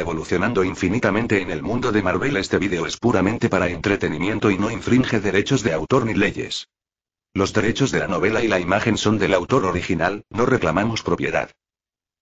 evolucionando infinitamente en el mundo de Marvel este video es puramente para entretenimiento y no infringe derechos de autor ni leyes. Los derechos de la novela y la imagen son del autor original, no reclamamos propiedad.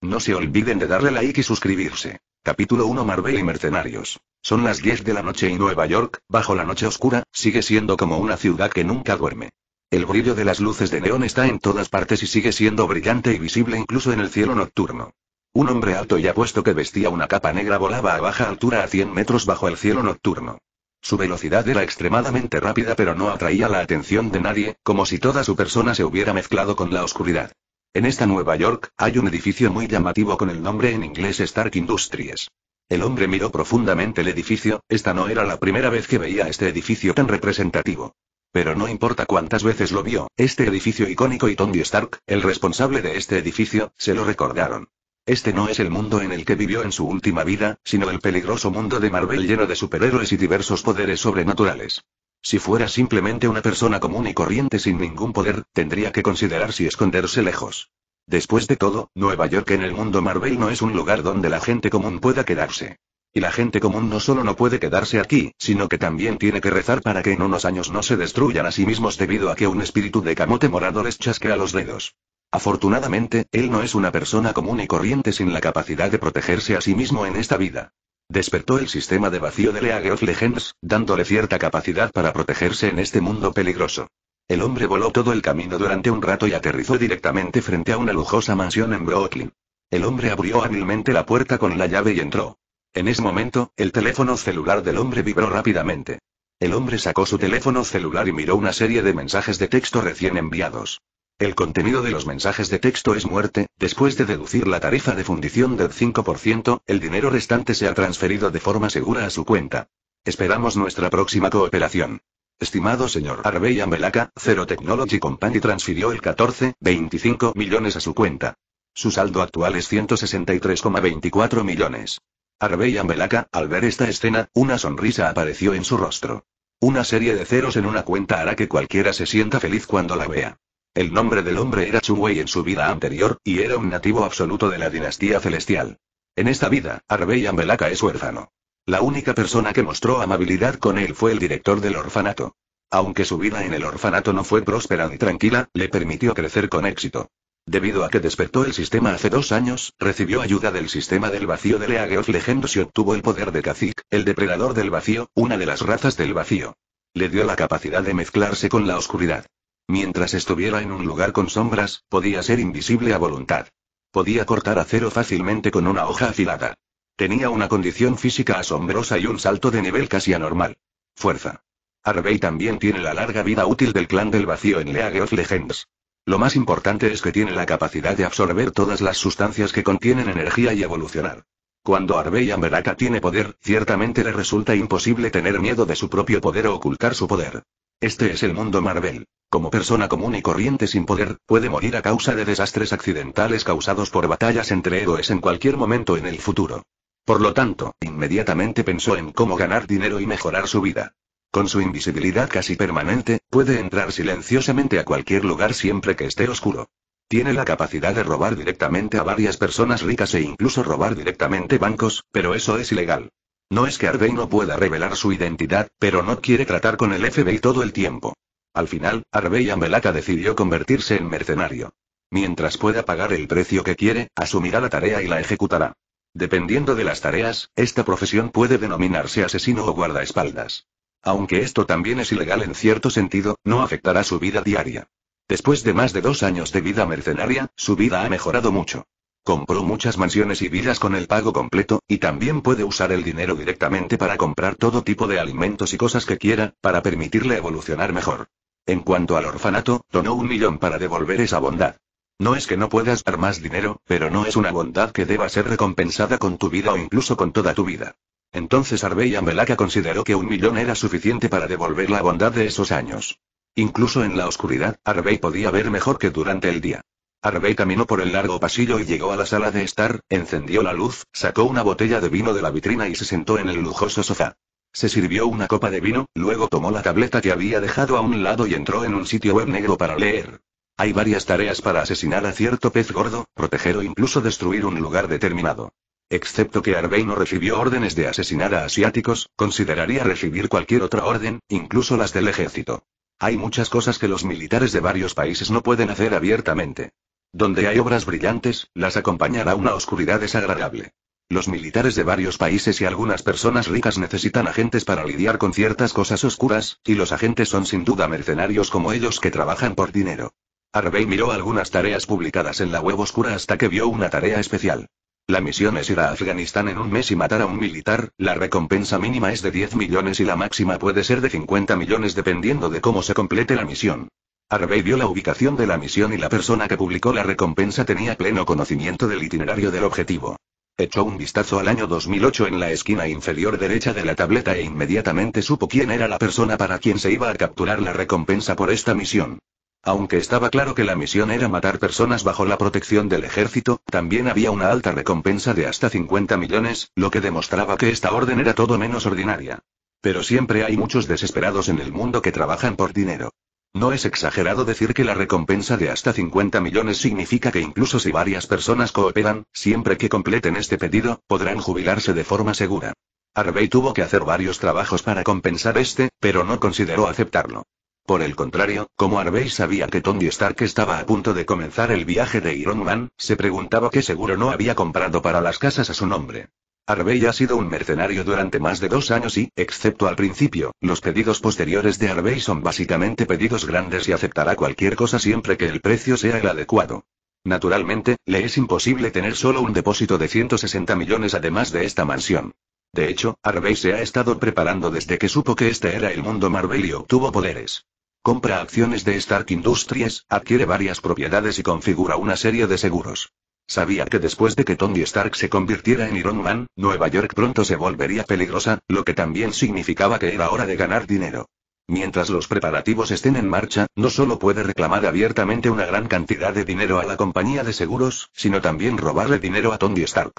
No se olviden de darle like y suscribirse. Capítulo 1 Marvel y Mercenarios. Son las 10 de la noche y Nueva York, bajo la noche oscura, sigue siendo como una ciudad que nunca duerme. El brillo de las luces de neón está en todas partes y sigue siendo brillante y visible incluso en el cielo nocturno. Un hombre alto y apuesto que vestía una capa negra volaba a baja altura a 100 metros bajo el cielo nocturno. Su velocidad era extremadamente rápida pero no atraía la atención de nadie, como si toda su persona se hubiera mezclado con la oscuridad. En esta Nueva York, hay un edificio muy llamativo con el nombre en inglés Stark Industries. El hombre miró profundamente el edificio, esta no era la primera vez que veía este edificio tan representativo. Pero no importa cuántas veces lo vio, este edificio icónico y Tony Stark, el responsable de este edificio, se lo recordaron. Este no es el mundo en el que vivió en su última vida, sino el peligroso mundo de Marvel lleno de superhéroes y diversos poderes sobrenaturales. Si fuera simplemente una persona común y corriente sin ningún poder, tendría que considerar si esconderse lejos. Después de todo, Nueva York en el mundo Marvel no es un lugar donde la gente común pueda quedarse. Y la gente común no solo no puede quedarse aquí, sino que también tiene que rezar para que en unos años no se destruyan a sí mismos debido a que un espíritu de camote morado les chasquea los dedos. Afortunadamente, él no es una persona común y corriente sin la capacidad de protegerse a sí mismo en esta vida. Despertó el sistema de vacío de League of Legends, dándole cierta capacidad para protegerse en este mundo peligroso. El hombre voló todo el camino durante un rato y aterrizó directamente frente a una lujosa mansión en Brooklyn. El hombre abrió hábilmente la puerta con la llave y entró. En ese momento, el teléfono celular del hombre vibró rápidamente. El hombre sacó su teléfono celular y miró una serie de mensajes de texto recién enviados. El contenido de los mensajes de texto es muerte, después de deducir la tarifa de fundición del 5%, el dinero restante se ha transferido de forma segura a su cuenta. Esperamos nuestra próxima cooperación. Estimado señor Arvey Melaka, Zero Technology Company transfirió el 14,25 millones a su cuenta. Su saldo actual es 163,24 millones. Arbeyan Belaka, al ver esta escena, una sonrisa apareció en su rostro. Una serie de ceros en una cuenta hará que cualquiera se sienta feliz cuando la vea. El nombre del hombre era Chuwei en su vida anterior, y era un nativo absoluto de la dinastía celestial. En esta vida, Arbeyan Belaka es huérfano. La única persona que mostró amabilidad con él fue el director del orfanato. Aunque su vida en el orfanato no fue próspera ni tranquila, le permitió crecer con éxito. Debido a que despertó el sistema hace dos años, recibió ayuda del sistema del vacío de of Legends y obtuvo el poder de Kazik, el depredador del vacío, una de las razas del vacío. Le dio la capacidad de mezclarse con la oscuridad. Mientras estuviera en un lugar con sombras, podía ser invisible a voluntad. Podía cortar acero fácilmente con una hoja afilada. Tenía una condición física asombrosa y un salto de nivel casi anormal. Fuerza. Arvey también tiene la larga vida útil del clan del vacío en League of Legends. Lo más importante es que tiene la capacidad de absorber todas las sustancias que contienen energía y evolucionar. Cuando Arbey Meraka tiene poder, ciertamente le resulta imposible tener miedo de su propio poder o ocultar su poder. Este es el mundo Marvel. Como persona común y corriente sin poder, puede morir a causa de desastres accidentales causados por batallas entre héroes en cualquier momento en el futuro. Por lo tanto, inmediatamente pensó en cómo ganar dinero y mejorar su vida. Con su invisibilidad casi permanente, puede entrar silenciosamente a cualquier lugar siempre que esté oscuro. Tiene la capacidad de robar directamente a varias personas ricas e incluso robar directamente bancos, pero eso es ilegal. No es que Arvey no pueda revelar su identidad, pero no quiere tratar con el FBI todo el tiempo. Al final, Arvey Ambelata decidió convertirse en mercenario. Mientras pueda pagar el precio que quiere, asumirá la tarea y la ejecutará. Dependiendo de las tareas, esta profesión puede denominarse asesino o guardaespaldas. Aunque esto también es ilegal en cierto sentido, no afectará su vida diaria. Después de más de dos años de vida mercenaria, su vida ha mejorado mucho. Compró muchas mansiones y vidas con el pago completo, y también puede usar el dinero directamente para comprar todo tipo de alimentos y cosas que quiera, para permitirle evolucionar mejor. En cuanto al orfanato, donó un millón para devolver esa bondad. No es que no puedas dar más dinero, pero no es una bondad que deba ser recompensada con tu vida o incluso con toda tu vida. Entonces Arbey Ambelaca consideró que un millón era suficiente para devolver la bondad de esos años. Incluso en la oscuridad, Arbey podía ver mejor que durante el día. Arbey caminó por el largo pasillo y llegó a la sala de estar, encendió la luz, sacó una botella de vino de la vitrina y se sentó en el lujoso sofá. Se sirvió una copa de vino, luego tomó la tableta que había dejado a un lado y entró en un sitio web negro para leer. Hay varias tareas para asesinar a cierto pez gordo, proteger o incluso destruir un lugar determinado. Excepto que Harvey no recibió órdenes de asesinar a asiáticos, consideraría recibir cualquier otra orden, incluso las del ejército. Hay muchas cosas que los militares de varios países no pueden hacer abiertamente. Donde hay obras brillantes, las acompañará una oscuridad desagradable. Los militares de varios países y algunas personas ricas necesitan agentes para lidiar con ciertas cosas oscuras, y los agentes son sin duda mercenarios como ellos que trabajan por dinero. Harvey miró algunas tareas publicadas en la web oscura hasta que vio una tarea especial. La misión es ir a Afganistán en un mes y matar a un militar, la recompensa mínima es de 10 millones y la máxima puede ser de 50 millones dependiendo de cómo se complete la misión. Harvey vio la ubicación de la misión y la persona que publicó la recompensa tenía pleno conocimiento del itinerario del objetivo. Echó un vistazo al año 2008 en la esquina inferior derecha de la tableta e inmediatamente supo quién era la persona para quien se iba a capturar la recompensa por esta misión. Aunque estaba claro que la misión era matar personas bajo la protección del ejército, también había una alta recompensa de hasta 50 millones, lo que demostraba que esta orden era todo menos ordinaria. Pero siempre hay muchos desesperados en el mundo que trabajan por dinero. No es exagerado decir que la recompensa de hasta 50 millones significa que incluso si varias personas cooperan, siempre que completen este pedido, podrán jubilarse de forma segura. Harvey tuvo que hacer varios trabajos para compensar este, pero no consideró aceptarlo. Por el contrario, como Arvey sabía que Tony Stark estaba a punto de comenzar el viaje de Iron Man, se preguntaba qué seguro no había comprado para las casas a su nombre. Arvey ha sido un mercenario durante más de dos años y, excepto al principio, los pedidos posteriores de Arvey son básicamente pedidos grandes y aceptará cualquier cosa siempre que el precio sea el adecuado. Naturalmente, le es imposible tener solo un depósito de 160 millones además de esta mansión. De hecho, Harvey se ha estado preparando desde que supo que este era el mundo Marvel y obtuvo poderes. Compra acciones de Stark Industries, adquiere varias propiedades y configura una serie de seguros. Sabía que después de que Tony Stark se convirtiera en Iron Man, Nueva York pronto se volvería peligrosa, lo que también significaba que era hora de ganar dinero. Mientras los preparativos estén en marcha, no solo puede reclamar abiertamente una gran cantidad de dinero a la compañía de seguros, sino también robarle dinero a Tony Stark.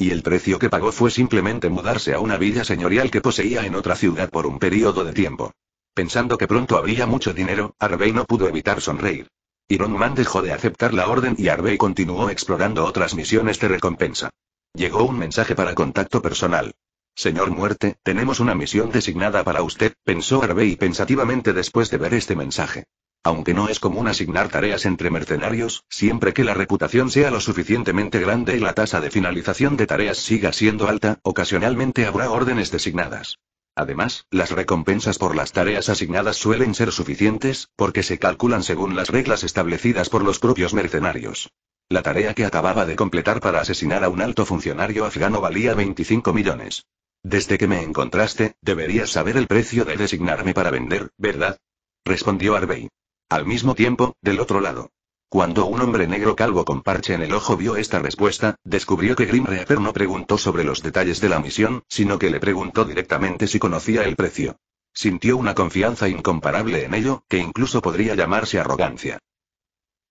Y el precio que pagó fue simplemente mudarse a una villa señorial que poseía en otra ciudad por un periodo de tiempo. Pensando que pronto habría mucho dinero, Harvey no pudo evitar sonreír. Iron Man dejó de aceptar la orden y Arvey continuó explorando otras misiones de recompensa. Llegó un mensaje para contacto personal. Señor Muerte, tenemos una misión designada para usted, pensó Harvey pensativamente después de ver este mensaje. Aunque no es común asignar tareas entre mercenarios, siempre que la reputación sea lo suficientemente grande y la tasa de finalización de tareas siga siendo alta, ocasionalmente habrá órdenes designadas. Además, las recompensas por las tareas asignadas suelen ser suficientes, porque se calculan según las reglas establecidas por los propios mercenarios. La tarea que acababa de completar para asesinar a un alto funcionario afgano valía 25 millones. Desde que me encontraste, deberías saber el precio de designarme para vender, ¿verdad? Respondió Arbey. Al mismo tiempo, del otro lado. Cuando un hombre negro calvo con parche en el ojo vio esta respuesta, descubrió que Grim Reaper no preguntó sobre los detalles de la misión, sino que le preguntó directamente si conocía el precio. Sintió una confianza incomparable en ello, que incluso podría llamarse arrogancia.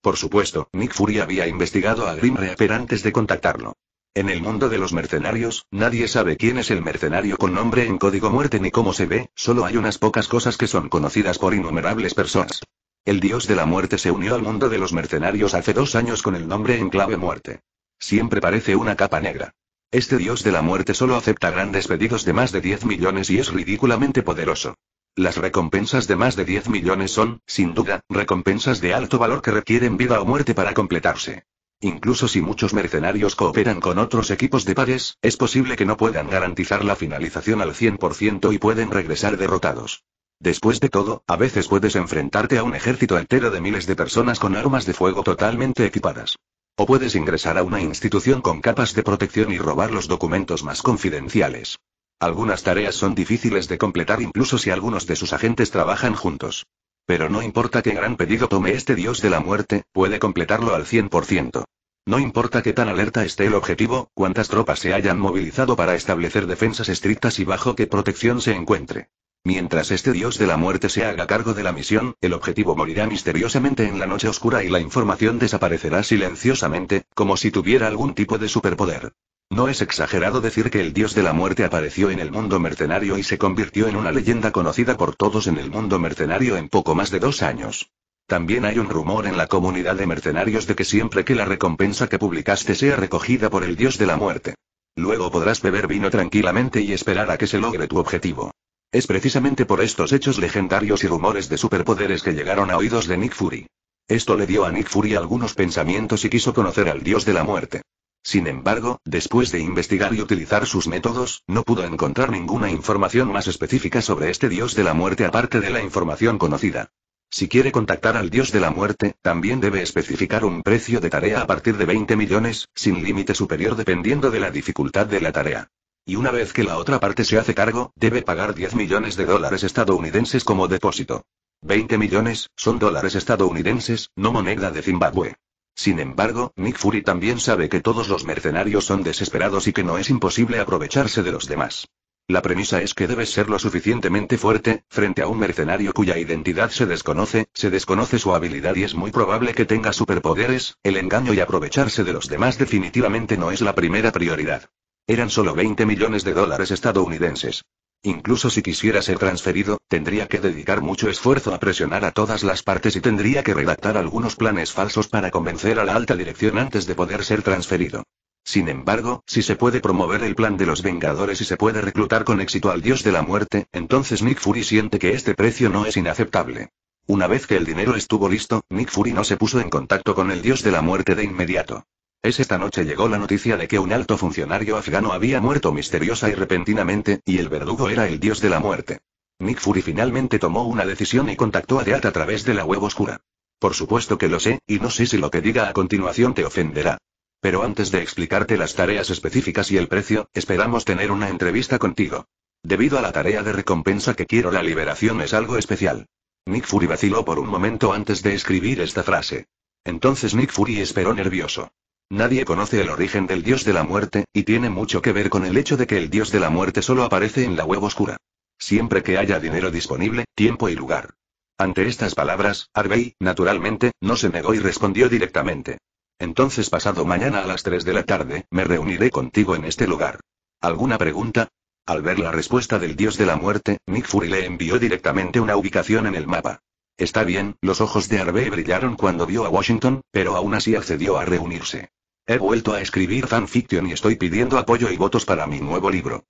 Por supuesto, Nick Fury había investigado a Grim Reaper antes de contactarlo. En el mundo de los mercenarios, nadie sabe quién es el mercenario con nombre en código muerte ni cómo se ve, solo hay unas pocas cosas que son conocidas por innumerables personas. El dios de la muerte se unió al mundo de los mercenarios hace dos años con el nombre en clave muerte. Siempre parece una capa negra. Este dios de la muerte solo acepta grandes pedidos de más de 10 millones y es ridículamente poderoso. Las recompensas de más de 10 millones son, sin duda, recompensas de alto valor que requieren vida o muerte para completarse. Incluso si muchos mercenarios cooperan con otros equipos de pares, es posible que no puedan garantizar la finalización al 100% y pueden regresar derrotados. Después de todo, a veces puedes enfrentarte a un ejército entero de miles de personas con armas de fuego totalmente equipadas. O puedes ingresar a una institución con capas de protección y robar los documentos más confidenciales. Algunas tareas son difíciles de completar incluso si algunos de sus agentes trabajan juntos. Pero no importa qué gran pedido tome este dios de la muerte, puede completarlo al 100%. No importa qué tan alerta esté el objetivo, cuántas tropas se hayan movilizado para establecer defensas estrictas y bajo qué protección se encuentre. Mientras este dios de la muerte se haga cargo de la misión, el objetivo morirá misteriosamente en la noche oscura y la información desaparecerá silenciosamente, como si tuviera algún tipo de superpoder. No es exagerado decir que el dios de la muerte apareció en el mundo mercenario y se convirtió en una leyenda conocida por todos en el mundo mercenario en poco más de dos años. También hay un rumor en la comunidad de mercenarios de que siempre que la recompensa que publicaste sea recogida por el dios de la muerte. Luego podrás beber vino tranquilamente y esperar a que se logre tu objetivo. Es precisamente por estos hechos legendarios y rumores de superpoderes que llegaron a oídos de Nick Fury. Esto le dio a Nick Fury algunos pensamientos y quiso conocer al dios de la muerte. Sin embargo, después de investigar y utilizar sus métodos, no pudo encontrar ninguna información más específica sobre este dios de la muerte aparte de la información conocida. Si quiere contactar al dios de la muerte, también debe especificar un precio de tarea a partir de 20 millones, sin límite superior dependiendo de la dificultad de la tarea. Y una vez que la otra parte se hace cargo, debe pagar 10 millones de dólares estadounidenses como depósito. 20 millones, son dólares estadounidenses, no moneda de Zimbabue. Sin embargo, Nick Fury también sabe que todos los mercenarios son desesperados y que no es imposible aprovecharse de los demás. La premisa es que debes ser lo suficientemente fuerte, frente a un mercenario cuya identidad se desconoce, se desconoce su habilidad y es muy probable que tenga superpoderes, el engaño y aprovecharse de los demás definitivamente no es la primera prioridad. Eran solo 20 millones de dólares estadounidenses. Incluso si quisiera ser transferido, tendría que dedicar mucho esfuerzo a presionar a todas las partes y tendría que redactar algunos planes falsos para convencer a la alta dirección antes de poder ser transferido. Sin embargo, si se puede promover el plan de los Vengadores y se puede reclutar con éxito al Dios de la Muerte, entonces Nick Fury siente que este precio no es inaceptable. Una vez que el dinero estuvo listo, Nick Fury no se puso en contacto con el Dios de la Muerte de inmediato. Es esta noche llegó la noticia de que un alto funcionario afgano había muerto misteriosa y repentinamente, y el verdugo era el dios de la muerte. Nick Fury finalmente tomó una decisión y contactó a Deat a través de la web oscura. Por supuesto que lo sé, y no sé si lo que diga a continuación te ofenderá. Pero antes de explicarte las tareas específicas y el precio, esperamos tener una entrevista contigo. Debido a la tarea de recompensa que quiero, la liberación es algo especial. Nick Fury vaciló por un momento antes de escribir esta frase. Entonces Nick Fury esperó nervioso. Nadie conoce el origen del dios de la muerte, y tiene mucho que ver con el hecho de que el dios de la muerte solo aparece en la web oscura. Siempre que haya dinero disponible, tiempo y lugar. Ante estas palabras, Harvey, naturalmente, no se negó y respondió directamente. Entonces pasado mañana a las 3 de la tarde, me reuniré contigo en este lugar. ¿Alguna pregunta? Al ver la respuesta del dios de la muerte, Nick Fury le envió directamente una ubicación en el mapa. Está bien, los ojos de Harvey brillaron cuando vio a Washington, pero aún así accedió a reunirse. He vuelto a escribir fanfiction y estoy pidiendo apoyo y votos para mi nuevo libro.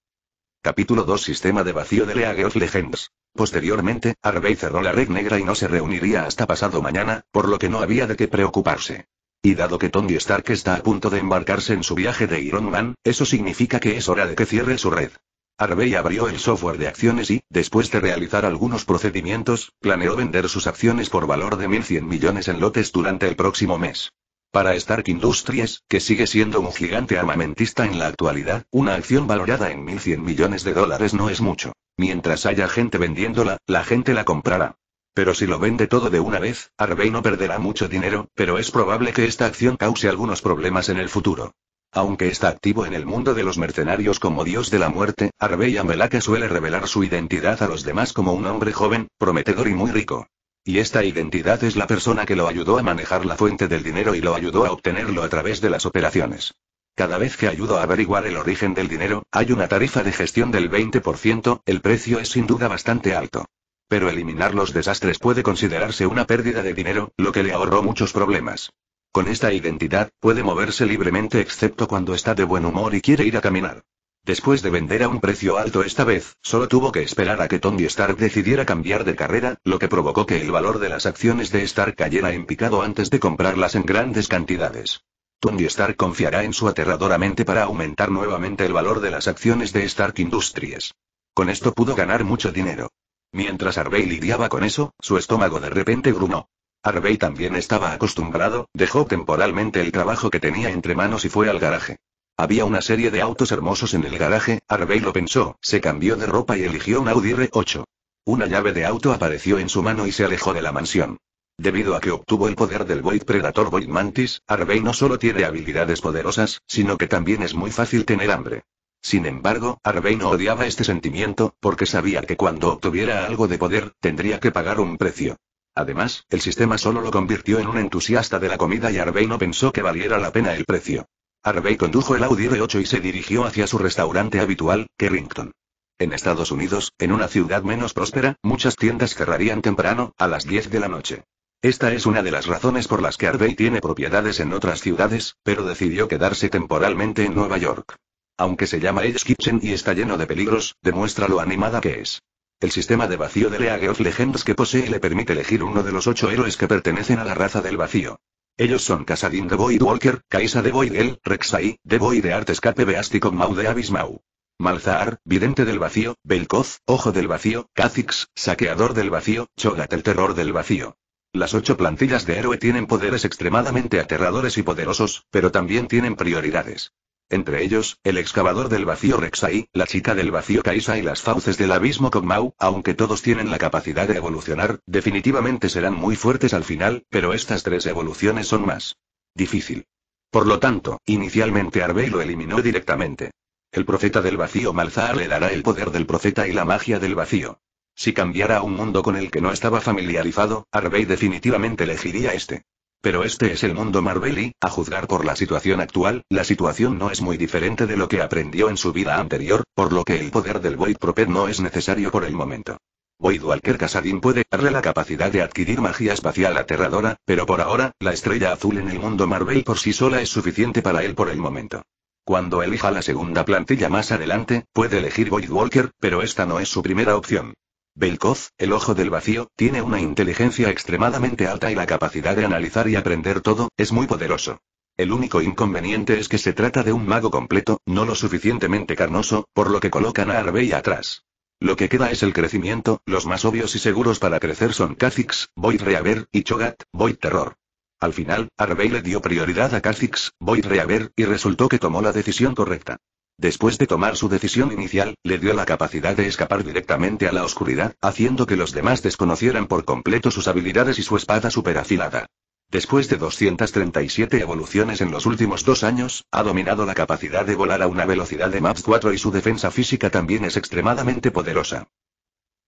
Capítulo 2 Sistema de vacío de League of Legends. Posteriormente, Harvey cerró la red negra y no se reuniría hasta pasado mañana, por lo que no había de qué preocuparse. Y dado que Tony Stark está a punto de embarcarse en su viaje de Iron Man, eso significa que es hora de que cierre su red. Harvey abrió el software de acciones y, después de realizar algunos procedimientos, planeó vender sus acciones por valor de 1.100 millones en lotes durante el próximo mes. Para Stark Industries, que sigue siendo un gigante armamentista en la actualidad, una acción valorada en 1.100 millones de dólares no es mucho. Mientras haya gente vendiéndola, la gente la comprará. Pero si lo vende todo de una vez, Arvey no perderá mucho dinero, pero es probable que esta acción cause algunos problemas en el futuro. Aunque está activo en el mundo de los mercenarios como dios de la muerte, Harvey Amelaka suele revelar su identidad a los demás como un hombre joven, prometedor y muy rico. Y esta identidad es la persona que lo ayudó a manejar la fuente del dinero y lo ayudó a obtenerlo a través de las operaciones. Cada vez que ayudo a averiguar el origen del dinero, hay una tarifa de gestión del 20%, el precio es sin duda bastante alto. Pero eliminar los desastres puede considerarse una pérdida de dinero, lo que le ahorró muchos problemas. Con esta identidad, puede moverse libremente excepto cuando está de buen humor y quiere ir a caminar. Después de vender a un precio alto esta vez, solo tuvo que esperar a que Tony Stark decidiera cambiar de carrera, lo que provocó que el valor de las acciones de Stark cayera en picado antes de comprarlas en grandes cantidades. Tony Stark confiará en su aterradora mente para aumentar nuevamente el valor de las acciones de Stark Industries. Con esto pudo ganar mucho dinero. Mientras Harvey lidiaba con eso, su estómago de repente grunó. Harvey también estaba acostumbrado, dejó temporalmente el trabajo que tenía entre manos y fue al garaje. Había una serie de autos hermosos en el garaje, Arvey lo pensó, se cambió de ropa y eligió un Audi R8. Una llave de auto apareció en su mano y se alejó de la mansión. Debido a que obtuvo el poder del Void Predator Void Mantis, Arvey no solo tiene habilidades poderosas, sino que también es muy fácil tener hambre. Sin embargo, Arvey no odiaba este sentimiento, porque sabía que cuando obtuviera algo de poder, tendría que pagar un precio. Además, el sistema solo lo convirtió en un entusiasta de la comida y Arvey no pensó que valiera la pena el precio. Harvey condujo el Audi R8 y se dirigió hacia su restaurante habitual, Carrington. En Estados Unidos, en una ciudad menos próspera, muchas tiendas cerrarían temprano, a las 10 de la noche. Esta es una de las razones por las que Harvey tiene propiedades en otras ciudades, pero decidió quedarse temporalmente en Nueva York. Aunque se llama Edge Kitchen y está lleno de peligros, demuestra lo animada que es. El sistema de vacío de League of Legends que posee le permite elegir uno de los ocho héroes que pertenecen a la raza del vacío. Ellos son Casadin de Boyd Walker, Kaisa de Boyd El, Rexai, de Void de arte Escape Beástico Mau de Abismau. Malzahar, vidente del vacío, Belkoz, ojo del vacío, Kha'Zix, saqueador del vacío, Chogat el terror del vacío. Las ocho plantillas de héroe tienen poderes extremadamente aterradores y poderosos, pero también tienen prioridades. Entre ellos, el excavador del vacío Rexai, la chica del vacío Kaisa y las fauces del abismo Kog'Maw, aunque todos tienen la capacidad de evolucionar, definitivamente serán muy fuertes al final, pero estas tres evoluciones son más difícil. Por lo tanto, inicialmente Arvey lo eliminó directamente. El profeta del vacío Malzahar le dará el poder del profeta y la magia del vacío. Si cambiara a un mundo con el que no estaba familiarizado, Arvey definitivamente elegiría este. Pero este es el mundo Marvel y, a juzgar por la situación actual, la situación no es muy diferente de lo que aprendió en su vida anterior, por lo que el poder del Void Prophet no es necesario por el momento. Void Walker Casadin puede darle la capacidad de adquirir magia espacial aterradora, pero por ahora, la estrella azul en el mundo Marvel por sí sola es suficiente para él por el momento. Cuando elija la segunda plantilla más adelante, puede elegir Void Walker, pero esta no es su primera opción. Belkoz, el ojo del vacío, tiene una inteligencia extremadamente alta y la capacidad de analizar y aprender todo, es muy poderoso. El único inconveniente es que se trata de un mago completo, no lo suficientemente carnoso, por lo que colocan a Arbey atrás. Lo que queda es el crecimiento, los más obvios y seguros para crecer son Kha'Zix, Void Reaver, y Chogat, Void Terror. Al final, Arbey le dio prioridad a Kha'Zix, Void Reaver, y resultó que tomó la decisión correcta. Después de tomar su decisión inicial, le dio la capacidad de escapar directamente a la oscuridad, haciendo que los demás desconocieran por completo sus habilidades y su espada superafilada. Después de 237 evoluciones en los últimos dos años, ha dominado la capacidad de volar a una velocidad de Maps 4 y su defensa física también es extremadamente poderosa.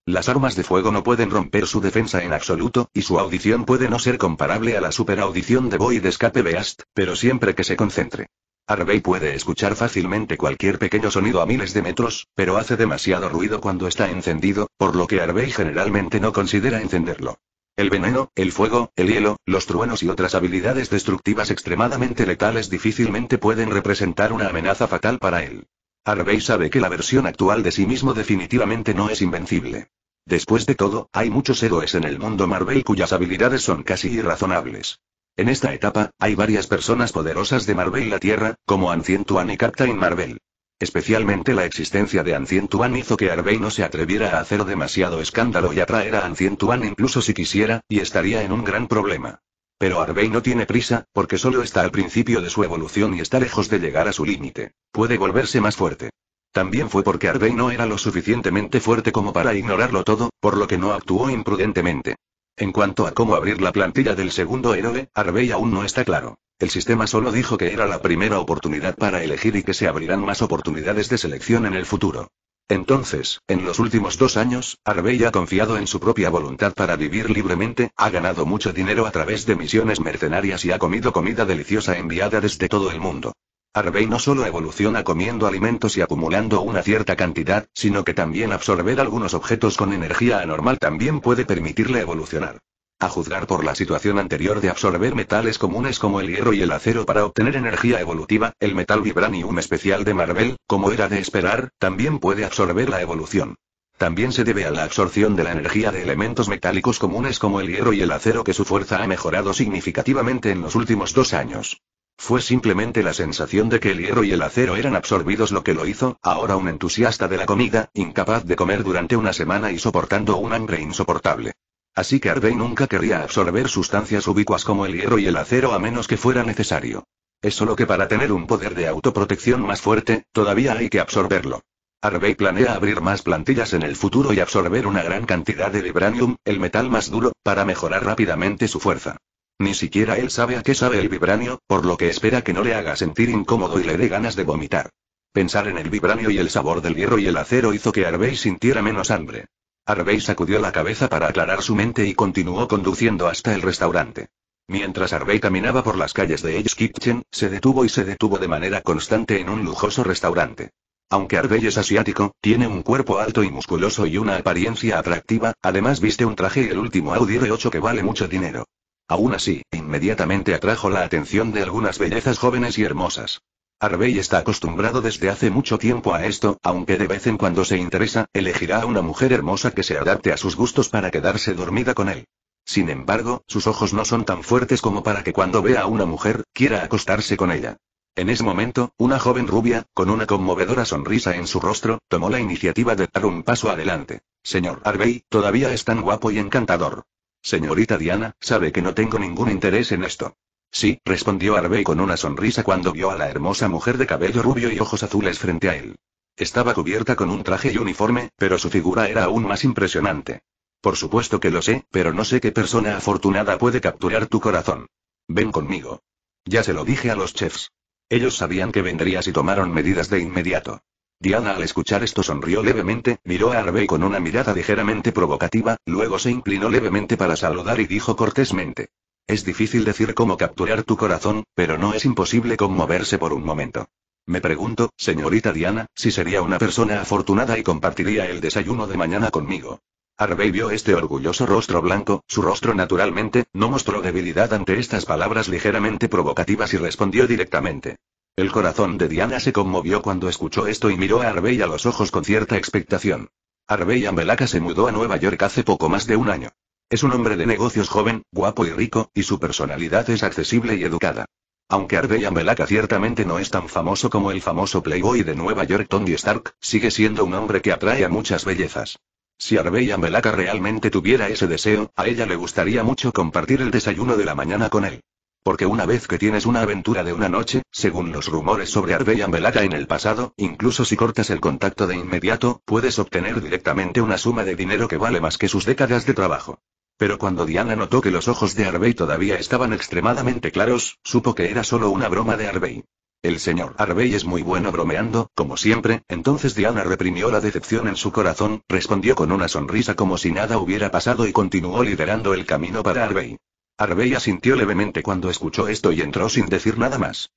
Las armas de fuego no pueden romper su defensa en absoluto, y su audición puede no ser comparable a la superaudición de Boy de Escape Beast, pero siempre que se concentre. Harvey puede escuchar fácilmente cualquier pequeño sonido a miles de metros, pero hace demasiado ruido cuando está encendido, por lo que Harvey generalmente no considera encenderlo. El veneno, el fuego, el hielo, los truenos y otras habilidades destructivas extremadamente letales difícilmente pueden representar una amenaza fatal para él. Harvey sabe que la versión actual de sí mismo definitivamente no es invencible. Después de todo, hay muchos héroes en el mundo Marvel cuyas habilidades son casi irrazonables. En esta etapa, hay varias personas poderosas de Marvel la Tierra, como Ancient One y Captain Marvel. Especialmente la existencia de Ancient One hizo que Arvey no se atreviera a hacer demasiado escándalo y atraer a Ancient One incluso si quisiera, y estaría en un gran problema. Pero Arvey no tiene prisa, porque solo está al principio de su evolución y está lejos de llegar a su límite. Puede volverse más fuerte. También fue porque Arvey no era lo suficientemente fuerte como para ignorarlo todo, por lo que no actuó imprudentemente. En cuanto a cómo abrir la plantilla del segundo héroe, Arbey aún no está claro. El sistema solo dijo que era la primera oportunidad para elegir y que se abrirán más oportunidades de selección en el futuro. Entonces, en los últimos dos años, Arbey ha confiado en su propia voluntad para vivir libremente, ha ganado mucho dinero a través de misiones mercenarias y ha comido comida deliciosa enviada desde todo el mundo. Harvey no solo evoluciona comiendo alimentos y acumulando una cierta cantidad, sino que también absorber algunos objetos con energía anormal también puede permitirle evolucionar. A juzgar por la situación anterior de absorber metales comunes como el hierro y el acero para obtener energía evolutiva, el metal vibranium especial de Marvel, como era de esperar, también puede absorber la evolución. También se debe a la absorción de la energía de elementos metálicos comunes como el hierro y el acero que su fuerza ha mejorado significativamente en los últimos dos años. Fue simplemente la sensación de que el hierro y el acero eran absorbidos lo que lo hizo, ahora un entusiasta de la comida, incapaz de comer durante una semana y soportando un hambre insoportable. Así que Arvey nunca quería absorber sustancias ubicuas como el hierro y el acero a menos que fuera necesario. Es solo que para tener un poder de autoprotección más fuerte, todavía hay que absorberlo. Harvey planea abrir más plantillas en el futuro y absorber una gran cantidad de vibranium, el metal más duro, para mejorar rápidamente su fuerza. Ni siquiera él sabe a qué sabe el vibranio, por lo que espera que no le haga sentir incómodo y le dé ganas de vomitar. Pensar en el vibranio y el sabor del hierro y el acero hizo que Harvey sintiera menos hambre. Harvey sacudió la cabeza para aclarar su mente y continuó conduciendo hasta el restaurante. Mientras Harvey caminaba por las calles de Edge Kitchen, se detuvo y se detuvo de manera constante en un lujoso restaurante. Aunque Harvey es asiático, tiene un cuerpo alto y musculoso y una apariencia atractiva, además viste un traje y el último Audi de 8 que vale mucho dinero. Aún así, inmediatamente atrajo la atención de algunas bellezas jóvenes y hermosas. Harvey está acostumbrado desde hace mucho tiempo a esto, aunque de vez en cuando se interesa, elegirá a una mujer hermosa que se adapte a sus gustos para quedarse dormida con él. Sin embargo, sus ojos no son tan fuertes como para que cuando vea a una mujer, quiera acostarse con ella. En ese momento, una joven rubia, con una conmovedora sonrisa en su rostro, tomó la iniciativa de dar un paso adelante. Señor Harvey, todavía es tan guapo y encantador. Señorita Diana, sabe que no tengo ningún interés en esto. Sí, respondió Harvey con una sonrisa cuando vio a la hermosa mujer de cabello rubio y ojos azules frente a él. Estaba cubierta con un traje y uniforme, pero su figura era aún más impresionante. Por supuesto que lo sé, pero no sé qué persona afortunada puede capturar tu corazón. Ven conmigo. Ya se lo dije a los chefs. Ellos sabían que vendrías y tomaron medidas de inmediato. Diana al escuchar esto sonrió levemente, miró a Harvey con una mirada ligeramente provocativa, luego se inclinó levemente para saludar y dijo cortésmente. Es difícil decir cómo capturar tu corazón, pero no es imposible conmoverse por un momento. Me pregunto, señorita Diana, si sería una persona afortunada y compartiría el desayuno de mañana conmigo. Harvey vio este orgulloso rostro blanco, su rostro naturalmente, no mostró debilidad ante estas palabras ligeramente provocativas y respondió directamente. El corazón de Diana se conmovió cuando escuchó esto y miró a Arbey a los ojos con cierta expectación. Arbey Ambelaca se mudó a Nueva York hace poco más de un año. Es un hombre de negocios joven, guapo y rico, y su personalidad es accesible y educada. Aunque Harvey Ambelaca ciertamente no es tan famoso como el famoso playboy de Nueva York Tony Stark, sigue siendo un hombre que atrae a muchas bellezas. Si Harvey Ambelaca realmente tuviera ese deseo, a ella le gustaría mucho compartir el desayuno de la mañana con él porque una vez que tienes una aventura de una noche, según los rumores sobre y Ambelaga en el pasado, incluso si cortas el contacto de inmediato, puedes obtener directamente una suma de dinero que vale más que sus décadas de trabajo. Pero cuando Diana notó que los ojos de Arbey todavía estaban extremadamente claros, supo que era solo una broma de Arbey. El señor Arbey es muy bueno bromeando, como siempre, entonces Diana reprimió la decepción en su corazón, respondió con una sonrisa como si nada hubiera pasado y continuó liderando el camino para Arbey. Arbey asintió levemente cuando escuchó esto y entró sin decir nada más.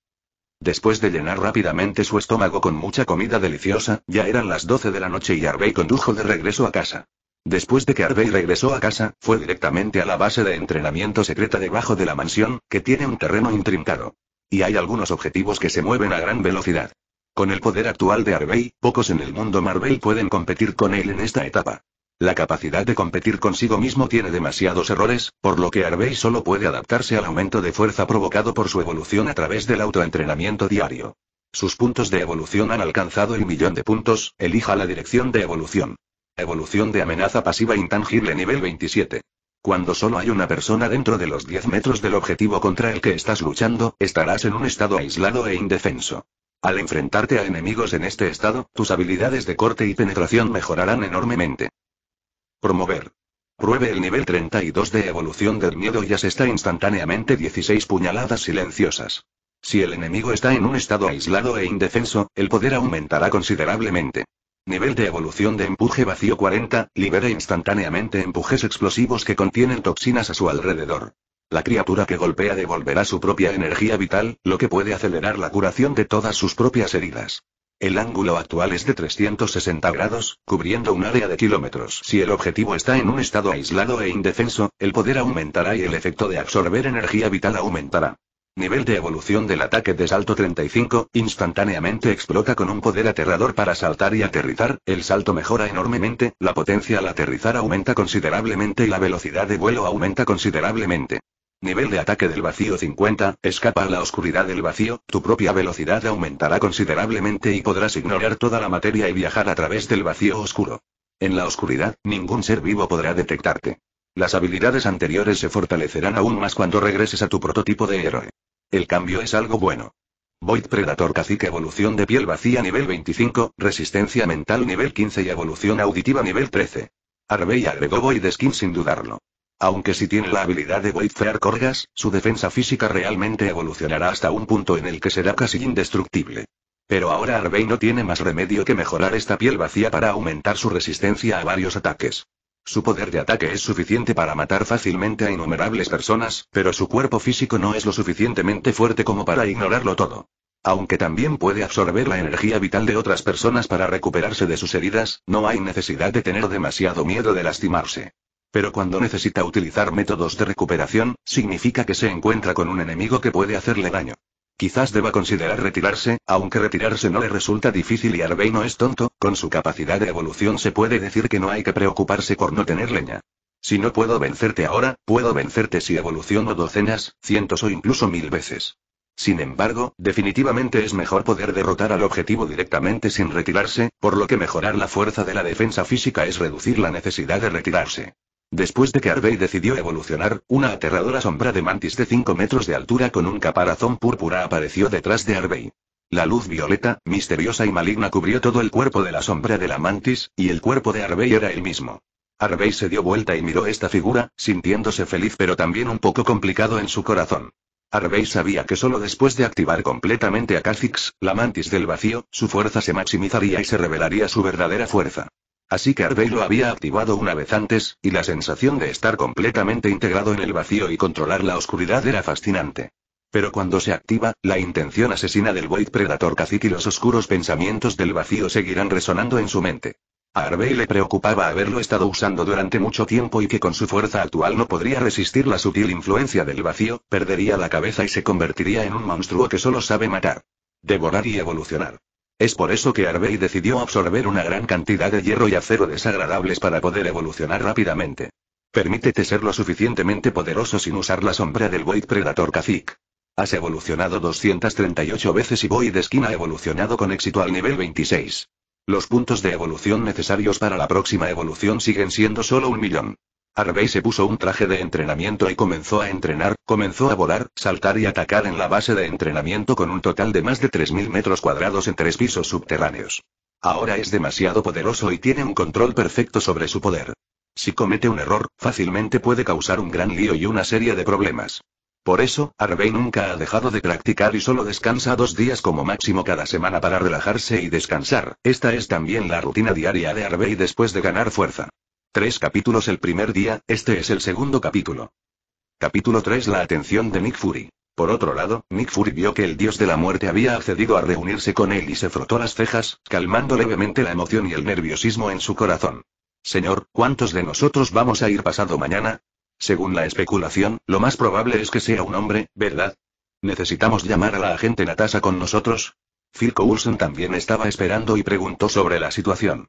Después de llenar rápidamente su estómago con mucha comida deliciosa, ya eran las 12 de la noche y Harvey condujo de regreso a casa. Después de que Arbey regresó a casa, fue directamente a la base de entrenamiento secreta debajo de la mansión, que tiene un terreno intrincado. Y hay algunos objetivos que se mueven a gran velocidad. Con el poder actual de Arbey, pocos en el mundo Marvel pueden competir con él en esta etapa. La capacidad de competir consigo mismo tiene demasiados errores, por lo que Harvey solo puede adaptarse al aumento de fuerza provocado por su evolución a través del autoentrenamiento diario. Sus puntos de evolución han alcanzado el millón de puntos, elija la dirección de evolución. Evolución de amenaza pasiva intangible nivel 27. Cuando solo hay una persona dentro de los 10 metros del objetivo contra el que estás luchando, estarás en un estado aislado e indefenso. Al enfrentarte a enemigos en este estado, tus habilidades de corte y penetración mejorarán enormemente. Promover. Pruebe el nivel 32 de evolución del miedo y asesta instantáneamente 16 puñaladas silenciosas. Si el enemigo está en un estado aislado e indefenso, el poder aumentará considerablemente. Nivel de evolución de empuje vacío 40, libere instantáneamente empujes explosivos que contienen toxinas a su alrededor. La criatura que golpea devolverá su propia energía vital, lo que puede acelerar la curación de todas sus propias heridas. El ángulo actual es de 360 grados, cubriendo un área de kilómetros. Si el objetivo está en un estado aislado e indefenso, el poder aumentará y el efecto de absorber energía vital aumentará. Nivel de evolución del ataque de salto 35, instantáneamente explota con un poder aterrador para saltar y aterrizar, el salto mejora enormemente, la potencia al aterrizar aumenta considerablemente y la velocidad de vuelo aumenta considerablemente. Nivel de ataque del vacío 50, escapa a la oscuridad del vacío, tu propia velocidad aumentará considerablemente y podrás ignorar toda la materia y viajar a través del vacío oscuro. En la oscuridad, ningún ser vivo podrá detectarte. Las habilidades anteriores se fortalecerán aún más cuando regreses a tu prototipo de héroe. El cambio es algo bueno. Void Predator Cacique Evolución de piel vacía nivel 25, resistencia mental nivel 15 y evolución auditiva nivel 13. Arbey agregó Void Skin sin dudarlo. Aunque si tiene la habilidad de Voidfear Corgas, su defensa física realmente evolucionará hasta un punto en el que será casi indestructible. Pero ahora Arvey no tiene más remedio que mejorar esta piel vacía para aumentar su resistencia a varios ataques. Su poder de ataque es suficiente para matar fácilmente a innumerables personas, pero su cuerpo físico no es lo suficientemente fuerte como para ignorarlo todo. Aunque también puede absorber la energía vital de otras personas para recuperarse de sus heridas, no hay necesidad de tener demasiado miedo de lastimarse. Pero cuando necesita utilizar métodos de recuperación, significa que se encuentra con un enemigo que puede hacerle daño. Quizás deba considerar retirarse, aunque retirarse no le resulta difícil y Arvey no es tonto, con su capacidad de evolución se puede decir que no hay que preocuparse por no tener leña. Si no puedo vencerte ahora, puedo vencerte si evoluciono docenas, cientos o incluso mil veces. Sin embargo, definitivamente es mejor poder derrotar al objetivo directamente sin retirarse, por lo que mejorar la fuerza de la defensa física es reducir la necesidad de retirarse. Después de que Arvey decidió evolucionar, una aterradora sombra de mantis de 5 metros de altura con un caparazón púrpura apareció detrás de Arvey. La luz violeta, misteriosa y maligna cubrió todo el cuerpo de la sombra de la mantis, y el cuerpo de Arvey era el mismo. Arvey se dio vuelta y miró esta figura, sintiéndose feliz pero también un poco complicado en su corazón. Arvey sabía que solo después de activar completamente a Kha'Zix, la mantis del vacío, su fuerza se maximizaría y se revelaría su verdadera fuerza. Así que Arvey lo había activado una vez antes, y la sensación de estar completamente integrado en el vacío y controlar la oscuridad era fascinante. Pero cuando se activa, la intención asesina del Void Predator Cacique y los oscuros pensamientos del vacío seguirán resonando en su mente. A Arbey le preocupaba haberlo estado usando durante mucho tiempo y que con su fuerza actual no podría resistir la sutil influencia del vacío, perdería la cabeza y se convertiría en un monstruo que solo sabe matar, devorar y evolucionar. Es por eso que Arvey decidió absorber una gran cantidad de hierro y acero desagradables para poder evolucionar rápidamente. Permítete ser lo suficientemente poderoso sin usar la sombra del Void Predator Cacique. Has evolucionado 238 veces y Void Skin ha evolucionado con éxito al nivel 26. Los puntos de evolución necesarios para la próxima evolución siguen siendo solo un millón. Arvey se puso un traje de entrenamiento y comenzó a entrenar, comenzó a volar, saltar y atacar en la base de entrenamiento con un total de más de 3.000 metros cuadrados en tres pisos subterráneos. Ahora es demasiado poderoso y tiene un control perfecto sobre su poder. Si comete un error, fácilmente puede causar un gran lío y una serie de problemas. Por eso, Arvey nunca ha dejado de practicar y solo descansa dos días como máximo cada semana para relajarse y descansar. Esta es también la rutina diaria de Arvey después de ganar fuerza. Tres capítulos el primer día, este es el segundo capítulo. Capítulo 3 La atención de Nick Fury. Por otro lado, Nick Fury vio que el dios de la muerte había accedido a reunirse con él y se frotó las cejas, calmando levemente la emoción y el nerviosismo en su corazón. Señor, ¿cuántos de nosotros vamos a ir pasado mañana? Según la especulación, lo más probable es que sea un hombre, ¿verdad? ¿Necesitamos llamar a la agente Natasha con nosotros? Phil Coulson también estaba esperando y preguntó sobre la situación.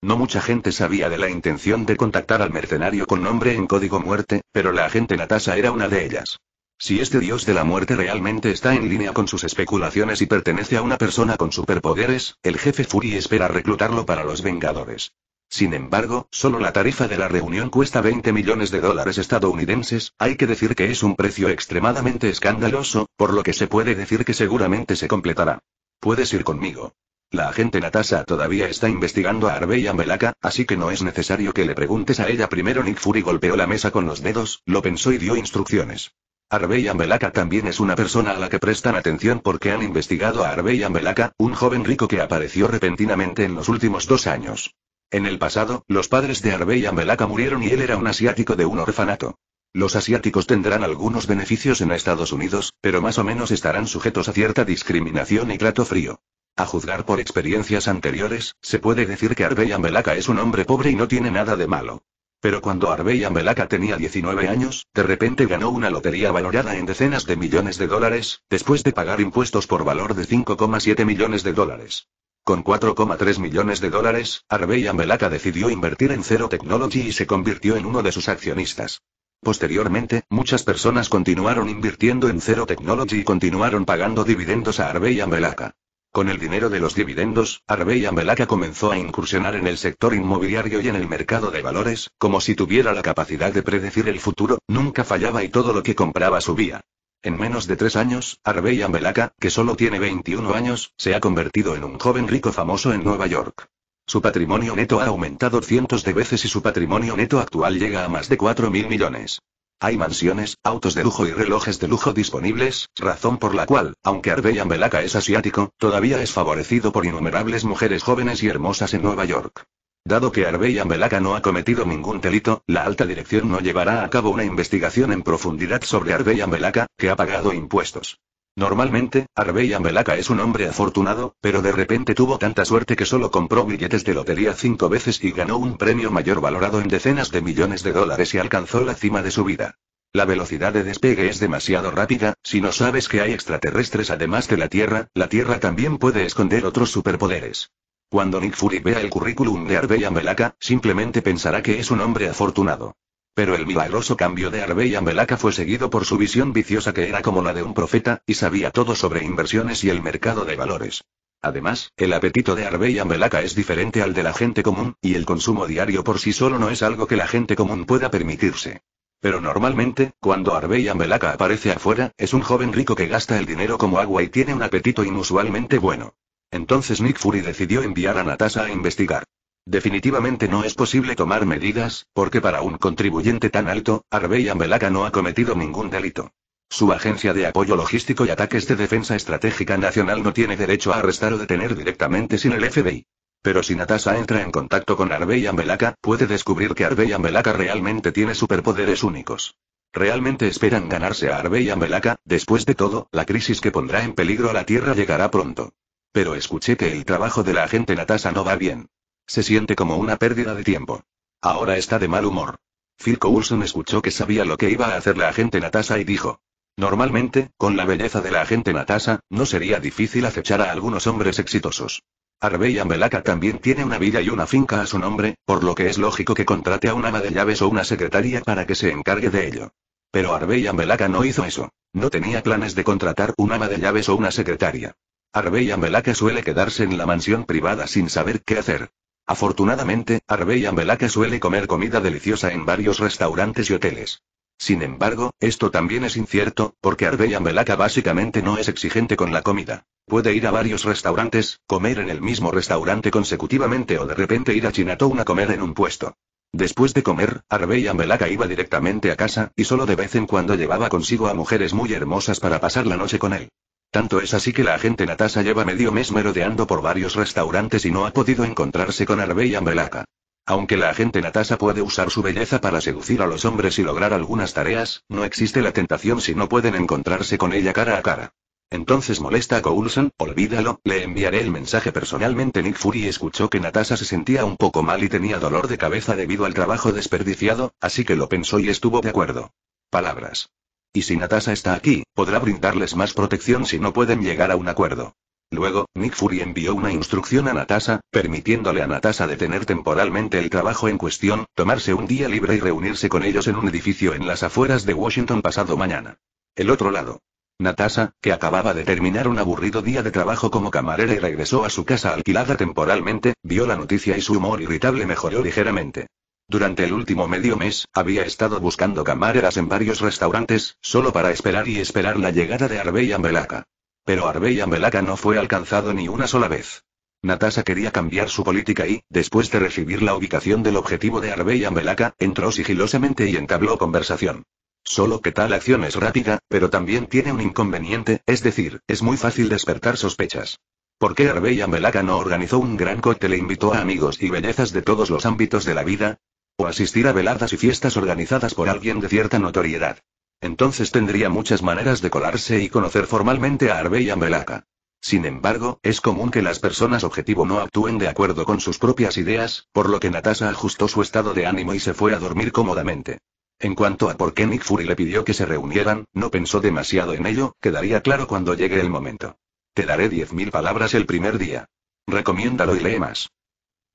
No mucha gente sabía de la intención de contactar al mercenario con nombre en código muerte, pero la agente Natasha era una de ellas. Si este dios de la muerte realmente está en línea con sus especulaciones y pertenece a una persona con superpoderes, el jefe Fury espera reclutarlo para los Vengadores. Sin embargo, solo la tarifa de la reunión cuesta 20 millones de dólares estadounidenses, hay que decir que es un precio extremadamente escandaloso, por lo que se puede decir que seguramente se completará. Puedes ir conmigo. La agente Natasha todavía está investigando a y Amelaka, así que no es necesario que le preguntes a ella primero. Nick Fury golpeó la mesa con los dedos, lo pensó y dio instrucciones. Arbey Ambelaka también es una persona a la que prestan atención porque han investigado a y Ambelaka, un joven rico que apareció repentinamente en los últimos dos años. En el pasado, los padres de y Ambelaka murieron y él era un asiático de un orfanato. Los asiáticos tendrán algunos beneficios en Estados Unidos, pero más o menos estarán sujetos a cierta discriminación y trato frío. A juzgar por experiencias anteriores, se puede decir que Arbey Ambelaka es un hombre pobre y no tiene nada de malo. Pero cuando Arbey Ambelaka tenía 19 años, de repente ganó una lotería valorada en decenas de millones de dólares, después de pagar impuestos por valor de 5,7 millones de dólares. Con 4,3 millones de dólares, Arbey Ambelaka decidió invertir en Zero Technology y se convirtió en uno de sus accionistas. Posteriormente, muchas personas continuaron invirtiendo en Zero Technology y continuaron pagando dividendos a Arbey Ambelaka. Con el dinero de los dividendos, Harvey Ambelaca comenzó a incursionar en el sector inmobiliario y en el mercado de valores, como si tuviera la capacidad de predecir el futuro, nunca fallaba y todo lo que compraba subía. En menos de tres años, Harvey Ambelaca, que solo tiene 21 años, se ha convertido en un joven rico famoso en Nueva York. Su patrimonio neto ha aumentado cientos de veces y su patrimonio neto actual llega a más de 4 mil millones. Hay mansiones, autos de lujo y relojes de lujo disponibles, razón por la cual, aunque Arbeyan Belaka es asiático, todavía es favorecido por innumerables mujeres jóvenes y hermosas en Nueva York. Dado que Arbeyan Belaka no ha cometido ningún delito, la alta dirección no llevará a cabo una investigación en profundidad sobre Arbeyan Belaka, que ha pagado impuestos. Normalmente, Harvey Ambelaca es un hombre afortunado, pero de repente tuvo tanta suerte que solo compró billetes de lotería cinco veces y ganó un premio mayor valorado en decenas de millones de dólares y alcanzó la cima de su vida. La velocidad de despegue es demasiado rápida, si no sabes que hay extraterrestres además de la Tierra, la Tierra también puede esconder otros superpoderes. Cuando Nick Fury vea el currículum de Harvey Melaka, simplemente pensará que es un hombre afortunado. Pero el milagroso cambio de Arbey y fue seguido por su visión viciosa que era como la de un profeta, y sabía todo sobre inversiones y el mercado de valores. Además, el apetito de Arbey Melaka es diferente al de la gente común, y el consumo diario por sí solo no es algo que la gente común pueda permitirse. Pero normalmente, cuando Arbey Ambelaka aparece afuera, es un joven rico que gasta el dinero como agua y tiene un apetito inusualmente bueno. Entonces Nick Fury decidió enviar a Natasha a investigar. Definitivamente no es posible tomar medidas, porque para un contribuyente tan alto, Arbey Ambelaka no ha cometido ningún delito. Su agencia de apoyo logístico y ataques de defensa estratégica nacional no tiene derecho a arrestar o detener directamente sin el FBI. Pero si Natasha entra en contacto con Arbey Ambelaka, puede descubrir que Arbey Ambelaka realmente tiene superpoderes únicos. Realmente esperan ganarse a Arbey Ambelaka, después de todo, la crisis que pondrá en peligro a la Tierra llegará pronto. Pero escuché que el trabajo de la agente Natasha no va bien. Se siente como una pérdida de tiempo. Ahora está de mal humor. Phil Coulson escuchó que sabía lo que iba a hacer la agente Natasha y dijo. Normalmente, con la belleza de la agente Natasha, no sería difícil acechar a algunos hombres exitosos. Arbeyan Ambelaka también tiene una villa y una finca a su nombre, por lo que es lógico que contrate a un ama de llaves o una secretaria para que se encargue de ello. Pero Arbeyan Ambelaka no hizo eso. No tenía planes de contratar un ama de llaves o una secretaria. Arbeyan Ambelaka suele quedarse en la mansión privada sin saber qué hacer. Afortunadamente, Harvey Ambelaca suele comer comida deliciosa en varios restaurantes y hoteles. Sin embargo, esto también es incierto, porque Harvey Ambelaca básicamente no es exigente con la comida. Puede ir a varios restaurantes, comer en el mismo restaurante consecutivamente o de repente ir a Chinatown a comer en un puesto. Después de comer, Harvey Ambelaca iba directamente a casa, y solo de vez en cuando llevaba consigo a mujeres muy hermosas para pasar la noche con él. Tanto es así que la agente Natasha lleva medio mes merodeando por varios restaurantes y no ha podido encontrarse con Arbey Ambelaka. Aunque la agente Natasha puede usar su belleza para seducir a los hombres y lograr algunas tareas, no existe la tentación si no pueden encontrarse con ella cara a cara. Entonces molesta a Coulson, olvídalo, le enviaré el mensaje personalmente. Nick Fury escuchó que Natasha se sentía un poco mal y tenía dolor de cabeza debido al trabajo desperdiciado, así que lo pensó y estuvo de acuerdo. Palabras. Y si Natasha está aquí, podrá brindarles más protección si no pueden llegar a un acuerdo. Luego, Nick Fury envió una instrucción a Natasha, permitiéndole a Natasha detener temporalmente el trabajo en cuestión, tomarse un día libre y reunirse con ellos en un edificio en las afueras de Washington pasado mañana. El otro lado. Natasha, que acababa de terminar un aburrido día de trabajo como camarera y regresó a su casa alquilada temporalmente, vio la noticia y su humor irritable mejoró ligeramente. Durante el último medio mes, había estado buscando camareras en varios restaurantes, solo para esperar y esperar la llegada de Arbey Ambelaca. Pero Arbey Ambelaca no fue alcanzado ni una sola vez. Natasha quería cambiar su política y, después de recibir la ubicación del objetivo de Arbey Ambelaca, entró sigilosamente y entabló conversación. Solo que tal acción es rápida, pero también tiene un inconveniente, es decir, es muy fácil despertar sospechas. ¿Por qué Arbey Ambelaca no organizó un gran cóctel e invitó a amigos y bellezas de todos los ámbitos de la vida? o asistir a veladas y fiestas organizadas por alguien de cierta notoriedad. Entonces tendría muchas maneras de colarse y conocer formalmente a a Ambelaka. Sin embargo, es común que las personas objetivo no actúen de acuerdo con sus propias ideas, por lo que Natasha ajustó su estado de ánimo y se fue a dormir cómodamente. En cuanto a por qué Nick Fury le pidió que se reunieran, no pensó demasiado en ello, quedaría claro cuando llegue el momento. Te daré 10.000 palabras el primer día. Recomiéndalo y lee más.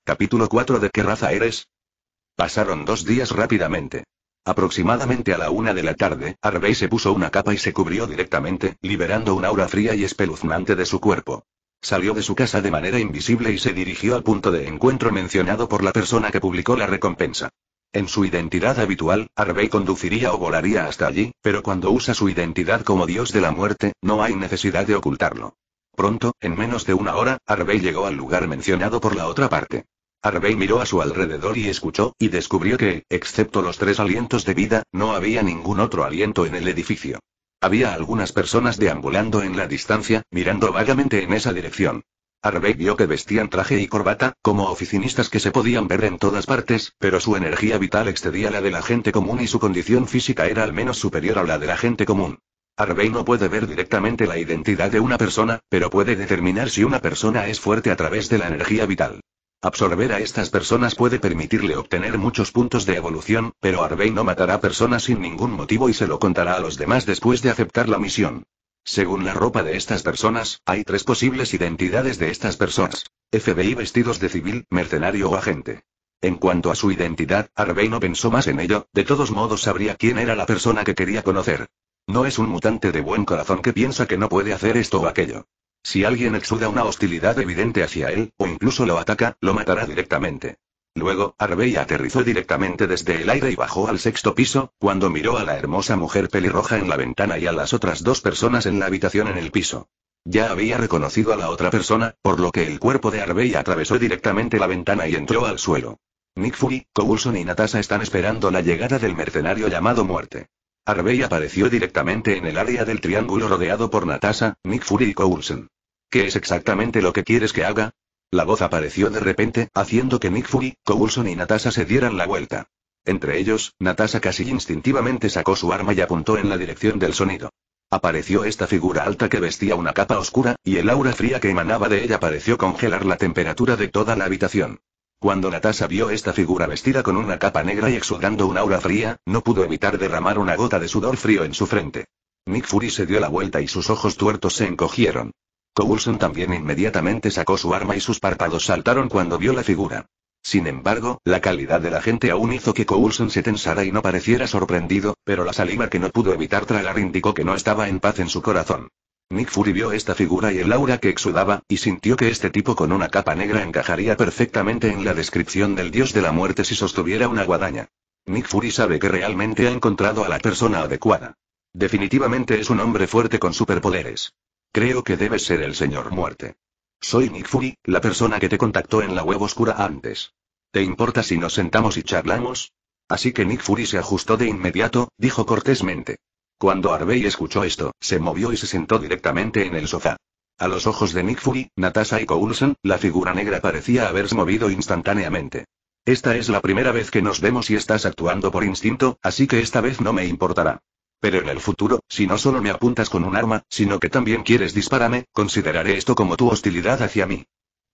Capítulo 4 ¿De qué raza eres? Pasaron dos días rápidamente. Aproximadamente a la una de la tarde, Harvey se puso una capa y se cubrió directamente, liberando un aura fría y espeluznante de su cuerpo. Salió de su casa de manera invisible y se dirigió al punto de encuentro mencionado por la persona que publicó la recompensa. En su identidad habitual, Harvey conduciría o volaría hasta allí, pero cuando usa su identidad como dios de la muerte, no hay necesidad de ocultarlo. Pronto, en menos de una hora, Harvey llegó al lugar mencionado por la otra parte. Arvey miró a su alrededor y escuchó, y descubrió que, excepto los tres alientos de vida, no había ningún otro aliento en el edificio. Había algunas personas deambulando en la distancia, mirando vagamente en esa dirección. Arvey vio que vestían traje y corbata, como oficinistas que se podían ver en todas partes, pero su energía vital excedía la de la gente común y su condición física era al menos superior a la de la gente común. Arvey no puede ver directamente la identidad de una persona, pero puede determinar si una persona es fuerte a través de la energía vital. Absorber a estas personas puede permitirle obtener muchos puntos de evolución, pero Arvey no matará personas sin ningún motivo y se lo contará a los demás después de aceptar la misión. Según la ropa de estas personas, hay tres posibles identidades de estas personas. FBI vestidos de civil, mercenario o agente. En cuanto a su identidad, Arvey no pensó más en ello, de todos modos sabría quién era la persona que quería conocer. No es un mutante de buen corazón que piensa que no puede hacer esto o aquello. Si alguien exuda una hostilidad evidente hacia él, o incluso lo ataca, lo matará directamente. Luego, Arbey aterrizó directamente desde el aire y bajó al sexto piso, cuando miró a la hermosa mujer pelirroja en la ventana y a las otras dos personas en la habitación en el piso. Ya había reconocido a la otra persona, por lo que el cuerpo de Arvey atravesó directamente la ventana y entró al suelo. Nick Fury, Coulson y Natasha están esperando la llegada del mercenario llamado Muerte arvey apareció directamente en el área del triángulo rodeado por Natasha, Nick Fury y Coulson. ¿Qué es exactamente lo que quieres que haga? La voz apareció de repente, haciendo que Nick Fury, Coulson y Natasha se dieran la vuelta. Entre ellos, Natasha casi instintivamente sacó su arma y apuntó en la dirección del sonido. Apareció esta figura alta que vestía una capa oscura, y el aura fría que emanaba de ella pareció congelar la temperatura de toda la habitación. Cuando Natasha vio esta figura vestida con una capa negra y exudando un aura fría, no pudo evitar derramar una gota de sudor frío en su frente. Nick Fury se dio la vuelta y sus ojos tuertos se encogieron. Coulson también inmediatamente sacó su arma y sus párpados saltaron cuando vio la figura. Sin embargo, la calidad de la gente aún hizo que Coulson se tensara y no pareciera sorprendido, pero la saliva que no pudo evitar tragar indicó que no estaba en paz en su corazón. Nick Fury vio esta figura y el aura que exudaba, y sintió que este tipo con una capa negra encajaría perfectamente en la descripción del dios de la muerte si sostuviera una guadaña. Nick Fury sabe que realmente ha encontrado a la persona adecuada. Definitivamente es un hombre fuerte con superpoderes. Creo que debe ser el señor muerte. Soy Nick Fury, la persona que te contactó en la web oscura antes. ¿Te importa si nos sentamos y charlamos? Así que Nick Fury se ajustó de inmediato, dijo cortésmente. Cuando Arvey escuchó esto, se movió y se sentó directamente en el sofá. A los ojos de Nick Fury, Natasha y Coulson, la figura negra parecía haberse movido instantáneamente. Esta es la primera vez que nos vemos y estás actuando por instinto, así que esta vez no me importará. Pero en el futuro, si no solo me apuntas con un arma, sino que también quieres dispararme, consideraré esto como tu hostilidad hacia mí.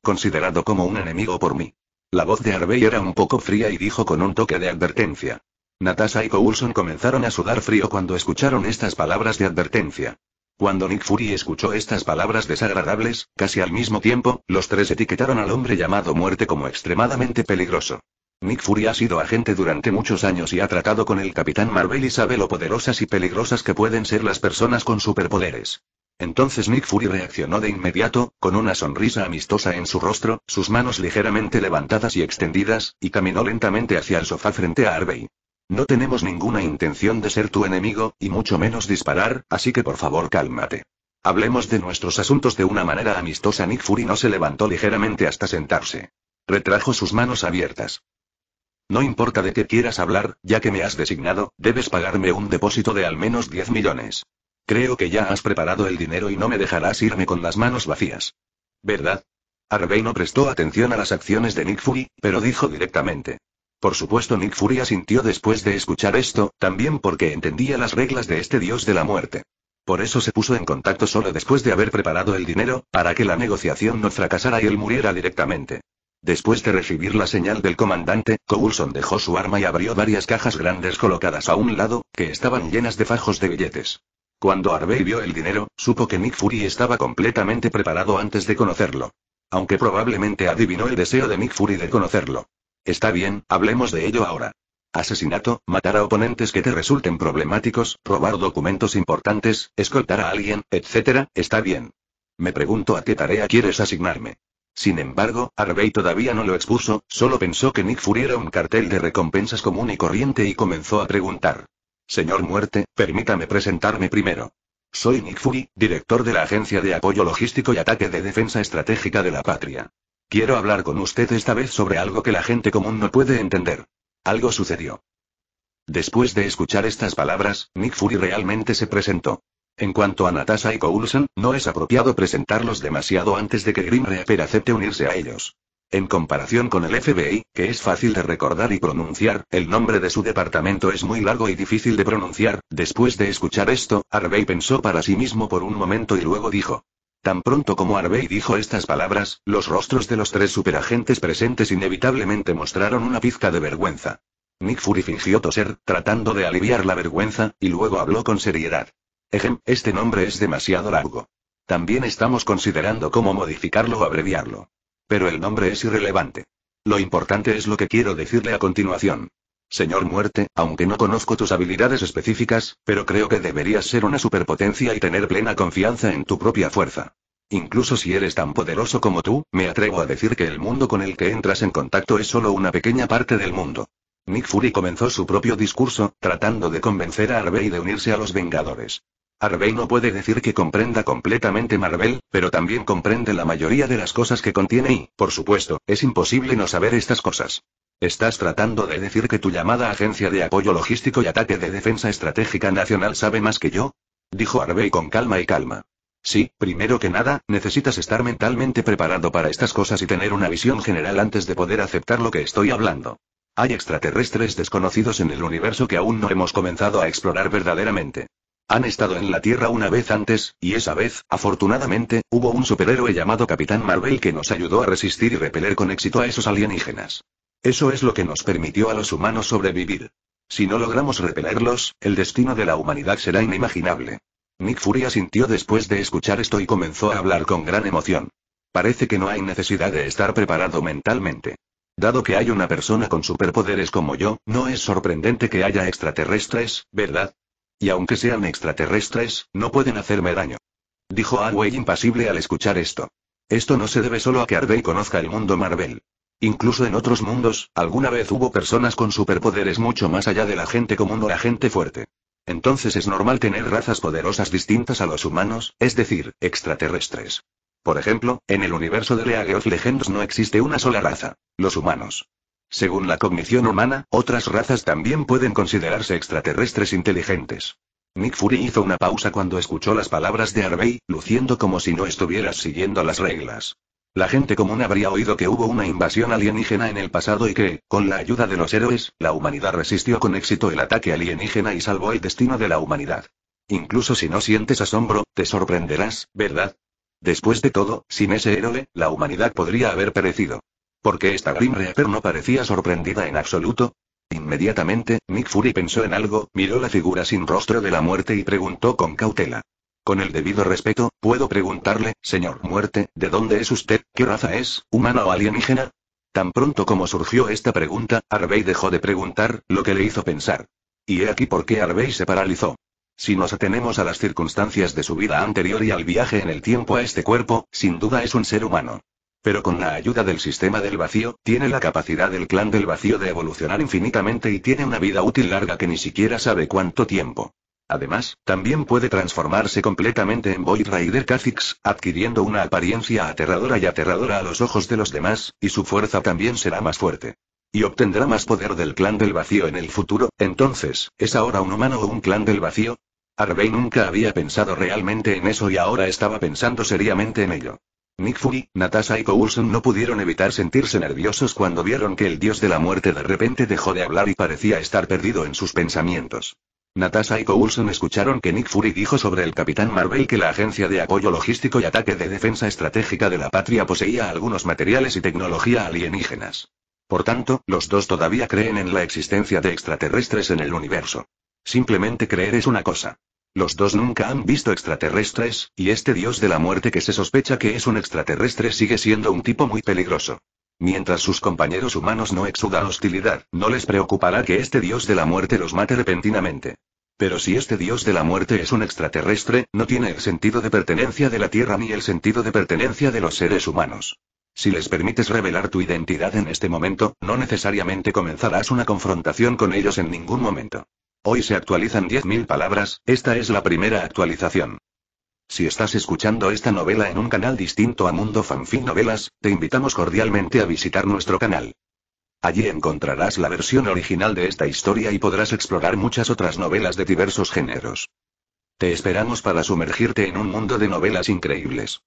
Considerado como un enemigo por mí. La voz de Harvey era un poco fría y dijo con un toque de advertencia. Natasha y Coulson comenzaron a sudar frío cuando escucharon estas palabras de advertencia. Cuando Nick Fury escuchó estas palabras desagradables, casi al mismo tiempo, los tres etiquetaron al hombre llamado Muerte como extremadamente peligroso. Nick Fury ha sido agente durante muchos años y ha tratado con el Capitán Marvel y sabe lo poderosas y peligrosas que pueden ser las personas con superpoderes. Entonces Nick Fury reaccionó de inmediato, con una sonrisa amistosa en su rostro, sus manos ligeramente levantadas y extendidas, y caminó lentamente hacia el sofá frente a Harvey. No tenemos ninguna intención de ser tu enemigo, y mucho menos disparar, así que por favor cálmate. Hablemos de nuestros asuntos de una manera amistosa. Nick Fury no se levantó ligeramente hasta sentarse. Retrajo sus manos abiertas. No importa de qué quieras hablar, ya que me has designado, debes pagarme un depósito de al menos 10 millones. Creo que ya has preparado el dinero y no me dejarás irme con las manos vacías. ¿Verdad? Harvey no prestó atención a las acciones de Nick Fury, pero dijo directamente. Por supuesto Nick Fury asintió después de escuchar esto, también porque entendía las reglas de este dios de la muerte. Por eso se puso en contacto solo después de haber preparado el dinero, para que la negociación no fracasara y él muriera directamente. Después de recibir la señal del comandante, Coulson dejó su arma y abrió varias cajas grandes colocadas a un lado, que estaban llenas de fajos de billetes. Cuando Harvey vio el dinero, supo que Nick Fury estaba completamente preparado antes de conocerlo. Aunque probablemente adivinó el deseo de Nick Fury de conocerlo. Está bien, hablemos de ello ahora. Asesinato, matar a oponentes que te resulten problemáticos, robar documentos importantes, escoltar a alguien, etc., está bien. Me pregunto a qué tarea quieres asignarme. Sin embargo, Harvey todavía no lo expuso, solo pensó que Nick Fury era un cartel de recompensas común y corriente y comenzó a preguntar. Señor Muerte, permítame presentarme primero. Soy Nick Fury, director de la Agencia de Apoyo Logístico y Ataque de Defensa Estratégica de la Patria. Quiero hablar con usted esta vez sobre algo que la gente común no puede entender. Algo sucedió. Después de escuchar estas palabras, Nick Fury realmente se presentó. En cuanto a Natasha y Coulson, no es apropiado presentarlos demasiado antes de que Grim Reaper acepte unirse a ellos. En comparación con el FBI, que es fácil de recordar y pronunciar, el nombre de su departamento es muy largo y difícil de pronunciar. Después de escuchar esto, Harvey pensó para sí mismo por un momento y luego dijo: Tan pronto como Harvey dijo estas palabras, los rostros de los tres superagentes presentes inevitablemente mostraron una pizca de vergüenza. Nick Fury fingió toser, tratando de aliviar la vergüenza, y luego habló con seriedad. Ejem, este nombre es demasiado largo. También estamos considerando cómo modificarlo o abreviarlo. Pero el nombre es irrelevante. Lo importante es lo que quiero decirle a continuación. Señor Muerte, aunque no conozco tus habilidades específicas, pero creo que deberías ser una superpotencia y tener plena confianza en tu propia fuerza. Incluso si eres tan poderoso como tú, me atrevo a decir que el mundo con el que entras en contacto es solo una pequeña parte del mundo. Nick Fury comenzó su propio discurso, tratando de convencer a Harvey de unirse a los Vengadores. Harvey no puede decir que comprenda completamente Marvel, pero también comprende la mayoría de las cosas que contiene y, por supuesto, es imposible no saber estas cosas. ¿Estás tratando de decir que tu llamada Agencia de Apoyo Logístico y Ataque de Defensa Estratégica Nacional sabe más que yo? Dijo Harvey con calma y calma. Sí, primero que nada, necesitas estar mentalmente preparado para estas cosas y tener una visión general antes de poder aceptar lo que estoy hablando. Hay extraterrestres desconocidos en el universo que aún no hemos comenzado a explorar verdaderamente. Han estado en la Tierra una vez antes, y esa vez, afortunadamente, hubo un superhéroe llamado Capitán Marvel que nos ayudó a resistir y repeler con éxito a esos alienígenas. Eso es lo que nos permitió a los humanos sobrevivir. Si no logramos repelerlos, el destino de la humanidad será inimaginable. Nick Fury sintió después de escuchar esto y comenzó a hablar con gran emoción. Parece que no hay necesidad de estar preparado mentalmente. Dado que hay una persona con superpoderes como yo, no es sorprendente que haya extraterrestres, ¿verdad? Y aunque sean extraterrestres, no pueden hacerme daño. Dijo Alway impasible al escuchar esto. Esto no se debe solo a que Arvey conozca el mundo Marvel. Incluso en otros mundos, alguna vez hubo personas con superpoderes mucho más allá de la gente común o la gente fuerte. Entonces es normal tener razas poderosas distintas a los humanos, es decir, extraterrestres. Por ejemplo, en el universo de League of Legends no existe una sola raza, los humanos. Según la cognición humana, otras razas también pueden considerarse extraterrestres inteligentes. Nick Fury hizo una pausa cuando escuchó las palabras de Harvey, luciendo como si no estuvieras siguiendo las reglas. La gente común habría oído que hubo una invasión alienígena en el pasado y que, con la ayuda de los héroes, la humanidad resistió con éxito el ataque alienígena y salvó el destino de la humanidad. Incluso si no sientes asombro, te sorprenderás, ¿verdad? Después de todo, sin ese héroe, la humanidad podría haber perecido. ¿Por qué esta Grim Reaper no parecía sorprendida en absoluto? Inmediatamente, Nick Fury pensó en algo, miró la figura sin rostro de la muerte y preguntó con cautela. Con el debido respeto, puedo preguntarle, señor Muerte, ¿de dónde es usted? ¿Qué raza es? ¿Humana o alienígena? Tan pronto como surgió esta pregunta, Arvey dejó de preguntar, lo que le hizo pensar. Y he aquí por qué Arvey se paralizó. Si nos atenemos a las circunstancias de su vida anterior y al viaje en el tiempo a este cuerpo, sin duda es un ser humano. Pero con la ayuda del sistema del vacío, tiene la capacidad del clan del vacío de evolucionar infinitamente y tiene una vida útil larga que ni siquiera sabe cuánto tiempo. Además, también puede transformarse completamente en Void Rider Kha'Zix, adquiriendo una apariencia aterradora y aterradora a los ojos de los demás, y su fuerza también será más fuerte. Y obtendrá más poder del clan del vacío en el futuro, entonces, ¿es ahora un humano o un clan del vacío? Harvey nunca había pensado realmente en eso y ahora estaba pensando seriamente en ello. Nick Fury, Natasha y Coulson no pudieron evitar sentirse nerviosos cuando vieron que el dios de la muerte de repente dejó de hablar y parecía estar perdido en sus pensamientos. Natasha y Coulson escucharon que Nick Fury dijo sobre el Capitán Marvel que la Agencia de Apoyo Logístico y Ataque de Defensa Estratégica de la Patria poseía algunos materiales y tecnología alienígenas. Por tanto, los dos todavía creen en la existencia de extraterrestres en el universo. Simplemente creer es una cosa. Los dos nunca han visto extraterrestres, y este dios de la muerte que se sospecha que es un extraterrestre sigue siendo un tipo muy peligroso. Mientras sus compañeros humanos no exudan hostilidad, no les preocupará que este dios de la muerte los mate repentinamente. Pero si este dios de la muerte es un extraterrestre, no tiene el sentido de pertenencia de la Tierra ni el sentido de pertenencia de los seres humanos. Si les permites revelar tu identidad en este momento, no necesariamente comenzarás una confrontación con ellos en ningún momento. Hoy se actualizan 10.000 palabras, esta es la primera actualización. Si estás escuchando esta novela en un canal distinto a Mundo Fanfic Novelas, te invitamos cordialmente a visitar nuestro canal. Allí encontrarás la versión original de esta historia y podrás explorar muchas otras novelas de diversos géneros. Te esperamos para sumergirte en un mundo de novelas increíbles.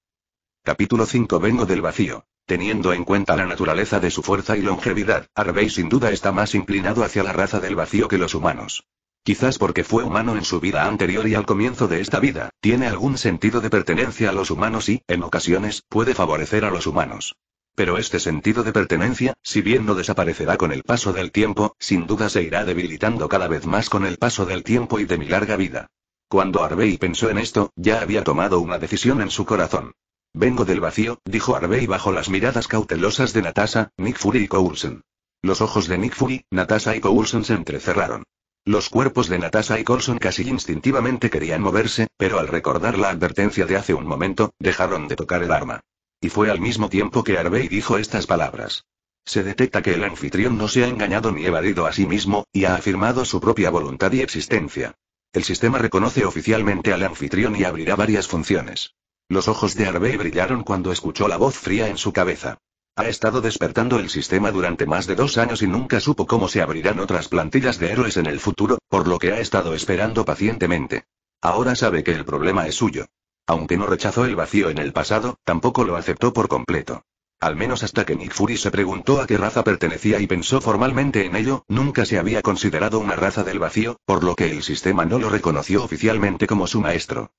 Capítulo 5 Vengo del vacío. Teniendo en cuenta la naturaleza de su fuerza y longevidad, Arvey sin duda está más inclinado hacia la raza del vacío que los humanos. Quizás porque fue humano en su vida anterior y al comienzo de esta vida, tiene algún sentido de pertenencia a los humanos y, en ocasiones, puede favorecer a los humanos. Pero este sentido de pertenencia, si bien no desaparecerá con el paso del tiempo, sin duda se irá debilitando cada vez más con el paso del tiempo y de mi larga vida. Cuando Arvey pensó en esto, ya había tomado una decisión en su corazón. Vengo del vacío, dijo Arvey bajo las miradas cautelosas de Natasha, Nick Fury y Coulson. Los ojos de Nick Fury, Natasha y Coulson se entrecerraron. Los cuerpos de Natasha y Colson casi instintivamente querían moverse, pero al recordar la advertencia de hace un momento, dejaron de tocar el arma. Y fue al mismo tiempo que Harvey dijo estas palabras. Se detecta que el anfitrión no se ha engañado ni evadido a sí mismo, y ha afirmado su propia voluntad y existencia. El sistema reconoce oficialmente al anfitrión y abrirá varias funciones. Los ojos de Harvey brillaron cuando escuchó la voz fría en su cabeza. Ha estado despertando el sistema durante más de dos años y nunca supo cómo se abrirán otras plantillas de héroes en el futuro, por lo que ha estado esperando pacientemente. Ahora sabe que el problema es suyo. Aunque no rechazó el vacío en el pasado, tampoco lo aceptó por completo. Al menos hasta que Nick Fury se preguntó a qué raza pertenecía y pensó formalmente en ello, nunca se había considerado una raza del vacío, por lo que el sistema no lo reconoció oficialmente como su maestro.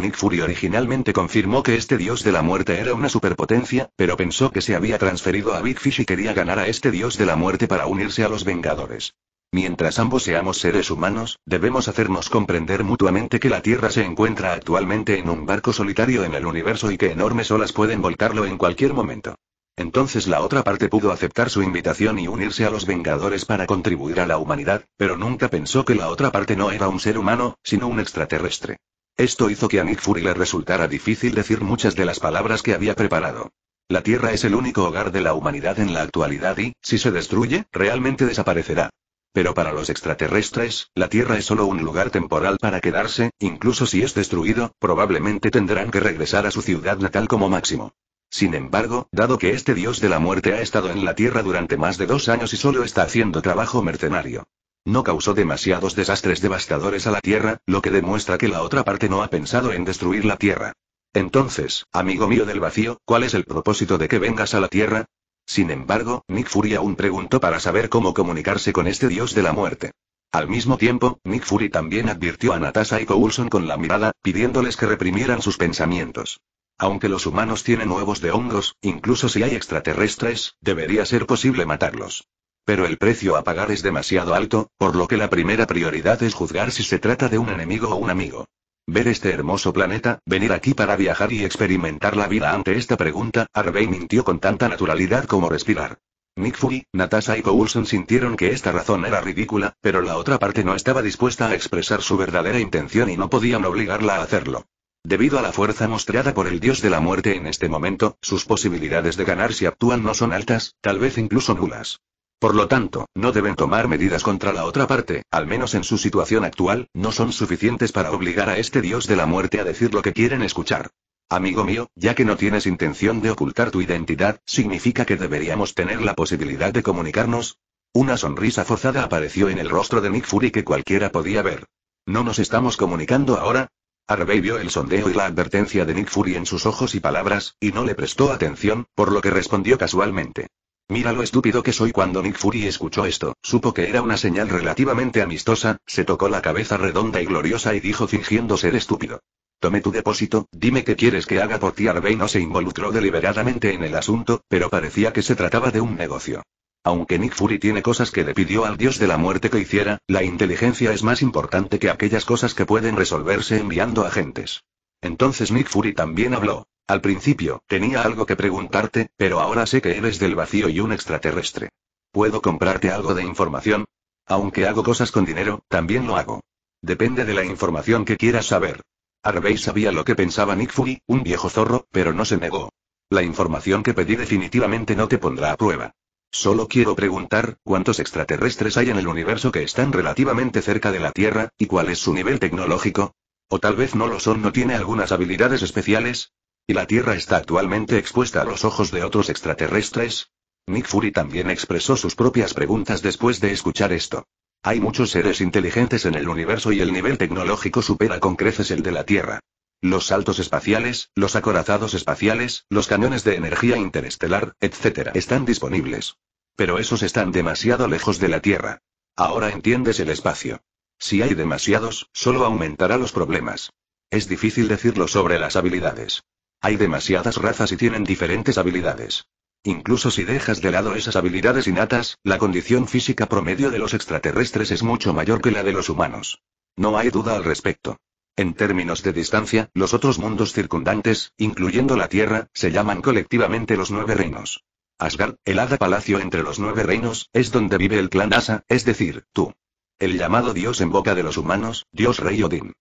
Nick Fury originalmente confirmó que este dios de la muerte era una superpotencia, pero pensó que se había transferido a Big Fish y quería ganar a este dios de la muerte para unirse a los Vengadores. Mientras ambos seamos seres humanos, debemos hacernos comprender mutuamente que la Tierra se encuentra actualmente en un barco solitario en el universo y que enormes olas pueden volcarlo en cualquier momento. Entonces la otra parte pudo aceptar su invitación y unirse a los Vengadores para contribuir a la humanidad, pero nunca pensó que la otra parte no era un ser humano, sino un extraterrestre. Esto hizo que a Nick Fury le resultara difícil decir muchas de las palabras que había preparado. La Tierra es el único hogar de la humanidad en la actualidad y, si se destruye, realmente desaparecerá. Pero para los extraterrestres, la Tierra es solo un lugar temporal para quedarse, incluso si es destruido, probablemente tendrán que regresar a su ciudad natal como máximo. Sin embargo, dado que este dios de la muerte ha estado en la Tierra durante más de dos años y solo está haciendo trabajo mercenario, no causó demasiados desastres devastadores a la Tierra, lo que demuestra que la otra parte no ha pensado en destruir la Tierra. Entonces, amigo mío del vacío, ¿cuál es el propósito de que vengas a la Tierra? Sin embargo, Nick Fury aún preguntó para saber cómo comunicarse con este dios de la muerte. Al mismo tiempo, Nick Fury también advirtió a Natasha y Coulson con la mirada, pidiéndoles que reprimieran sus pensamientos. Aunque los humanos tienen huevos de hongos, incluso si hay extraterrestres, debería ser posible matarlos. Pero el precio a pagar es demasiado alto, por lo que la primera prioridad es juzgar si se trata de un enemigo o un amigo. Ver este hermoso planeta, venir aquí para viajar y experimentar la vida ante esta pregunta, Harvey mintió con tanta naturalidad como respirar. Nick Fury, Natasha y Coulson sintieron que esta razón era ridícula, pero la otra parte no estaba dispuesta a expresar su verdadera intención y no podían obligarla a hacerlo. Debido a la fuerza mostrada por el dios de la muerte en este momento, sus posibilidades de ganar si actúan no son altas, tal vez incluso nulas. Por lo tanto, no deben tomar medidas contra la otra parte, al menos en su situación actual, no son suficientes para obligar a este dios de la muerte a decir lo que quieren escuchar. Amigo mío, ya que no tienes intención de ocultar tu identidad, ¿significa que deberíamos tener la posibilidad de comunicarnos? Una sonrisa forzada apareció en el rostro de Nick Fury que cualquiera podía ver. ¿No nos estamos comunicando ahora? Harvey vio el sondeo y la advertencia de Nick Fury en sus ojos y palabras, y no le prestó atención, por lo que respondió casualmente. Mira lo estúpido que soy cuando Nick Fury escuchó esto, supo que era una señal relativamente amistosa, se tocó la cabeza redonda y gloriosa y dijo fingiendo ser estúpido. Tome tu depósito, dime qué quieres que haga por ti Harvey no se involucró deliberadamente en el asunto, pero parecía que se trataba de un negocio. Aunque Nick Fury tiene cosas que le pidió al dios de la muerte que hiciera, la inteligencia es más importante que aquellas cosas que pueden resolverse enviando agentes. Entonces Nick Fury también habló. Al principio, tenía algo que preguntarte, pero ahora sé que eres del vacío y un extraterrestre. ¿Puedo comprarte algo de información? Aunque hago cosas con dinero, también lo hago. Depende de la información que quieras saber. Harvey sabía lo que pensaba Nick Fury, un viejo zorro, pero no se negó. La información que pedí definitivamente no te pondrá a prueba. Solo quiero preguntar, ¿cuántos extraterrestres hay en el universo que están relativamente cerca de la Tierra, y cuál es su nivel tecnológico? O tal vez no lo son, no tiene algunas habilidades especiales. ¿Y la Tierra está actualmente expuesta a los ojos de otros extraterrestres? Nick Fury también expresó sus propias preguntas después de escuchar esto. Hay muchos seres inteligentes en el universo y el nivel tecnológico supera con creces el de la Tierra. Los saltos espaciales, los acorazados espaciales, los cañones de energía interestelar, etc. están disponibles. Pero esos están demasiado lejos de la Tierra. Ahora entiendes el espacio. Si hay demasiados, solo aumentará los problemas. Es difícil decirlo sobre las habilidades. Hay demasiadas razas y tienen diferentes habilidades. Incluso si dejas de lado esas habilidades innatas, la condición física promedio de los extraterrestres es mucho mayor que la de los humanos. No hay duda al respecto. En términos de distancia, los otros mundos circundantes, incluyendo la Tierra, se llaman colectivamente los nueve reinos. Asgard, el hada palacio entre los nueve reinos, es donde vive el clan Asa, es decir, tú. El llamado dios en boca de los humanos, dios rey Odín.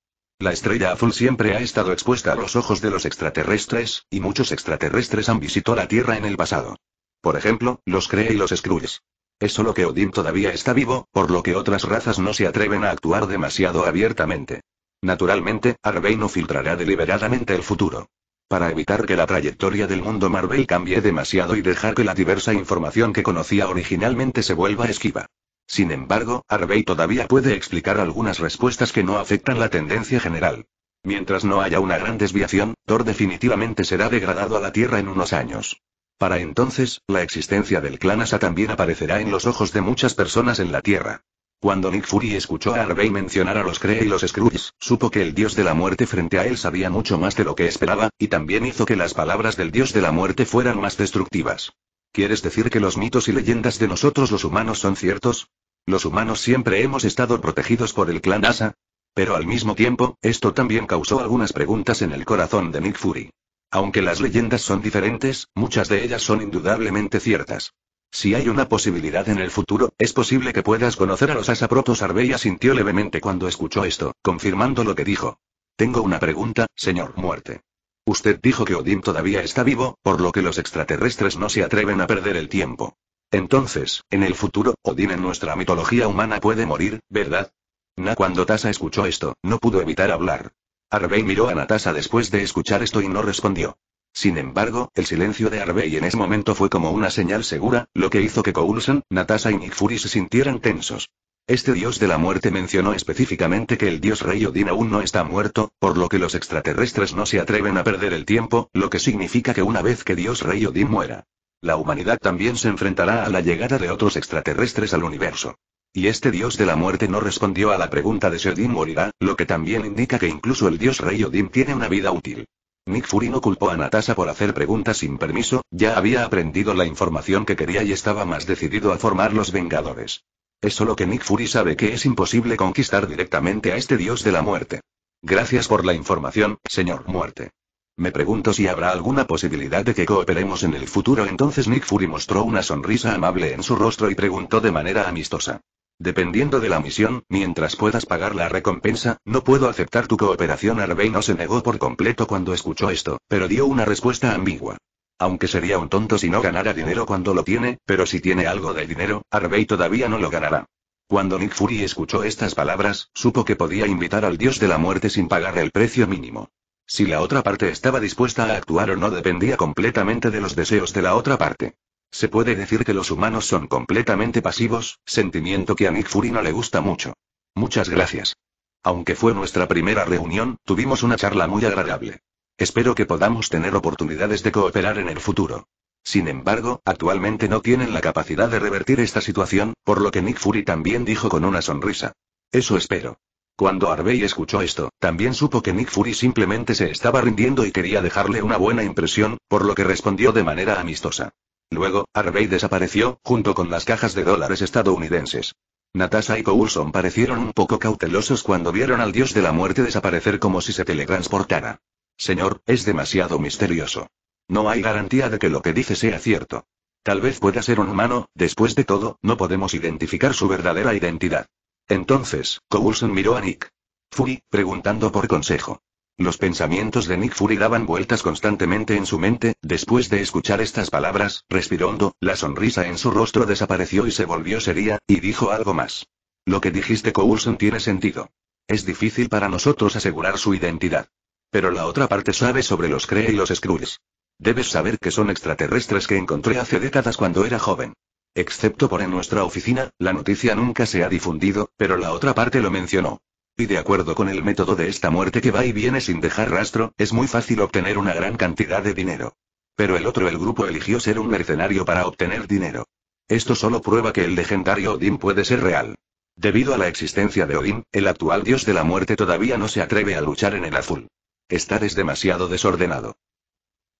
La estrella azul siempre ha estado expuesta a los ojos de los extraterrestres, y muchos extraterrestres han visitado la Tierra en el pasado. Por ejemplo, los Cree y los Skrulls. Es solo que Odín todavía está vivo, por lo que otras razas no se atreven a actuar demasiado abiertamente. Naturalmente, no filtrará deliberadamente el futuro. Para evitar que la trayectoria del mundo Marvel cambie demasiado y dejar que la diversa información que conocía originalmente se vuelva esquiva. Sin embargo, Arvey todavía puede explicar algunas respuestas que no afectan la tendencia general. Mientras no haya una gran desviación, Thor definitivamente será degradado a la Tierra en unos años. Para entonces, la existencia del clan Asa también aparecerá en los ojos de muchas personas en la Tierra. Cuando Nick Fury escuchó a Arvey mencionar a los Kree y los Skrulls, supo que el dios de la muerte frente a él sabía mucho más de lo que esperaba, y también hizo que las palabras del dios de la muerte fueran más destructivas. ¿Quieres decir que los mitos y leyendas de nosotros los humanos son ciertos? Los humanos siempre hemos estado protegidos por el clan Asa. Pero al mismo tiempo, esto también causó algunas preguntas en el corazón de Nick Fury. Aunque las leyendas son diferentes, muchas de ellas son indudablemente ciertas. Si hay una posibilidad en el futuro, es posible que puedas conocer a los Asa Protos Arbeya sintió levemente cuando escuchó esto, confirmando lo que dijo. Tengo una pregunta, señor Muerte. Usted dijo que Odín todavía está vivo, por lo que los extraterrestres no se atreven a perder el tiempo. Entonces, en el futuro, Odín en nuestra mitología humana puede morir, ¿verdad? Na cuando Tasa escuchó esto, no pudo evitar hablar. Arvey miró a Natasa después de escuchar esto y no respondió. Sin embargo, el silencio de Arvey en ese momento fue como una señal segura, lo que hizo que Coulson, Natasa y Nick Fury se sintieran tensos. Este dios de la muerte mencionó específicamente que el dios rey Odin aún no está muerto, por lo que los extraterrestres no se atreven a perder el tiempo, lo que significa que una vez que dios rey Odín muera, la humanidad también se enfrentará a la llegada de otros extraterrestres al universo. Y este dios de la muerte no respondió a la pregunta de si Odín morirá, lo que también indica que incluso el dios rey Odín tiene una vida útil. Nick Fury no culpó a Natasha por hacer preguntas sin permiso, ya había aprendido la información que quería y estaba más decidido a formar los Vengadores. Es solo que Nick Fury sabe que es imposible conquistar directamente a este dios de la muerte. Gracias por la información, señor Muerte. Me pregunto si habrá alguna posibilidad de que cooperemos en el futuro. Entonces Nick Fury mostró una sonrisa amable en su rostro y preguntó de manera amistosa. Dependiendo de la misión, mientras puedas pagar la recompensa, no puedo aceptar tu cooperación. Harvey no se negó por completo cuando escuchó esto, pero dio una respuesta ambigua. Aunque sería un tonto si no ganara dinero cuando lo tiene, pero si tiene algo de dinero, Arvey todavía no lo ganará. Cuando Nick Fury escuchó estas palabras, supo que podía invitar al dios de la muerte sin pagar el precio mínimo. Si la otra parte estaba dispuesta a actuar o no dependía completamente de los deseos de la otra parte. Se puede decir que los humanos son completamente pasivos, sentimiento que a Nick Fury no le gusta mucho. Muchas gracias. Aunque fue nuestra primera reunión, tuvimos una charla muy agradable. Espero que podamos tener oportunidades de cooperar en el futuro. Sin embargo, actualmente no tienen la capacidad de revertir esta situación, por lo que Nick Fury también dijo con una sonrisa. Eso espero. Cuando Arvey escuchó esto, también supo que Nick Fury simplemente se estaba rindiendo y quería dejarle una buena impresión, por lo que respondió de manera amistosa. Luego, Harvey desapareció, junto con las cajas de dólares estadounidenses. Natasha y Coulson parecieron un poco cautelosos cuando vieron al dios de la muerte desaparecer como si se teletransportara. Señor, es demasiado misterioso. No hay garantía de que lo que dice sea cierto. Tal vez pueda ser un humano, después de todo, no podemos identificar su verdadera identidad. Entonces, Coulson miró a Nick. Fury, preguntando por consejo. Los pensamientos de Nick Fury daban vueltas constantemente en su mente, después de escuchar estas palabras, respirando, la sonrisa en su rostro desapareció y se volvió seria, y dijo algo más. Lo que dijiste Coulson tiene sentido. Es difícil para nosotros asegurar su identidad. Pero la otra parte sabe sobre los cree y los Skrulls. Debes saber que son extraterrestres que encontré hace décadas cuando era joven. Excepto por en nuestra oficina, la noticia nunca se ha difundido, pero la otra parte lo mencionó. Y de acuerdo con el método de esta muerte que va y viene sin dejar rastro, es muy fácil obtener una gran cantidad de dinero. Pero el otro el grupo eligió ser un mercenario para obtener dinero. Esto solo prueba que el legendario Odín puede ser real. Debido a la existencia de Odín, el actual dios de la muerte todavía no se atreve a luchar en el azul estar es demasiado desordenado.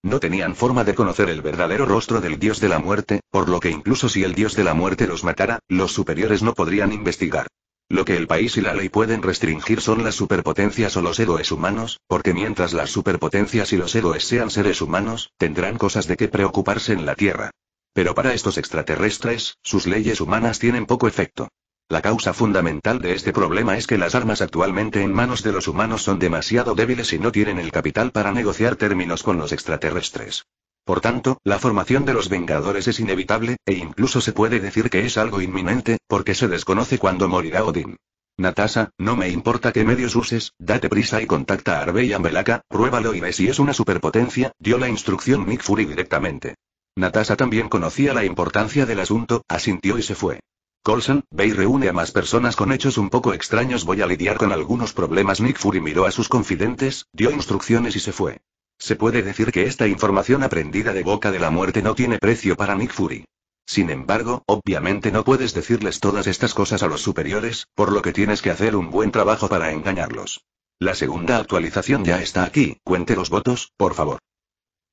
No tenían forma de conocer el verdadero rostro del dios de la muerte, por lo que incluso si el dios de la muerte los matara, los superiores no podrían investigar. Lo que el país y la ley pueden restringir son las superpotencias o los héroes humanos, porque mientras las superpotencias y los héroes sean seres humanos, tendrán cosas de qué preocuparse en la Tierra. Pero para estos extraterrestres, sus leyes humanas tienen poco efecto. La causa fundamental de este problema es que las armas actualmente en manos de los humanos son demasiado débiles y no tienen el capital para negociar términos con los extraterrestres. Por tanto, la formación de los Vengadores es inevitable, e incluso se puede decir que es algo inminente, porque se desconoce cuándo morirá Odín. Natasha, no me importa qué medios uses, date prisa y contacta a Arbey Ambelaka, pruébalo y ve si es una superpotencia, dio la instrucción Nick Fury directamente. Natasha también conocía la importancia del asunto, asintió y se fue. Colson, ve reúne a más personas con hechos un poco extraños. Voy a lidiar con algunos problemas. Nick Fury miró a sus confidentes, dio instrucciones y se fue. Se puede decir que esta información aprendida de boca de la muerte no tiene precio para Nick Fury. Sin embargo, obviamente no puedes decirles todas estas cosas a los superiores, por lo que tienes que hacer un buen trabajo para engañarlos. La segunda actualización ya está aquí, cuente los votos, por favor.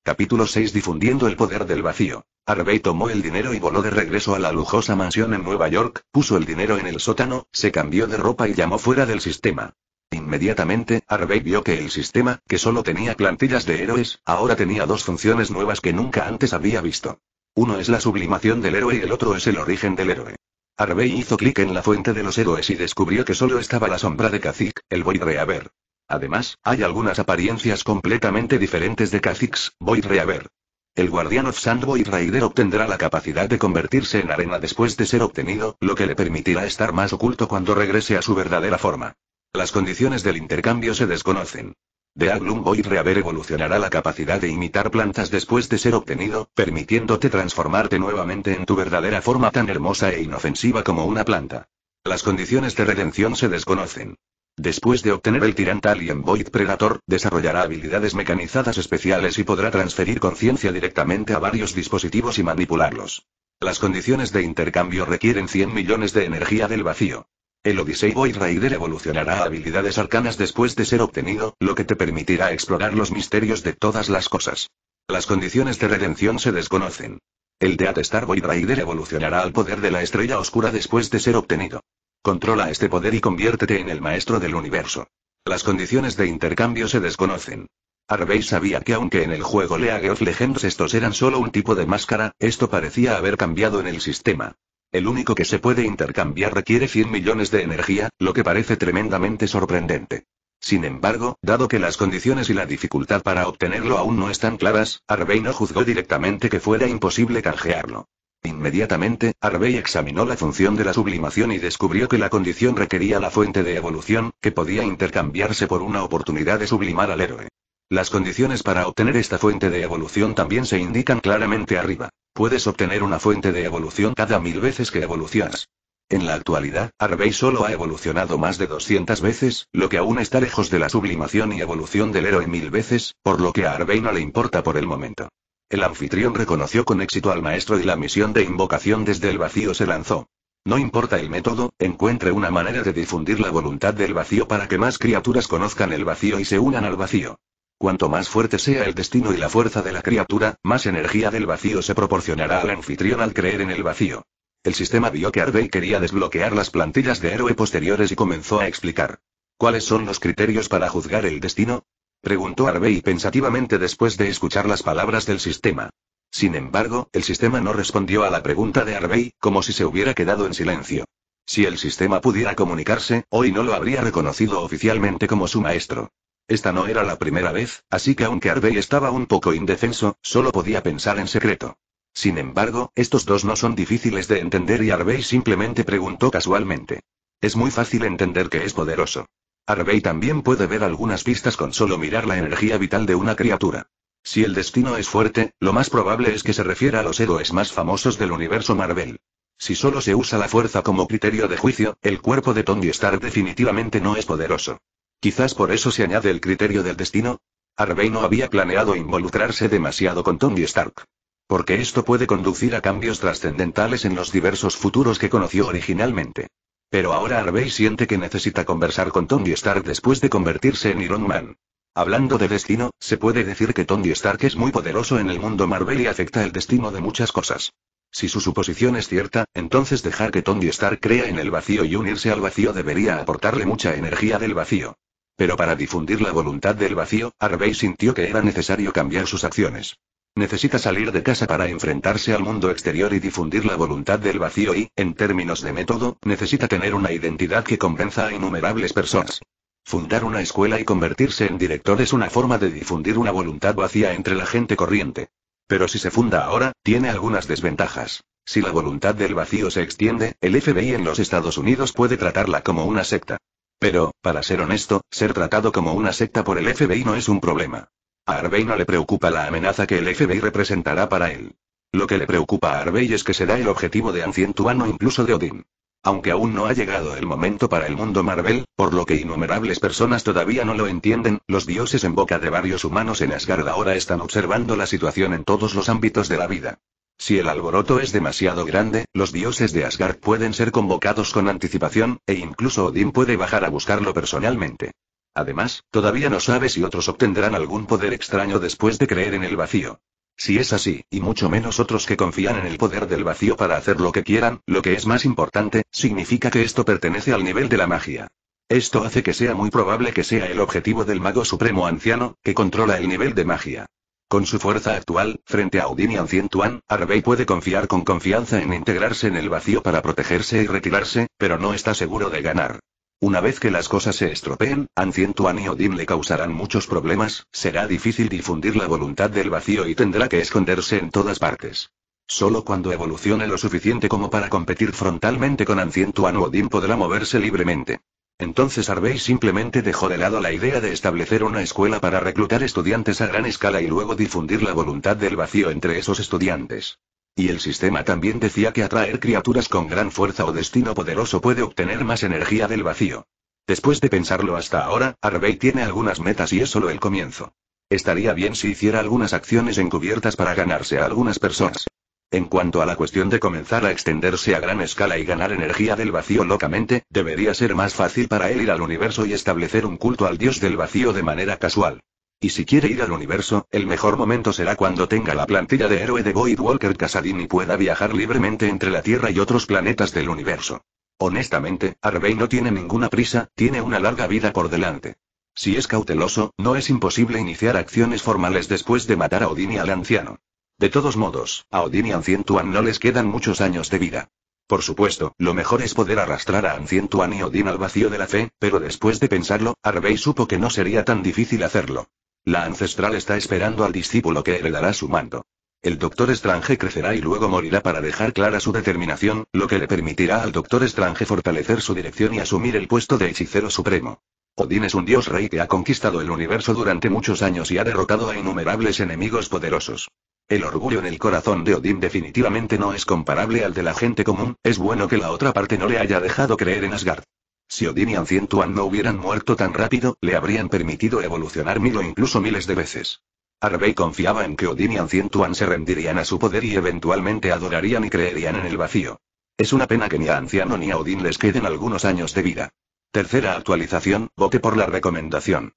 Capítulo 6 Difundiendo el poder del vacío. Harvey tomó el dinero y voló de regreso a la lujosa mansión en Nueva York, puso el dinero en el sótano, se cambió de ropa y llamó fuera del sistema. Inmediatamente, Harvey vio que el sistema, que solo tenía plantillas de héroes, ahora tenía dos funciones nuevas que nunca antes había visto. Uno es la sublimación del héroe y el otro es el origen del héroe. Harvey hizo clic en la fuente de los héroes y descubrió que solo estaba la sombra de Cacique, el Void Reaver. Además, hay algunas apariencias completamente diferentes de Kha'Zix, Void Reaver. El Guardian of Sand Void Raider obtendrá la capacidad de convertirse en arena después de ser obtenido, lo que le permitirá estar más oculto cuando regrese a su verdadera forma. Las condiciones del intercambio se desconocen. De Aglum Void Reaver evolucionará la capacidad de imitar plantas después de ser obtenido, permitiéndote transformarte nuevamente en tu verdadera forma tan hermosa e inofensiva como una planta. Las condiciones de redención se desconocen. Después de obtener el Tyrant Alien Void Predator, desarrollará habilidades mecanizadas especiales y podrá transferir conciencia directamente a varios dispositivos y manipularlos. Las condiciones de intercambio requieren 100 millones de energía del vacío. El Odyssey Void Raider evolucionará a habilidades arcanas después de ser obtenido, lo que te permitirá explorar los misterios de todas las cosas. Las condiciones de redención se desconocen. El Death Star Void Raider evolucionará al poder de la estrella oscura después de ser obtenido. Controla este poder y conviértete en el maestro del universo. Las condiciones de intercambio se desconocen. Harvey sabía que aunque en el juego League of Legends estos eran solo un tipo de máscara, esto parecía haber cambiado en el sistema. El único que se puede intercambiar requiere 100 millones de energía, lo que parece tremendamente sorprendente. Sin embargo, dado que las condiciones y la dificultad para obtenerlo aún no están claras, Harvey no juzgó directamente que fuera imposible canjearlo. Inmediatamente, Arvey examinó la función de la sublimación y descubrió que la condición requería la fuente de evolución, que podía intercambiarse por una oportunidad de sublimar al héroe. Las condiciones para obtener esta fuente de evolución también se indican claramente arriba. Puedes obtener una fuente de evolución cada mil veces que evolucionas. En la actualidad, Arvey solo ha evolucionado más de 200 veces, lo que aún está lejos de la sublimación y evolución del héroe mil veces, por lo que a arvey no le importa por el momento. El anfitrión reconoció con éxito al maestro y la misión de invocación desde el vacío se lanzó. No importa el método, encuentre una manera de difundir la voluntad del vacío para que más criaturas conozcan el vacío y se unan al vacío. Cuanto más fuerte sea el destino y la fuerza de la criatura, más energía del vacío se proporcionará al anfitrión al creer en el vacío. El sistema vio que Arvey quería desbloquear las plantillas de héroe posteriores y comenzó a explicar. ¿Cuáles son los criterios para juzgar el destino? Preguntó Harvey pensativamente después de escuchar las palabras del sistema. Sin embargo, el sistema no respondió a la pregunta de Harvey, como si se hubiera quedado en silencio. Si el sistema pudiera comunicarse, hoy no lo habría reconocido oficialmente como su maestro. Esta no era la primera vez, así que aunque Harvey estaba un poco indefenso, solo podía pensar en secreto. Sin embargo, estos dos no son difíciles de entender y Harvey simplemente preguntó casualmente. Es muy fácil entender que es poderoso. Arvey también puede ver algunas pistas con solo mirar la energía vital de una criatura. Si el destino es fuerte, lo más probable es que se refiera a los héroes más famosos del universo Marvel. Si solo se usa la fuerza como criterio de juicio, el cuerpo de Tony Stark definitivamente no es poderoso. Quizás por eso se añade el criterio del destino. Arvey no había planeado involucrarse demasiado con Tony Stark. Porque esto puede conducir a cambios trascendentales en los diversos futuros que conoció originalmente. Pero ahora Harvey siente que necesita conversar con Tony Stark después de convertirse en Iron Man. Hablando de destino, se puede decir que Tony Stark es muy poderoso en el mundo Marvel y afecta el destino de muchas cosas. Si su suposición es cierta, entonces dejar que Tony Stark crea en el vacío y unirse al vacío debería aportarle mucha energía del vacío. Pero para difundir la voluntad del vacío, Arvey sintió que era necesario cambiar sus acciones. Necesita salir de casa para enfrentarse al mundo exterior y difundir la voluntad del vacío y, en términos de método, necesita tener una identidad que convenza a innumerables personas. Fundar una escuela y convertirse en director es una forma de difundir una voluntad vacía entre la gente corriente. Pero si se funda ahora, tiene algunas desventajas. Si la voluntad del vacío se extiende, el FBI en los Estados Unidos puede tratarla como una secta. Pero, para ser honesto, ser tratado como una secta por el FBI no es un problema. A no le preocupa la amenaza que el FBI representará para él. Lo que le preocupa a Arvey es que será el objetivo de Ancientuano incluso de Odin. Aunque aún no ha llegado el momento para el mundo Marvel, por lo que innumerables personas todavía no lo entienden, los dioses en boca de varios humanos en Asgard ahora están observando la situación en todos los ámbitos de la vida. Si el alboroto es demasiado grande, los dioses de Asgard pueden ser convocados con anticipación, e incluso Odín puede bajar a buscarlo personalmente. Además, todavía no sabe si otros obtendrán algún poder extraño después de creer en el vacío. Si es así, y mucho menos otros que confían en el poder del vacío para hacer lo que quieran, lo que es más importante, significa que esto pertenece al nivel de la magia. Esto hace que sea muy probable que sea el objetivo del mago supremo anciano, que controla el nivel de magia. Con su fuerza actual, frente a Odin y Ancientuan, Tuan, puede confiar con confianza en integrarse en el vacío para protegerse y retirarse, pero no está seguro de ganar. Una vez que las cosas se estropeen, Ancientuan y Odín le causarán muchos problemas, será difícil difundir la voluntad del vacío y tendrá que esconderse en todas partes. Solo cuando evolucione lo suficiente como para competir frontalmente con Ancientuan o Odín podrá moverse libremente. Entonces Arvey simplemente dejó de lado la idea de establecer una escuela para reclutar estudiantes a gran escala y luego difundir la voluntad del vacío entre esos estudiantes. Y el sistema también decía que atraer criaturas con gran fuerza o destino poderoso puede obtener más energía del vacío. Después de pensarlo hasta ahora, Harvey tiene algunas metas y es solo el comienzo. Estaría bien si hiciera algunas acciones encubiertas para ganarse a algunas personas. En cuanto a la cuestión de comenzar a extenderse a gran escala y ganar energía del vacío locamente, debería ser más fácil para él ir al universo y establecer un culto al dios del vacío de manera casual. Y si quiere ir al universo, el mejor momento será cuando tenga la plantilla de héroe de Void Walker Casadini y pueda viajar libremente entre la Tierra y otros planetas del universo. Honestamente, Arvey no tiene ninguna prisa, tiene una larga vida por delante. Si es cauteloso, no es imposible iniciar acciones formales después de matar a Odin y al anciano. De todos modos, a Odin y Ancientuan no les quedan muchos años de vida. Por supuesto, lo mejor es poder arrastrar a Ancientuan y Odin al vacío de la fe, pero después de pensarlo, Arvey supo que no sería tan difícil hacerlo. La ancestral está esperando al discípulo que heredará su mando. El Doctor Estrange crecerá y luego morirá para dejar clara su determinación, lo que le permitirá al Doctor Estrange fortalecer su dirección y asumir el puesto de hechicero supremo. Odín es un dios rey que ha conquistado el universo durante muchos años y ha derrotado a innumerables enemigos poderosos. El orgullo en el corazón de Odín definitivamente no es comparable al de la gente común, es bueno que la otra parte no le haya dejado creer en Asgard. Si Odin y Ancientuan no hubieran muerto tan rápido, le habrían permitido evolucionar mil o incluso miles de veces. Arbey confiaba en que Odin y Ancientuan se rendirían a su poder y eventualmente adorarían y creerían en el vacío. Es una pena que ni a Anciano ni a Odin les queden algunos años de vida. Tercera actualización, vote por la recomendación.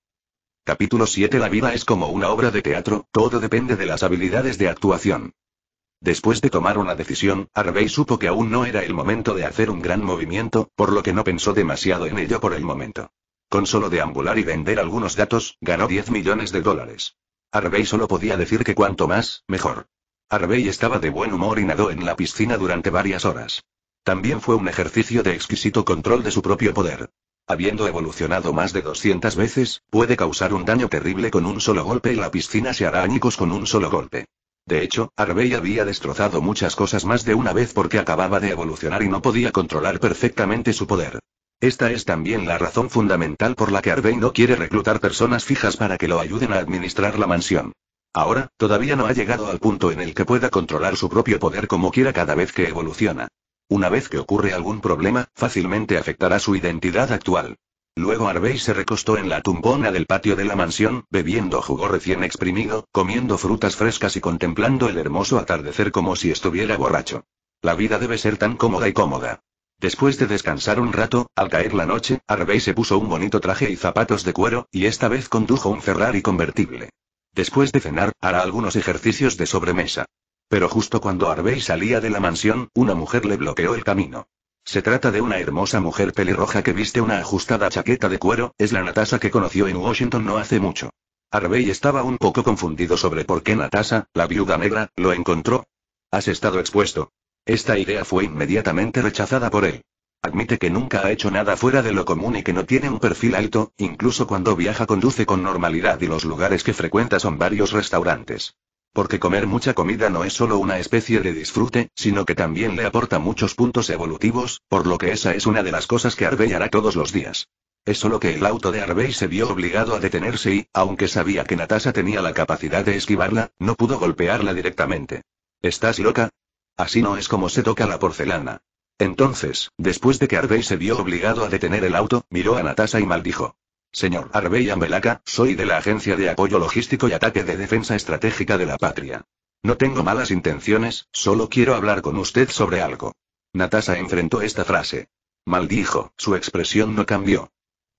Capítulo 7 La vida es como una obra de teatro, todo depende de las habilidades de actuación. Después de tomar una decisión, Harvey supo que aún no era el momento de hacer un gran movimiento, por lo que no pensó demasiado en ello por el momento. Con solo deambular y vender algunos datos, ganó 10 millones de dólares. Harvey solo podía decir que cuanto más, mejor. Harvey estaba de buen humor y nadó en la piscina durante varias horas. También fue un ejercicio de exquisito control de su propio poder. Habiendo evolucionado más de 200 veces, puede causar un daño terrible con un solo golpe y la piscina se hará añicos con un solo golpe. De hecho, Arvey había destrozado muchas cosas más de una vez porque acababa de evolucionar y no podía controlar perfectamente su poder. Esta es también la razón fundamental por la que Arvey no quiere reclutar personas fijas para que lo ayuden a administrar la mansión. Ahora, todavía no ha llegado al punto en el que pueda controlar su propio poder como quiera cada vez que evoluciona. Una vez que ocurre algún problema, fácilmente afectará su identidad actual. Luego Harvey se recostó en la tumbona del patio de la mansión, bebiendo jugo recién exprimido, comiendo frutas frescas y contemplando el hermoso atardecer como si estuviera borracho. La vida debe ser tan cómoda y cómoda. Después de descansar un rato, al caer la noche, Harvey se puso un bonito traje y zapatos de cuero, y esta vez condujo un Ferrari convertible. Después de cenar, hará algunos ejercicios de sobremesa. Pero justo cuando Harvey salía de la mansión, una mujer le bloqueó el camino. Se trata de una hermosa mujer pelirroja que viste una ajustada chaqueta de cuero, es la Natasha que conoció en Washington no hace mucho. Harvey estaba un poco confundido sobre por qué Natasha, la viuda negra, lo encontró. Has estado expuesto. Esta idea fue inmediatamente rechazada por él. Admite que nunca ha hecho nada fuera de lo común y que no tiene un perfil alto, incluso cuando viaja conduce con normalidad y los lugares que frecuenta son varios restaurantes. Porque comer mucha comida no es solo una especie de disfrute, sino que también le aporta muchos puntos evolutivos, por lo que esa es una de las cosas que Harvey hará todos los días. Es solo que el auto de Harvey se vio obligado a detenerse y, aunque sabía que Natasha tenía la capacidad de esquivarla, no pudo golpearla directamente. ¿Estás loca? Así no es como se toca la porcelana. Entonces, después de que Harvey se vio obligado a detener el auto, miró a Natasha y maldijo. Señor Arbey Ambelaca, soy de la Agencia de Apoyo Logístico y Ataque de Defensa Estratégica de la Patria. No tengo malas intenciones, solo quiero hablar con usted sobre algo. Natasha enfrentó esta frase. Maldijo, su expresión no cambió.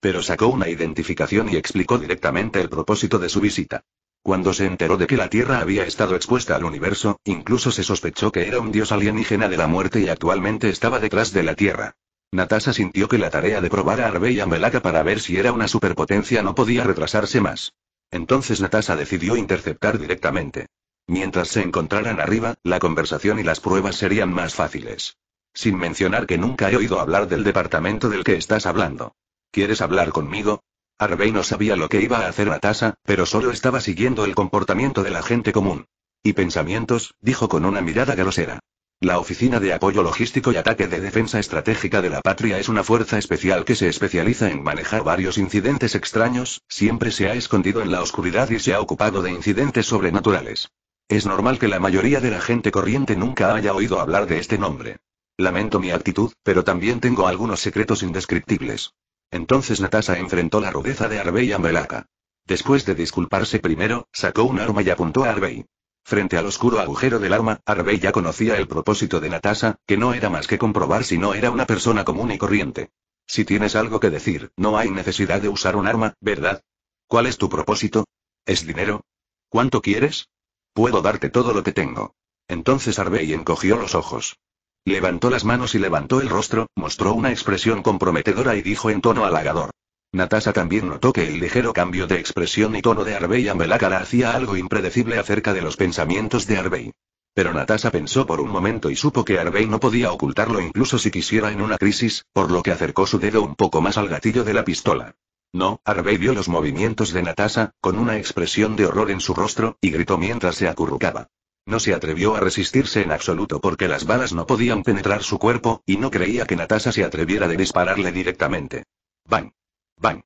Pero sacó una identificación y explicó directamente el propósito de su visita. Cuando se enteró de que la Tierra había estado expuesta al universo, incluso se sospechó que era un dios alienígena de la muerte y actualmente estaba detrás de la Tierra. Natasha sintió que la tarea de probar a a Melaka para ver si era una superpotencia no podía retrasarse más. Entonces Natasha decidió interceptar directamente. Mientras se encontraran arriba, la conversación y las pruebas serían más fáciles. Sin mencionar que nunca he oído hablar del departamento del que estás hablando. ¿Quieres hablar conmigo? Arvey no sabía lo que iba a hacer Natasha, pero solo estaba siguiendo el comportamiento de la gente común. Y pensamientos, dijo con una mirada grosera. La Oficina de Apoyo Logístico y Ataque de Defensa Estratégica de la Patria es una fuerza especial que se especializa en manejar varios incidentes extraños, siempre se ha escondido en la oscuridad y se ha ocupado de incidentes sobrenaturales. Es normal que la mayoría de la gente corriente nunca haya oído hablar de este nombre. Lamento mi actitud, pero también tengo algunos secretos indescriptibles. Entonces Natasha enfrentó la rudeza de Arbey y Ambelaka. Después de disculparse primero, sacó un arma y apuntó a Arbey. Frente al oscuro agujero del arma, Harvey ya conocía el propósito de Natasha, que no era más que comprobar si no era una persona común y corriente. Si tienes algo que decir, no hay necesidad de usar un arma, ¿verdad? ¿Cuál es tu propósito? ¿Es dinero? ¿Cuánto quieres? Puedo darte todo lo que tengo. Entonces Harvey encogió los ojos. Levantó las manos y levantó el rostro, mostró una expresión comprometedora y dijo en tono halagador. Natasha también notó que el ligero cambio de expresión y tono de Arbey Ambelakara hacía algo impredecible acerca de los pensamientos de Arbey. Pero Natasha pensó por un momento y supo que Arbey no podía ocultarlo incluso si quisiera en una crisis, por lo que acercó su dedo un poco más al gatillo de la pistola. No, Arbey vio los movimientos de Natasha, con una expresión de horror en su rostro, y gritó mientras se acurrucaba. No se atrevió a resistirse en absoluto porque las balas no podían penetrar su cuerpo, y no creía que Natasha se atreviera de dispararle directamente. Bang. Bang.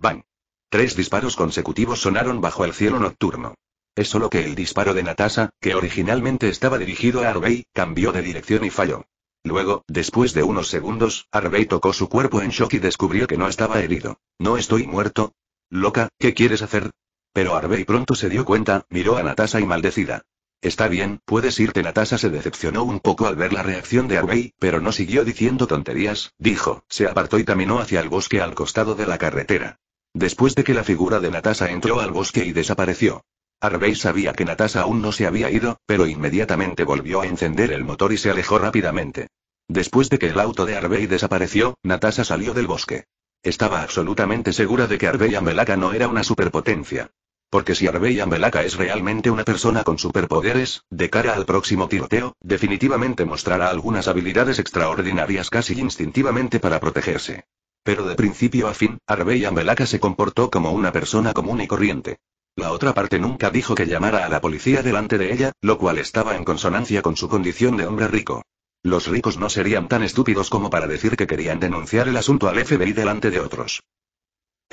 Bang. Tres disparos consecutivos sonaron bajo el cielo nocturno. Es solo que el disparo de Natasha, que originalmente estaba dirigido a Arvey, cambió de dirección y falló. Luego, después de unos segundos, Arvey tocó su cuerpo en shock y descubrió que no estaba herido. ¿No estoy muerto? Loca, ¿qué quieres hacer? Pero Arvey pronto se dio cuenta, miró a Natasha y maldecida. Está bien, puedes irte. Natasa se decepcionó un poco al ver la reacción de Arbey, pero no siguió diciendo tonterías, dijo, se apartó y caminó hacia el bosque al costado de la carretera. Después de que la figura de Natasa entró al bosque y desapareció. Arbey sabía que Natasa aún no se había ido, pero inmediatamente volvió a encender el motor y se alejó rápidamente. Después de que el auto de Arbey desapareció, Natasa salió del bosque. Estaba absolutamente segura de que Arbey Amelaka no era una superpotencia. Porque si arveyan Melaka es realmente una persona con superpoderes, de cara al próximo tiroteo, definitivamente mostrará algunas habilidades extraordinarias casi instintivamente para protegerse. Pero de principio a fin, Arbeya Melaka se comportó como una persona común y corriente. La otra parte nunca dijo que llamara a la policía delante de ella, lo cual estaba en consonancia con su condición de hombre rico. Los ricos no serían tan estúpidos como para decir que querían denunciar el asunto al FBI delante de otros.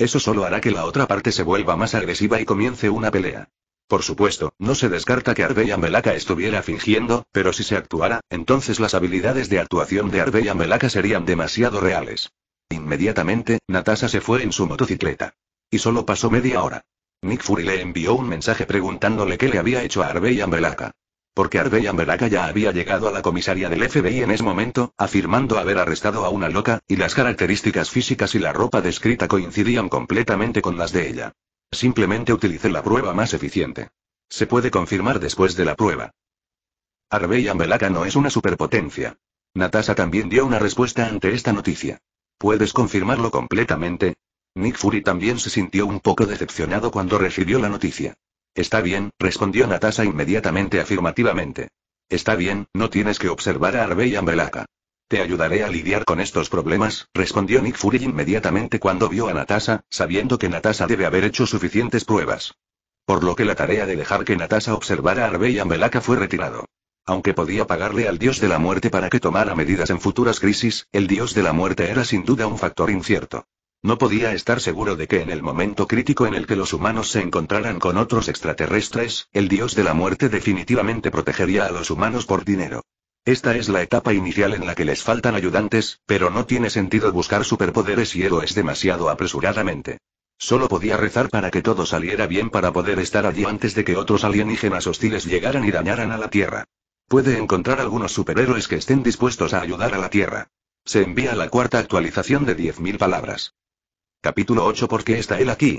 Eso solo hará que la otra parte se vuelva más agresiva y comience una pelea. Por supuesto, no se descarta que y Melaka estuviera fingiendo, pero si se actuara, entonces las habilidades de actuación de y Melaka serían demasiado reales. Inmediatamente, Natasha se fue en su motocicleta. Y solo pasó media hora. Nick Fury le envió un mensaje preguntándole qué le había hecho a y Melaka porque Arveyan Velaka ya había llegado a la comisaría del FBI en ese momento, afirmando haber arrestado a una loca, y las características físicas y la ropa descrita coincidían completamente con las de ella. Simplemente utilicé la prueba más eficiente. Se puede confirmar después de la prueba. Arveyan Velaka no es una superpotencia. Natasha también dio una respuesta ante esta noticia. ¿Puedes confirmarlo completamente? Nick Fury también se sintió un poco decepcionado cuando recibió la noticia. Está bien, respondió Natasha inmediatamente afirmativamente. Está bien, no tienes que observar a Arvey y Ambelaka. Te ayudaré a lidiar con estos problemas, respondió Nick Fury inmediatamente cuando vio a Natasha, sabiendo que Natasha debe haber hecho suficientes pruebas. Por lo que la tarea de dejar que Natasha observara a Harvey y Ambelaka fue retirado. Aunque podía pagarle al dios de la muerte para que tomara medidas en futuras crisis, el dios de la muerte era sin duda un factor incierto. No podía estar seguro de que en el momento crítico en el que los humanos se encontraran con otros extraterrestres, el dios de la muerte definitivamente protegería a los humanos por dinero. Esta es la etapa inicial en la que les faltan ayudantes, pero no tiene sentido buscar superpoderes y héroes demasiado apresuradamente. Solo podía rezar para que todo saliera bien para poder estar allí antes de que otros alienígenas hostiles llegaran y dañaran a la Tierra. Puede encontrar algunos superhéroes que estén dispuestos a ayudar a la Tierra. Se envía la cuarta actualización de 10.000 palabras. Capítulo 8 ¿Por qué está él aquí?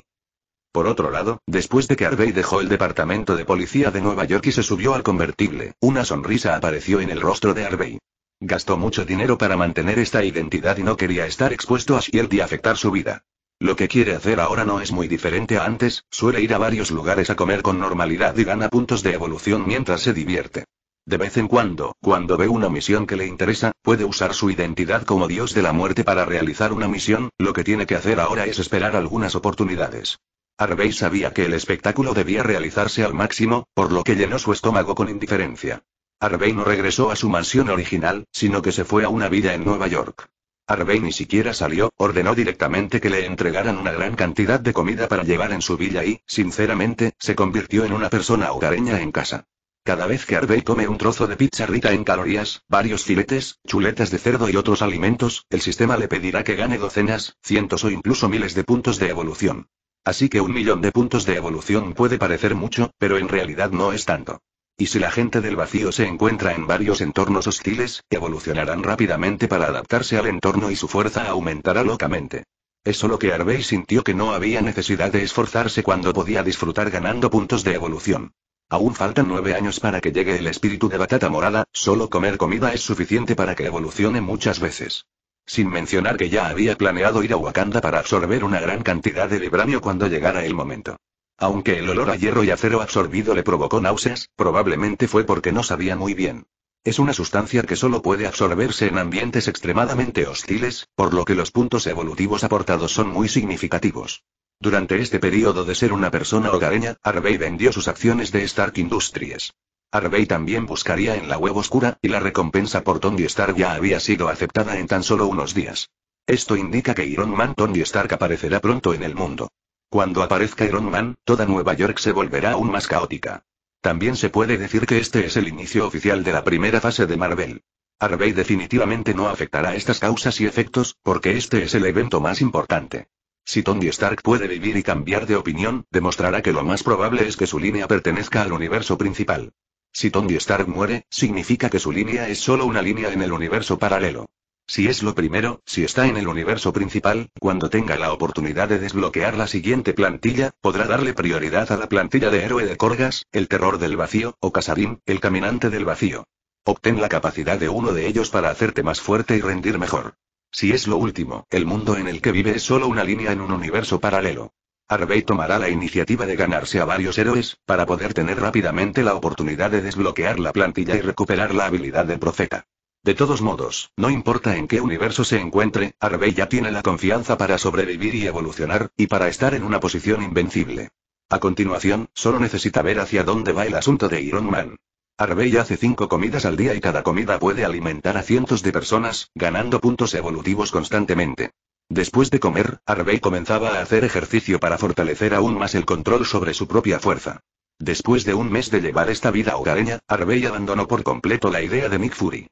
Por otro lado, después de que Harvey dejó el departamento de policía de Nueva York y se subió al convertible, una sonrisa apareció en el rostro de Harvey. Gastó mucho dinero para mantener esta identidad y no quería estar expuesto a Shield y afectar su vida. Lo que quiere hacer ahora no es muy diferente a antes, suele ir a varios lugares a comer con normalidad y gana puntos de evolución mientras se divierte. De vez en cuando, cuando ve una misión que le interesa, puede usar su identidad como dios de la muerte para realizar una misión, lo que tiene que hacer ahora es esperar algunas oportunidades. Harvey sabía que el espectáculo debía realizarse al máximo, por lo que llenó su estómago con indiferencia. Harvey no regresó a su mansión original, sino que se fue a una villa en Nueva York. Harvey ni siquiera salió, ordenó directamente que le entregaran una gran cantidad de comida para llevar en su villa y, sinceramente, se convirtió en una persona hogareña en casa. Cada vez que Harvey come un trozo de pizza rica en calorías, varios filetes, chuletas de cerdo y otros alimentos, el sistema le pedirá que gane docenas, cientos o incluso miles de puntos de evolución. Así que un millón de puntos de evolución puede parecer mucho, pero en realidad no es tanto. Y si la gente del vacío se encuentra en varios entornos hostiles, evolucionarán rápidamente para adaptarse al entorno y su fuerza aumentará locamente. Es solo que Harvey sintió que no había necesidad de esforzarse cuando podía disfrutar ganando puntos de evolución. Aún faltan nueve años para que llegue el espíritu de batata morada, solo comer comida es suficiente para que evolucione muchas veces. Sin mencionar que ya había planeado ir a Wakanda para absorber una gran cantidad de vibranio cuando llegara el momento. Aunque el olor a hierro y acero absorbido le provocó náuseas, probablemente fue porque no sabía muy bien. Es una sustancia que solo puede absorberse en ambientes extremadamente hostiles, por lo que los puntos evolutivos aportados son muy significativos. Durante este periodo de ser una persona hogareña, Harvey vendió sus acciones de Stark Industries. Harvey también buscaría en la web oscura, y la recompensa por Tony Stark ya había sido aceptada en tan solo unos días. Esto indica que Iron Man Tony Stark aparecerá pronto en el mundo. Cuando aparezca Iron Man, toda Nueva York se volverá aún más caótica. También se puede decir que este es el inicio oficial de la primera fase de Marvel. Harvey definitivamente no afectará estas causas y efectos, porque este es el evento más importante. Si Tony Stark puede vivir y cambiar de opinión, demostrará que lo más probable es que su línea pertenezca al universo principal. Si Tony Stark muere, significa que su línea es solo una línea en el universo paralelo. Si es lo primero, si está en el universo principal, cuando tenga la oportunidad de desbloquear la siguiente plantilla, podrá darle prioridad a la plantilla de héroe de Korgas, el terror del vacío, o Casarín, el caminante del vacío. Obtén la capacidad de uno de ellos para hacerte más fuerte y rendir mejor. Si es lo último, el mundo en el que vive es solo una línea en un universo paralelo. Harvey tomará la iniciativa de ganarse a varios héroes, para poder tener rápidamente la oportunidad de desbloquear la plantilla y recuperar la habilidad de profeta. De todos modos, no importa en qué universo se encuentre, Harvey ya tiene la confianza para sobrevivir y evolucionar, y para estar en una posición invencible. A continuación, solo necesita ver hacia dónde va el asunto de Iron Man. Arbey hace cinco comidas al día y cada comida puede alimentar a cientos de personas, ganando puntos evolutivos constantemente. Después de comer, Arvey comenzaba a hacer ejercicio para fortalecer aún más el control sobre su propia fuerza. Después de un mes de llevar esta vida hogareña, Arbey abandonó por completo la idea de Nick Fury.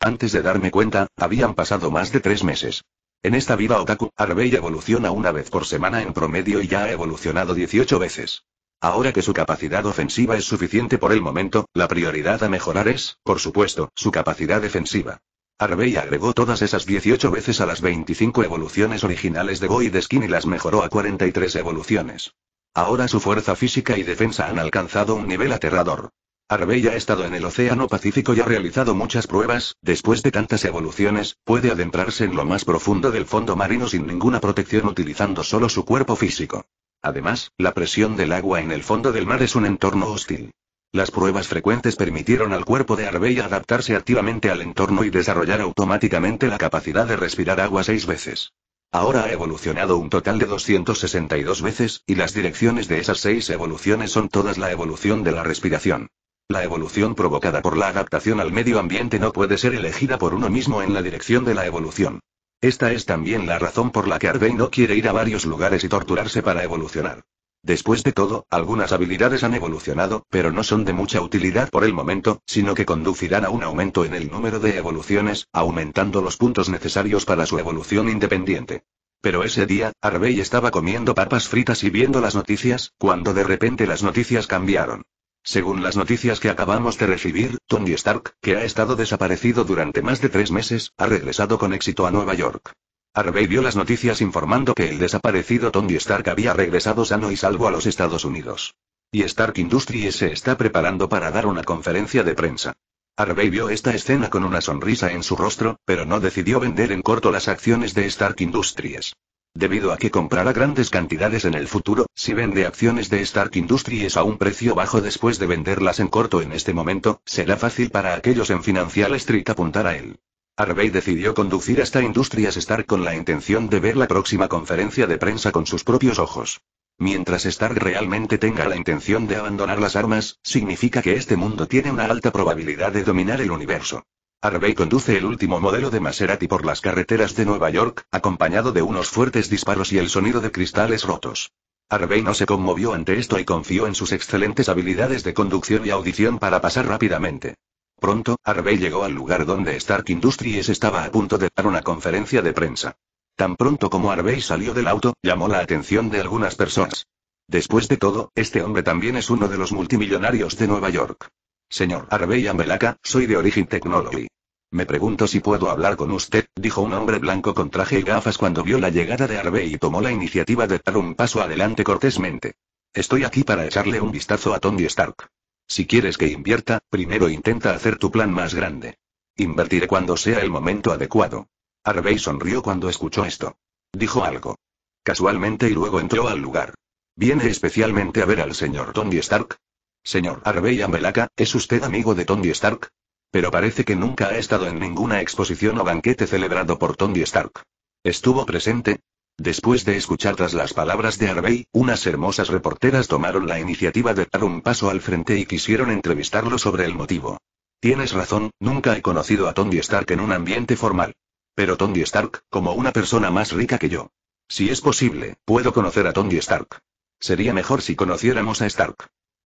Antes de darme cuenta, habían pasado más de tres meses. En esta vida otaku, Arbey evoluciona una vez por semana en promedio y ya ha evolucionado 18 veces. Ahora que su capacidad ofensiva es suficiente por el momento, la prioridad a mejorar es, por supuesto, su capacidad defensiva. Arvey agregó todas esas 18 veces a las 25 evoluciones originales de de Skin y las mejoró a 43 evoluciones. Ahora su fuerza física y defensa han alcanzado un nivel aterrador. Harvey ha estado en el Océano Pacífico y ha realizado muchas pruebas, después de tantas evoluciones, puede adentrarse en lo más profundo del fondo marino sin ninguna protección utilizando solo su cuerpo físico. Además, la presión del agua en el fondo del mar es un entorno hostil. Las pruebas frecuentes permitieron al cuerpo de Arbey adaptarse activamente al entorno y desarrollar automáticamente la capacidad de respirar agua seis veces. Ahora ha evolucionado un total de 262 veces, y las direcciones de esas seis evoluciones son todas la evolución de la respiración. La evolución provocada por la adaptación al medio ambiente no puede ser elegida por uno mismo en la dirección de la evolución. Esta es también la razón por la que Arvey no quiere ir a varios lugares y torturarse para evolucionar. Después de todo, algunas habilidades han evolucionado, pero no son de mucha utilidad por el momento, sino que conducirán a un aumento en el número de evoluciones, aumentando los puntos necesarios para su evolución independiente. Pero ese día, Harvey estaba comiendo papas fritas y viendo las noticias, cuando de repente las noticias cambiaron. Según las noticias que acabamos de recibir, Tony Stark, que ha estado desaparecido durante más de tres meses, ha regresado con éxito a Nueva York. Harvey vio las noticias informando que el desaparecido Tony Stark había regresado sano y salvo a los Estados Unidos. Y Stark Industries se está preparando para dar una conferencia de prensa. Harvey vio esta escena con una sonrisa en su rostro, pero no decidió vender en corto las acciones de Stark Industries. Debido a que comprará grandes cantidades en el futuro, si vende acciones de Stark Industries a un precio bajo después de venderlas en corto en este momento, será fácil para aquellos en Financial Street apuntar a él. Harvey decidió conducir hasta Industrias Stark con la intención de ver la próxima conferencia de prensa con sus propios ojos. Mientras Stark realmente tenga la intención de abandonar las armas, significa que este mundo tiene una alta probabilidad de dominar el universo. Harvey conduce el último modelo de Maserati por las carreteras de Nueva York, acompañado de unos fuertes disparos y el sonido de cristales rotos. Harvey no se conmovió ante esto y confió en sus excelentes habilidades de conducción y audición para pasar rápidamente. Pronto, Harvey llegó al lugar donde Stark Industries estaba a punto de dar una conferencia de prensa. Tan pronto como Harvey salió del auto, llamó la atención de algunas personas. Después de todo, este hombre también es uno de los multimillonarios de Nueva York. Señor Harvey Ambelaka, soy de origen Technology. Me pregunto si puedo hablar con usted, dijo un hombre blanco con traje y gafas cuando vio la llegada de Harvey y tomó la iniciativa de dar un paso adelante cortésmente. Estoy aquí para echarle un vistazo a Tony Stark. Si quieres que invierta, primero intenta hacer tu plan más grande. Invertiré cuando sea el momento adecuado. Harvey sonrió cuando escuchó esto. Dijo algo. Casualmente y luego entró al lugar. ¿Viene especialmente a ver al señor Tony Stark? Señor Harvey Amelaka. ¿es usted amigo de Tony Stark? Pero parece que nunca ha estado en ninguna exposición o banquete celebrado por Tony Stark. ¿Estuvo presente? Después de escuchar tras las palabras de Harvey, unas hermosas reporteras tomaron la iniciativa de dar un paso al frente y quisieron entrevistarlo sobre el motivo. Tienes razón, nunca he conocido a Tony Stark en un ambiente formal. Pero Tony Stark, como una persona más rica que yo. Si es posible, puedo conocer a Tony Stark. Sería mejor si conociéramos a Stark.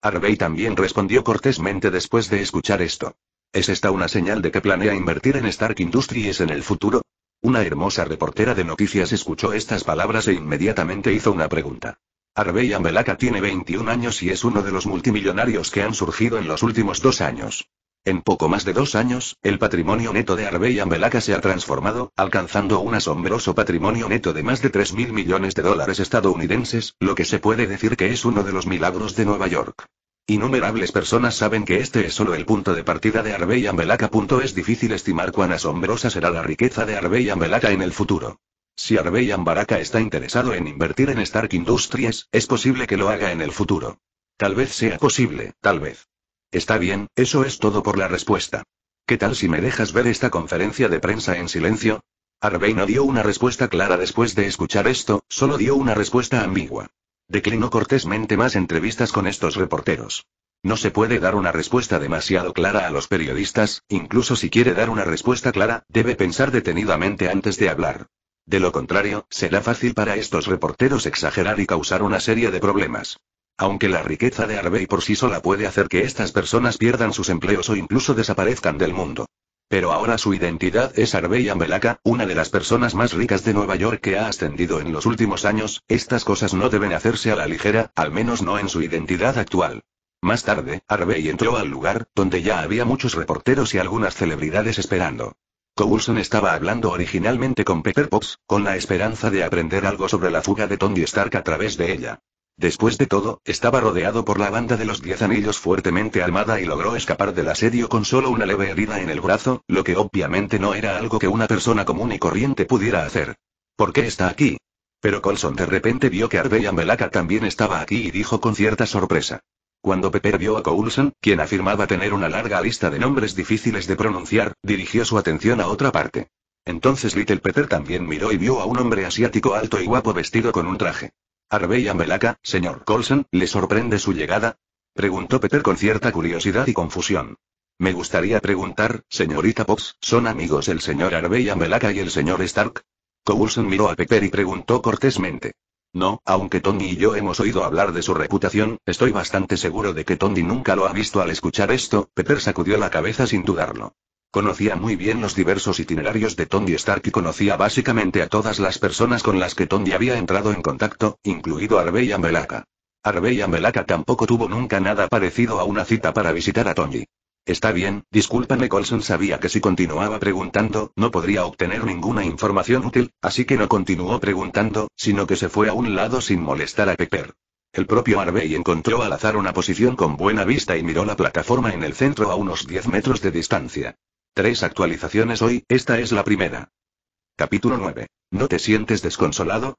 Harvey también respondió cortésmente después de escuchar esto. ¿Es esta una señal de que planea invertir en Stark Industries en el futuro? Una hermosa reportera de noticias escuchó estas palabras e inmediatamente hizo una pregunta. Arbey Ambelaka tiene 21 años y es uno de los multimillonarios que han surgido en los últimos dos años. En poco más de dos años, el patrimonio neto de Arvey Ambelaka se ha transformado, alcanzando un asombroso patrimonio neto de más de 3.000 millones de dólares estadounidenses, lo que se puede decir que es uno de los milagros de Nueva York. Innumerables personas saben que este es solo el punto de partida de y Ambelaka. Es difícil estimar cuán asombrosa será la riqueza de y Ambelaka en el futuro. Si Arbey Ambaraka está interesado en invertir en Stark Industries, es posible que lo haga en el futuro. Tal vez sea posible, tal vez. Está bien, eso es todo por la respuesta. ¿Qué tal si me dejas ver esta conferencia de prensa en silencio? Arbey no dio una respuesta clara después de escuchar esto, solo dio una respuesta ambigua. Declinó cortésmente más entrevistas con estos reporteros. No se puede dar una respuesta demasiado clara a los periodistas, incluso si quiere dar una respuesta clara, debe pensar detenidamente antes de hablar. De lo contrario, será fácil para estos reporteros exagerar y causar una serie de problemas. Aunque la riqueza de Harvey por sí sola puede hacer que estas personas pierdan sus empleos o incluso desaparezcan del mundo. Pero ahora su identidad es Arvey Melaka, una de las personas más ricas de Nueva York que ha ascendido en los últimos años, estas cosas no deben hacerse a la ligera, al menos no en su identidad actual. Más tarde, Harvey entró al lugar, donde ya había muchos reporteros y algunas celebridades esperando. Coulson estaba hablando originalmente con Pepper Potts, con la esperanza de aprender algo sobre la fuga de Tony Stark a través de ella. Después de todo, estaba rodeado por la banda de los Diez Anillos fuertemente armada y logró escapar del asedio con solo una leve herida en el brazo, lo que obviamente no era algo que una persona común y corriente pudiera hacer. ¿Por qué está aquí? Pero Colson de repente vio que arveyan Melaka también estaba aquí y dijo con cierta sorpresa. Cuando Pepper vio a Coulson, quien afirmaba tener una larga lista de nombres difíciles de pronunciar, dirigió su atención a otra parte. Entonces Little Peter también miró y vio a un hombre asiático alto y guapo vestido con un traje. Arbey señor Colson, ¿le sorprende su llegada? Preguntó Peter con cierta curiosidad y confusión. Me gustaría preguntar, señorita Potts, ¿son amigos el señor Arbey y el señor Stark? Coulson miró a Peter y preguntó cortésmente. No, aunque Tony y yo hemos oído hablar de su reputación, estoy bastante seguro de que Tony nunca lo ha visto al escuchar esto, Peter sacudió la cabeza sin dudarlo. Conocía muy bien los diversos itinerarios de Tony Stark y conocía básicamente a todas las personas con las que Tony había entrado en contacto, incluido y Melaka. y Melaka tampoco tuvo nunca nada parecido a una cita para visitar a Tony. Está bien, discúlpame Colson sabía que si continuaba preguntando, no podría obtener ninguna información útil, así que no continuó preguntando, sino que se fue a un lado sin molestar a Pepper. El propio Harvey encontró al azar una posición con buena vista y miró la plataforma en el centro a unos 10 metros de distancia. Tres actualizaciones hoy, esta es la primera. Capítulo 9. ¿No te sientes desconsolado?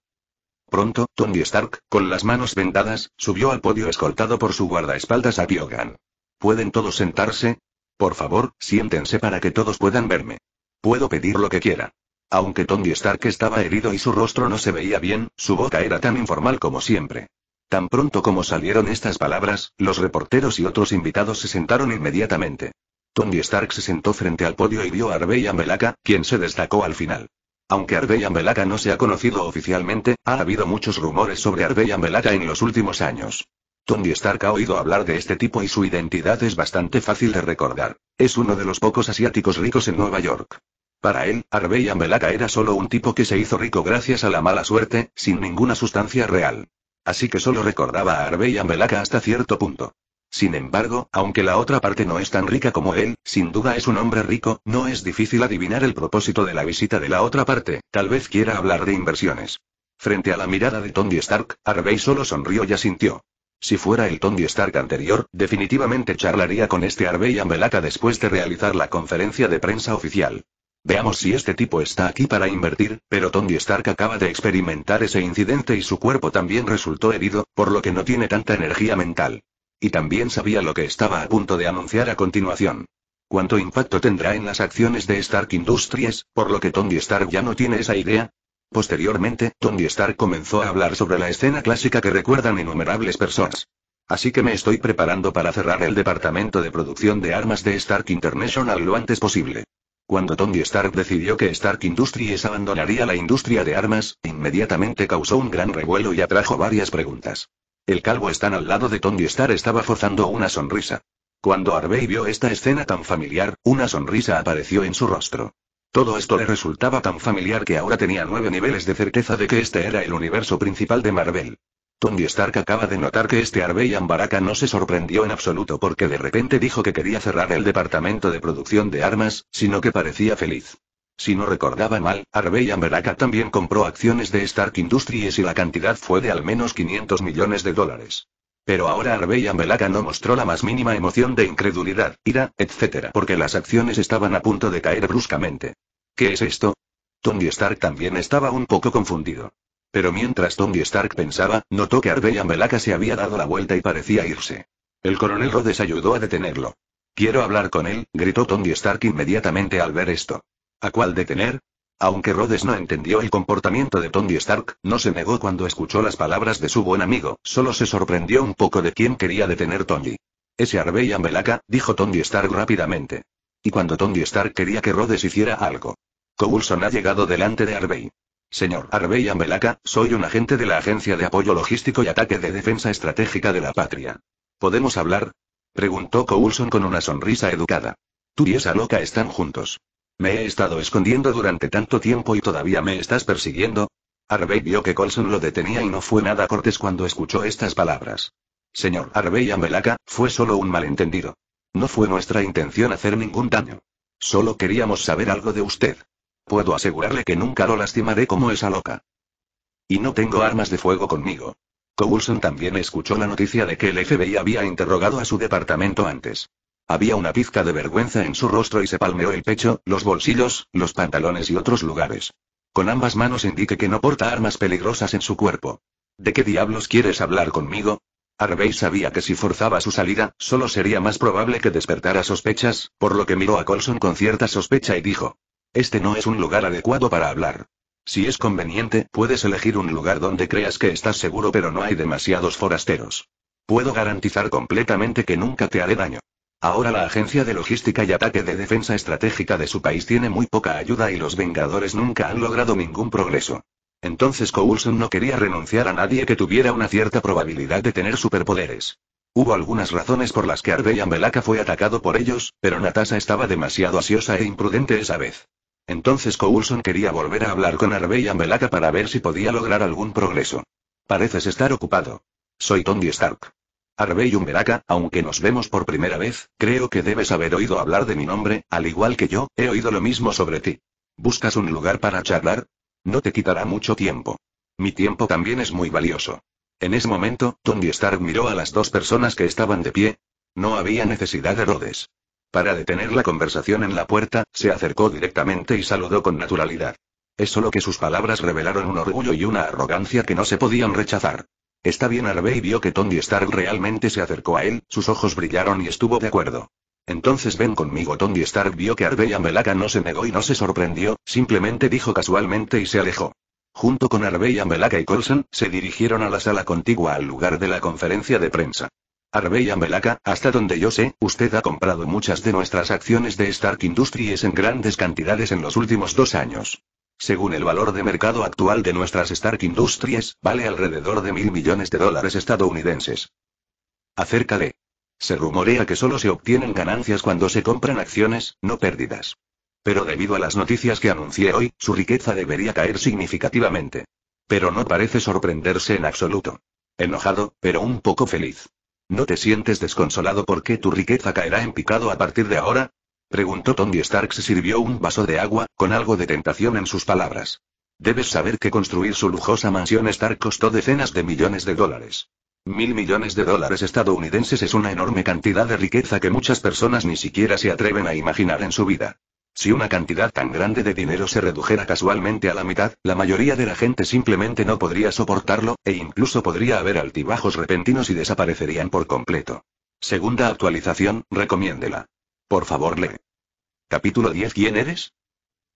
Pronto, Tony Stark, con las manos vendadas, subió al podio escoltado por su guardaespaldas a Kyogan. ¿Pueden todos sentarse? Por favor, siéntense para que todos puedan verme. Puedo pedir lo que quiera. Aunque Tony Stark estaba herido y su rostro no se veía bien, su boca era tan informal como siempre. Tan pronto como salieron estas palabras, los reporteros y otros invitados se sentaron inmediatamente. Tony Stark se sentó frente al podio y vio a Arbeya Melaka, quien se destacó al final. Aunque Arvey Melaka no se ha conocido oficialmente, ha habido muchos rumores sobre Arvey Melaka en los últimos años. Tony Stark ha oído hablar de este tipo y su identidad es bastante fácil de recordar. Es uno de los pocos asiáticos ricos en Nueva York. Para él, Arbey Melaka era solo un tipo que se hizo rico gracias a la mala suerte, sin ninguna sustancia real. Así que solo recordaba a Arvey Melaka hasta cierto punto. Sin embargo, aunque la otra parte no es tan rica como él, sin duda es un hombre rico, no es difícil adivinar el propósito de la visita de la otra parte, tal vez quiera hablar de inversiones. Frente a la mirada de Tony Stark, Harvey solo sonrió y asintió. Si fuera el Tony Stark anterior, definitivamente charlaría con este Harvey Ambelata después de realizar la conferencia de prensa oficial. Veamos si este tipo está aquí para invertir, pero Tony Stark acaba de experimentar ese incidente y su cuerpo también resultó herido, por lo que no tiene tanta energía mental. Y también sabía lo que estaba a punto de anunciar a continuación. ¿Cuánto impacto tendrá en las acciones de Stark Industries, por lo que Tony Stark ya no tiene esa idea? Posteriormente, Tony Stark comenzó a hablar sobre la escena clásica que recuerdan innumerables personas. Así que me estoy preparando para cerrar el departamento de producción de armas de Stark International lo antes posible. Cuando Tony Stark decidió que Stark Industries abandonaría la industria de armas, inmediatamente causó un gran revuelo y atrajo varias preguntas. El calvo están al lado de Tony Stark estaba forzando una sonrisa. Cuando Harvey vio esta escena tan familiar, una sonrisa apareció en su rostro. Todo esto le resultaba tan familiar que ahora tenía nueve niveles de certeza de que este era el universo principal de Marvel. Tony Stark acaba de notar que este Harvey Ambaraka no se sorprendió en absoluto porque de repente dijo que quería cerrar el departamento de producción de armas, sino que parecía feliz. Si no recordaba mal, Harvey también compró acciones de Stark Industries y la cantidad fue de al menos 500 millones de dólares. Pero ahora Harvey Ambelaka no mostró la más mínima emoción de incredulidad, ira, etc. porque las acciones estaban a punto de caer bruscamente. ¿Qué es esto? Tony Stark también estaba un poco confundido. Pero mientras Tony Stark pensaba, notó que Harvey Ambelaka se había dado la vuelta y parecía irse. El coronel Rhodes ayudó a detenerlo. Quiero hablar con él, gritó Tony Stark inmediatamente al ver esto. ¿A cuál detener? Aunque Rhodes no entendió el comportamiento de Tony Stark, no se negó cuando escuchó las palabras de su buen amigo, solo se sorprendió un poco de quién quería detener Tony. Ese Arbey Ambelaca, dijo Tony Stark rápidamente. Y cuando Tony Stark quería que Rhodes hiciera algo. Coulson ha llegado delante de Arbey. Señor Arbey Ambelaka, soy un agente de la Agencia de Apoyo Logístico y Ataque de Defensa Estratégica de la Patria. ¿Podemos hablar? Preguntó Coulson con una sonrisa educada. Tú y esa loca están juntos. Me he estado escondiendo durante tanto tiempo y todavía me estás persiguiendo. Harvey vio que Colson lo detenía y no fue nada cortés cuando escuchó estas palabras. Señor Harvey Ambelaca, fue solo un malentendido. No fue nuestra intención hacer ningún daño. Solo queríamos saber algo de usted. Puedo asegurarle que nunca lo lastimaré como esa loca. Y no tengo armas de fuego conmigo. Coulson también escuchó la noticia de que el FBI había interrogado a su departamento antes. Había una pizca de vergüenza en su rostro y se palmeó el pecho, los bolsillos, los pantalones y otros lugares. Con ambas manos indique que no porta armas peligrosas en su cuerpo. ¿De qué diablos quieres hablar conmigo? Harvey sabía que si forzaba su salida, solo sería más probable que despertara sospechas, por lo que miró a Colson con cierta sospecha y dijo. Este no es un lugar adecuado para hablar. Si es conveniente, puedes elegir un lugar donde creas que estás seguro pero no hay demasiados forasteros. Puedo garantizar completamente que nunca te haré daño. Ahora la Agencia de Logística y Ataque de Defensa Estratégica de su país tiene muy poca ayuda y los Vengadores nunca han logrado ningún progreso. Entonces Coulson no quería renunciar a nadie que tuviera una cierta probabilidad de tener superpoderes. Hubo algunas razones por las que Arbey Belaka fue atacado por ellos, pero Natasha estaba demasiado asiosa e imprudente esa vez. Entonces Coulson quería volver a hablar con y Belaka para ver si podía lograr algún progreso. Pareces estar ocupado. Soy Tony Stark. Arvey Umberaka, aunque nos vemos por primera vez, creo que debes haber oído hablar de mi nombre, al igual que yo, he oído lo mismo sobre ti. ¿Buscas un lugar para charlar? No te quitará mucho tiempo. Mi tiempo también es muy valioso. En ese momento, Tony Stark miró a las dos personas que estaban de pie. No había necesidad de rodes. Para detener la conversación en la puerta, se acercó directamente y saludó con naturalidad. Es solo que sus palabras revelaron un orgullo y una arrogancia que no se podían rechazar. Está bien Harvey vio que Tony Stark realmente se acercó a él, sus ojos brillaron y estuvo de acuerdo. Entonces ven conmigo Tony Stark vio que Harvey Amelaka no se negó y no se sorprendió, simplemente dijo casualmente y se alejó. Junto con Harvey Amelaka y Colson, se dirigieron a la sala contigua al lugar de la conferencia de prensa. Harvey Amelaka, hasta donde yo sé, usted ha comprado muchas de nuestras acciones de Stark Industries en grandes cantidades en los últimos dos años. Según el valor de mercado actual de nuestras Stark Industries, vale alrededor de mil millones de dólares estadounidenses. Acerca de. Se rumorea que solo se obtienen ganancias cuando se compran acciones, no pérdidas. Pero debido a las noticias que anuncié hoy, su riqueza debería caer significativamente. Pero no parece sorprenderse en absoluto. Enojado, pero un poco feliz. ¿No te sientes desconsolado porque tu riqueza caerá en picado a partir de ahora? Preguntó Tony Stark si sirvió un vaso de agua, con algo de tentación en sus palabras. Debes saber que construir su lujosa mansión Stark costó decenas de millones de dólares. Mil millones de dólares estadounidenses es una enorme cantidad de riqueza que muchas personas ni siquiera se atreven a imaginar en su vida. Si una cantidad tan grande de dinero se redujera casualmente a la mitad, la mayoría de la gente simplemente no podría soportarlo, e incluso podría haber altibajos repentinos y desaparecerían por completo. Segunda actualización, recomiéndela. Por favor, lee. Capítulo 10 ¿Quién eres?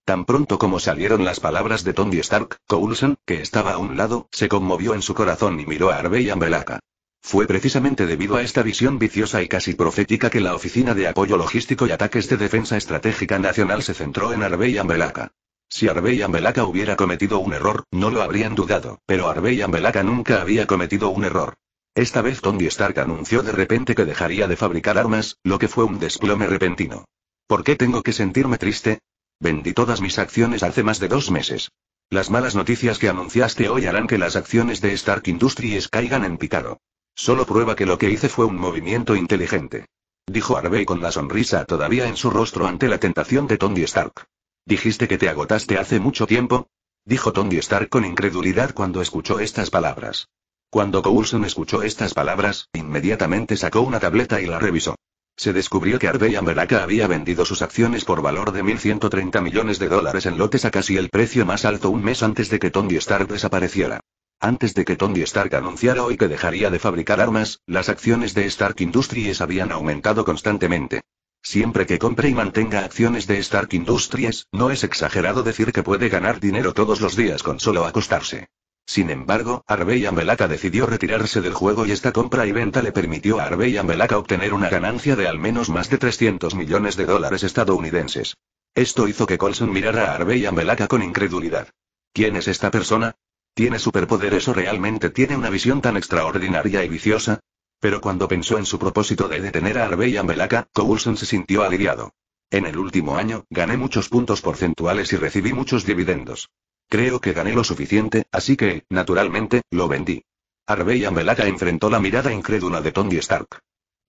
Tan pronto como salieron las palabras de Tony Stark, Coulson, que estaba a un lado, se conmovió en su corazón y miró a Harvey Ambelaca. Fue precisamente debido a esta visión viciosa y casi profética que la Oficina de Apoyo Logístico y Ataques de Defensa Estratégica Nacional se centró en Harvey Ambelaca. Si Harvey Ambelaca hubiera cometido un error, no lo habrían dudado, pero Harvey Ambelaca nunca había cometido un error. Esta vez Tony Stark anunció de repente que dejaría de fabricar armas, lo que fue un desplome repentino. ¿Por qué tengo que sentirme triste? Vendí todas mis acciones hace más de dos meses. Las malas noticias que anunciaste hoy harán que las acciones de Stark Industries caigan en picado. Solo prueba que lo que hice fue un movimiento inteligente. Dijo Harvey con la sonrisa todavía en su rostro ante la tentación de Tony Stark. ¿Dijiste que te agotaste hace mucho tiempo? Dijo Tony Stark con incredulidad cuando escuchó estas palabras. Cuando Coulson escuchó estas palabras, inmediatamente sacó una tableta y la revisó. Se descubrió que Harvey Amberaka había vendido sus acciones por valor de 1.130 millones de dólares en lotes a casi el precio más alto un mes antes de que Tony Stark desapareciera. Antes de que Tony Stark anunciara hoy que dejaría de fabricar armas, las acciones de Stark Industries habían aumentado constantemente. Siempre que compre y mantenga acciones de Stark Industries, no es exagerado decir que puede ganar dinero todos los días con solo acostarse. Sin embargo, Arbey Ambelaka decidió retirarse del juego y esta compra y venta le permitió a y Ambelaka obtener una ganancia de al menos más de 300 millones de dólares estadounidenses. Esto hizo que Colson mirara a y Ambelaka con incredulidad. ¿Quién es esta persona? ¿Tiene superpoderes o realmente tiene una visión tan extraordinaria y viciosa? Pero cuando pensó en su propósito de detener a y Ambelaka, Coulson se sintió aliviado. En el último año, gané muchos puntos porcentuales y recibí muchos dividendos. Creo que gané lo suficiente, así que, naturalmente, lo vendí. Arbey Ambelaga enfrentó la mirada incrédula de Tony Stark.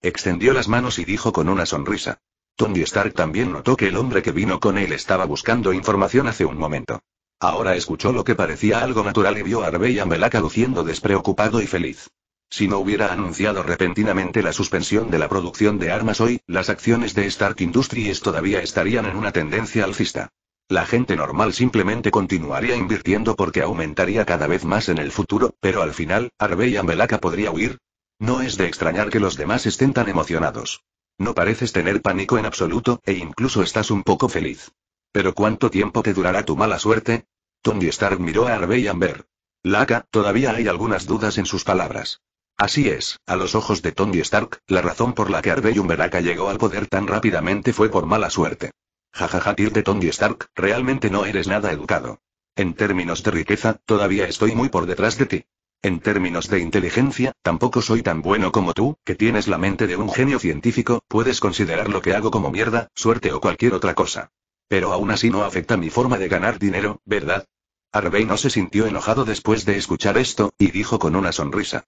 Extendió las manos y dijo con una sonrisa. Tony Stark también notó que el hombre que vino con él estaba buscando información hace un momento. Ahora escuchó lo que parecía algo natural y vio a y Ambelaga luciendo despreocupado y feliz. Si no hubiera anunciado repentinamente la suspensión de la producción de armas hoy, las acciones de Stark Industries todavía estarían en una tendencia alcista. La gente normal simplemente continuaría invirtiendo porque aumentaría cada vez más en el futuro, pero al final, y Ambelaka podría huir. No es de extrañar que los demás estén tan emocionados. No pareces tener pánico en absoluto, e incluso estás un poco feliz. Pero ¿cuánto tiempo te durará tu mala suerte? Tony Stark miró a y Amber. Laka, todavía hay algunas dudas en sus palabras. Así es, a los ojos de Tony Stark, la razón por la que Arbey Umberaka llegó al poder tan rápidamente fue por mala suerte. Jajaja tío de Tony Stark, realmente no eres nada educado. En términos de riqueza, todavía estoy muy por detrás de ti. En términos de inteligencia, tampoco soy tan bueno como tú, que tienes la mente de un genio científico, puedes considerar lo que hago como mierda, suerte o cualquier otra cosa. Pero aún así no afecta mi forma de ganar dinero, ¿verdad? Harvey no se sintió enojado después de escuchar esto, y dijo con una sonrisa.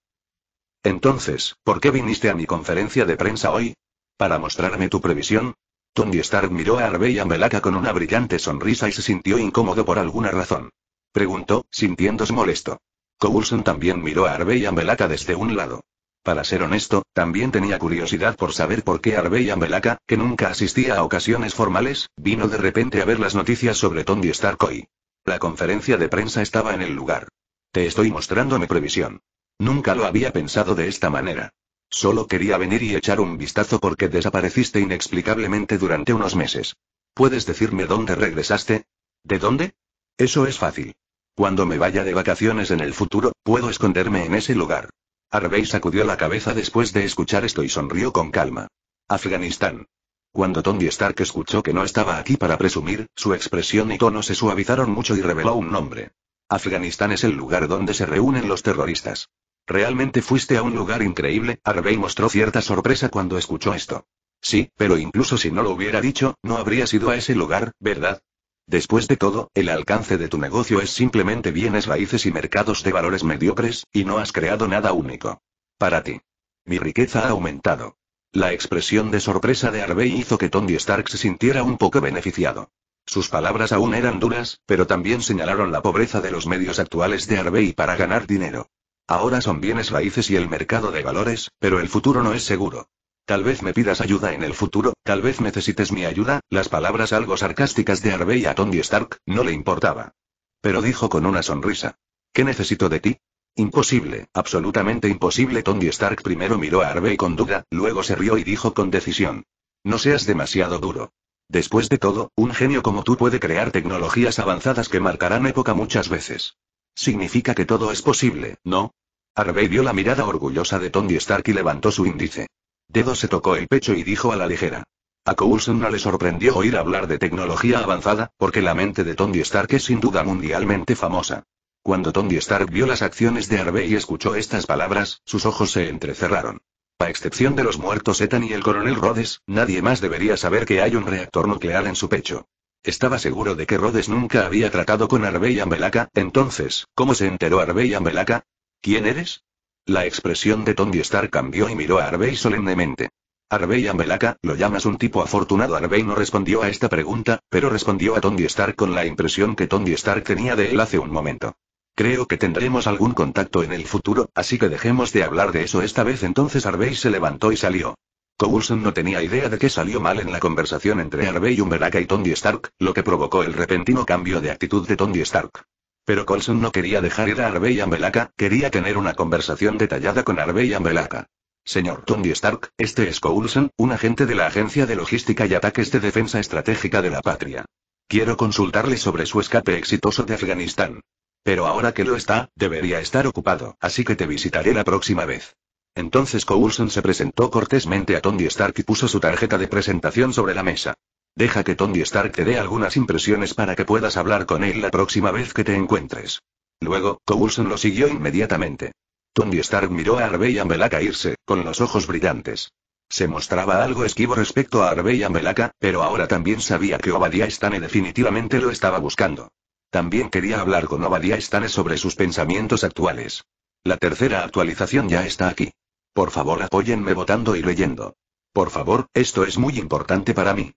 Entonces, ¿por qué viniste a mi conferencia de prensa hoy? ¿Para mostrarme tu previsión? Tony Stark miró a y Melaka con una brillante sonrisa y se sintió incómodo por alguna razón. Preguntó, sintiéndose molesto. Coulson también miró a y Melaka desde un lado. Para ser honesto, también tenía curiosidad por saber por qué y Melaka, que nunca asistía a ocasiones formales, vino de repente a ver las noticias sobre Tony Stark hoy. La conferencia de prensa estaba en el lugar. Te estoy mostrando mi previsión. Nunca lo había pensado de esta manera. Solo quería venir y echar un vistazo porque desapareciste inexplicablemente durante unos meses. ¿Puedes decirme dónde regresaste? ¿De dónde? Eso es fácil. Cuando me vaya de vacaciones en el futuro, puedo esconderme en ese lugar. Harvey sacudió la cabeza después de escuchar esto y sonrió con calma. Afganistán. Cuando Tony Stark escuchó que no estaba aquí para presumir, su expresión y tono se suavizaron mucho y reveló un nombre. Afganistán es el lugar donde se reúnen los terroristas. Realmente fuiste a un lugar increíble, Harvey mostró cierta sorpresa cuando escuchó esto. Sí, pero incluso si no lo hubiera dicho, no habrías ido a ese lugar, ¿verdad? Después de todo, el alcance de tu negocio es simplemente bienes raíces y mercados de valores mediocres, y no has creado nada único. Para ti. Mi riqueza ha aumentado. La expresión de sorpresa de Harvey hizo que Tony Stark se sintiera un poco beneficiado. Sus palabras aún eran duras, pero también señalaron la pobreza de los medios actuales de Harvey para ganar dinero. Ahora son bienes raíces y el mercado de valores, pero el futuro no es seguro. Tal vez me pidas ayuda en el futuro, tal vez necesites mi ayuda, las palabras algo sarcásticas de Harvey a Tony Stark, no le importaba. Pero dijo con una sonrisa. ¿Qué necesito de ti? Imposible, absolutamente imposible. Tony Stark primero miró a Harvey con duda, luego se rió y dijo con decisión. No seas demasiado duro. Después de todo, un genio como tú puede crear tecnologías avanzadas que marcarán época muchas veces. Significa que todo es posible, ¿no? Harvey vio la mirada orgullosa de Tony Stark y levantó su índice. Dedo se tocó el pecho y dijo a la ligera. A Coulson no le sorprendió oír hablar de tecnología avanzada, porque la mente de Tony Stark es sin duda mundialmente famosa. Cuando Tony Stark vio las acciones de Harvey y escuchó estas palabras, sus ojos se entrecerraron. A excepción de los muertos Ethan y el coronel Rhodes, nadie más debería saber que hay un reactor nuclear en su pecho. Estaba seguro de que Rhodes nunca había tratado con y Ambelaka, entonces, ¿cómo se enteró y Ambelaka? ¿Quién eres? La expresión de Tony Stark cambió y miró a Arbey solemnemente. Arbey Ambelaka, ¿lo llamas un tipo afortunado? Arbey no respondió a esta pregunta, pero respondió a Tony Stark con la impresión que Tony Stark tenía de él hace un momento. Creo que tendremos algún contacto en el futuro, así que dejemos de hablar de eso esta vez. Entonces Arbey se levantó y salió. Coulson no tenía idea de qué salió mal en la conversación entre y Umbelaka y Tony Stark, lo que provocó el repentino cambio de actitud de Tony Stark. Pero Coulson no quería dejar ir a y Ambelaka, quería tener una conversación detallada con y Ambelaka. Señor Tony Stark, este es Coulson, un agente de la Agencia de Logística y Ataques de Defensa Estratégica de la Patria. Quiero consultarle sobre su escape exitoso de Afganistán. Pero ahora que lo está, debería estar ocupado, así que te visitaré la próxima vez. Entonces Coulson se presentó cortésmente a Tony Stark y puso su tarjeta de presentación sobre la mesa. Deja que Tony Stark te dé algunas impresiones para que puedas hablar con él la próxima vez que te encuentres. Luego, Coulson lo siguió inmediatamente. Tony Stark miró a y Melaka irse, con los ojos brillantes. Se mostraba algo esquivo respecto a y Melaka, pero ahora también sabía que Obadiah Stane definitivamente lo estaba buscando. También quería hablar con Obadiah Stane sobre sus pensamientos actuales. La tercera actualización ya está aquí. Por favor, apóyenme votando y leyendo. Por favor, esto es muy importante para mí.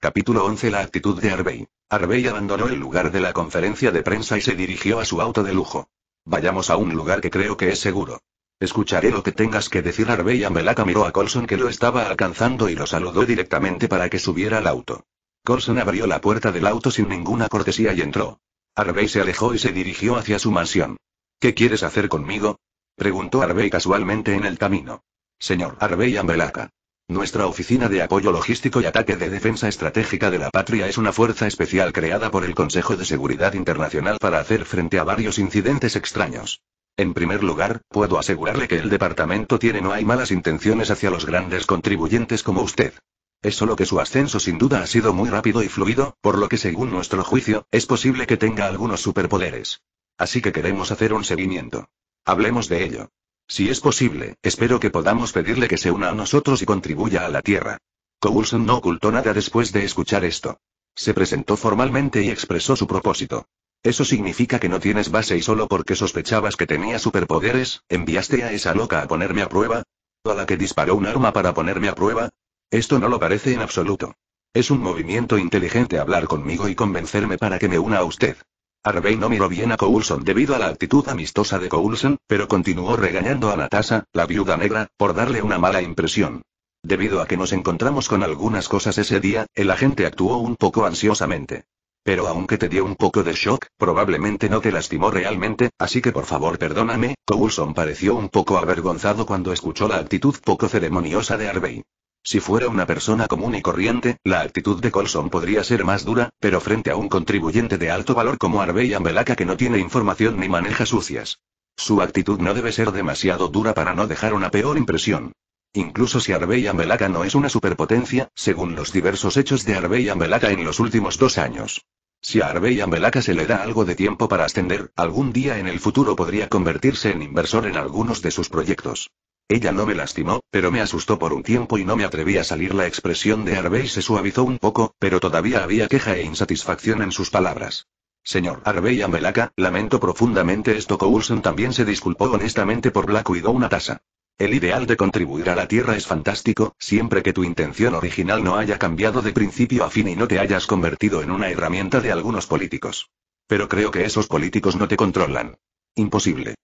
Capítulo 11 La actitud de Arbey. Arbey abandonó el lugar de la conferencia de prensa y se dirigió a su auto de lujo. Vayamos a un lugar que creo que es seguro. Escucharé lo que tengas que decir. Arbey Amelaka miró a Colson que lo estaba alcanzando y lo saludó directamente para que subiera al auto. Colson abrió la puerta del auto sin ninguna cortesía y entró. Arbey se alejó y se dirigió hacia su mansión. ¿Qué quieres hacer conmigo? Preguntó Arvey casualmente en el camino. Señor Arvey Ambelaca. Nuestra oficina de apoyo logístico y ataque de defensa estratégica de la patria es una fuerza especial creada por el Consejo de Seguridad Internacional para hacer frente a varios incidentes extraños. En primer lugar, puedo asegurarle que el departamento tiene no hay malas intenciones hacia los grandes contribuyentes como usted. Es solo que su ascenso sin duda ha sido muy rápido y fluido, por lo que según nuestro juicio, es posible que tenga algunos superpoderes. Así que queremos hacer un seguimiento. Hablemos de ello. Si es posible, espero que podamos pedirle que se una a nosotros y contribuya a la Tierra. Coulson no ocultó nada después de escuchar esto. Se presentó formalmente y expresó su propósito. Eso significa que no tienes base y solo porque sospechabas que tenía superpoderes, enviaste a esa loca a ponerme a prueba? ¿A la que disparó un arma para ponerme a prueba? Esto no lo parece en absoluto. Es un movimiento inteligente hablar conmigo y convencerme para que me una a usted. Harvey no miró bien a Coulson debido a la actitud amistosa de Coulson, pero continuó regañando a Natasha, la viuda negra, por darle una mala impresión. Debido a que nos encontramos con algunas cosas ese día, el agente actuó un poco ansiosamente. Pero aunque te dio un poco de shock, probablemente no te lastimó realmente, así que por favor perdóname, Coulson pareció un poco avergonzado cuando escuchó la actitud poco ceremoniosa de Harvey. Si fuera una persona común y corriente, la actitud de Colson podría ser más dura, pero frente a un contribuyente de alto valor como Arbey Ambelaca que no tiene información ni maneja sucias. Su actitud no debe ser demasiado dura para no dejar una peor impresión. Incluso si Arbey Ambelaca no es una superpotencia, según los diversos hechos de Arbey Ambelaca en los últimos dos años. Si a Arbey Ambelaca se le da algo de tiempo para ascender, algún día en el futuro podría convertirse en inversor en algunos de sus proyectos. Ella no me lastimó, pero me asustó por un tiempo y no me atreví a salir. La expresión de Harvey se suavizó un poco, pero todavía había queja e insatisfacción en sus palabras. Señor Harvey Amelaka, lamento profundamente esto. Coulson también se disculpó honestamente por Black Widow una tasa. El ideal de contribuir a la Tierra es fantástico, siempre que tu intención original no haya cambiado de principio a fin y no te hayas convertido en una herramienta de algunos políticos. Pero creo que esos políticos no te controlan. Imposible.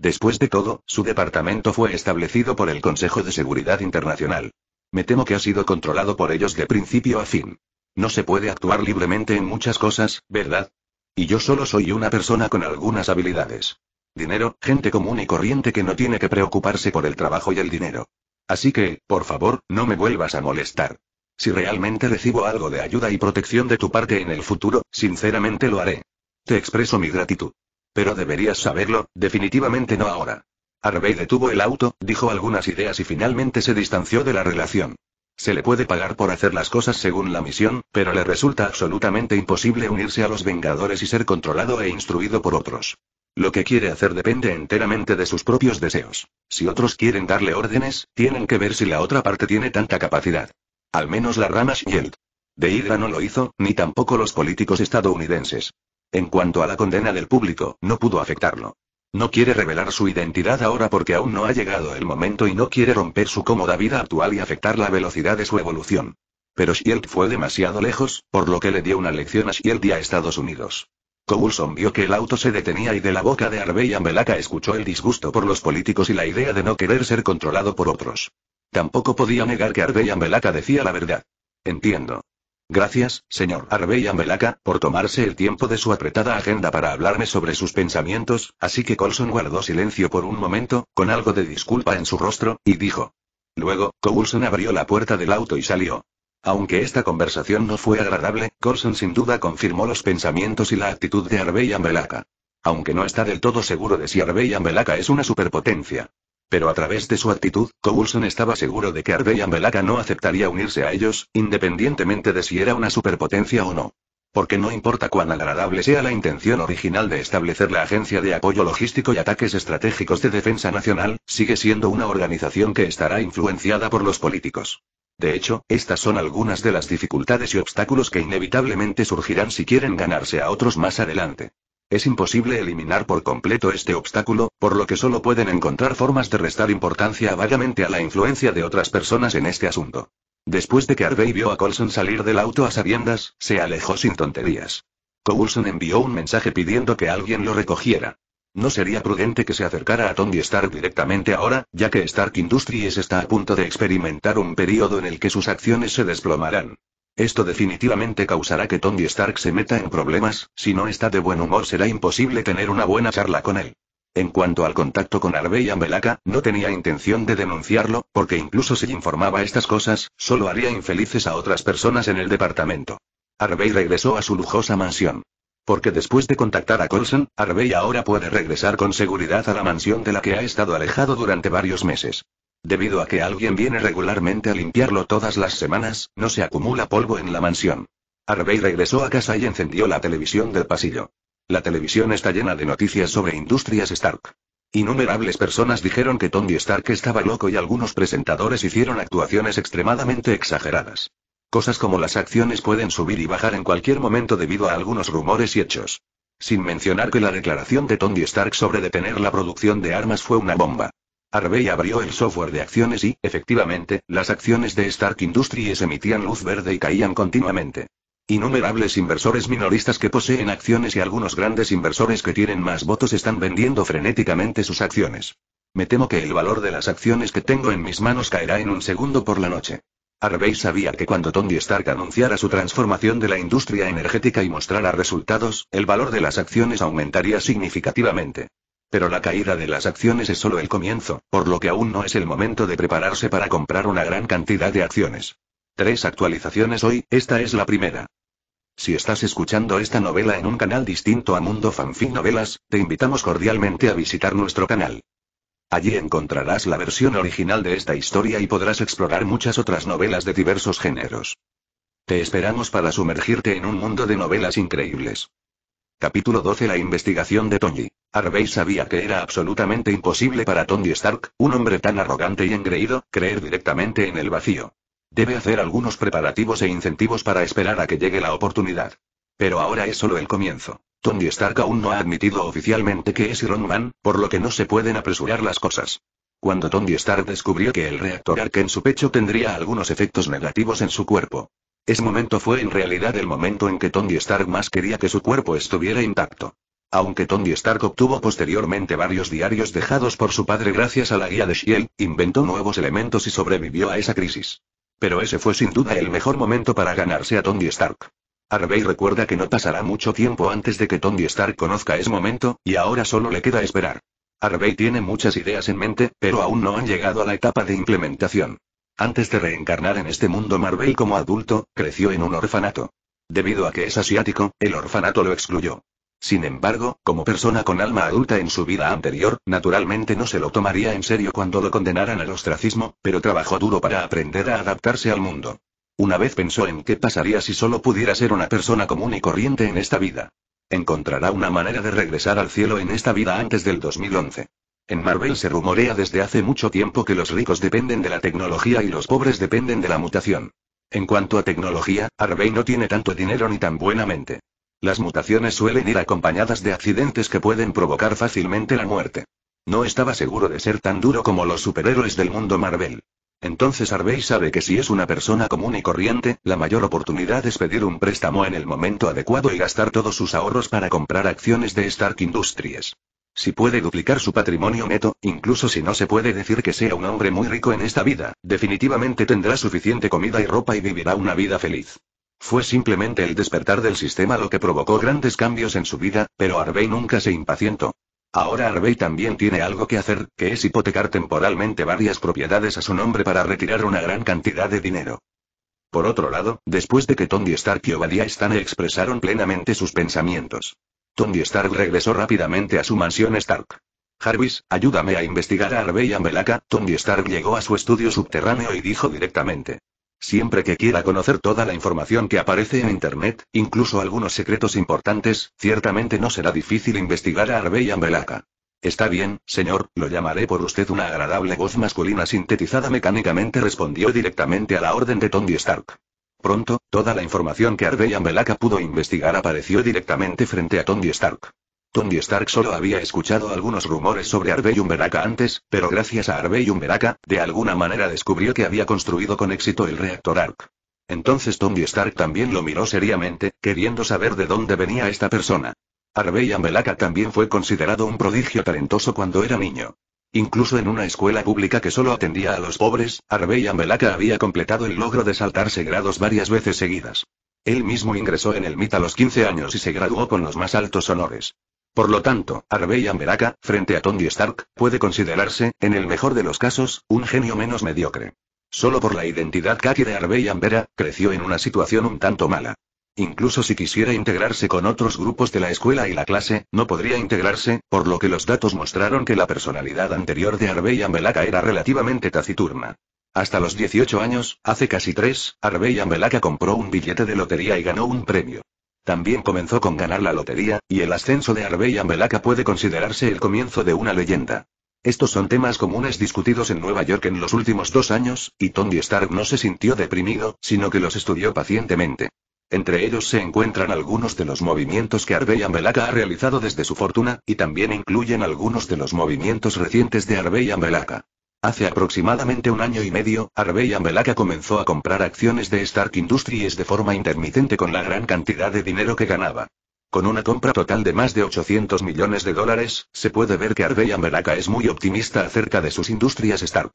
Después de todo, su departamento fue establecido por el Consejo de Seguridad Internacional. Me temo que ha sido controlado por ellos de principio a fin. No se puede actuar libremente en muchas cosas, ¿verdad? Y yo solo soy una persona con algunas habilidades. Dinero, gente común y corriente que no tiene que preocuparse por el trabajo y el dinero. Así que, por favor, no me vuelvas a molestar. Si realmente recibo algo de ayuda y protección de tu parte en el futuro, sinceramente lo haré. Te expreso mi gratitud. Pero deberías saberlo, definitivamente no ahora. Harvey detuvo el auto, dijo algunas ideas y finalmente se distanció de la relación. Se le puede pagar por hacer las cosas según la misión, pero le resulta absolutamente imposible unirse a los Vengadores y ser controlado e instruido por otros. Lo que quiere hacer depende enteramente de sus propios deseos. Si otros quieren darle órdenes, tienen que ver si la otra parte tiene tanta capacidad. Al menos la rama Shield. De Hydra no lo hizo, ni tampoco los políticos estadounidenses. En cuanto a la condena del público, no pudo afectarlo. No quiere revelar su identidad ahora porque aún no ha llegado el momento y no quiere romper su cómoda vida actual y afectar la velocidad de su evolución. Pero Shield fue demasiado lejos, por lo que le dio una lección a Shield y a Estados Unidos. Coulson vio que el auto se detenía y de la boca de y Ambelaka escuchó el disgusto por los políticos y la idea de no querer ser controlado por otros. Tampoco podía negar que y Ambelaka decía la verdad. Entiendo. Gracias, señor Arbey Amelaka, por tomarse el tiempo de su apretada agenda para hablarme sobre sus pensamientos, así que Coulson guardó silencio por un momento, con algo de disculpa en su rostro, y dijo. Luego, Coulson abrió la puerta del auto y salió. Aunque esta conversación no fue agradable, Coulson sin duda confirmó los pensamientos y la actitud de Arbey Amelaka. Aunque no está del todo seguro de si Arbey Amelaka es una superpotencia. Pero a través de su actitud, Coulson estaba seguro de que y Belaka no aceptaría unirse a ellos, independientemente de si era una superpotencia o no. Porque no importa cuán agradable sea la intención original de establecer la Agencia de Apoyo Logístico y Ataques Estratégicos de Defensa Nacional, sigue siendo una organización que estará influenciada por los políticos. De hecho, estas son algunas de las dificultades y obstáculos que inevitablemente surgirán si quieren ganarse a otros más adelante. Es imposible eliminar por completo este obstáculo, por lo que solo pueden encontrar formas de restar importancia vagamente a la influencia de otras personas en este asunto. Después de que Harvey vio a Colson salir del auto a sabiendas, se alejó sin tonterías. Coulson envió un mensaje pidiendo que alguien lo recogiera. No sería prudente que se acercara a Tony Stark directamente ahora, ya que Stark Industries está a punto de experimentar un periodo en el que sus acciones se desplomarán. Esto definitivamente causará que Tony Stark se meta en problemas, si no está de buen humor será imposible tener una buena charla con él. En cuanto al contacto con Harvey y Ambelaka, no tenía intención de denunciarlo, porque incluso si informaba estas cosas, solo haría infelices a otras personas en el departamento. Harvey regresó a su lujosa mansión. Porque después de contactar a Colson, Harvey ahora puede regresar con seguridad a la mansión de la que ha estado alejado durante varios meses. Debido a que alguien viene regularmente a limpiarlo todas las semanas, no se acumula polvo en la mansión. Harvey regresó a casa y encendió la televisión del pasillo. La televisión está llena de noticias sobre Industrias Stark. Innumerables personas dijeron que Tony Stark estaba loco y algunos presentadores hicieron actuaciones extremadamente exageradas. Cosas como las acciones pueden subir y bajar en cualquier momento debido a algunos rumores y hechos. Sin mencionar que la declaración de Tony Stark sobre detener la producción de armas fue una bomba. Harvey abrió el software de acciones y, efectivamente, las acciones de Stark Industries emitían luz verde y caían continuamente. Innumerables inversores minoristas que poseen acciones y algunos grandes inversores que tienen más votos están vendiendo frenéticamente sus acciones. Me temo que el valor de las acciones que tengo en mis manos caerá en un segundo por la noche. Arvey sabía que cuando Tony Stark anunciara su transformación de la industria energética y mostrara resultados, el valor de las acciones aumentaría significativamente. Pero la caída de las acciones es solo el comienzo, por lo que aún no es el momento de prepararse para comprar una gran cantidad de acciones. Tres actualizaciones hoy, esta es la primera. Si estás escuchando esta novela en un canal distinto a Mundo Fanfic Novelas, te invitamos cordialmente a visitar nuestro canal. Allí encontrarás la versión original de esta historia y podrás explorar muchas otras novelas de diversos géneros. Te esperamos para sumergirte en un mundo de novelas increíbles. Capítulo 12 La investigación de Tony. Harvey sabía que era absolutamente imposible para Tony Stark, un hombre tan arrogante y engreído, creer directamente en el vacío. Debe hacer algunos preparativos e incentivos para esperar a que llegue la oportunidad. Pero ahora es solo el comienzo. Tony Stark aún no ha admitido oficialmente que es Iron Man, por lo que no se pueden apresurar las cosas. Cuando Tony Stark descubrió que el reactor arc en su pecho tendría algunos efectos negativos en su cuerpo, ese momento fue en realidad el momento en que Tony Stark más quería que su cuerpo estuviera intacto. Aunque Tony Stark obtuvo posteriormente varios diarios dejados por su padre gracias a la guía de Shield, inventó nuevos elementos y sobrevivió a esa crisis. Pero ese fue sin duda el mejor momento para ganarse a Tony Stark. Harvey recuerda que no pasará mucho tiempo antes de que Tony Stark conozca ese momento, y ahora solo le queda esperar. Harvey tiene muchas ideas en mente, pero aún no han llegado a la etapa de implementación. Antes de reencarnar en este mundo Marvel como adulto, creció en un orfanato. Debido a que es asiático, el orfanato lo excluyó. Sin embargo, como persona con alma adulta en su vida anterior, naturalmente no se lo tomaría en serio cuando lo condenaran al ostracismo, pero trabajó duro para aprender a adaptarse al mundo. Una vez pensó en qué pasaría si solo pudiera ser una persona común y corriente en esta vida. Encontrará una manera de regresar al cielo en esta vida antes del 2011. En Marvel se rumorea desde hace mucho tiempo que los ricos dependen de la tecnología y los pobres dependen de la mutación. En cuanto a tecnología, Arvey no tiene tanto dinero ni tan buena mente. Las mutaciones suelen ir acompañadas de accidentes que pueden provocar fácilmente la muerte. No estaba seguro de ser tan duro como los superhéroes del mundo Marvel. Entonces Harvey sabe que si es una persona común y corriente, la mayor oportunidad es pedir un préstamo en el momento adecuado y gastar todos sus ahorros para comprar acciones de Stark Industries. Si puede duplicar su patrimonio neto, incluso si no se puede decir que sea un hombre muy rico en esta vida, definitivamente tendrá suficiente comida y ropa y vivirá una vida feliz. Fue simplemente el despertar del sistema lo que provocó grandes cambios en su vida, pero Harvey nunca se impacientó. Ahora Harvey también tiene algo que hacer, que es hipotecar temporalmente varias propiedades a su nombre para retirar una gran cantidad de dinero. Por otro lado, después de que Tony Stark y Obadiah Stane expresaron plenamente sus pensamientos. Tony Stark regresó rápidamente a su mansión Stark. Jarvis, ayúdame a investigar a Harvey Melaka. Tony Stark llegó a su estudio subterráneo y dijo directamente. Siempre que quiera conocer toda la información que aparece en Internet, incluso algunos secretos importantes, ciertamente no será difícil investigar a Arbey Ambelaka. Está bien, señor, lo llamaré por usted. Una agradable voz masculina sintetizada mecánicamente respondió directamente a la orden de Tony Stark. Pronto, toda la información que Arbey Ambelaka pudo investigar apareció directamente frente a Tony Stark. Tony Stark solo había escuchado algunos rumores sobre y Umberaka antes, pero gracias a y Umberaka, de alguna manera descubrió que había construido con éxito el reactor ARC. Entonces Tony Stark también lo miró seriamente, queriendo saber de dónde venía esta persona. y Umberaka también fue considerado un prodigio talentoso cuando era niño. Incluso en una escuela pública que solo atendía a los pobres, y Umberaka había completado el logro de saltarse grados varias veces seguidas. Él mismo ingresó en el MIT a los 15 años y se graduó con los más altos honores. Por lo tanto, Harvey Amberaka, frente a Tony Stark, puede considerarse, en el mejor de los casos, un genio menos mediocre. Solo por la identidad Kaki de Harvey Ambera, creció en una situación un tanto mala. Incluso si quisiera integrarse con otros grupos de la escuela y la clase, no podría integrarse, por lo que los datos mostraron que la personalidad anterior de Harvey Ambelaka era relativamente taciturna. Hasta los 18 años, hace casi 3, Harvey Ambelaka compró un billete de lotería y ganó un premio. También comenzó con ganar la lotería, y el ascenso de Arbey a puede considerarse el comienzo de una leyenda. Estos son temas comunes discutidos en Nueva York en los últimos dos años, y Tony Stark no se sintió deprimido, sino que los estudió pacientemente. Entre ellos se encuentran algunos de los movimientos que Arbey Ambelaka ha realizado desde su fortuna, y también incluyen algunos de los movimientos recientes de Arbey Ambelaka. Hace aproximadamente un año y medio, Harvey Ambelaca comenzó a comprar acciones de Stark Industries de forma intermitente con la gran cantidad de dinero que ganaba. Con una compra total de más de 800 millones de dólares, se puede ver que Harvey Ambelaca es muy optimista acerca de sus industrias Stark.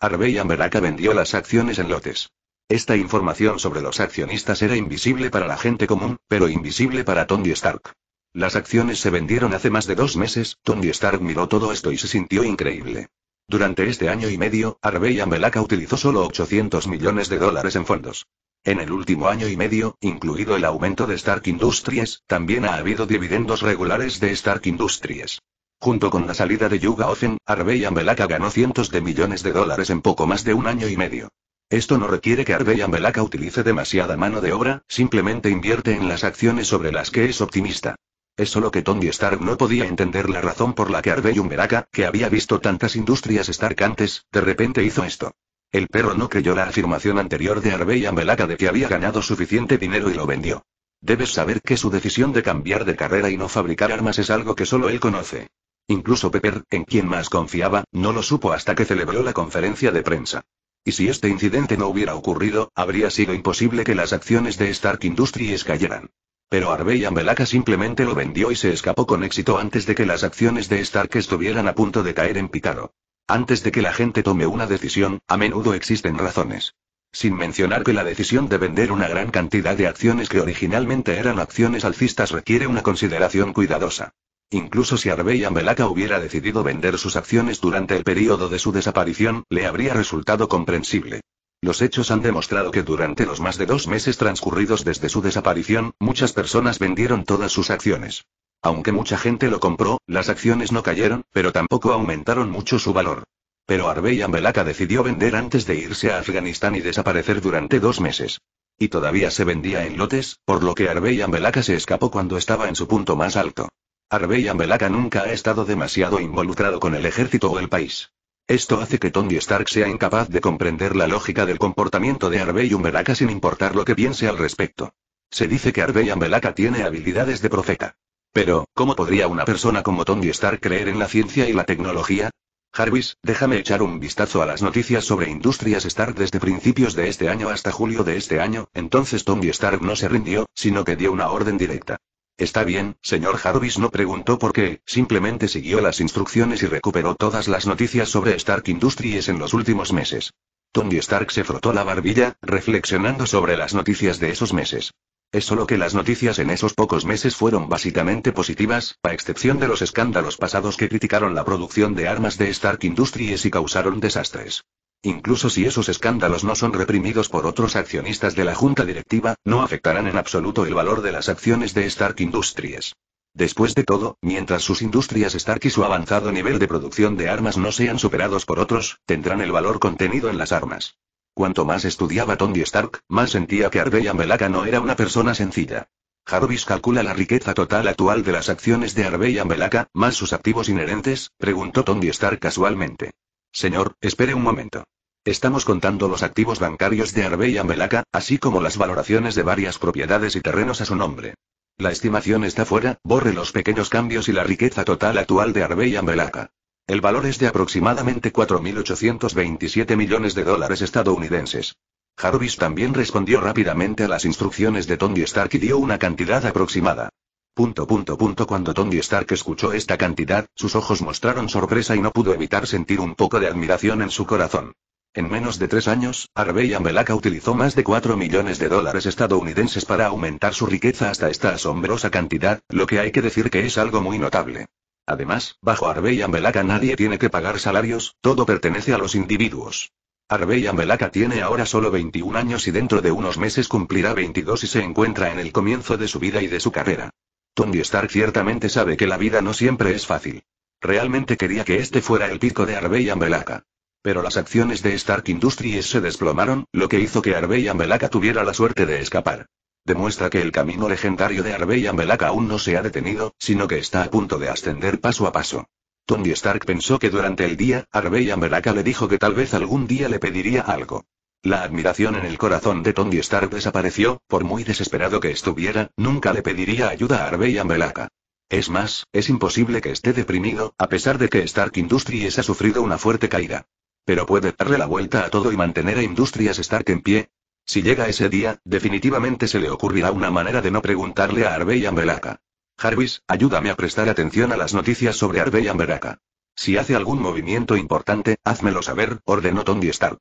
Harvey Ambelaca vendió las acciones en lotes. Esta información sobre los accionistas era invisible para la gente común, pero invisible para Tony Stark. Las acciones se vendieron hace más de dos meses, Tony Stark miró todo esto y se sintió increíble. Durante este año y medio, Arbeya Melaka utilizó solo 800 millones de dólares en fondos. En el último año y medio, incluido el aumento de Stark Industries, también ha habido dividendos regulares de Stark Industries. Junto con la salida de Yuga Ofen, Arbeya Melaka ganó cientos de millones de dólares en poco más de un año y medio. Esto no requiere que Arbeya Melaka utilice demasiada mano de obra, simplemente invierte en las acciones sobre las que es optimista. Es solo que Tony Stark no podía entender la razón por la que Harvey Umberaka, que había visto tantas industrias Stark antes, de repente hizo esto. El perro no creyó la afirmación anterior de y Umberaka de que había ganado suficiente dinero y lo vendió. Debes saber que su decisión de cambiar de carrera y no fabricar armas es algo que solo él conoce. Incluso Pepper, en quien más confiaba, no lo supo hasta que celebró la conferencia de prensa. Y si este incidente no hubiera ocurrido, habría sido imposible que las acciones de Stark Industries cayeran. Pero Arvey Ambelaca simplemente lo vendió y se escapó con éxito antes de que las acciones de Stark estuvieran a punto de caer en picado. Antes de que la gente tome una decisión, a menudo existen razones. Sin mencionar que la decisión de vender una gran cantidad de acciones que originalmente eran acciones alcistas requiere una consideración cuidadosa. Incluso si Arbey Ambelaca hubiera decidido vender sus acciones durante el período de su desaparición, le habría resultado comprensible. Los hechos han demostrado que durante los más de dos meses transcurridos desde su desaparición, muchas personas vendieron todas sus acciones. Aunque mucha gente lo compró, las acciones no cayeron, pero tampoco aumentaron mucho su valor. Pero Arbey Ambelaka decidió vender antes de irse a Afganistán y desaparecer durante dos meses. Y todavía se vendía en lotes, por lo que Arbey Ambelaka se escapó cuando estaba en su punto más alto. Arbey Ambelaka nunca ha estado demasiado involucrado con el ejército o el país. Esto hace que Tony Stark sea incapaz de comprender la lógica del comportamiento de y Umbelaca sin importar lo que piense al respecto. Se dice que y Humbelaka tiene habilidades de profeta. Pero, ¿cómo podría una persona como Tony Stark creer en la ciencia y la tecnología? Jarvis, déjame echar un vistazo a las noticias sobre Industrias Stark desde principios de este año hasta julio de este año, entonces Tony Stark no se rindió, sino que dio una orden directa. Está bien, señor Jarvis no preguntó por qué, simplemente siguió las instrucciones y recuperó todas las noticias sobre Stark Industries en los últimos meses. Tony Stark se frotó la barbilla, reflexionando sobre las noticias de esos meses. Es solo que las noticias en esos pocos meses fueron básicamente positivas, a excepción de los escándalos pasados que criticaron la producción de armas de Stark Industries y causaron desastres. Incluso si esos escándalos no son reprimidos por otros accionistas de la junta directiva, no afectarán en absoluto el valor de las acciones de Stark Industries. Después de todo, mientras sus industrias Stark y su avanzado nivel de producción de armas no sean superados por otros, tendrán el valor contenido en las armas. Cuanto más estudiaba Tony Stark, más sentía que y Melaka no era una persona sencilla. Jarvis calcula la riqueza total actual de las acciones de y Melaka, más sus activos inherentes, preguntó Tony Stark casualmente. Señor, espere un momento. Estamos contando los activos bancarios de y Melaca, así como las valoraciones de varias propiedades y terrenos a su nombre. La estimación está fuera, borre los pequeños cambios y la riqueza total actual de y Melaca. El valor es de aproximadamente 4.827 millones de dólares estadounidenses. Jarvis también respondió rápidamente a las instrucciones de Tony Stark y dio una cantidad aproximada. Punto punto punto cuando Tony Stark escuchó esta cantidad, sus ojos mostraron sorpresa y no pudo evitar sentir un poco de admiración en su corazón. En menos de tres años, Harvey Melaka utilizó más de 4 millones de dólares estadounidenses para aumentar su riqueza hasta esta asombrosa cantidad, lo que hay que decir que es algo muy notable. Además, bajo Harvey Melaka nadie tiene que pagar salarios, todo pertenece a los individuos. Harvey Melaka tiene ahora solo 21 años y dentro de unos meses cumplirá 22 y se encuentra en el comienzo de su vida y de su carrera. Tony Stark ciertamente sabe que la vida no siempre es fácil. Realmente quería que este fuera el pico de Harvey Melaka pero las acciones de Stark Industries se desplomaron, lo que hizo que Arbey Ambelaka tuviera la suerte de escapar. Demuestra que el camino legendario de Arbey Ambelaka aún no se ha detenido, sino que está a punto de ascender paso a paso. Tony Stark pensó que durante el día, Arbey Ambelaka le dijo que tal vez algún día le pediría algo. La admiración en el corazón de Tony Stark desapareció, por muy desesperado que estuviera, nunca le pediría ayuda a Arbey Ambelaka. Es más, es imposible que esté deprimido, a pesar de que Stark Industries ha sufrido una fuerte caída. Pero puede darle la vuelta a todo y mantener a Industrias Stark en pie. Si llega ese día, definitivamente se le ocurrirá una manera de no preguntarle a Arbey Amberaka. Jarvis, ayúdame a prestar atención a las noticias sobre Arbey Amberaka. Si hace algún movimiento importante, házmelo saber, ordenó Tony Stark.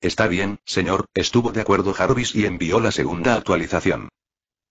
Está bien, señor, estuvo de acuerdo Jarvis y envió la segunda actualización.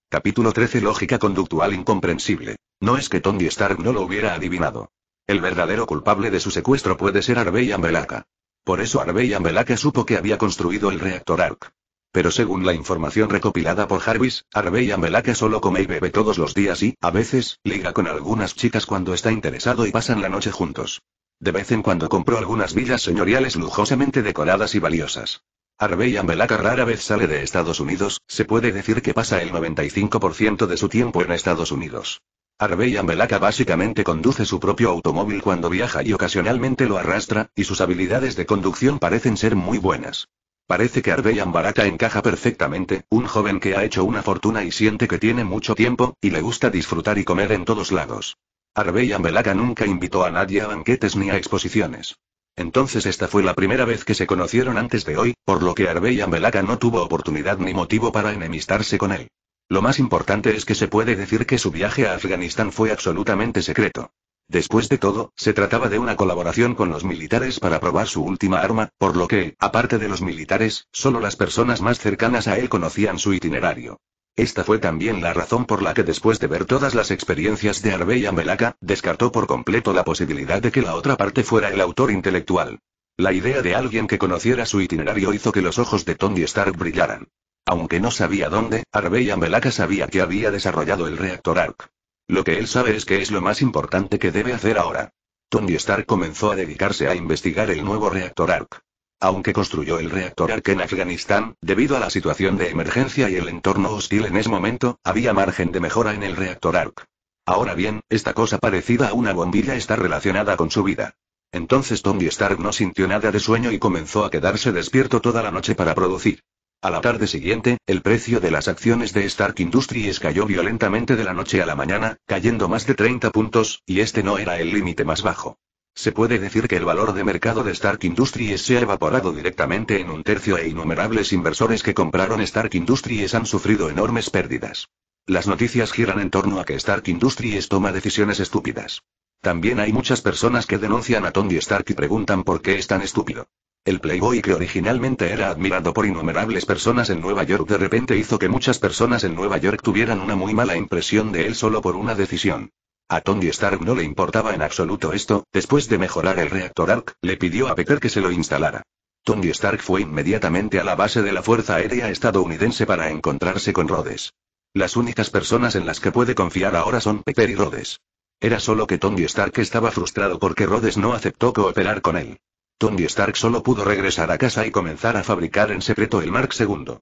Capítulo 13 Lógica conductual incomprensible. No es que Tony Stark no lo hubiera adivinado. El verdadero culpable de su secuestro puede ser Arbey Amberaka. Por eso Harvey Ambelaka supo que había construido el reactor ARC. Pero según la información recopilada por Jarvis, Harvey Ambelaka solo come y bebe todos los días y, a veces, liga con algunas chicas cuando está interesado y pasan la noche juntos. De vez en cuando compró algunas villas señoriales lujosamente decoradas y valiosas. Arvey Ambelaka rara vez sale de Estados Unidos, se puede decir que pasa el 95% de su tiempo en Estados Unidos. Arvey Ambelaka básicamente conduce su propio automóvil cuando viaja y ocasionalmente lo arrastra, y sus habilidades de conducción parecen ser muy buenas. Parece que Arbeyan Baraka encaja perfectamente, un joven que ha hecho una fortuna y siente que tiene mucho tiempo, y le gusta disfrutar y comer en todos lados. Arbeyan Ambelaka nunca invitó a nadie a banquetes ni a exposiciones. Entonces esta fue la primera vez que se conocieron antes de hoy, por lo que Arbey Ambelaka no tuvo oportunidad ni motivo para enemistarse con él. Lo más importante es que se puede decir que su viaje a Afganistán fue absolutamente secreto. Después de todo, se trataba de una colaboración con los militares para probar su última arma, por lo que, aparte de los militares, solo las personas más cercanas a él conocían su itinerario. Esta fue también la razón por la que después de ver todas las experiencias de y Melaka, descartó por completo la posibilidad de que la otra parte fuera el autor intelectual. La idea de alguien que conociera su itinerario hizo que los ojos de Tony Stark brillaran. Aunque no sabía dónde, y Melaka sabía que había desarrollado el reactor ARC. Lo que él sabe es que es lo más importante que debe hacer ahora. Tony Stark comenzó a dedicarse a investigar el nuevo reactor ARC. Aunque construyó el reactor Ark en Afganistán, debido a la situación de emergencia y el entorno hostil en ese momento, había margen de mejora en el reactor Ark. Ahora bien, esta cosa parecida a una bombilla está relacionada con su vida. Entonces Tommy Stark no sintió nada de sueño y comenzó a quedarse despierto toda la noche para producir. A la tarde siguiente, el precio de las acciones de Stark Industries cayó violentamente de la noche a la mañana, cayendo más de 30 puntos, y este no era el límite más bajo. Se puede decir que el valor de mercado de Stark Industries se ha evaporado directamente en un tercio e innumerables inversores que compraron Stark Industries han sufrido enormes pérdidas. Las noticias giran en torno a que Stark Industries toma decisiones estúpidas. También hay muchas personas que denuncian a Tony Stark y preguntan por qué es tan estúpido. El Playboy que originalmente era admirado por innumerables personas en Nueva York de repente hizo que muchas personas en Nueva York tuvieran una muy mala impresión de él solo por una decisión. A Tony Stark no le importaba en absoluto esto, después de mejorar el reactor ARC, le pidió a Pepper que se lo instalara. Tony Stark fue inmediatamente a la base de la Fuerza Aérea estadounidense para encontrarse con Rhodes. Las únicas personas en las que puede confiar ahora son Peter y Rhodes. Era solo que Tony Stark estaba frustrado porque Rhodes no aceptó cooperar con él. Tony Stark solo pudo regresar a casa y comenzar a fabricar en secreto el Mark II.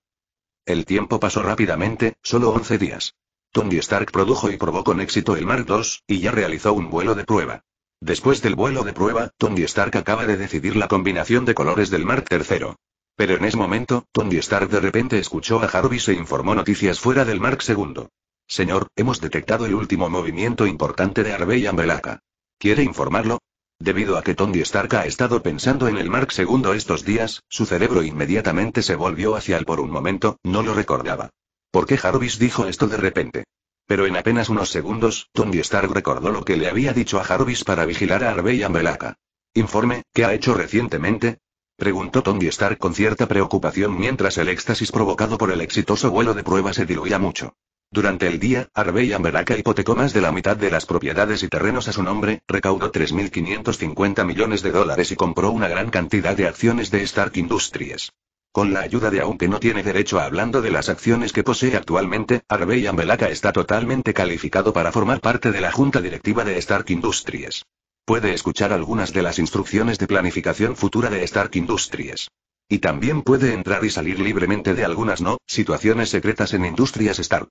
El tiempo pasó rápidamente, solo 11 días. Tony Stark produjo y probó con éxito el Mark II, y ya realizó un vuelo de prueba. Después del vuelo de prueba, Tony Stark acaba de decidir la combinación de colores del Mark III. Pero en ese momento, Tony Stark de repente escuchó a Jarvis se informó noticias fuera del Mark II. Señor, hemos detectado el último movimiento importante de y Ambelaka. ¿Quiere informarlo? Debido a que Tony Stark ha estado pensando en el Mark II estos días, su cerebro inmediatamente se volvió hacia él por un momento, no lo recordaba. ¿Por qué Jarvis dijo esto de repente? Pero en apenas unos segundos, Tony Stark recordó lo que le había dicho a Jarvis para vigilar a Arbey Ambelaka. Informe, ¿qué ha hecho recientemente? Preguntó Tony Stark con cierta preocupación mientras el éxtasis provocado por el exitoso vuelo de prueba se diluía mucho. Durante el día, Arbey Amberaka hipotecó más de la mitad de las propiedades y terrenos a su nombre, recaudó 3.550 millones de dólares y compró una gran cantidad de acciones de Stark Industries. Con la ayuda de aunque no tiene derecho a hablando de las acciones que posee actualmente, Harvey Ambelaca está totalmente calificado para formar parte de la junta directiva de Stark Industries. Puede escuchar algunas de las instrucciones de planificación futura de Stark Industries. Y también puede entrar y salir libremente de algunas no, situaciones secretas en Industrias Stark.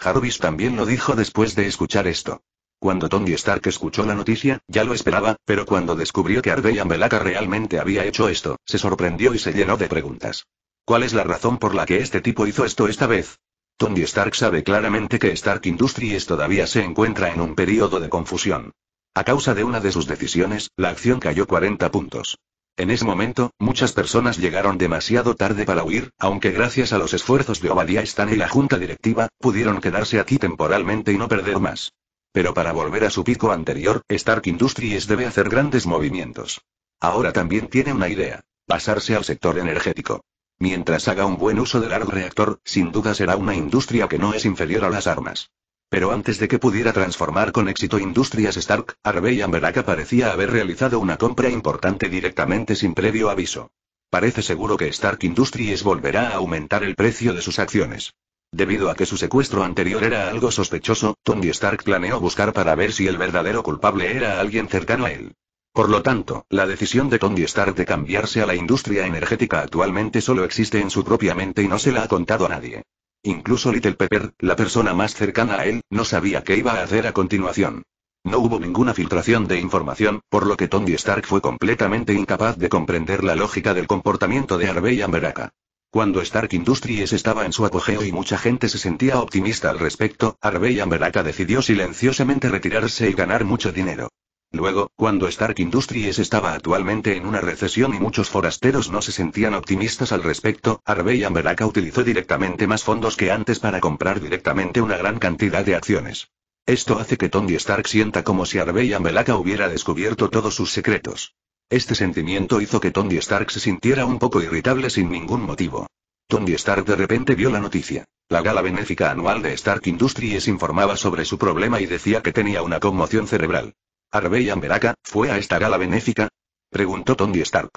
Jarvis también lo dijo después de escuchar esto. Cuando Tony Stark escuchó la noticia, ya lo esperaba, pero cuando descubrió que Arbeyan Belaka realmente había hecho esto, se sorprendió y se llenó de preguntas. ¿Cuál es la razón por la que este tipo hizo esto esta vez? Tony Stark sabe claramente que Stark Industries todavía se encuentra en un periodo de confusión. A causa de una de sus decisiones, la acción cayó 40 puntos. En ese momento, muchas personas llegaron demasiado tarde para huir, aunque gracias a los esfuerzos de Obadiah Stan y la junta directiva, pudieron quedarse aquí temporalmente y no perder más. Pero para volver a su pico anterior, Stark Industries debe hacer grandes movimientos. Ahora también tiene una idea. Pasarse al sector energético. Mientras haga un buen uso del arco reactor, sin duda será una industria que no es inferior a las armas. Pero antes de que pudiera transformar con éxito Industrias Stark, Harvey Amberaka parecía haber realizado una compra importante directamente sin previo aviso. Parece seguro que Stark Industries volverá a aumentar el precio de sus acciones. Debido a que su secuestro anterior era algo sospechoso, Tony Stark planeó buscar para ver si el verdadero culpable era alguien cercano a él. Por lo tanto, la decisión de Tony Stark de cambiarse a la industria energética actualmente solo existe en su propia mente y no se la ha contado a nadie. Incluso Little Pepper, la persona más cercana a él, no sabía qué iba a hacer a continuación. No hubo ninguna filtración de información, por lo que Tony Stark fue completamente incapaz de comprender la lógica del comportamiento de Harvey Amberaka. Cuando Stark Industries estaba en su apogeo y mucha gente se sentía optimista al respecto, Harvey Amberaka decidió silenciosamente retirarse y ganar mucho dinero. Luego, cuando Stark Industries estaba actualmente en una recesión y muchos forasteros no se sentían optimistas al respecto, Harvey Amberaka utilizó directamente más fondos que antes para comprar directamente una gran cantidad de acciones. Esto hace que Tony Stark sienta como si Harvey Amberaka hubiera descubierto todos sus secretos. Este sentimiento hizo que Tony Stark se sintiera un poco irritable sin ningún motivo. Tony Stark de repente vio la noticia. La gala benéfica anual de Stark Industries informaba sobre su problema y decía que tenía una conmoción cerebral. ¿Arbey Ambelaka fue a esta gala benéfica? Preguntó Tony Stark.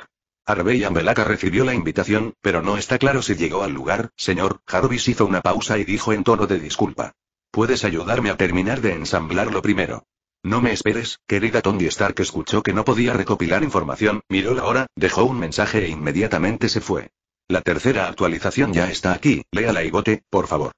Arbey Ambelaka recibió la invitación, pero no está claro si llegó al lugar, señor. Jarvis hizo una pausa y dijo en tono de disculpa. Puedes ayudarme a terminar de ensamblarlo primero. No me esperes, querida Tony Stark escuchó que no podía recopilar información, miró la hora, dejó un mensaje e inmediatamente se fue. La tercera actualización ya está aquí, léala y vote, por favor.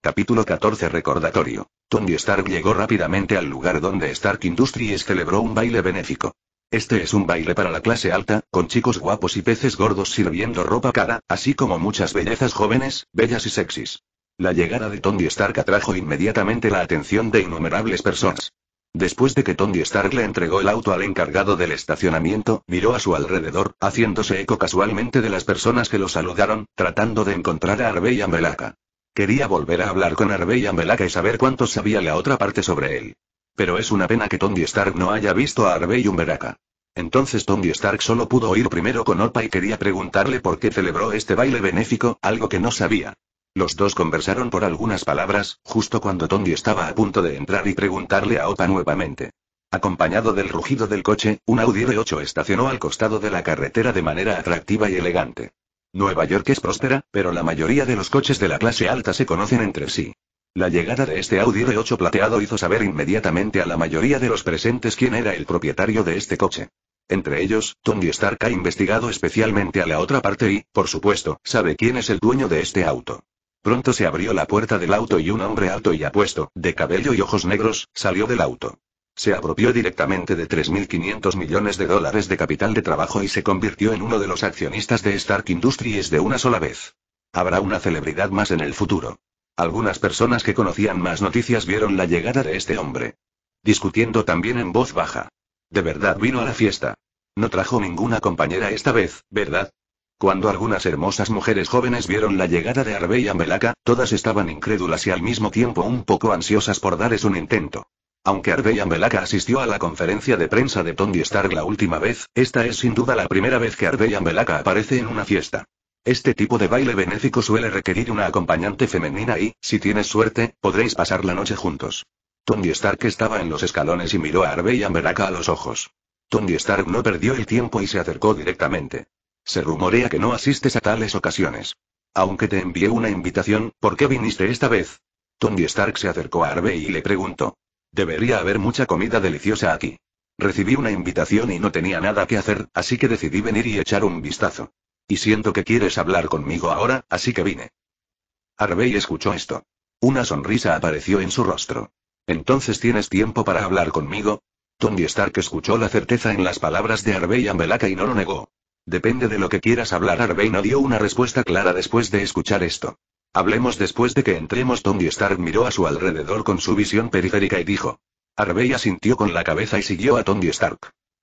Capítulo 14 Recordatorio. Tony Stark llegó rápidamente al lugar donde Stark Industries celebró un baile benéfico. Este es un baile para la clase alta, con chicos guapos y peces gordos sirviendo ropa cara, así como muchas bellezas jóvenes, bellas y sexys. La llegada de Tony Stark atrajo inmediatamente la atención de innumerables personas. Después de que Tony Stark le entregó el auto al encargado del estacionamiento, miró a su alrededor, haciéndose eco casualmente de las personas que lo saludaron, tratando de encontrar a y Melaka. Quería volver a hablar con y Melaka y saber cuánto sabía la otra parte sobre él. Pero es una pena que Tony Stark no haya visto a y Melaka. Entonces Tony Stark solo pudo ir primero con Opa y quería preguntarle por qué celebró este baile benéfico, algo que no sabía. Los dos conversaron por algunas palabras, justo cuando Tony estaba a punto de entrar y preguntarle a Opa nuevamente. Acompañado del rugido del coche, un Audi R8 estacionó al costado de la carretera de manera atractiva y elegante. Nueva York es próspera, pero la mayoría de los coches de la clase alta se conocen entre sí. La llegada de este Audi R8 plateado hizo saber inmediatamente a la mayoría de los presentes quién era el propietario de este coche. Entre ellos, Tony Stark ha investigado especialmente a la otra parte y, por supuesto, sabe quién es el dueño de este auto. Pronto se abrió la puerta del auto y un hombre alto y apuesto, de cabello y ojos negros, salió del auto. Se apropió directamente de 3.500 millones de dólares de capital de trabajo y se convirtió en uno de los accionistas de Stark Industries de una sola vez. Habrá una celebridad más en el futuro. Algunas personas que conocían más noticias vieron la llegada de este hombre. Discutiendo también en voz baja. De verdad vino a la fiesta. No trajo ninguna compañera esta vez, ¿verdad? Cuando algunas hermosas mujeres jóvenes vieron la llegada de Harvey y todas estaban incrédulas y al mismo tiempo un poco ansiosas por darles un intento. Aunque Harvey Ambelaka asistió a la conferencia de prensa de Tony Stark la última vez, esta es sin duda la primera vez que y Ambelaka aparece en una fiesta. Este tipo de baile benéfico suele requerir una acompañante femenina y, si tienes suerte, podréis pasar la noche juntos. Tony Stark estaba en los escalones y miró a y Ambelaka a los ojos. Tony Stark no perdió el tiempo y se acercó directamente. Se rumorea que no asistes a tales ocasiones. Aunque te envié una invitación, ¿por qué viniste esta vez? Tony Stark se acercó a Harvey y le preguntó. Debería haber mucha comida deliciosa aquí. Recibí una invitación y no tenía nada que hacer, así que decidí venir y echar un vistazo. Y siento que quieres hablar conmigo ahora, así que vine. Harvey escuchó esto. Una sonrisa apareció en su rostro. ¿Entonces tienes tiempo para hablar conmigo? Tony Stark escuchó la certeza en las palabras de Harvey Ambelaka y no lo negó. Depende de lo que quieras hablar. Arvey no dio una respuesta clara después de escuchar esto. Hablemos después de que entremos. Tony Stark miró a su alrededor con su visión periférica y dijo. Harvey asintió con la cabeza y siguió a Tony Stark.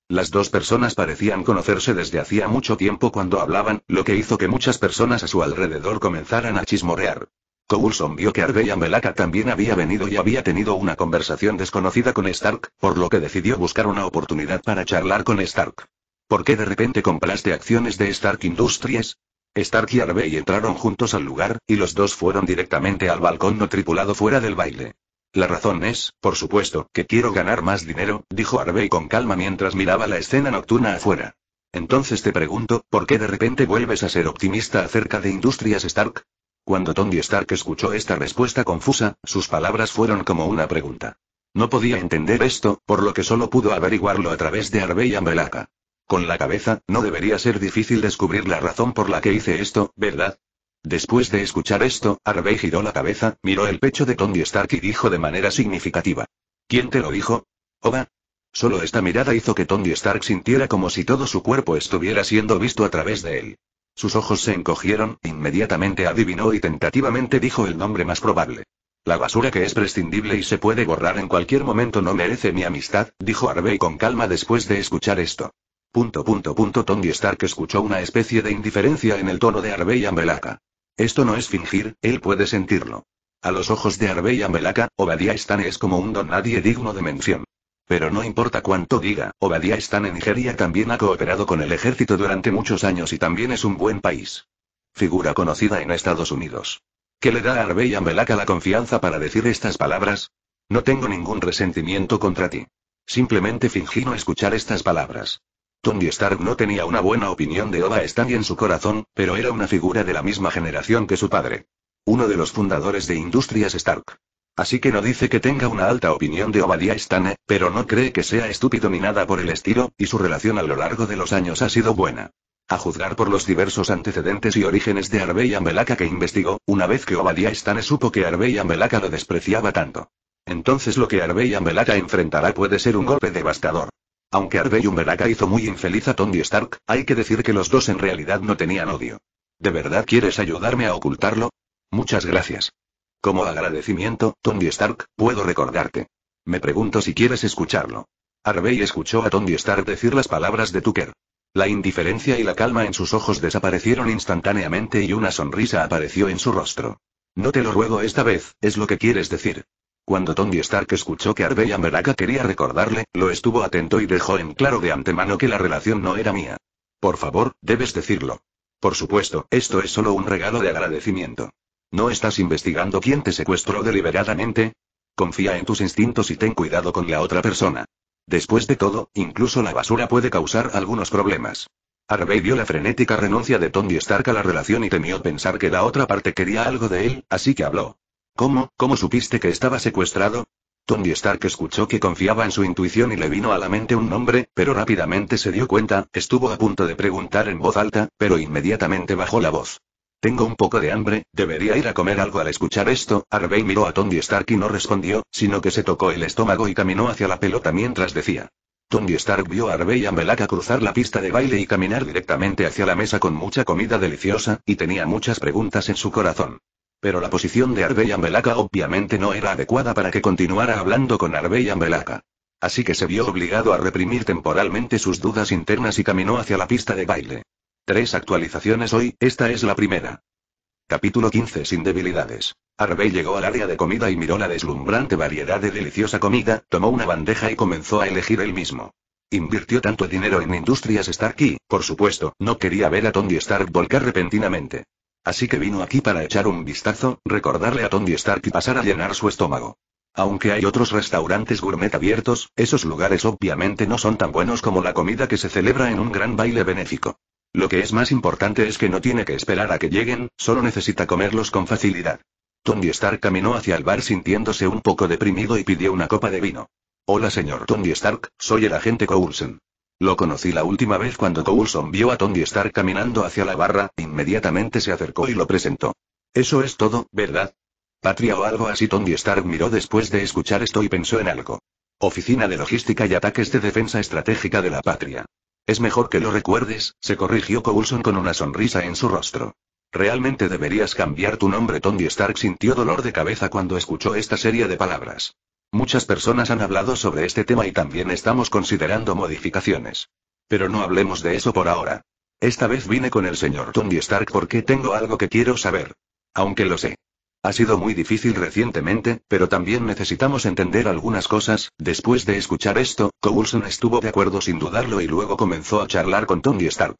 Las dos personas parecían conocerse desde hacía mucho tiempo cuando hablaban, lo que hizo que muchas personas a su alrededor comenzaran a chismorrear. Coulson vio que Arbeya Melaka también había venido y había tenido una conversación desconocida con Stark, por lo que decidió buscar una oportunidad para charlar con Stark. ¿Por qué de repente compraste acciones de Stark Industries? Stark y Harvey entraron juntos al lugar, y los dos fueron directamente al balcón no tripulado fuera del baile. La razón es, por supuesto, que quiero ganar más dinero, dijo Arvey con calma mientras miraba la escena nocturna afuera. Entonces te pregunto, ¿por qué de repente vuelves a ser optimista acerca de Industrias Stark? Cuando Tony Stark escuchó esta respuesta confusa, sus palabras fueron como una pregunta. No podía entender esto, por lo que solo pudo averiguarlo a través de Harvey Ambelaka. Con la cabeza, no debería ser difícil descubrir la razón por la que hice esto, ¿verdad? Después de escuchar esto, Arvey giró la cabeza, miró el pecho de Tony Stark y dijo de manera significativa. ¿Quién te lo dijo? ¿Oba? Solo esta mirada hizo que Tony Stark sintiera como si todo su cuerpo estuviera siendo visto a través de él. Sus ojos se encogieron, inmediatamente adivinó y tentativamente dijo el nombre más probable. La basura que es prescindible y se puede borrar en cualquier momento no merece mi amistad, dijo Arvey con calma después de escuchar esto. Punto punto Tony Stark escuchó una especie de indiferencia en el tono de Arbey Ambelaka. Esto no es fingir, él puede sentirlo. A los ojos de Arbey Ambelaka, Obadiah Stan es como un don nadie digno de mención. Pero no importa cuánto diga, Obadiah Stan en Nigeria también ha cooperado con el ejército durante muchos años y también es un buen país. Figura conocida en Estados Unidos. ¿Qué le da a Arbey Ambelaka la confianza para decir estas palabras? No tengo ningún resentimiento contra ti. Simplemente fingí no escuchar estas palabras. Tony Stark no tenía una buena opinión de Oba Stan en su corazón, pero era una figura de la misma generación que su padre. Uno de los fundadores de Industrias Stark. Así que no dice que tenga una alta opinión de Obadiah Stane, pero no cree que sea estúpido ni nada por el estilo, y su relación a lo largo de los años ha sido buena. A juzgar por los diversos antecedentes y orígenes de Arbey Ambelaka que investigó, una vez que Obadiah Stane supo que Arbey Ambelaka lo despreciaba tanto. Entonces lo que Arbey Ambelaka enfrentará puede ser un golpe devastador. Aunque Arvey Umberaka hizo muy infeliz a Tony Stark, hay que decir que los dos en realidad no tenían odio. ¿De verdad quieres ayudarme a ocultarlo? Muchas gracias. Como agradecimiento, Tony Stark, puedo recordarte. Me pregunto si quieres escucharlo. Harvey escuchó a Tony Stark decir las palabras de Tucker. La indiferencia y la calma en sus ojos desaparecieron instantáneamente y una sonrisa apareció en su rostro. No te lo ruego esta vez, es lo que quieres decir. Cuando Tony Stark escuchó que y Meraga quería recordarle, lo estuvo atento y dejó en claro de antemano que la relación no era mía. Por favor, debes decirlo. Por supuesto, esto es solo un regalo de agradecimiento. ¿No estás investigando quién te secuestró deliberadamente? Confía en tus instintos y ten cuidado con la otra persona. Después de todo, incluso la basura puede causar algunos problemas. Harvey vio la frenética renuncia de Tony Stark a la relación y temió pensar que la otra parte quería algo de él, así que habló. ¿Cómo, cómo supiste que estaba secuestrado? Tony Stark escuchó que confiaba en su intuición y le vino a la mente un nombre, pero rápidamente se dio cuenta, estuvo a punto de preguntar en voz alta, pero inmediatamente bajó la voz. Tengo un poco de hambre, debería ir a comer algo al escuchar esto, Harvey miró a Tony Stark y no respondió, sino que se tocó el estómago y caminó hacia la pelota mientras decía. Tony Stark vio a Harvey y a Melaka cruzar la pista de baile y caminar directamente hacia la mesa con mucha comida deliciosa, y tenía muchas preguntas en su corazón. Pero la posición de y Ambelaka obviamente no era adecuada para que continuara hablando con Arbey Ambelaka. Así que se vio obligado a reprimir temporalmente sus dudas internas y caminó hacia la pista de baile. Tres actualizaciones hoy, esta es la primera. Capítulo 15 Sin debilidades. Arbey llegó al área de comida y miró la deslumbrante variedad de deliciosa comida, tomó una bandeja y comenzó a elegir él mismo. Invirtió tanto dinero en Industrias y, por supuesto, no quería ver a Tony Stark volcar repentinamente. Así que vino aquí para echar un vistazo, recordarle a Tony Stark y pasar a llenar su estómago. Aunque hay otros restaurantes gourmet abiertos, esos lugares obviamente no son tan buenos como la comida que se celebra en un gran baile benéfico. Lo que es más importante es que no tiene que esperar a que lleguen, solo necesita comerlos con facilidad. Tony Stark caminó hacia el bar sintiéndose un poco deprimido y pidió una copa de vino. Hola señor Tony Stark, soy el agente Coulson. Lo conocí la última vez cuando Coulson vio a Tony Stark caminando hacia la barra, inmediatamente se acercó y lo presentó. Eso es todo, ¿verdad? Patria o algo así. Tony Stark miró después de escuchar esto y pensó en algo. Oficina de Logística y Ataques de Defensa Estratégica de la Patria. Es mejor que lo recuerdes, se corrigió Coulson con una sonrisa en su rostro. Realmente deberías cambiar tu nombre. Tony Stark sintió dolor de cabeza cuando escuchó esta serie de palabras. Muchas personas han hablado sobre este tema y también estamos considerando modificaciones. Pero no hablemos de eso por ahora. Esta vez vine con el señor Tony Stark porque tengo algo que quiero saber. Aunque lo sé. Ha sido muy difícil recientemente, pero también necesitamos entender algunas cosas. Después de escuchar esto, Coulson estuvo de acuerdo sin dudarlo y luego comenzó a charlar con Tony Stark.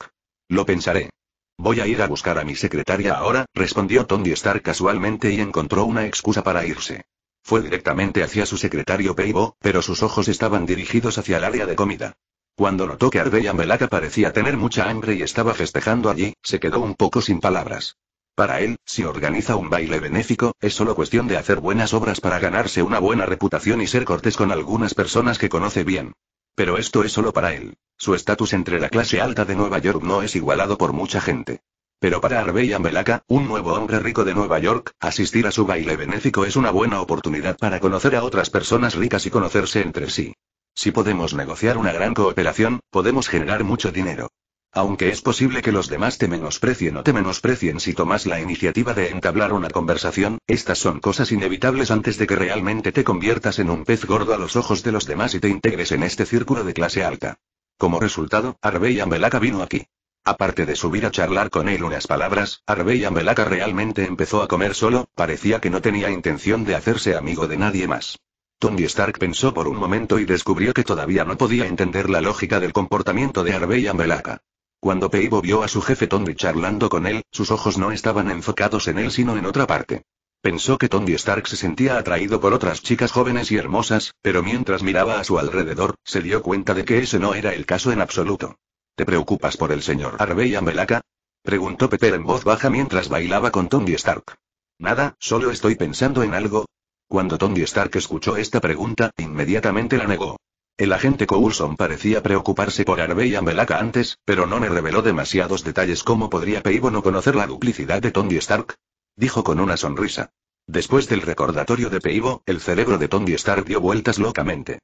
Lo pensaré. Voy a ir a buscar a mi secretaria ahora, respondió Tony Stark casualmente y encontró una excusa para irse. Fue directamente hacia su secretario Peibo, pero sus ojos estaban dirigidos hacia el área de comida. Cuando notó que Arbeyan Melaka parecía tener mucha hambre y estaba festejando allí, se quedó un poco sin palabras. Para él, si organiza un baile benéfico, es solo cuestión de hacer buenas obras para ganarse una buena reputación y ser cortés con algunas personas que conoce bien. Pero esto es solo para él. Su estatus entre la clase alta de Nueva York no es igualado por mucha gente. Pero para Harvey Ambelaka, un nuevo hombre rico de Nueva York, asistir a su baile benéfico es una buena oportunidad para conocer a otras personas ricas y conocerse entre sí. Si podemos negociar una gran cooperación, podemos generar mucho dinero. Aunque es posible que los demás te menosprecien o te menosprecien si tomas la iniciativa de entablar una conversación, estas son cosas inevitables antes de que realmente te conviertas en un pez gordo a los ojos de los demás y te integres en este círculo de clase alta. Como resultado, Arbey Ambelaka vino aquí. Aparte de subir a charlar con él unas palabras, Arbey Ambelaca realmente empezó a comer solo, parecía que no tenía intención de hacerse amigo de nadie más. Tony Stark pensó por un momento y descubrió que todavía no podía entender la lógica del comportamiento de Arbey Ambelaca. Cuando Peibo vio a su jefe Tony charlando con él, sus ojos no estaban enfocados en él sino en otra parte. Pensó que Tony Stark se sentía atraído por otras chicas jóvenes y hermosas, pero mientras miraba a su alrededor, se dio cuenta de que ese no era el caso en absoluto. ¿Te preocupas por el señor y Melaka? Preguntó Pepper en voz baja mientras bailaba con Tony Stark. Nada, solo estoy pensando en algo. Cuando Tony Stark escuchó esta pregunta, inmediatamente la negó. El agente Coulson parecía preocuparse por y Melaka antes, pero no me reveló demasiados detalles cómo podría Peibo no conocer la duplicidad de Tony Stark. Dijo con una sonrisa. Después del recordatorio de Peibo, el cerebro de Tony Stark dio vueltas locamente.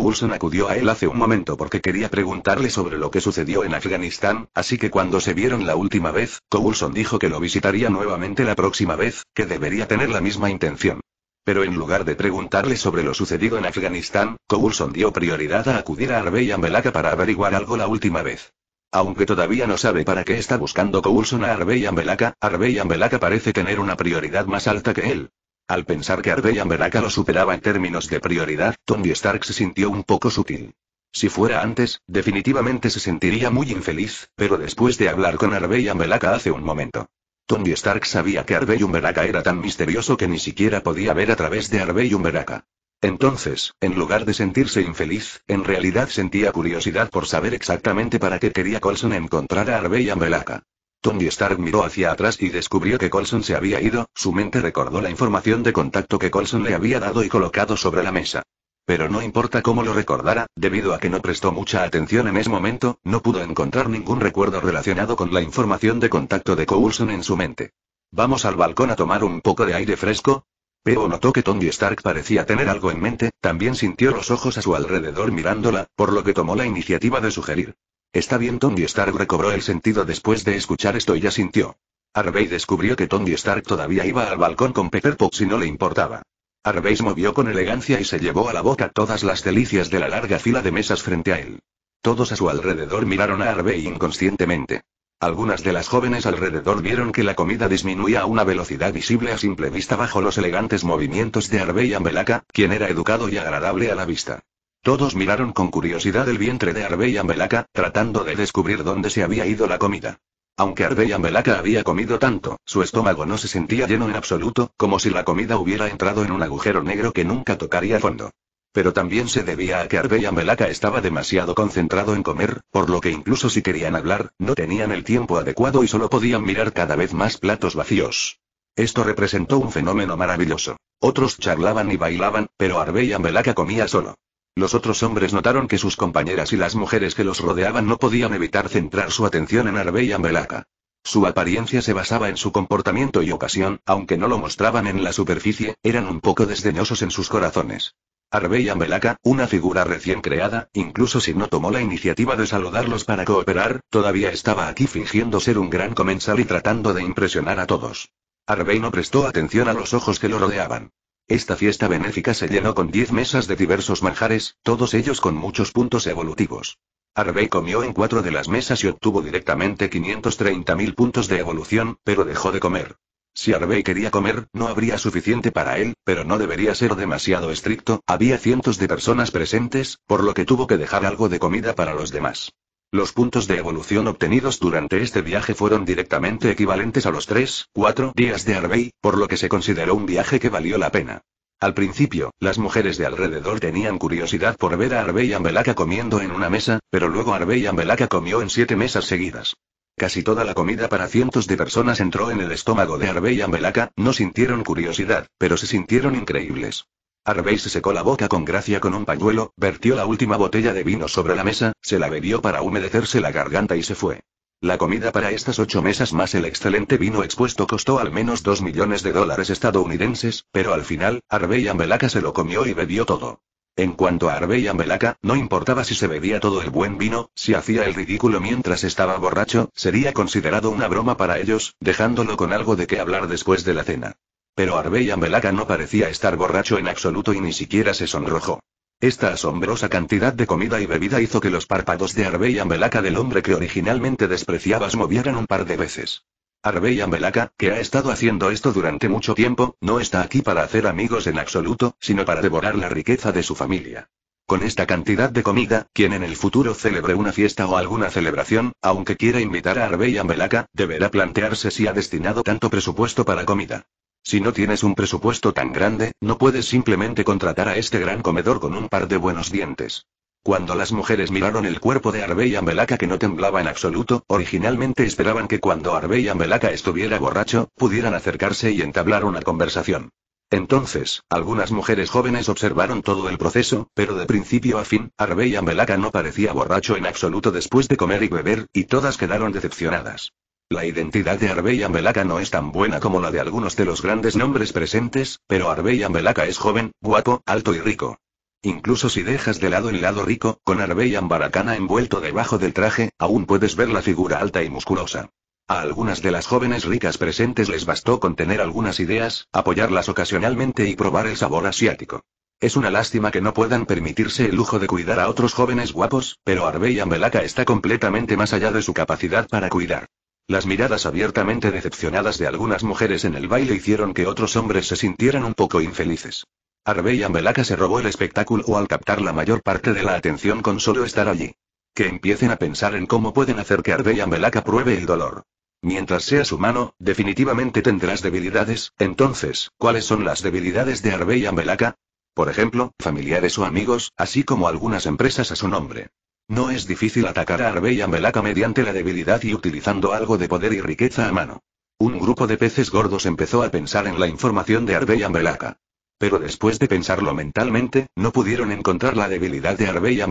Coulson acudió a él hace un momento porque quería preguntarle sobre lo que sucedió en Afganistán, así que cuando se vieron la última vez, Coulson dijo que lo visitaría nuevamente la próxima vez, que debería tener la misma intención. Pero en lugar de preguntarle sobre lo sucedido en Afganistán, Coulson dio prioridad a acudir a Arbey Ambelaka para averiguar algo la última vez. Aunque todavía no sabe para qué está buscando Coulson a Arbey Ambelaka, Arbey Ambelaka parece tener una prioridad más alta que él. Al pensar que Arbella Meraca lo superaba en términos de prioridad, Tony Stark se sintió un poco sutil. Si fuera antes, definitivamente se sentiría muy infeliz, pero después de hablar con Arbella Ambelaka hace un momento. Tony Stark sabía que y Umberaka era tan misterioso que ni siquiera podía ver a través de y Umberaka. Entonces, en lugar de sentirse infeliz, en realidad sentía curiosidad por saber exactamente para qué quería Colson encontrar a y Melaca. Tony Stark miró hacia atrás y descubrió que Colson se había ido, su mente recordó la información de contacto que Colson le había dado y colocado sobre la mesa. Pero no importa cómo lo recordara, debido a que no prestó mucha atención en ese momento, no pudo encontrar ningún recuerdo relacionado con la información de contacto de Coulson en su mente. ¿Vamos al balcón a tomar un poco de aire fresco? Pero notó que Tony Stark parecía tener algo en mente, también sintió los ojos a su alrededor mirándola, por lo que tomó la iniciativa de sugerir. Está bien, Tony Stark recobró el sentido después de escuchar esto y sintió. Arvey descubrió que Tony Stark todavía iba al balcón con Pepper Potts y no le importaba. Harvey movió con elegancia y se llevó a la boca todas las delicias de la larga fila de mesas frente a él. Todos a su alrededor miraron a Arvey inconscientemente. Algunas de las jóvenes alrededor vieron que la comida disminuía a una velocidad visible a simple vista bajo los elegantes movimientos de y Ambelaka, quien era educado y agradable a la vista. Todos miraron con curiosidad el vientre de y belaca tratando de descubrir dónde se había ido la comida. Aunque y había comido tanto, su estómago no se sentía lleno en absoluto, como si la comida hubiera entrado en un agujero negro que nunca tocaría fondo. Pero también se debía a que y estaba demasiado concentrado en comer, por lo que incluso si querían hablar, no tenían el tiempo adecuado y solo podían mirar cada vez más platos vacíos. Esto representó un fenómeno maravilloso. Otros charlaban y bailaban, pero y comía solo. Los otros hombres notaron que sus compañeras y las mujeres que los rodeaban no podían evitar centrar su atención en Arbe y Ambelaka. Su apariencia se basaba en su comportamiento y ocasión, aunque no lo mostraban en la superficie, eran un poco desdeñosos en sus corazones. Arbey Ambelaka, una figura recién creada, incluso si no tomó la iniciativa de saludarlos para cooperar, todavía estaba aquí fingiendo ser un gran comensal y tratando de impresionar a todos. Arbey no prestó atención a los ojos que lo rodeaban. Esta fiesta benéfica se llenó con diez mesas de diversos manjares, todos ellos con muchos puntos evolutivos. Harvey comió en cuatro de las mesas y obtuvo directamente 530.000 puntos de evolución, pero dejó de comer. Si Harvey quería comer, no habría suficiente para él, pero no debería ser demasiado estricto, había cientos de personas presentes, por lo que tuvo que dejar algo de comida para los demás. Los puntos de evolución obtenidos durante este viaje fueron directamente equivalentes a los 3, 4 días de Arbey, por lo que se consideró un viaje que valió la pena. Al principio, las mujeres de alrededor tenían curiosidad por ver a Arbey y Ambelaca comiendo en una mesa, pero luego Arvey y Ambelaca comió en siete mesas seguidas. Casi toda la comida para cientos de personas entró en el estómago de Arbey y Ambelaca, no sintieron curiosidad, pero se sintieron increíbles. Harvey se secó la boca con gracia con un pañuelo, vertió la última botella de vino sobre la mesa, se la bebió para humedecerse la garganta y se fue. La comida para estas ocho mesas más el excelente vino expuesto costó al menos dos millones de dólares estadounidenses, pero al final, y Ambelaca se lo comió y bebió todo. En cuanto a y Ambelaca, no importaba si se bebía todo el buen vino, si hacía el ridículo mientras estaba borracho, sería considerado una broma para ellos, dejándolo con algo de qué hablar después de la cena. Pero Arbey no parecía estar borracho en absoluto y ni siquiera se sonrojó. Esta asombrosa cantidad de comida y bebida hizo que los párpados de Arbey Ambelaca del hombre que originalmente despreciabas movieran un par de veces. Arbey Ambelaca, que ha estado haciendo esto durante mucho tiempo, no está aquí para hacer amigos en absoluto, sino para devorar la riqueza de su familia. Con esta cantidad de comida, quien en el futuro celebre una fiesta o alguna celebración, aunque quiera invitar a Arbey Ambelaca, deberá plantearse si ha destinado tanto presupuesto para comida. Si no tienes un presupuesto tan grande, no puedes simplemente contratar a este gran comedor con un par de buenos dientes. Cuando las mujeres miraron el cuerpo de y Ambelaca que no temblaba en absoluto, originalmente esperaban que cuando y Ambelaca estuviera borracho, pudieran acercarse y entablar una conversación. Entonces, algunas mujeres jóvenes observaron todo el proceso, pero de principio a fin, y Ambelaca no parecía borracho en absoluto después de comer y beber, y todas quedaron decepcionadas. La identidad de Arbey Ambelaka no es tan buena como la de algunos de los grandes nombres presentes, pero Arbey Ambelaka es joven, guapo, alto y rico. Incluso si dejas de lado el lado rico, con Arbey Ambarakana envuelto debajo del traje, aún puedes ver la figura alta y musculosa. A algunas de las jóvenes ricas presentes les bastó con tener algunas ideas, apoyarlas ocasionalmente y probar el sabor asiático. Es una lástima que no puedan permitirse el lujo de cuidar a otros jóvenes guapos, pero Arbey Ambelaka está completamente más allá de su capacidad para cuidar. Las miradas abiertamente decepcionadas de algunas mujeres en el baile hicieron que otros hombres se sintieran un poco infelices. Arbey Ambelaka se robó el espectáculo al captar la mayor parte de la atención con solo estar allí. Que empiecen a pensar en cómo pueden hacer que Arbey Ambelaka pruebe el dolor. Mientras seas humano, definitivamente tendrás debilidades, entonces, ¿cuáles son las debilidades de Arbey Ambelaka? Por ejemplo, familiares o amigos, así como algunas empresas a su nombre. No es difícil atacar a Arbey y mediante la debilidad y utilizando algo de poder y riqueza a mano. Un grupo de peces gordos empezó a pensar en la información de Arvey y Pero después de pensarlo mentalmente, no pudieron encontrar la debilidad de Arbey y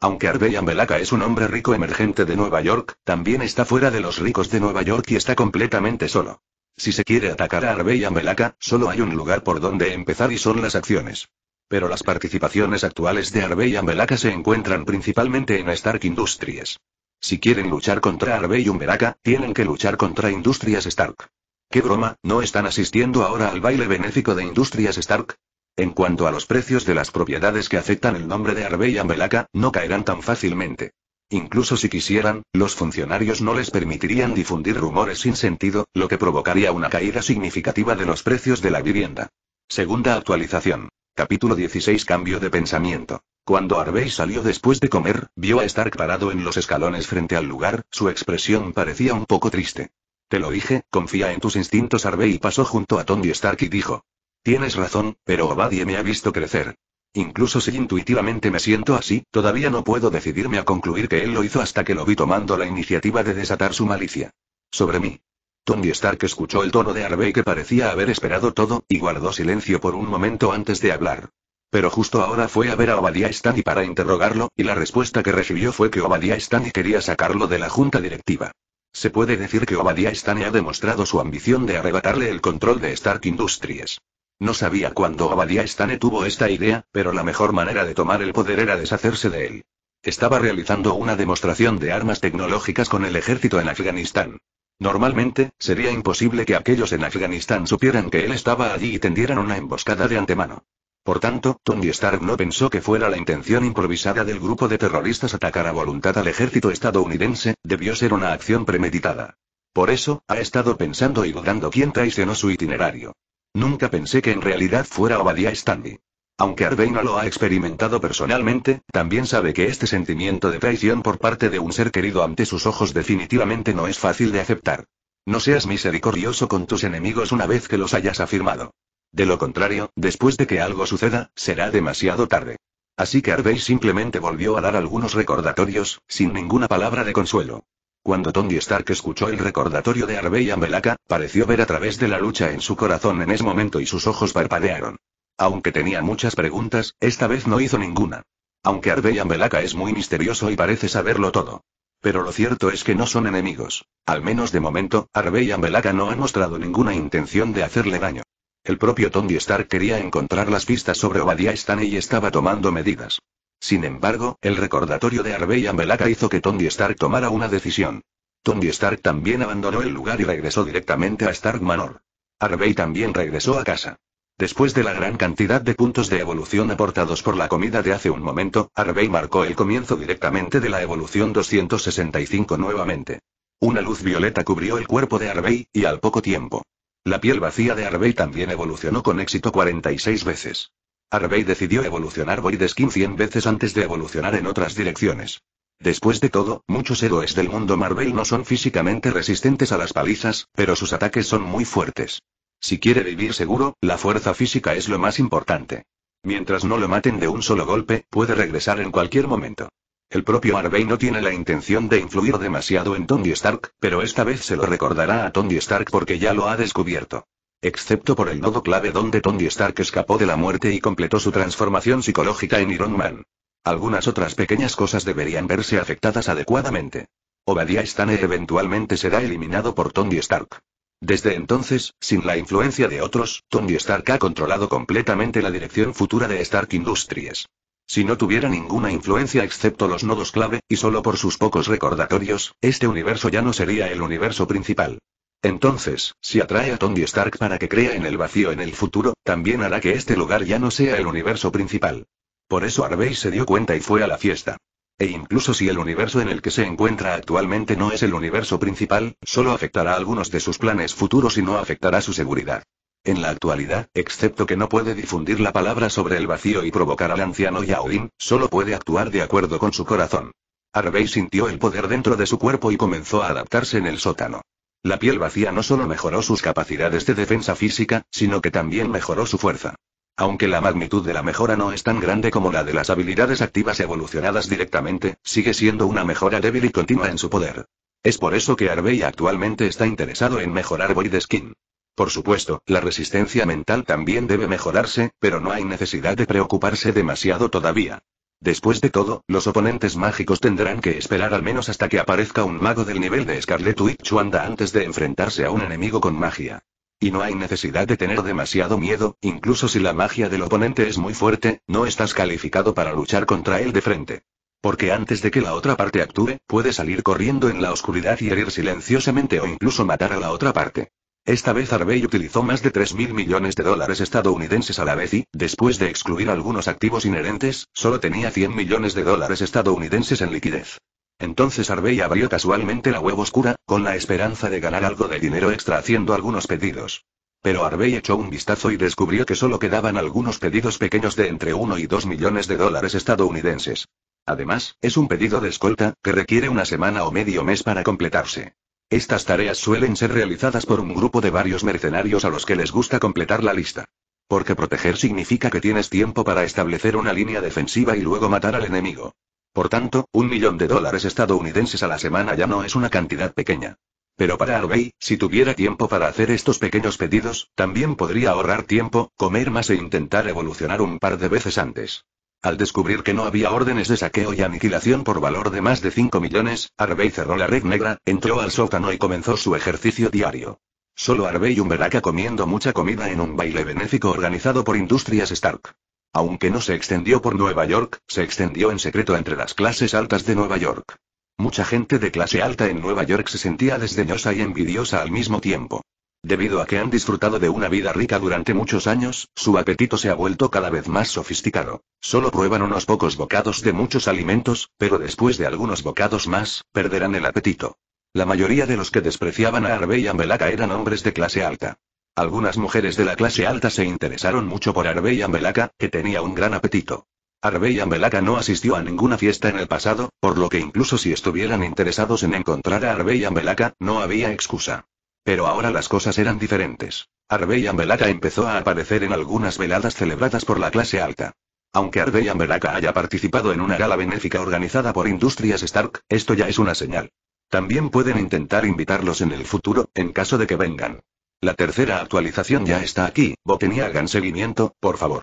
Aunque Arbey Ambelaka es un hombre rico emergente de Nueva York, también está fuera de los ricos de Nueva York y está completamente solo. Si se quiere atacar a Arbey Ambelaka, solo hay un lugar por donde empezar y son las acciones pero las participaciones actuales de Arvey y Ambelaca se encuentran principalmente en Stark Industries. Si quieren luchar contra Arvey y Ambelaca, tienen que luchar contra Industrias Stark. ¿Qué broma, no están asistiendo ahora al baile benéfico de Industrias Stark? En cuanto a los precios de las propiedades que afectan el nombre de Arvey y Ambelaca, no caerán tan fácilmente. Incluso si quisieran, los funcionarios no les permitirían difundir rumores sin sentido, lo que provocaría una caída significativa de los precios de la vivienda. Segunda actualización. Capítulo 16 Cambio de pensamiento. Cuando Arvey salió después de comer, vio a Stark parado en los escalones frente al lugar, su expresión parecía un poco triste. Te lo dije, confía en tus instintos Harvey pasó junto a Tony Stark y dijo. Tienes razón, pero Obadie me ha visto crecer. Incluso si intuitivamente me siento así, todavía no puedo decidirme a concluir que él lo hizo hasta que lo vi tomando la iniciativa de desatar su malicia. Sobre mí. Tony Stark escuchó el tono de Harvey que parecía haber esperado todo, y guardó silencio por un momento antes de hablar. Pero justo ahora fue a ver a Obadiah Stani para interrogarlo, y la respuesta que recibió fue que Obadiah Stani quería sacarlo de la junta directiva. Se puede decir que Obadiah Stani ha demostrado su ambición de arrebatarle el control de Stark Industries. No sabía cuándo Obadiah Stani tuvo esta idea, pero la mejor manera de tomar el poder era deshacerse de él. Estaba realizando una demostración de armas tecnológicas con el ejército en Afganistán. Normalmente, sería imposible que aquellos en Afganistán supieran que él estaba allí y tendieran una emboscada de antemano. Por tanto, Tony Stark no pensó que fuera la intención improvisada del grupo de terroristas atacar a voluntad al ejército estadounidense, debió ser una acción premeditada. Por eso, ha estado pensando y dudando quién traicionó su itinerario. Nunca pensé que en realidad fuera Obadiah Stanley. Aunque Harvey no lo ha experimentado personalmente, también sabe que este sentimiento de traición por parte de un ser querido ante sus ojos definitivamente no es fácil de aceptar. No seas misericordioso con tus enemigos una vez que los hayas afirmado. De lo contrario, después de que algo suceda, será demasiado tarde. Así que Arvey simplemente volvió a dar algunos recordatorios, sin ninguna palabra de consuelo. Cuando Tony Stark escuchó el recordatorio de y Ambelaka, pareció ver a través de la lucha en su corazón en ese momento y sus ojos parpadearon. Aunque tenía muchas preguntas, esta vez no hizo ninguna. Aunque y Ambelaka es muy misterioso y parece saberlo todo. Pero lo cierto es que no son enemigos. Al menos de momento, y Ambelaka no ha mostrado ninguna intención de hacerle daño. El propio Tondi Stark quería encontrar las pistas sobre Obadiah Stane y estaba tomando medidas. Sin embargo, el recordatorio de y Ambelaka hizo que Tondi Stark tomara una decisión. Tondi Stark también abandonó el lugar y regresó directamente a Stark Manor. Arbey también regresó a casa. Después de la gran cantidad de puntos de evolución aportados por la comida de hace un momento, Harvey marcó el comienzo directamente de la evolución 265 nuevamente. Una luz violeta cubrió el cuerpo de Arvey y al poco tiempo. La piel vacía de Arvey también evolucionó con éxito 46 veces. Harvey decidió evolucionar Void Skin 100 veces antes de evolucionar en otras direcciones. Después de todo, muchos héroes del mundo Marvel no son físicamente resistentes a las palizas, pero sus ataques son muy fuertes. Si quiere vivir seguro, la fuerza física es lo más importante. Mientras no lo maten de un solo golpe, puede regresar en cualquier momento. El propio Arvey no tiene la intención de influir demasiado en Tony Stark, pero esta vez se lo recordará a Tony Stark porque ya lo ha descubierto. Excepto por el nodo clave donde Tony Stark escapó de la muerte y completó su transformación psicológica en Iron Man. Algunas otras pequeñas cosas deberían verse afectadas adecuadamente. Obadiah Stane eventualmente será eliminado por Tony Stark. Desde entonces, sin la influencia de otros, Tony Stark ha controlado completamente la dirección futura de Stark Industries. Si no tuviera ninguna influencia excepto los nodos clave, y solo por sus pocos recordatorios, este universo ya no sería el universo principal. Entonces, si atrae a Tony Stark para que crea en el vacío en el futuro, también hará que este lugar ya no sea el universo principal. Por eso Harvey se dio cuenta y fue a la fiesta. E incluso si el universo en el que se encuentra actualmente no es el universo principal, solo afectará algunos de sus planes futuros y no afectará su seguridad. En la actualidad, excepto que no puede difundir la palabra sobre el vacío y provocar al anciano Yaoin, solo puede actuar de acuerdo con su corazón. Arbey sintió el poder dentro de su cuerpo y comenzó a adaptarse en el sótano. La piel vacía no solo mejoró sus capacidades de defensa física, sino que también mejoró su fuerza. Aunque la magnitud de la mejora no es tan grande como la de las habilidades activas evolucionadas directamente, sigue siendo una mejora débil y continua en su poder. Es por eso que Harvey actualmente está interesado en mejorar Void Skin. Por supuesto, la resistencia mental también debe mejorarse, pero no hay necesidad de preocuparse demasiado todavía. Después de todo, los oponentes mágicos tendrán que esperar al menos hasta que aparezca un mago del nivel de Scarlet Witch Wanda antes de enfrentarse a un enemigo con magia. Y no hay necesidad de tener demasiado miedo, incluso si la magia del oponente es muy fuerte, no estás calificado para luchar contra él de frente. Porque antes de que la otra parte actúe, puede salir corriendo en la oscuridad y herir silenciosamente o incluso matar a la otra parte. Esta vez Harvey utilizó más de mil millones de dólares estadounidenses a la vez y, después de excluir algunos activos inherentes, solo tenía 100 millones de dólares estadounidenses en liquidez. Entonces Arvey abrió casualmente la huevo oscura, con la esperanza de ganar algo de dinero extra haciendo algunos pedidos. Pero Arvey echó un vistazo y descubrió que solo quedaban algunos pedidos pequeños de entre 1 y 2 millones de dólares estadounidenses. Además, es un pedido de escolta, que requiere una semana o medio mes para completarse. Estas tareas suelen ser realizadas por un grupo de varios mercenarios a los que les gusta completar la lista. Porque proteger significa que tienes tiempo para establecer una línea defensiva y luego matar al enemigo. Por tanto, un millón de dólares estadounidenses a la semana ya no es una cantidad pequeña. Pero para Arvey, si tuviera tiempo para hacer estos pequeños pedidos, también podría ahorrar tiempo, comer más e intentar evolucionar un par de veces antes. Al descubrir que no había órdenes de saqueo y aniquilación por valor de más de 5 millones, Arvey cerró la red negra, entró al sótano y comenzó su ejercicio diario. Solo Arvey y un veraca comiendo mucha comida en un baile benéfico organizado por Industrias Stark. Aunque no se extendió por Nueva York, se extendió en secreto entre las clases altas de Nueva York. Mucha gente de clase alta en Nueva York se sentía desdeñosa y envidiosa al mismo tiempo. Debido a que han disfrutado de una vida rica durante muchos años, su apetito se ha vuelto cada vez más sofisticado. Solo prueban unos pocos bocados de muchos alimentos, pero después de algunos bocados más, perderán el apetito. La mayoría de los que despreciaban a Harvey y Ambelaca eran hombres de clase alta. Algunas mujeres de la clase alta se interesaron mucho por Arvey Ambelaka, que tenía un gran apetito. y Ambelaka no asistió a ninguna fiesta en el pasado, por lo que incluso si estuvieran interesados en encontrar a y Ambelaka, no había excusa. Pero ahora las cosas eran diferentes. y Ambelaka empezó a aparecer en algunas veladas celebradas por la clase alta. Aunque Arvey Ambelaka haya participado en una gala benéfica organizada por Industrias Stark, esto ya es una señal. También pueden intentar invitarlos en el futuro, en caso de que vengan. La tercera actualización ya está aquí, y hagan seguimiento, por favor.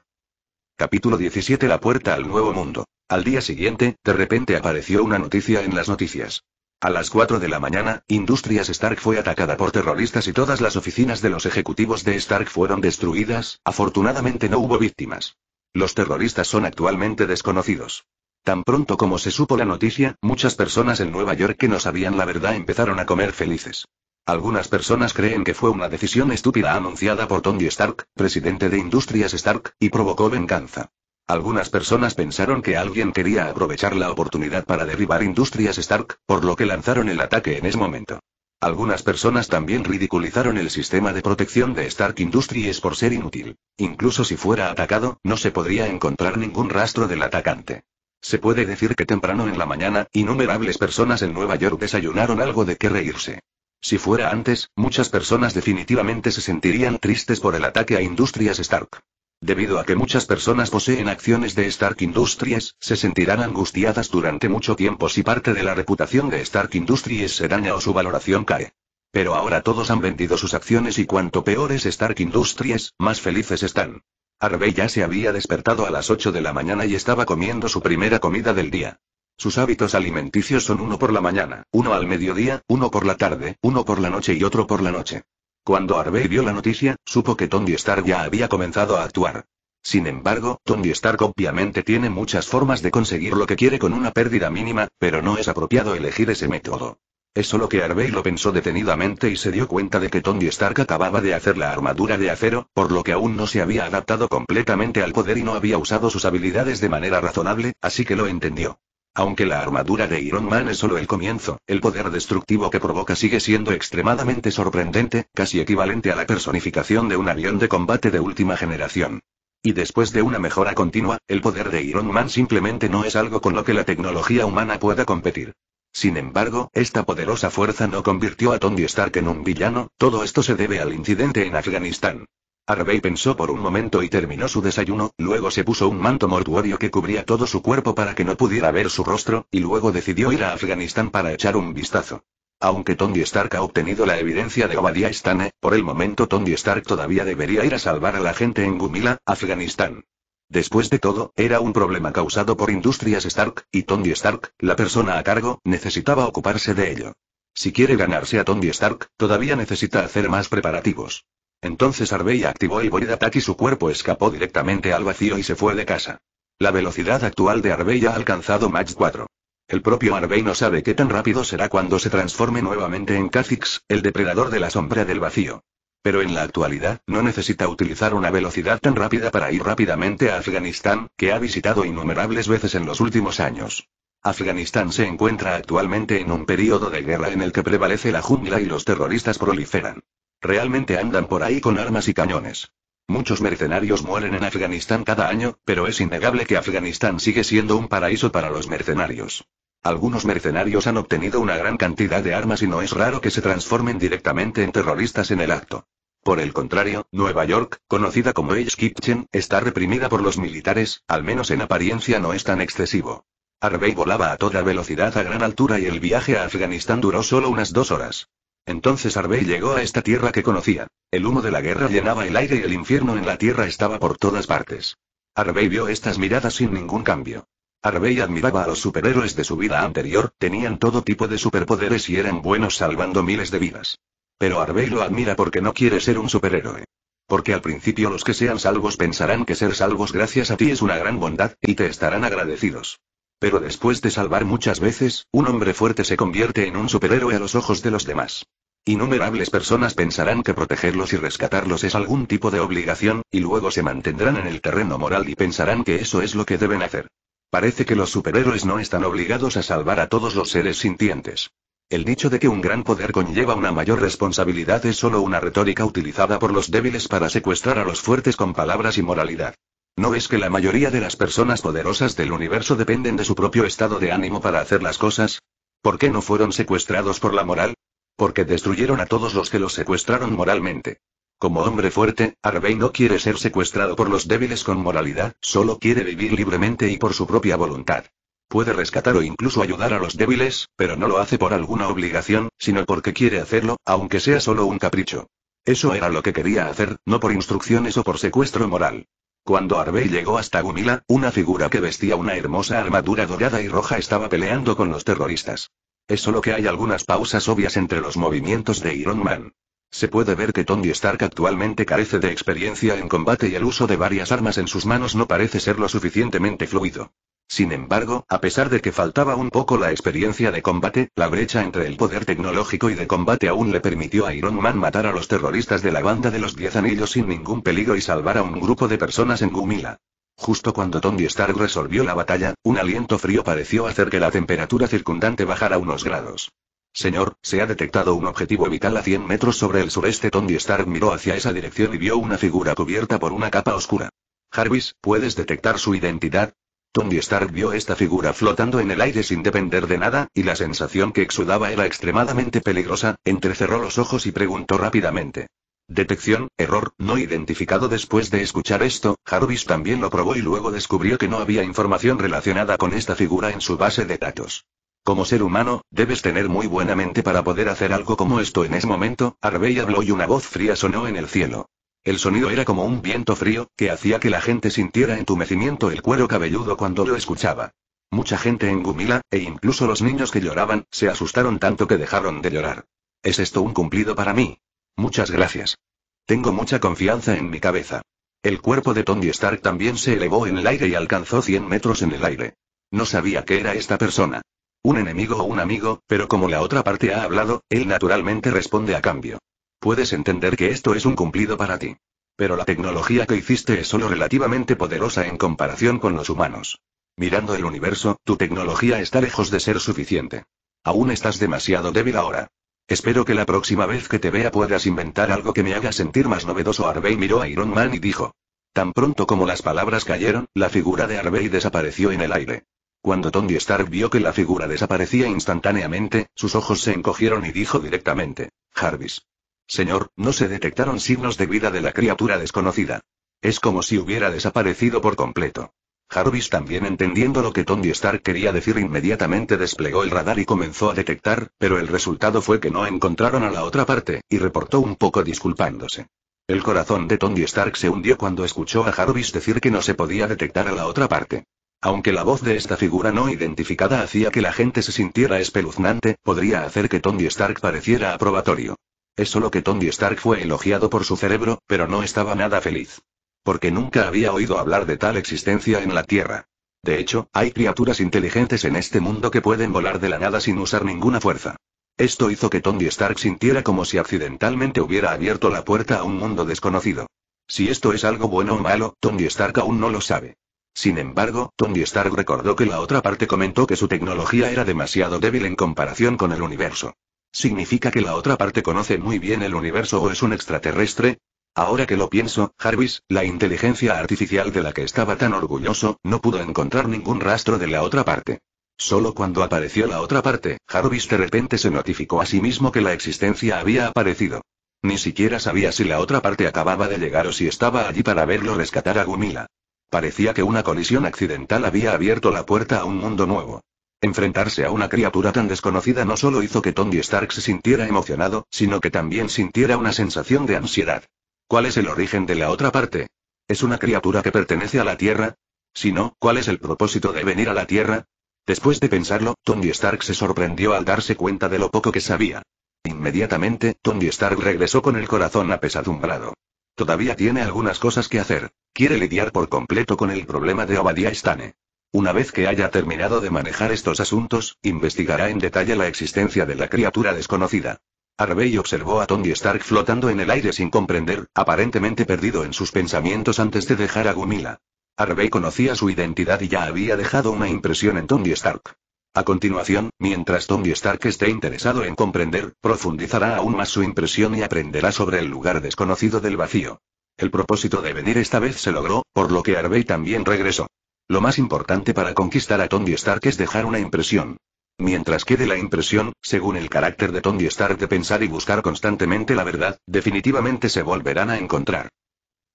Capítulo 17 La puerta al nuevo mundo. Al día siguiente, de repente apareció una noticia en las noticias. A las 4 de la mañana, Industrias Stark fue atacada por terroristas y todas las oficinas de los ejecutivos de Stark fueron destruidas, afortunadamente no hubo víctimas. Los terroristas son actualmente desconocidos. Tan pronto como se supo la noticia, muchas personas en Nueva York que no sabían la verdad empezaron a comer felices. Algunas personas creen que fue una decisión estúpida anunciada por Tony Stark, presidente de Industrias Stark, y provocó venganza. Algunas personas pensaron que alguien quería aprovechar la oportunidad para derribar Industrias Stark, por lo que lanzaron el ataque en ese momento. Algunas personas también ridiculizaron el sistema de protección de Stark Industries por ser inútil. Incluso si fuera atacado, no se podría encontrar ningún rastro del atacante. Se puede decir que temprano en la mañana, innumerables personas en Nueva York desayunaron algo de qué reírse. Si fuera antes, muchas personas definitivamente se sentirían tristes por el ataque a Industrias Stark. Debido a que muchas personas poseen acciones de Stark Industries, se sentirán angustiadas durante mucho tiempo si parte de la reputación de Stark Industries se daña o su valoración cae. Pero ahora todos han vendido sus acciones y cuanto peores Stark Industries, más felices están. Harvey ya se había despertado a las 8 de la mañana y estaba comiendo su primera comida del día. Sus hábitos alimenticios son uno por la mañana, uno al mediodía, uno por la tarde, uno por la noche y otro por la noche. Cuando Harvey vio la noticia, supo que Tony Stark ya había comenzado a actuar. Sin embargo, Tony Stark obviamente tiene muchas formas de conseguir lo que quiere con una pérdida mínima, pero no es apropiado elegir ese método. Es solo que Harvey lo pensó detenidamente y se dio cuenta de que Tony Stark acababa de hacer la armadura de acero, por lo que aún no se había adaptado completamente al poder y no había usado sus habilidades de manera razonable, así que lo entendió. Aunque la armadura de Iron Man es solo el comienzo, el poder destructivo que provoca sigue siendo extremadamente sorprendente, casi equivalente a la personificación de un avión de combate de última generación. Y después de una mejora continua, el poder de Iron Man simplemente no es algo con lo que la tecnología humana pueda competir. Sin embargo, esta poderosa fuerza no convirtió a Tony Stark en un villano, todo esto se debe al incidente en Afganistán. Harvey pensó por un momento y terminó su desayuno, luego se puso un manto mortuorio que cubría todo su cuerpo para que no pudiera ver su rostro, y luego decidió ir a Afganistán para echar un vistazo. Aunque Tony Stark ha obtenido la evidencia de Obadiah Stane, por el momento Tony Stark todavía debería ir a salvar a la gente en Gumila, Afganistán. Después de todo, era un problema causado por Industrias Stark, y Tony Stark, la persona a cargo, necesitaba ocuparse de ello. Si quiere ganarse a Tony Stark, todavía necesita hacer más preparativos. Entonces Arbey activó el Void Attack y su cuerpo escapó directamente al vacío y se fue de casa. La velocidad actual de Harvey ha alcanzado Mach 4. El propio Arvey no sabe qué tan rápido será cuando se transforme nuevamente en Kha'Zix, el depredador de la sombra del vacío. Pero en la actualidad, no necesita utilizar una velocidad tan rápida para ir rápidamente a Afganistán, que ha visitado innumerables veces en los últimos años. Afganistán se encuentra actualmente en un período de guerra en el que prevalece la jungla y los terroristas proliferan. Realmente andan por ahí con armas y cañones. Muchos mercenarios mueren en Afganistán cada año, pero es innegable que Afganistán sigue siendo un paraíso para los mercenarios. Algunos mercenarios han obtenido una gran cantidad de armas y no es raro que se transformen directamente en terroristas en el acto. Por el contrario, Nueva York, conocida como Edge Kitchen, está reprimida por los militares, al menos en apariencia no es tan excesivo. Harvey volaba a toda velocidad a gran altura y el viaje a Afganistán duró solo unas dos horas. Entonces Arvey llegó a esta tierra que conocía. El humo de la guerra llenaba el aire y el infierno en la tierra estaba por todas partes. Harvey vio estas miradas sin ningún cambio. Harvey admiraba a los superhéroes de su vida anterior, tenían todo tipo de superpoderes y eran buenos salvando miles de vidas. Pero Harvey lo admira porque no quiere ser un superhéroe. Porque al principio los que sean salvos pensarán que ser salvos gracias a ti es una gran bondad, y te estarán agradecidos. Pero después de salvar muchas veces, un hombre fuerte se convierte en un superhéroe a los ojos de los demás. Innumerables personas pensarán que protegerlos y rescatarlos es algún tipo de obligación, y luego se mantendrán en el terreno moral y pensarán que eso es lo que deben hacer. Parece que los superhéroes no están obligados a salvar a todos los seres sintientes. El dicho de que un gran poder conlleva una mayor responsabilidad es solo una retórica utilizada por los débiles para secuestrar a los fuertes con palabras y moralidad. ¿No es que la mayoría de las personas poderosas del universo dependen de su propio estado de ánimo para hacer las cosas? ¿Por qué no fueron secuestrados por la moral? Porque destruyeron a todos los que los secuestraron moralmente. Como hombre fuerte, Arvey no quiere ser secuestrado por los débiles con moralidad, solo quiere vivir libremente y por su propia voluntad. Puede rescatar o incluso ayudar a los débiles, pero no lo hace por alguna obligación, sino porque quiere hacerlo, aunque sea solo un capricho. Eso era lo que quería hacer, no por instrucciones o por secuestro moral. Cuando Arvey llegó hasta Gumila, una figura que vestía una hermosa armadura dorada y roja estaba peleando con los terroristas. Es solo que hay algunas pausas obvias entre los movimientos de Iron Man. Se puede ver que Tony Stark actualmente carece de experiencia en combate y el uso de varias armas en sus manos no parece ser lo suficientemente fluido. Sin embargo, a pesar de que faltaba un poco la experiencia de combate, la brecha entre el poder tecnológico y de combate aún le permitió a Iron Man matar a los terroristas de la banda de los Diez Anillos sin ningún peligro y salvar a un grupo de personas en Gumila. Justo cuando Tony Stark resolvió la batalla, un aliento frío pareció hacer que la temperatura circundante bajara unos grados. Señor, se ha detectado un objetivo vital a 100 metros sobre el sureste. Tony Stark miró hacia esa dirección y vio una figura cubierta por una capa oscura. Jarvis, ¿puedes detectar su identidad? Tony Stark vio esta figura flotando en el aire sin depender de nada, y la sensación que exudaba era extremadamente peligrosa, entrecerró los ojos y preguntó rápidamente. Detección, error, no identificado después de escuchar esto, Jarvis también lo probó y luego descubrió que no había información relacionada con esta figura en su base de datos. Como ser humano, debes tener muy buena mente para poder hacer algo como esto en ese momento, Harvey habló y una voz fría sonó en el cielo. El sonido era como un viento frío, que hacía que la gente sintiera entumecimiento el cuero cabelludo cuando lo escuchaba. Mucha gente en Gumila, e incluso los niños que lloraban, se asustaron tanto que dejaron de llorar. ¿Es esto un cumplido para mí? Muchas gracias. Tengo mucha confianza en mi cabeza. El cuerpo de Tony Stark también se elevó en el aire y alcanzó 100 metros en el aire. No sabía qué era esta persona. Un enemigo o un amigo, pero como la otra parte ha hablado, él naturalmente responde a cambio. Puedes entender que esto es un cumplido para ti. Pero la tecnología que hiciste es solo relativamente poderosa en comparación con los humanos. Mirando el universo, tu tecnología está lejos de ser suficiente. Aún estás demasiado débil ahora. Espero que la próxima vez que te vea puedas inventar algo que me haga sentir más novedoso. Arvey miró a Iron Man y dijo. Tan pronto como las palabras cayeron, la figura de Arvey desapareció en el aire. Cuando Tony Stark vio que la figura desaparecía instantáneamente, sus ojos se encogieron y dijo directamente. Jarvis. Señor, no se detectaron signos de vida de la criatura desconocida. Es como si hubiera desaparecido por completo. Jarvis también entendiendo lo que Tony Stark quería decir inmediatamente desplegó el radar y comenzó a detectar, pero el resultado fue que no encontraron a la otra parte, y reportó un poco disculpándose. El corazón de Tony Stark se hundió cuando escuchó a Jarvis decir que no se podía detectar a la otra parte. Aunque la voz de esta figura no identificada hacía que la gente se sintiera espeluznante, podría hacer que Tony Stark pareciera aprobatorio. Es solo que Tony Stark fue elogiado por su cerebro, pero no estaba nada feliz porque nunca había oído hablar de tal existencia en la Tierra. De hecho, hay criaturas inteligentes en este mundo que pueden volar de la nada sin usar ninguna fuerza. Esto hizo que Tony Stark sintiera como si accidentalmente hubiera abierto la puerta a un mundo desconocido. Si esto es algo bueno o malo, Tony Stark aún no lo sabe. Sin embargo, Tony Stark recordó que la otra parte comentó que su tecnología era demasiado débil en comparación con el universo. ¿Significa que la otra parte conoce muy bien el universo o es un extraterrestre? Ahora que lo pienso, Jarvis, la inteligencia artificial de la que estaba tan orgulloso, no pudo encontrar ningún rastro de la otra parte. Solo cuando apareció la otra parte, Jarvis de repente se notificó a sí mismo que la existencia había aparecido. Ni siquiera sabía si la otra parte acababa de llegar o si estaba allí para verlo rescatar a Gumila. Parecía que una colisión accidental había abierto la puerta a un mundo nuevo. Enfrentarse a una criatura tan desconocida no solo hizo que Tony Stark se sintiera emocionado, sino que también sintiera una sensación de ansiedad. ¿Cuál es el origen de la otra parte? ¿Es una criatura que pertenece a la Tierra? Si no, ¿cuál es el propósito de venir a la Tierra? Después de pensarlo, Tony Stark se sorprendió al darse cuenta de lo poco que sabía. Inmediatamente, Tony Stark regresó con el corazón apesadumbrado. Todavía tiene algunas cosas que hacer. Quiere lidiar por completo con el problema de Obadiah Stane. Una vez que haya terminado de manejar estos asuntos, investigará en detalle la existencia de la criatura desconocida. Harvey observó a Tony Stark flotando en el aire sin comprender, aparentemente perdido en sus pensamientos antes de dejar a Gumila. Harvey conocía su identidad y ya había dejado una impresión en Tony Stark. A continuación, mientras Tony Stark esté interesado en comprender, profundizará aún más su impresión y aprenderá sobre el lugar desconocido del vacío. El propósito de venir esta vez se logró, por lo que Harvey también regresó. Lo más importante para conquistar a Tony Stark es dejar una impresión. Mientras quede la impresión, según el carácter de Tony Stark de pensar y buscar constantemente la verdad, definitivamente se volverán a encontrar.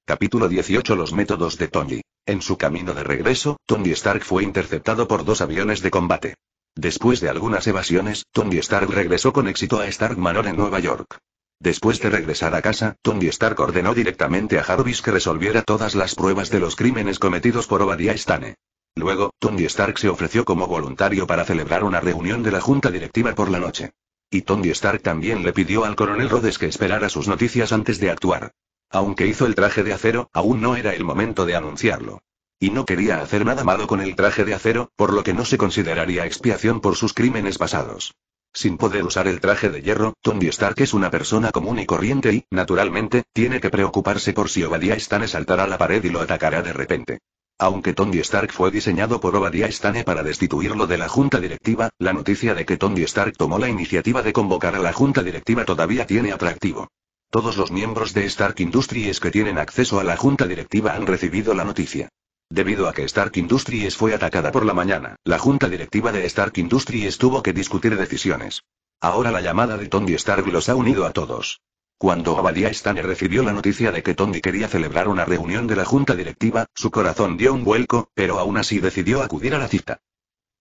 Capítulo 18 Los métodos de Tony. En su camino de regreso, Tony Stark fue interceptado por dos aviones de combate. Después de algunas evasiones, Tony Stark regresó con éxito a Stark Manor en Nueva York. Después de regresar a casa, Tony Stark ordenó directamente a Jarvis que resolviera todas las pruebas de los crímenes cometidos por Obadiah Stane. Luego, Tony Stark se ofreció como voluntario para celebrar una reunión de la junta directiva por la noche. Y Tony Stark también le pidió al coronel Rhodes que esperara sus noticias antes de actuar. Aunque hizo el traje de acero, aún no era el momento de anunciarlo. Y no quería hacer nada malo con el traje de acero, por lo que no se consideraría expiación por sus crímenes pasados. Sin poder usar el traje de hierro, Tony Stark es una persona común y corriente y, naturalmente, tiene que preocuparse por si Obadiah Stanes saltará la pared y lo atacará de repente. Aunque Tony Stark fue diseñado por Obadiah Stane para destituirlo de la junta directiva, la noticia de que Tony Stark tomó la iniciativa de convocar a la junta directiva todavía tiene atractivo. Todos los miembros de Stark Industries que tienen acceso a la junta directiva han recibido la noticia. Debido a que Stark Industries fue atacada por la mañana, la junta directiva de Stark Industries tuvo que discutir decisiones. Ahora la llamada de Tony Stark los ha unido a todos. Cuando Abadía Stane recibió la noticia de que Tony quería celebrar una reunión de la junta directiva, su corazón dio un vuelco, pero aún así decidió acudir a la cita.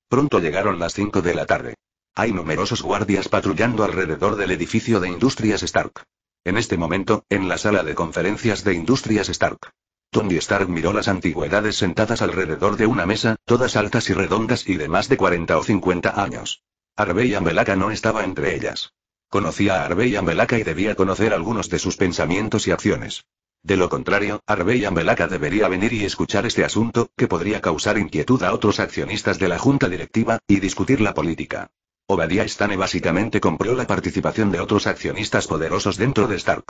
Pronto llegaron las 5 de la tarde. Hay numerosos guardias patrullando alrededor del edificio de Industrias Stark. En este momento, en la sala de conferencias de Industrias Stark. Tony Stark miró las antigüedades sentadas alrededor de una mesa, todas altas y redondas y de más de 40 o 50 años. Arbella Melaka no estaba entre ellas. Conocía a Arbey Ambelaka y debía conocer algunos de sus pensamientos y acciones. De lo contrario, Arbey Ambelaka debería venir y escuchar este asunto, que podría causar inquietud a otros accionistas de la junta directiva, y discutir la política. Obadiah Stane básicamente compró la participación de otros accionistas poderosos dentro de Stark.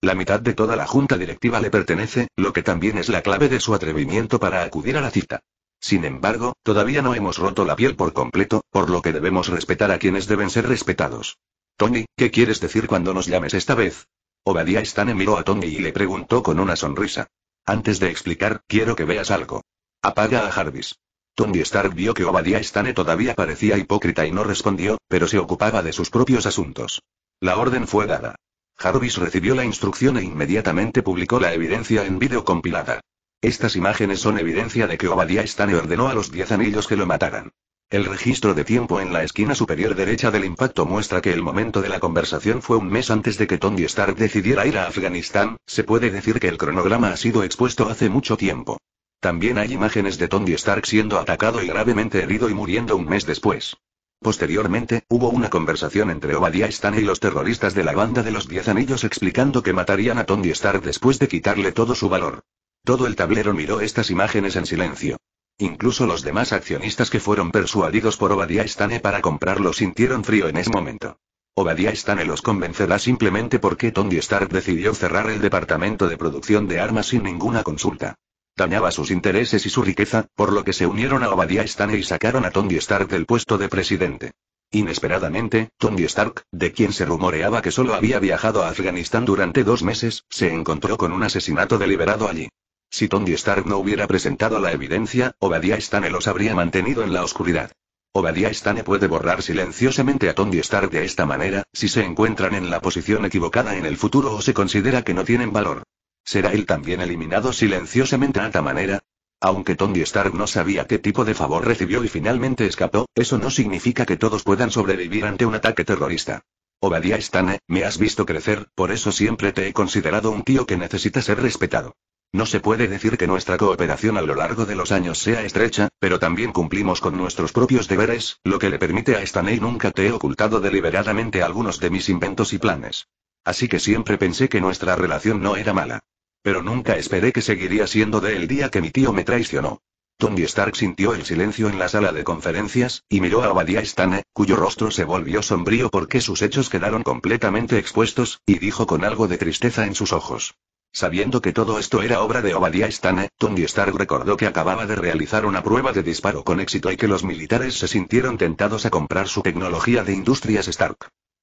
La mitad de toda la junta directiva le pertenece, lo que también es la clave de su atrevimiento para acudir a la cita. Sin embargo, todavía no hemos roto la piel por completo, por lo que debemos respetar a quienes deben ser respetados. Tony, ¿qué quieres decir cuando nos llames esta vez? Obadiah Stane miró a Tony y le preguntó con una sonrisa. Antes de explicar, quiero que veas algo. Apaga a Jarvis. Tony Stark vio que Obadiah Stane todavía parecía hipócrita y no respondió, pero se ocupaba de sus propios asuntos. La orden fue dada. Jarvis recibió la instrucción e inmediatamente publicó la evidencia en vídeo compilada. Estas imágenes son evidencia de que Obadiah Stane ordenó a los diez anillos que lo mataran. El registro de tiempo en la esquina superior derecha del impacto muestra que el momento de la conversación fue un mes antes de que Tony Stark decidiera ir a Afganistán, se puede decir que el cronograma ha sido expuesto hace mucho tiempo. También hay imágenes de Tony Stark siendo atacado y gravemente herido y muriendo un mes después. Posteriormente, hubo una conversación entre Obadiah Stane y los terroristas de la banda de los Diez Anillos explicando que matarían a Tony Stark después de quitarle todo su valor. Todo el tablero miró estas imágenes en silencio. Incluso los demás accionistas que fueron persuadidos por Obadiah Stane para comprarlo sintieron frío en ese momento. Obadiah Stane los convencerá simplemente porque Tony Stark decidió cerrar el departamento de producción de armas sin ninguna consulta. Dañaba sus intereses y su riqueza, por lo que se unieron a Obadiah Stane y sacaron a Tony Stark del puesto de presidente. Inesperadamente, Tony Stark, de quien se rumoreaba que solo había viajado a Afganistán durante dos meses, se encontró con un asesinato deliberado allí. Si Tony Stark no hubiera presentado la evidencia, Obadiah Stane los habría mantenido en la oscuridad. Obadiah Stane puede borrar silenciosamente a Tony Stark de esta manera, si se encuentran en la posición equivocada en el futuro o se considera que no tienen valor. ¿Será él también eliminado silenciosamente de esta manera? Aunque Tony Stark no sabía qué tipo de favor recibió y finalmente escapó, eso no significa que todos puedan sobrevivir ante un ataque terrorista. Obadiah Stane, me has visto crecer, por eso siempre te he considerado un tío que necesita ser respetado. No se puede decir que nuestra cooperación a lo largo de los años sea estrecha, pero también cumplimos con nuestros propios deberes, lo que le permite a Stanley nunca te he ocultado deliberadamente algunos de mis inventos y planes. Así que siempre pensé que nuestra relación no era mala. Pero nunca esperé que seguiría siendo de el día que mi tío me traicionó. Tony Stark sintió el silencio en la sala de conferencias, y miró a Obadiah Stane, cuyo rostro se volvió sombrío porque sus hechos quedaron completamente expuestos, y dijo con algo de tristeza en sus ojos. Sabiendo que todo esto era obra de Obadiah Stane, Tony Stark recordó que acababa de realizar una prueba de disparo con éxito y que los militares se sintieron tentados a comprar su tecnología de Industrias Stark.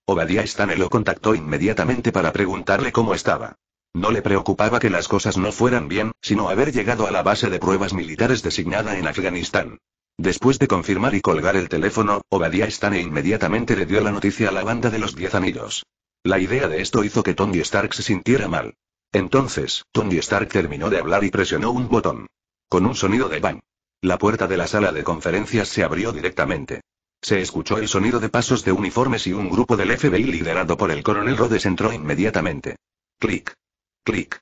Obadiah Stane lo contactó inmediatamente para preguntarle cómo estaba. No le preocupaba que las cosas no fueran bien, sino haber llegado a la base de pruebas militares designada en Afganistán. Después de confirmar y colgar el teléfono, Obadiah Stane inmediatamente le dio la noticia a la banda de los Diez Anillos. La idea de esto hizo que Tony Stark se sintiera mal. Entonces, Tony Stark terminó de hablar y presionó un botón. Con un sonido de bang. La puerta de la sala de conferencias se abrió directamente. Se escuchó el sonido de pasos de uniformes y un grupo del FBI liderado por el coronel Rhodes entró inmediatamente. Clic. Clic.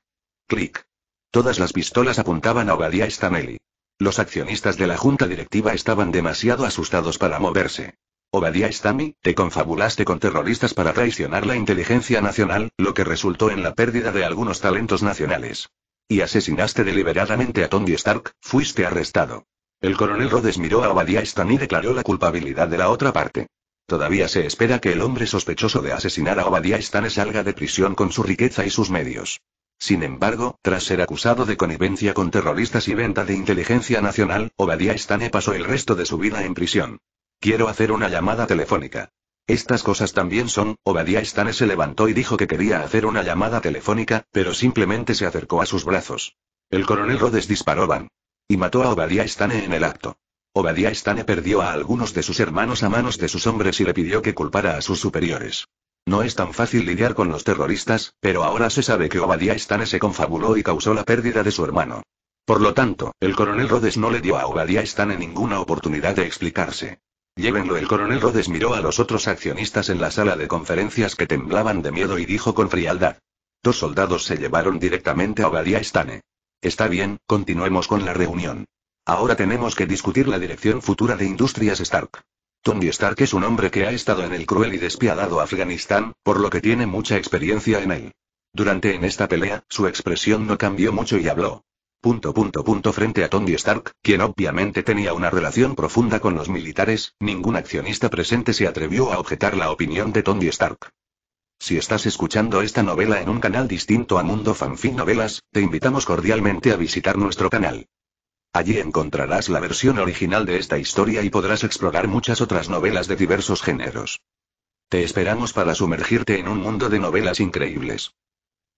Clic. Todas las pistolas apuntaban a Obadiah Stanley. Los accionistas de la junta directiva estaban demasiado asustados para moverse. Obadiah Stami, te confabulaste con terroristas para traicionar la inteligencia nacional, lo que resultó en la pérdida de algunos talentos nacionales. Y asesinaste deliberadamente a Tony Stark, fuiste arrestado. El coronel Rhodes miró a Obadiah Stani y declaró la culpabilidad de la otra parte. Todavía se espera que el hombre sospechoso de asesinar a Obadiah Stane salga de prisión con su riqueza y sus medios. Sin embargo, tras ser acusado de connivencia con terroristas y venta de inteligencia nacional, Obadiah Stane pasó el resto de su vida en prisión. Quiero hacer una llamada telefónica. Estas cosas también son, Obadiah Stane se levantó y dijo que quería hacer una llamada telefónica, pero simplemente se acercó a sus brazos. El coronel Rhodes disparó van. Y mató a Obadiah Stane en el acto. Obadiah Stane perdió a algunos de sus hermanos a manos de sus hombres y le pidió que culpara a sus superiores. No es tan fácil lidiar con los terroristas, pero ahora se sabe que Obadiah Stane se confabuló y causó la pérdida de su hermano. Por lo tanto, el coronel Rhodes no le dio a Obadiah Stane ninguna oportunidad de explicarse. Llévenlo. El coronel Rhodes miró a los otros accionistas en la sala de conferencias que temblaban de miedo y dijo con frialdad. Dos soldados se llevaron directamente a Obadiah Stane. Está bien, continuemos con la reunión. Ahora tenemos que discutir la dirección futura de Industrias Stark. Tony Stark es un hombre que ha estado en el cruel y despiadado Afganistán, por lo que tiene mucha experiencia en él. Durante en esta pelea, su expresión no cambió mucho y habló frente a Tony Stark, quien obviamente tenía una relación profunda con los militares, ningún accionista presente se atrevió a objetar la opinión de Tony Stark. Si estás escuchando esta novela en un canal distinto a Mundo Fanfic Novelas, te invitamos cordialmente a visitar nuestro canal. Allí encontrarás la versión original de esta historia y podrás explorar muchas otras novelas de diversos géneros. Te esperamos para sumergirte en un mundo de novelas increíbles.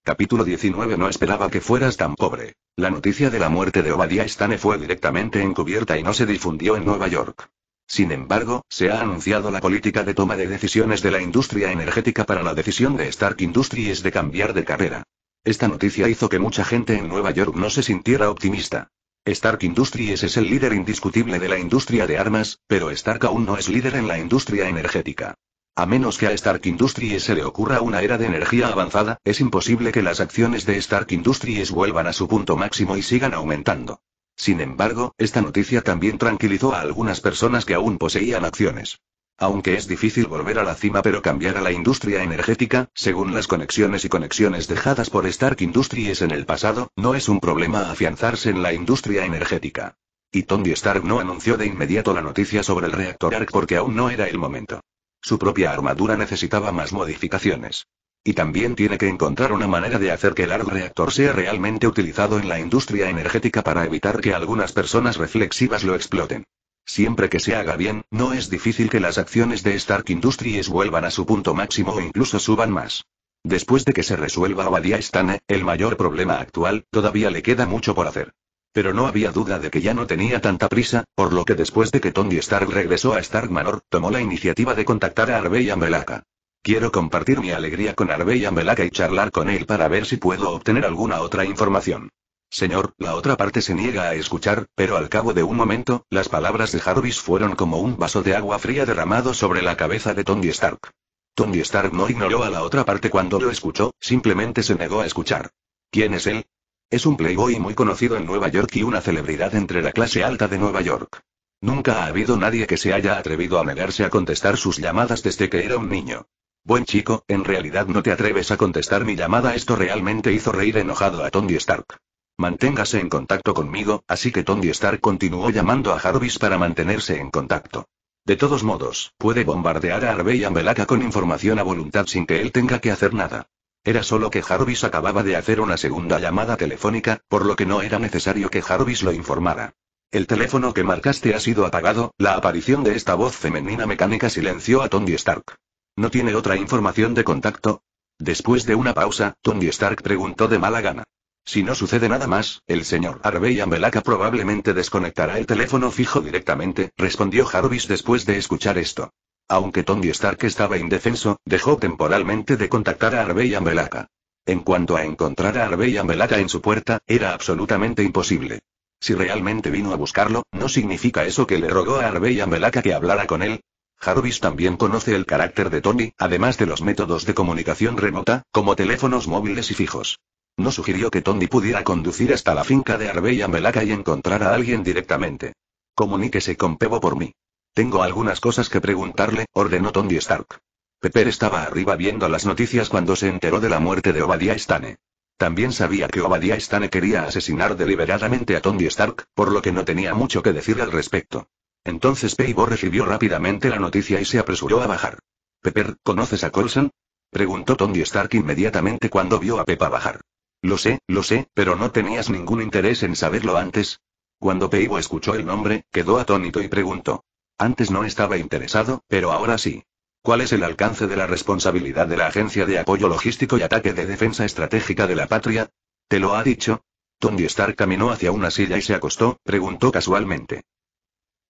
Capítulo 19 No esperaba que fueras tan pobre. La noticia de la muerte de Obadiah Stane fue directamente encubierta y no se difundió en Nueva York. Sin embargo, se ha anunciado la política de toma de decisiones de la industria energética para la decisión de Stark Industries de cambiar de carrera. Esta noticia hizo que mucha gente en Nueva York no se sintiera optimista. Stark Industries es el líder indiscutible de la industria de armas, pero Stark aún no es líder en la industria energética. A menos que a Stark Industries se le ocurra una era de energía avanzada, es imposible que las acciones de Stark Industries vuelvan a su punto máximo y sigan aumentando. Sin embargo, esta noticia también tranquilizó a algunas personas que aún poseían acciones. Aunque es difícil volver a la cima pero cambiar a la industria energética, según las conexiones y conexiones dejadas por Stark Industries en el pasado, no es un problema afianzarse en la industria energética. Y Tony Stark no anunció de inmediato la noticia sobre el reactor ARC porque aún no era el momento. Su propia armadura necesitaba más modificaciones. Y también tiene que encontrar una manera de hacer que el largo reactor sea realmente utilizado en la industria energética para evitar que algunas personas reflexivas lo exploten. Siempre que se haga bien, no es difícil que las acciones de Stark Industries vuelvan a su punto máximo o incluso suban más. Después de que se resuelva Abadía Stane, el mayor problema actual, todavía le queda mucho por hacer. Pero no había duda de que ya no tenía tanta prisa, por lo que después de que Tony Stark regresó a Stark Manor, tomó la iniciativa de contactar a Arbey Melaka. Quiero compartir mi alegría con Arbey Melaka y charlar con él para ver si puedo obtener alguna otra información. Señor, la otra parte se niega a escuchar, pero al cabo de un momento, las palabras de Jarvis fueron como un vaso de agua fría derramado sobre la cabeza de Tony Stark. Tony Stark no ignoró a la otra parte cuando lo escuchó, simplemente se negó a escuchar. ¿Quién es él? Es un playboy muy conocido en Nueva York y una celebridad entre la clase alta de Nueva York. Nunca ha habido nadie que se haya atrevido a negarse a contestar sus llamadas desde que era un niño. Buen chico, en realidad no te atreves a contestar mi llamada. Esto realmente hizo reír enojado a Tony Stark. Manténgase en contacto conmigo, así que Tony Stark continuó llamando a Jarvis para mantenerse en contacto. De todos modos, puede bombardear a Harvey y Melaka con información a voluntad sin que él tenga que hacer nada. Era solo que Jarvis acababa de hacer una segunda llamada telefónica, por lo que no era necesario que Jarvis lo informara. El teléfono que marcaste ha sido apagado, la aparición de esta voz femenina mecánica silenció a Tony Stark. ¿No tiene otra información de contacto? Después de una pausa, Tony Stark preguntó de mala gana. Si no sucede nada más, el señor Harvey Ambelaka probablemente desconectará el teléfono fijo directamente, respondió Jarvis después de escuchar esto. Aunque Tony Stark estaba indefenso, dejó temporalmente de contactar a a Melaka. En cuanto a encontrar a a Melaka en su puerta, era absolutamente imposible. Si realmente vino a buscarlo, ¿no significa eso que le rogó a a Melaka que hablara con él? Jarvis también conoce el carácter de Tony, además de los métodos de comunicación remota, como teléfonos móviles y fijos. No sugirió que Tony pudiera conducir hasta la finca de a Melaka y encontrar a alguien directamente. Comuníquese con Pebo por mí. Tengo algunas cosas que preguntarle, ordenó Tony Stark. Pepper estaba arriba viendo las noticias cuando se enteró de la muerte de Obadiah Stane. También sabía que Obadiah Stane quería asesinar deliberadamente a Tony Stark, por lo que no tenía mucho que decir al respecto. Entonces Peibo recibió rápidamente la noticia y se apresuró a bajar. Pepper, ¿conoces a Coulson? Preguntó Tony Stark inmediatamente cuando vio a Pepa bajar. Lo sé, lo sé, pero no tenías ningún interés en saberlo antes. Cuando Peibo escuchó el nombre, quedó atónito y preguntó. Antes no estaba interesado, pero ahora sí. ¿Cuál es el alcance de la responsabilidad de la Agencia de Apoyo Logístico y Ataque de Defensa Estratégica de la Patria? ¿Te lo ha dicho? Tony Stark caminó hacia una silla y se acostó, preguntó casualmente.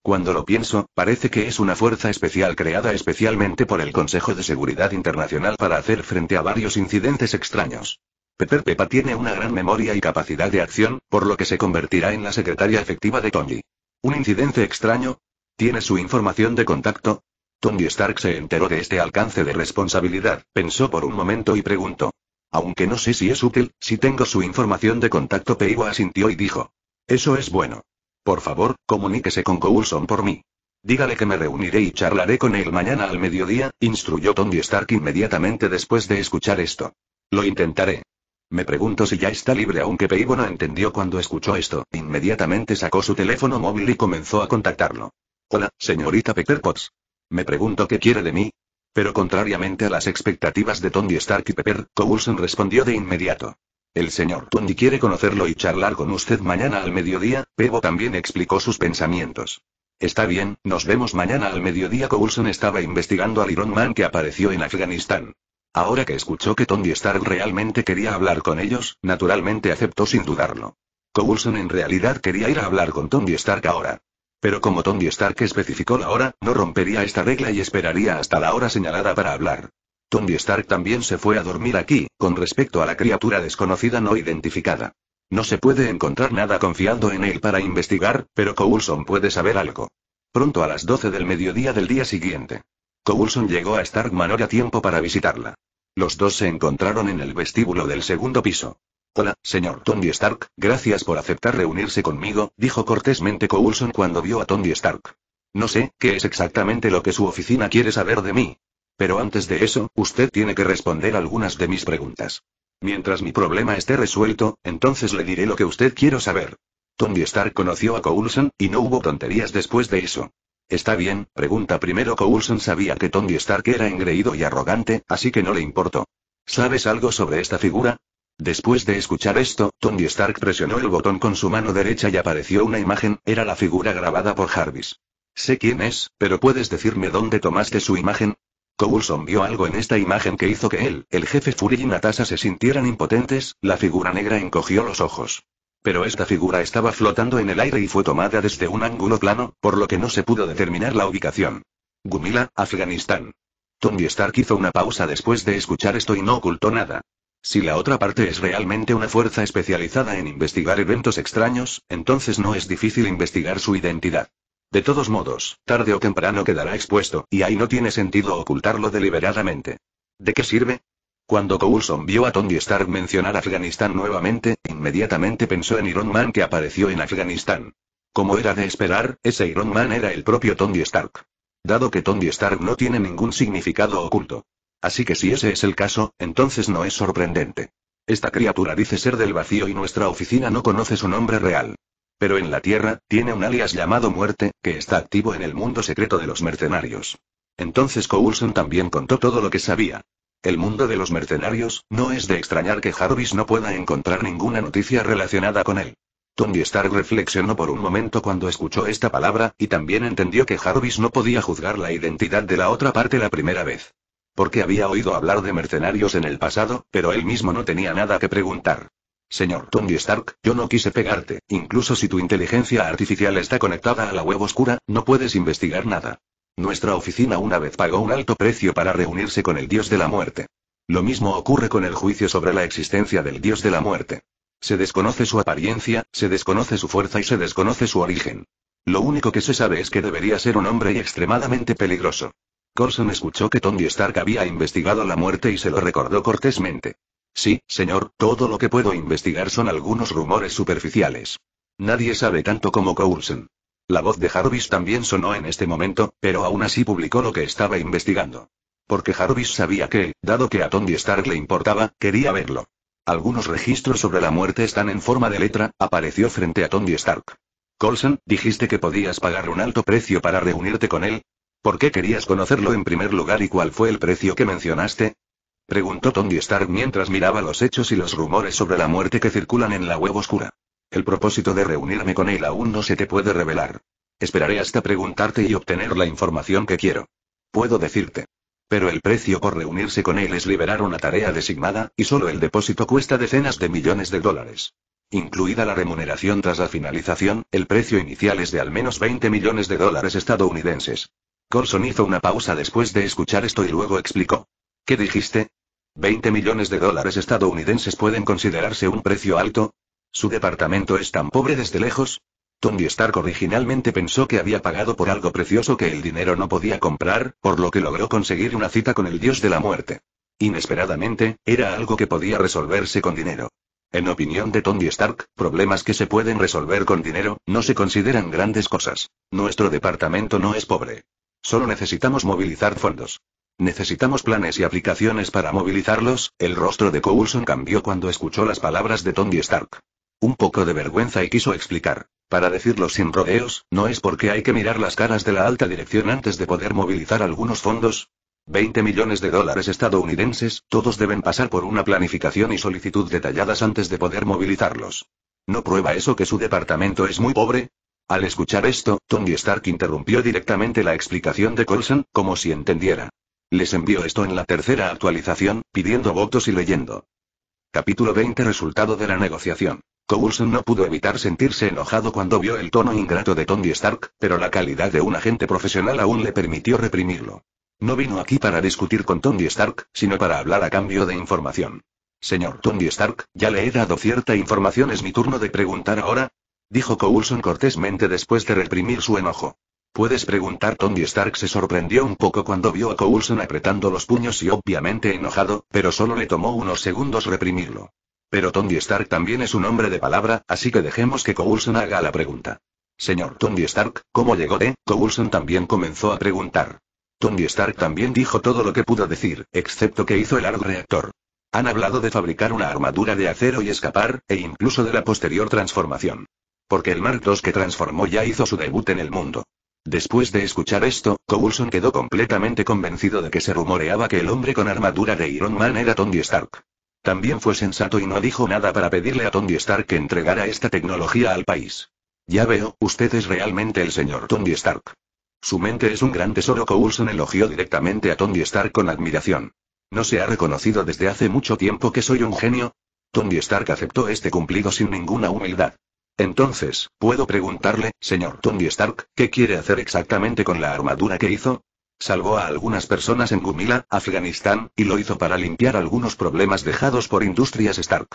Cuando lo pienso, parece que es una fuerza especial creada especialmente por el Consejo de Seguridad Internacional para hacer frente a varios incidentes extraños. Pepper Pepa tiene una gran memoria y capacidad de acción, por lo que se convertirá en la secretaria efectiva de Tony. Un incidente extraño, ¿Tiene su información de contacto? Tony Stark se enteró de este alcance de responsabilidad, pensó por un momento y preguntó. Aunque no sé si es útil, si tengo su información de contacto, Peiwa asintió y dijo. Eso es bueno. Por favor, comuníquese con Coulson por mí. Dígale que me reuniré y charlaré con él mañana al mediodía, instruyó Tony Stark inmediatamente después de escuchar esto. Lo intentaré. Me pregunto si ya está libre, aunque Peibo no entendió cuando escuchó esto, inmediatamente sacó su teléfono móvil y comenzó a contactarlo. Hola, señorita Potts. Me pregunto qué quiere de mí. Pero contrariamente a las expectativas de Tony Stark y Pepper, Coulson respondió de inmediato. El señor Tony quiere conocerlo y charlar con usted mañana al mediodía, Pebo también explicó sus pensamientos. Está bien, nos vemos mañana al mediodía. Coulson estaba investigando al Iron Man que apareció en Afganistán. Ahora que escuchó que Tony Stark realmente quería hablar con ellos, naturalmente aceptó sin dudarlo. Coulson en realidad quería ir a hablar con Tony Stark ahora. Pero como Tony Stark especificó la hora, no rompería esta regla y esperaría hasta la hora señalada para hablar. Tony Stark también se fue a dormir aquí, con respecto a la criatura desconocida no identificada. No se puede encontrar nada confiando en él para investigar, pero Coulson puede saber algo. Pronto a las 12 del mediodía del día siguiente. Coulson llegó a Stark Manor a tiempo para visitarla. Los dos se encontraron en el vestíbulo del segundo piso. Hola, señor Tony Stark, gracias por aceptar reunirse conmigo, dijo cortésmente Coulson cuando vio a Tony Stark. No sé, qué es exactamente lo que su oficina quiere saber de mí. Pero antes de eso, usted tiene que responder algunas de mis preguntas. Mientras mi problema esté resuelto, entonces le diré lo que usted quiere saber. Tony Stark conoció a Coulson, y no hubo tonterías después de eso. Está bien, pregunta primero Coulson sabía que Tony Stark era engreído y arrogante, así que no le importó. ¿Sabes algo sobre esta figura? Después de escuchar esto, Tony Stark presionó el botón con su mano derecha y apareció una imagen, era la figura grabada por Jarvis. Sé quién es, pero ¿puedes decirme dónde tomaste su imagen? Coulson vio algo en esta imagen que hizo que él, el jefe Fury y Natasha se sintieran impotentes, la figura negra encogió los ojos. Pero esta figura estaba flotando en el aire y fue tomada desde un ángulo plano, por lo que no se pudo determinar la ubicación. Gumila, Afganistán. Tony Stark hizo una pausa después de escuchar esto y no ocultó nada. Si la otra parte es realmente una fuerza especializada en investigar eventos extraños, entonces no es difícil investigar su identidad. De todos modos, tarde o temprano quedará expuesto, y ahí no tiene sentido ocultarlo deliberadamente. ¿De qué sirve? Cuando Coulson vio a Tony Stark mencionar Afganistán nuevamente, inmediatamente pensó en Iron Man que apareció en Afganistán. Como era de esperar, ese Iron Man era el propio Tony Stark. Dado que Tony Stark no tiene ningún significado oculto. Así que si ese es el caso, entonces no es sorprendente. Esta criatura dice ser del vacío y nuestra oficina no conoce su nombre real. Pero en la Tierra, tiene un alias llamado Muerte, que está activo en el mundo secreto de los mercenarios. Entonces Coulson también contó todo lo que sabía. El mundo de los mercenarios, no es de extrañar que Jarvis no pueda encontrar ninguna noticia relacionada con él. Tony Stark reflexionó por un momento cuando escuchó esta palabra, y también entendió que Jarvis no podía juzgar la identidad de la otra parte la primera vez. Porque había oído hablar de mercenarios en el pasado, pero él mismo no tenía nada que preguntar. Señor Tony Stark, yo no quise pegarte, incluso si tu inteligencia artificial está conectada a la web oscura, no puedes investigar nada. Nuestra oficina una vez pagó un alto precio para reunirse con el dios de la muerte. Lo mismo ocurre con el juicio sobre la existencia del dios de la muerte. Se desconoce su apariencia, se desconoce su fuerza y se desconoce su origen. Lo único que se sabe es que debería ser un hombre y extremadamente peligroso. Coulson escuchó que Tony Stark había investigado la muerte y se lo recordó cortésmente. Sí, señor, todo lo que puedo investigar son algunos rumores superficiales. Nadie sabe tanto como Coulson. La voz de Jarvis también sonó en este momento, pero aún así publicó lo que estaba investigando. Porque Jarvis sabía que, dado que a Tony Stark le importaba, quería verlo. Algunos registros sobre la muerte están en forma de letra, apareció frente a Tony Stark. «Coulson, dijiste que podías pagar un alto precio para reunirte con él, ¿Por qué querías conocerlo en primer lugar y cuál fue el precio que mencionaste? Preguntó Tony Stark mientras miraba los hechos y los rumores sobre la muerte que circulan en la web oscura. El propósito de reunirme con él aún no se te puede revelar. Esperaré hasta preguntarte y obtener la información que quiero. Puedo decirte. Pero el precio por reunirse con él es liberar una tarea designada, y solo el depósito cuesta decenas de millones de dólares. Incluida la remuneración tras la finalización, el precio inicial es de al menos 20 millones de dólares estadounidenses. Corson hizo una pausa después de escuchar esto y luego explicó. ¿Qué dijiste? 20 millones de dólares estadounidenses pueden considerarse un precio alto. Su departamento es tan pobre desde lejos. Tony Stark originalmente pensó que había pagado por algo precioso que el dinero no podía comprar, por lo que logró conseguir una cita con el dios de la muerte. Inesperadamente, era algo que podía resolverse con dinero. En opinión de Tony Stark, problemas que se pueden resolver con dinero, no se consideran grandes cosas. Nuestro departamento no es pobre. Solo necesitamos movilizar fondos. Necesitamos planes y aplicaciones para movilizarlos. El rostro de Coulson cambió cuando escuchó las palabras de Tony Stark. Un poco de vergüenza y quiso explicar. Para decirlo sin rodeos, no es porque hay que mirar las caras de la alta dirección antes de poder movilizar algunos fondos. 20 millones de dólares estadounidenses, todos deben pasar por una planificación y solicitud detalladas antes de poder movilizarlos. ¿No prueba eso que su departamento es muy pobre? Al escuchar esto, Tony Stark interrumpió directamente la explicación de Coulson, como si entendiera. Les envió esto en la tercera actualización, pidiendo votos y leyendo. Capítulo 20 Resultado de la negociación. Coulson no pudo evitar sentirse enojado cuando vio el tono ingrato de Tony Stark, pero la calidad de un agente profesional aún le permitió reprimirlo. No vino aquí para discutir con Tony Stark, sino para hablar a cambio de información. Señor Tony Stark, ya le he dado cierta información, es mi turno de preguntar ahora dijo Coulson cortésmente después de reprimir su enojo. Puedes preguntar, Tony Stark se sorprendió un poco cuando vio a Coulson apretando los puños y obviamente enojado, pero solo le tomó unos segundos reprimirlo. Pero Tony Stark también es un hombre de palabra, así que dejemos que Coulson haga la pregunta. Señor Tony Stark, ¿cómo llegó de? Eh, Coulson también comenzó a preguntar. Tony Stark también dijo todo lo que pudo decir, excepto que hizo el largo reactor. Han hablado de fabricar una armadura de acero y escapar, e incluso de la posterior transformación. Porque el Mark II que transformó ya hizo su debut en el mundo. Después de escuchar esto, Coulson quedó completamente convencido de que se rumoreaba que el hombre con armadura de Iron Man era Tony Stark. También fue sensato y no dijo nada para pedirle a Tony Stark que entregara esta tecnología al país. Ya veo, usted es realmente el señor Tony Stark. Su mente es un gran tesoro. Coulson elogió directamente a Tony Stark con admiración. ¿No se ha reconocido desde hace mucho tiempo que soy un genio? Tony Stark aceptó este cumplido sin ninguna humildad. Entonces, ¿puedo preguntarle, señor Tony Stark, qué quiere hacer exactamente con la armadura que hizo? Salvó a algunas personas en Gumila, Afganistán, y lo hizo para limpiar algunos problemas dejados por Industrias Stark.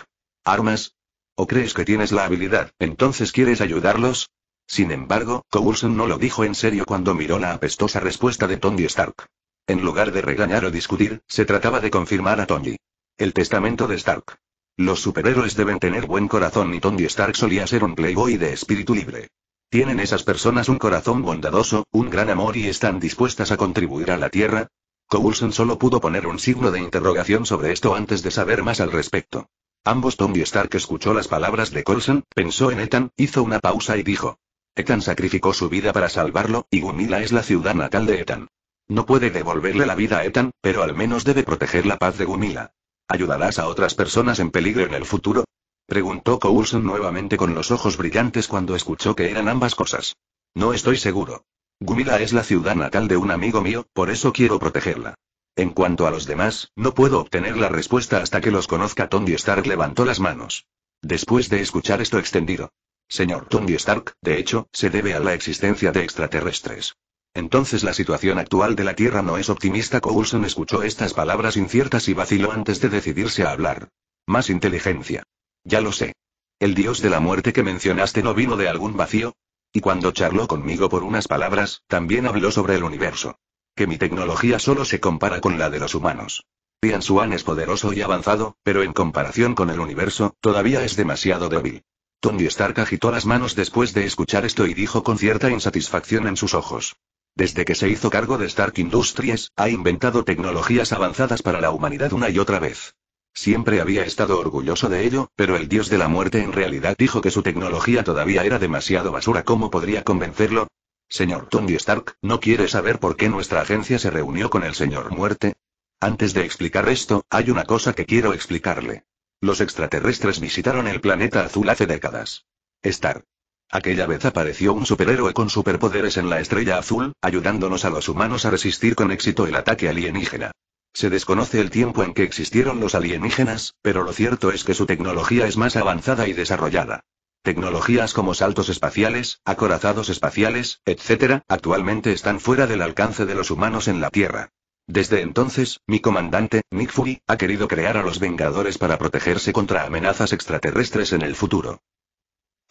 ¿Armas? ¿O crees que tienes la habilidad, entonces quieres ayudarlos? Sin embargo, Coulson no lo dijo en serio cuando miró la apestosa respuesta de Tony Stark. En lugar de regañar o discutir, se trataba de confirmar a Tony. El testamento de Stark. Los superhéroes deben tener buen corazón y Tony Stark solía ser un playboy de espíritu libre. ¿Tienen esas personas un corazón bondadoso, un gran amor y están dispuestas a contribuir a la Tierra? Coulson solo pudo poner un signo de interrogación sobre esto antes de saber más al respecto. Ambos Tony Stark escuchó las palabras de Coulson, pensó en Ethan, hizo una pausa y dijo. Ethan sacrificó su vida para salvarlo, y Gumila es la ciudad natal de Ethan. No puede devolverle la vida a Ethan, pero al menos debe proteger la paz de Gumila. ¿Ayudarás a otras personas en peligro en el futuro? Preguntó Coulson nuevamente con los ojos brillantes cuando escuchó que eran ambas cosas. No estoy seguro. Gumila es la ciudad natal de un amigo mío, por eso quiero protegerla. En cuanto a los demás, no puedo obtener la respuesta hasta que los conozca. Tony Stark levantó las manos. Después de escuchar esto extendido. Señor Tony Stark, de hecho, se debe a la existencia de extraterrestres. Entonces la situación actual de la Tierra no es optimista. Coulson escuchó estas palabras inciertas y vaciló antes de decidirse a hablar. Más inteligencia. Ya lo sé. El dios de la muerte que mencionaste no vino de algún vacío. Y cuando charló conmigo por unas palabras, también habló sobre el universo. Que mi tecnología solo se compara con la de los humanos. Tian Suan es poderoso y avanzado, pero en comparación con el universo, todavía es demasiado débil. Tony Stark agitó las manos después de escuchar esto y dijo con cierta insatisfacción en sus ojos. Desde que se hizo cargo de Stark Industries, ha inventado tecnologías avanzadas para la humanidad una y otra vez. Siempre había estado orgulloso de ello, pero el dios de la muerte en realidad dijo que su tecnología todavía era demasiado basura. ¿Cómo podría convencerlo? Señor Tony Stark, ¿no quiere saber por qué nuestra agencia se reunió con el señor Muerte? Antes de explicar esto, hay una cosa que quiero explicarle. Los extraterrestres visitaron el planeta azul hace décadas. Stark Aquella vez apareció un superhéroe con superpoderes en la estrella azul, ayudándonos a los humanos a resistir con éxito el ataque alienígena. Se desconoce el tiempo en que existieron los alienígenas, pero lo cierto es que su tecnología es más avanzada y desarrollada. Tecnologías como saltos espaciales, acorazados espaciales, etc., actualmente están fuera del alcance de los humanos en la Tierra. Desde entonces, mi comandante, Nick Fury, ha querido crear a los Vengadores para protegerse contra amenazas extraterrestres en el futuro.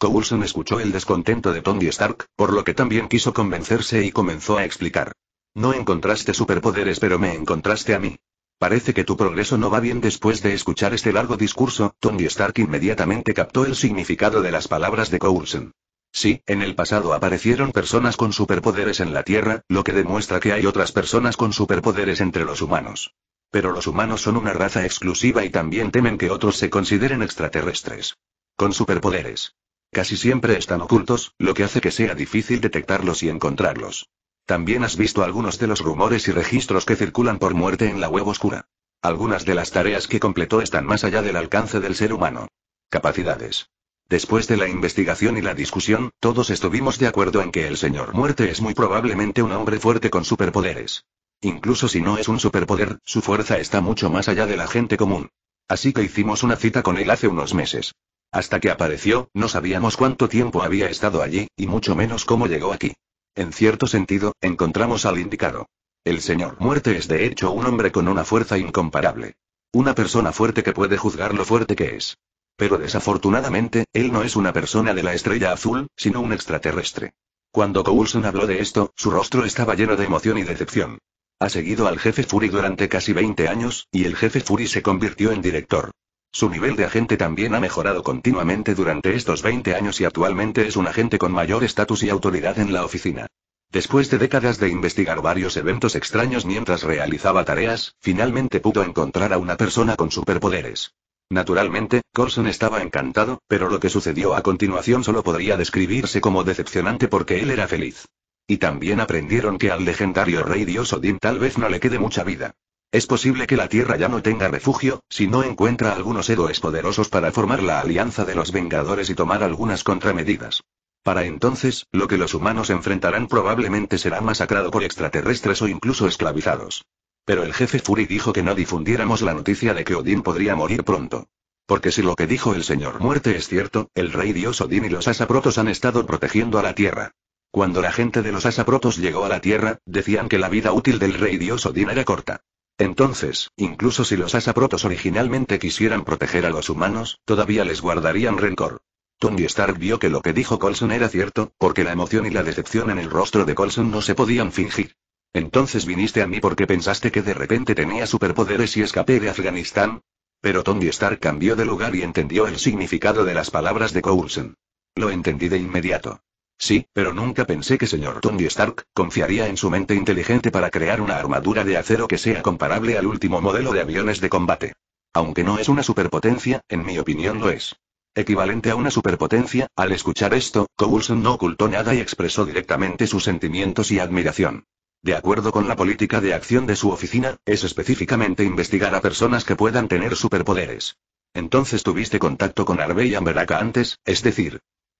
Coulson escuchó el descontento de Tony Stark, por lo que también quiso convencerse y comenzó a explicar. No encontraste superpoderes pero me encontraste a mí. Parece que tu progreso no va bien después de escuchar este largo discurso, Tony Stark inmediatamente captó el significado de las palabras de Coulson. Sí, en el pasado aparecieron personas con superpoderes en la Tierra, lo que demuestra que hay otras personas con superpoderes entre los humanos. Pero los humanos son una raza exclusiva y también temen que otros se consideren extraterrestres. Con superpoderes. Casi siempre están ocultos, lo que hace que sea difícil detectarlos y encontrarlos. También has visto algunos de los rumores y registros que circulan por muerte en la web oscura. Algunas de las tareas que completó están más allá del alcance del ser humano. Capacidades. Después de la investigación y la discusión, todos estuvimos de acuerdo en que el señor Muerte es muy probablemente un hombre fuerte con superpoderes. Incluso si no es un superpoder, su fuerza está mucho más allá de la gente común. Así que hicimos una cita con él hace unos meses. Hasta que apareció, no sabíamos cuánto tiempo había estado allí, y mucho menos cómo llegó aquí. En cierto sentido, encontramos al indicado. El señor Muerte es de hecho un hombre con una fuerza incomparable. Una persona fuerte que puede juzgar lo fuerte que es. Pero desafortunadamente, él no es una persona de la estrella azul, sino un extraterrestre. Cuando Coulson habló de esto, su rostro estaba lleno de emoción y decepción. Ha seguido al jefe Fury durante casi 20 años, y el jefe Fury se convirtió en director. Su nivel de agente también ha mejorado continuamente durante estos 20 años y actualmente es un agente con mayor estatus y autoridad en la oficina. Después de décadas de investigar varios eventos extraños mientras realizaba tareas, finalmente pudo encontrar a una persona con superpoderes. Naturalmente, Corson estaba encantado, pero lo que sucedió a continuación solo podría describirse como decepcionante porque él era feliz. Y también aprendieron que al legendario rey dios Odín tal vez no le quede mucha vida. Es posible que la Tierra ya no tenga refugio, si no encuentra algunos héroes poderosos para formar la alianza de los Vengadores y tomar algunas contramedidas. Para entonces, lo que los humanos enfrentarán probablemente será masacrado por extraterrestres o incluso esclavizados. Pero el jefe Fury dijo que no difundiéramos la noticia de que Odín podría morir pronto. Porque si lo que dijo el señor muerte es cierto, el rey dios Odín y los asaprotos han estado protegiendo a la Tierra. Cuando la gente de los asaprotos llegó a la Tierra, decían que la vida útil del rey dios Odín era corta. Entonces, incluso si los asaprotos originalmente quisieran proteger a los humanos, todavía les guardarían rencor. Tony Stark vio que lo que dijo Colson era cierto, porque la emoción y la decepción en el rostro de Colson no se podían fingir. Entonces viniste a mí porque pensaste que de repente tenía superpoderes y escapé de Afganistán. Pero Tony Stark cambió de lugar y entendió el significado de las palabras de Coulson. Lo entendí de inmediato. Sí, pero nunca pensé que señor Tony Stark confiaría en su mente inteligente para crear una armadura de acero que sea comparable al último modelo de aviones de combate. Aunque no es una superpotencia, en mi opinión lo es. Equivalente a una superpotencia, al escuchar esto, Coulson no ocultó nada y expresó directamente sus sentimientos y admiración. De acuerdo con la política de acción de su oficina, es específicamente investigar a personas que puedan tener superpoderes. Entonces tuviste contacto con y Amberaka antes, es decir,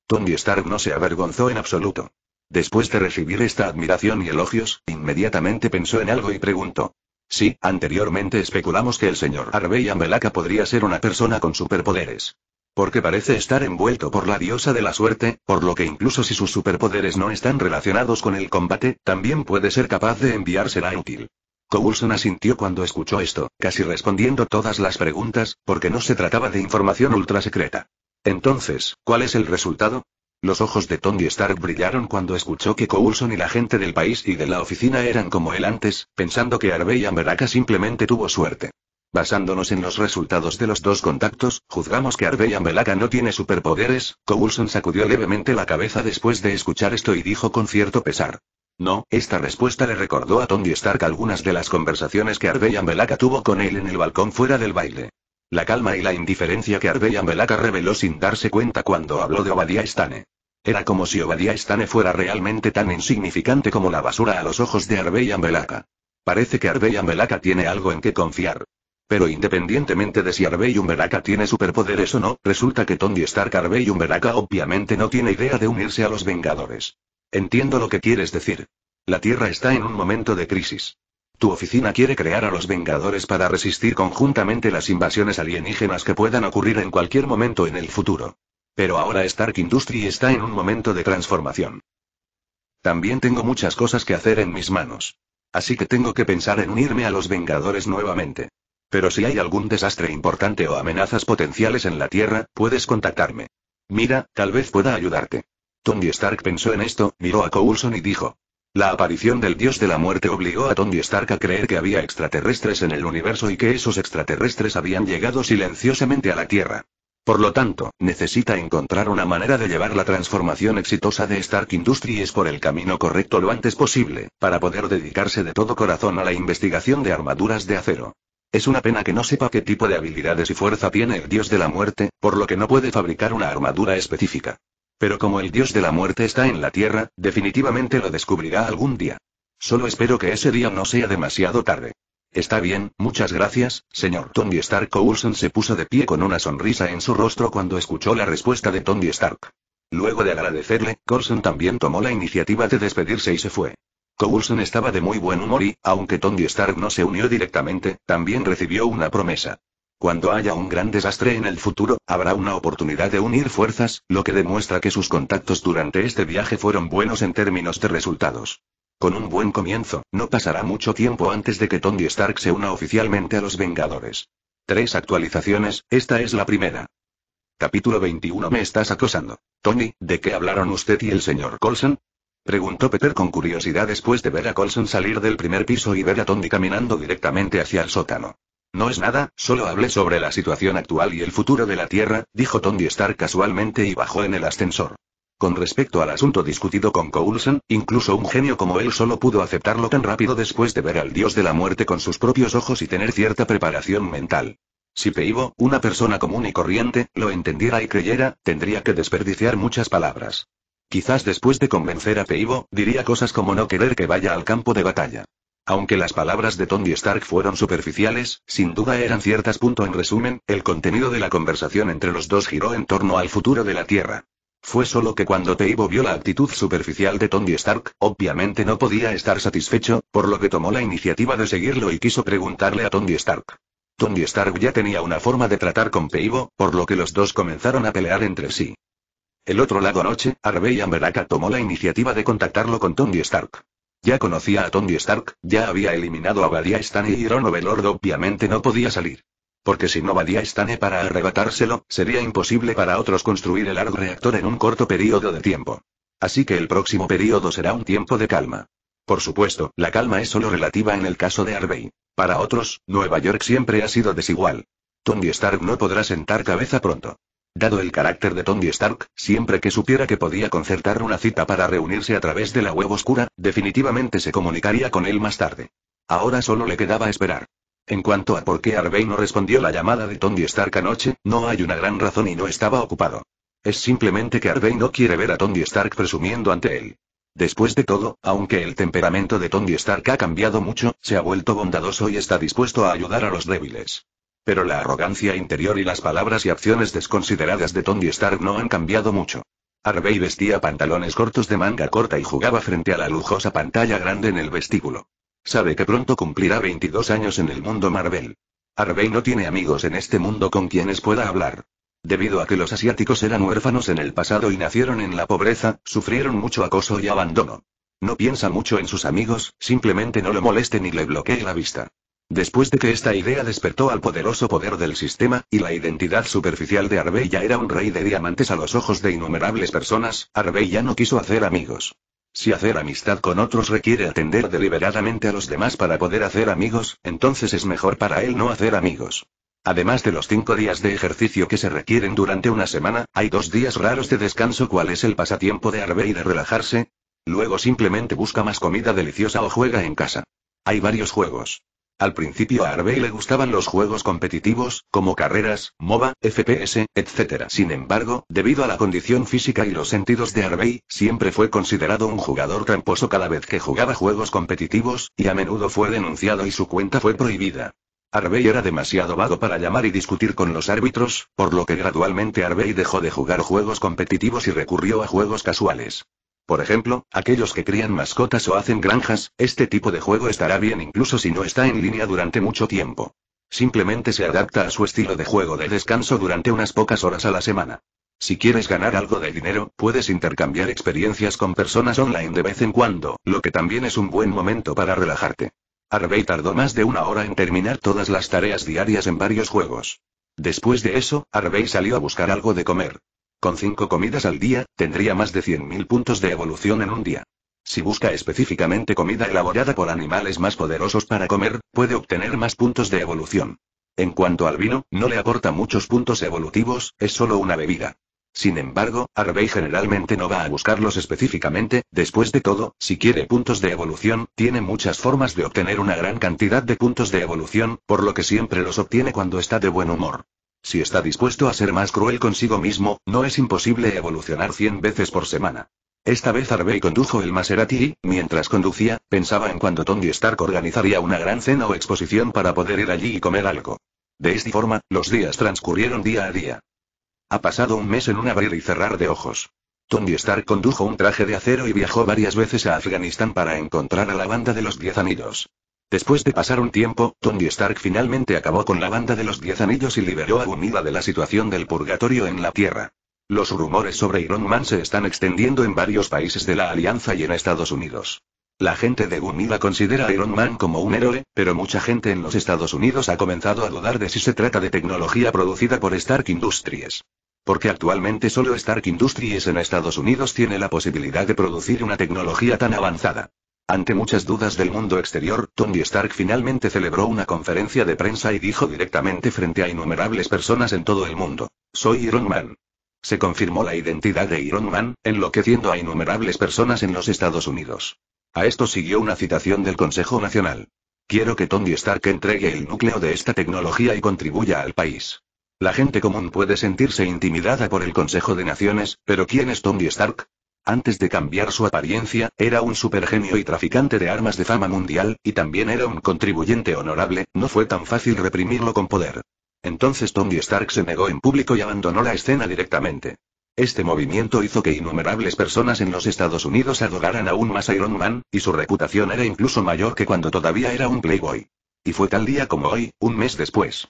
Tony Stark no se avergonzó en absoluto. Después de recibir esta admiración y elogios, inmediatamente pensó en algo y preguntó. Sí, anteriormente especulamos que el señor Harvey Ambelaka podría ser una persona con superpoderes. Porque parece estar envuelto por la diosa de la suerte, por lo que incluso si sus superpoderes no están relacionados con el combate, también puede ser capaz de enviársela útil. Coulson asintió cuando escuchó esto, casi respondiendo todas las preguntas, porque no se trataba de información secreta. Entonces, ¿cuál es el resultado? Los ojos de Tony Stark brillaron cuando escuchó que Coulson y la gente del país y de la oficina eran como él antes, pensando que Harvey Amberaka simplemente tuvo suerte. Basándonos en los resultados de los dos contactos, juzgamos que Harvey Ambelaka no tiene superpoderes, Coulson sacudió levemente la cabeza después de escuchar esto y dijo con cierto pesar. No, esta respuesta le recordó a Tony Stark algunas de las conversaciones que Harvey Ambelaka tuvo con él en el balcón fuera del baile. La calma y la indiferencia que Arbey Ambelaka reveló sin darse cuenta cuando habló de Obadiah Stane. Era como si Obadiah Stane fuera realmente tan insignificante como la basura a los ojos de y Ambelaka. Parece que Arbey Ambelaka tiene algo en que confiar. Pero independientemente de si Arbey Umberaka tiene superpoderes o no, resulta que Tony Stark Arbey Umberaka obviamente no tiene idea de unirse a los Vengadores. Entiendo lo que quieres decir. La Tierra está en un momento de crisis. Tu oficina quiere crear a los Vengadores para resistir conjuntamente las invasiones alienígenas que puedan ocurrir en cualquier momento en el futuro. Pero ahora Stark Industry está en un momento de transformación. También tengo muchas cosas que hacer en mis manos. Así que tengo que pensar en unirme a los Vengadores nuevamente. Pero si hay algún desastre importante o amenazas potenciales en la Tierra, puedes contactarme. Mira, tal vez pueda ayudarte. Tony Stark pensó en esto, miró a Coulson y dijo, la aparición del dios de la muerte obligó a Tony Stark a creer que había extraterrestres en el universo y que esos extraterrestres habían llegado silenciosamente a la Tierra. Por lo tanto, necesita encontrar una manera de llevar la transformación exitosa de Stark Industries por el camino correcto lo antes posible, para poder dedicarse de todo corazón a la investigación de armaduras de acero. Es una pena que no sepa qué tipo de habilidades y fuerza tiene el dios de la muerte, por lo que no puede fabricar una armadura específica. Pero como el dios de la muerte está en la tierra, definitivamente lo descubrirá algún día. Solo espero que ese día no sea demasiado tarde. Está bien, muchas gracias, señor. Tony Stark Coulson se puso de pie con una sonrisa en su rostro cuando escuchó la respuesta de Tony Stark. Luego de agradecerle, Coulson también tomó la iniciativa de despedirse y se fue. Coulson estaba de muy buen humor y, aunque Tony Stark no se unió directamente, también recibió una promesa. Cuando haya un gran desastre en el futuro, habrá una oportunidad de unir fuerzas, lo que demuestra que sus contactos durante este viaje fueron buenos en términos de resultados. Con un buen comienzo, no pasará mucho tiempo antes de que Tony Stark se una oficialmente a los Vengadores. Tres actualizaciones, esta es la primera. Capítulo 21 Me estás acosando. Tony, ¿de qué hablaron usted y el señor Colson? Preguntó Peter con curiosidad después de ver a Colson salir del primer piso y ver a Tony caminando directamente hacia el sótano. No es nada, solo hablé sobre la situación actual y el futuro de la Tierra, dijo Tony Stark casualmente y bajó en el ascensor. Con respecto al asunto discutido con Coulson, incluso un genio como él solo pudo aceptarlo tan rápido después de ver al dios de la muerte con sus propios ojos y tener cierta preparación mental. Si Peibo, una persona común y corriente, lo entendiera y creyera, tendría que desperdiciar muchas palabras. Quizás después de convencer a Peibo, diría cosas como no querer que vaya al campo de batalla. Aunque las palabras de Tony Stark fueron superficiales, sin duda eran ciertas. Punto en resumen, el contenido de la conversación entre los dos giró en torno al futuro de la Tierra. Fue solo que cuando Teibo vio la actitud superficial de Tony Stark, obviamente no podía estar satisfecho, por lo que tomó la iniciativa de seguirlo y quiso preguntarle a Tony Stark. Tony Stark ya tenía una forma de tratar con Peibo, por lo que los dos comenzaron a pelear entre sí. El otro lado noche, Harvey Amberaka tomó la iniciativa de contactarlo con Tony Stark. Ya conocía a Tony Stark, ya había eliminado a Badia Stane y Rono obviamente no podía salir. Porque si no Badia Stane para arrebatárselo, sería imposible para otros construir el largo reactor en un corto periodo de tiempo. Así que el próximo periodo será un tiempo de calma. Por supuesto, la calma es solo relativa en el caso de Arvey. Para otros, Nueva York siempre ha sido desigual. Tony Stark no podrá sentar cabeza pronto. Dado el carácter de Tony Stark, siempre que supiera que podía concertar una cita para reunirse a través de la web oscura, definitivamente se comunicaría con él más tarde. Ahora solo le quedaba esperar. En cuanto a por qué Arvey no respondió la llamada de Tony Stark anoche, no hay una gran razón y no estaba ocupado. Es simplemente que Arvey no quiere ver a Tony Stark presumiendo ante él. Después de todo, aunque el temperamento de Tony Stark ha cambiado mucho, se ha vuelto bondadoso y está dispuesto a ayudar a los débiles. Pero la arrogancia interior y las palabras y acciones desconsideradas de Tony Stark no han cambiado mucho. Harvey vestía pantalones cortos de manga corta y jugaba frente a la lujosa pantalla grande en el vestíbulo. Sabe que pronto cumplirá 22 años en el mundo Marvel. Harvey no tiene amigos en este mundo con quienes pueda hablar. Debido a que los asiáticos eran huérfanos en el pasado y nacieron en la pobreza, sufrieron mucho acoso y abandono. No piensa mucho en sus amigos, simplemente no lo moleste ni le bloquee la vista. Después de que esta idea despertó al poderoso poder del sistema, y la identidad superficial de Arvey ya era un rey de diamantes a los ojos de innumerables personas, Arvey ya no quiso hacer amigos. Si hacer amistad con otros requiere atender deliberadamente a los demás para poder hacer amigos, entonces es mejor para él no hacer amigos. Además de los cinco días de ejercicio que se requieren durante una semana, hay dos días raros de descanso. ¿Cuál es el pasatiempo de Arvey de relajarse? Luego simplemente busca más comida deliciosa o juega en casa. Hay varios juegos. Al principio a Harvey le gustaban los juegos competitivos, como carreras, MOBA, FPS, etc. Sin embargo, debido a la condición física y los sentidos de Harvey, siempre fue considerado un jugador tramposo cada vez que jugaba juegos competitivos, y a menudo fue denunciado y su cuenta fue prohibida. Harvey era demasiado vago para llamar y discutir con los árbitros, por lo que gradualmente Harvey dejó de jugar juegos competitivos y recurrió a juegos casuales. Por ejemplo, aquellos que crían mascotas o hacen granjas, este tipo de juego estará bien incluso si no está en línea durante mucho tiempo. Simplemente se adapta a su estilo de juego de descanso durante unas pocas horas a la semana. Si quieres ganar algo de dinero, puedes intercambiar experiencias con personas online de vez en cuando, lo que también es un buen momento para relajarte. Arvey tardó más de una hora en terminar todas las tareas diarias en varios juegos. Después de eso, Arvey salió a buscar algo de comer. Con cinco comidas al día, tendría más de 100.000 puntos de evolución en un día. Si busca específicamente comida elaborada por animales más poderosos para comer, puede obtener más puntos de evolución. En cuanto al vino, no le aporta muchos puntos evolutivos, es solo una bebida. Sin embargo, Arbey generalmente no va a buscarlos específicamente, después de todo, si quiere puntos de evolución, tiene muchas formas de obtener una gran cantidad de puntos de evolución, por lo que siempre los obtiene cuando está de buen humor. Si está dispuesto a ser más cruel consigo mismo, no es imposible evolucionar 100 veces por semana. Esta vez Harvey condujo el Maserati y, mientras conducía, pensaba en cuando Tony Stark organizaría una gran cena o exposición para poder ir allí y comer algo. De esta forma, los días transcurrieron día a día. Ha pasado un mes en un abrir y cerrar de ojos. Tony Stark condujo un traje de acero y viajó varias veces a Afganistán para encontrar a la banda de los Diez Anillos. Después de pasar un tiempo, Tony Stark finalmente acabó con la banda de los Diez Anillos y liberó a Unida de la situación del purgatorio en la Tierra. Los rumores sobre Iron Man se están extendiendo en varios países de la Alianza y en Estados Unidos. La gente de Unida considera a Iron Man como un héroe, pero mucha gente en los Estados Unidos ha comenzado a dudar de si se trata de tecnología producida por Stark Industries. Porque actualmente solo Stark Industries en Estados Unidos tiene la posibilidad de producir una tecnología tan avanzada. Ante muchas dudas del mundo exterior, Tony Stark finalmente celebró una conferencia de prensa y dijo directamente frente a innumerables personas en todo el mundo. Soy Iron Man. Se confirmó la identidad de Iron Man, enloqueciendo a innumerables personas en los Estados Unidos. A esto siguió una citación del Consejo Nacional. Quiero que Tony Stark entregue el núcleo de esta tecnología y contribuya al país. La gente común puede sentirse intimidada por el Consejo de Naciones, pero ¿quién es Tony Stark? Antes de cambiar su apariencia, era un supergenio y traficante de armas de fama mundial, y también era un contribuyente honorable, no fue tan fácil reprimirlo con poder. Entonces Tony Stark se negó en público y abandonó la escena directamente. Este movimiento hizo que innumerables personas en los Estados Unidos adoraran aún más a Iron Man, y su reputación era incluso mayor que cuando todavía era un playboy. Y fue tal día como hoy, un mes después.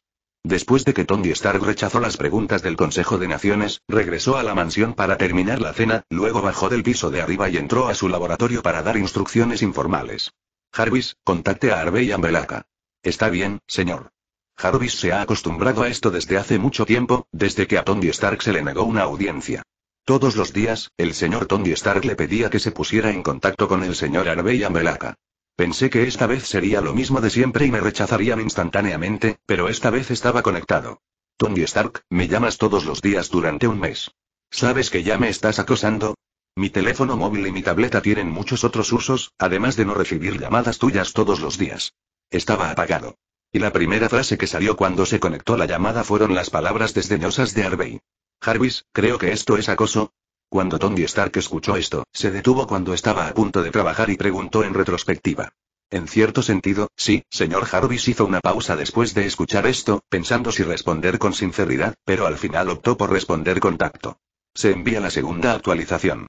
Después de que Tony Stark rechazó las preguntas del Consejo de Naciones, regresó a la mansión para terminar la cena, luego bajó del piso de arriba y entró a su laboratorio para dar instrucciones informales. Jarvis, contacte a Harvey Ambelaka. Está bien, señor. Jarvis se ha acostumbrado a esto desde hace mucho tiempo, desde que a Tony Stark se le negó una audiencia. Todos los días, el señor Tony Stark le pedía que se pusiera en contacto con el señor Harvey Ambelaka. Pensé que esta vez sería lo mismo de siempre y me rechazarían instantáneamente, pero esta vez estaba conectado. Tony Stark, me llamas todos los días durante un mes. ¿Sabes que ya me estás acosando? Mi teléfono móvil y mi tableta tienen muchos otros usos, además de no recibir llamadas tuyas todos los días. Estaba apagado. Y la primera frase que salió cuando se conectó la llamada fueron las palabras desdeñosas de Harvey. Jarvis, creo que esto es acoso, cuando Tony Stark escuchó esto, se detuvo cuando estaba a punto de trabajar y preguntó en retrospectiva. En cierto sentido, sí, señor Jarvis hizo una pausa después de escuchar esto, pensando si responder con sinceridad, pero al final optó por responder con tacto. Se envía la segunda actualización.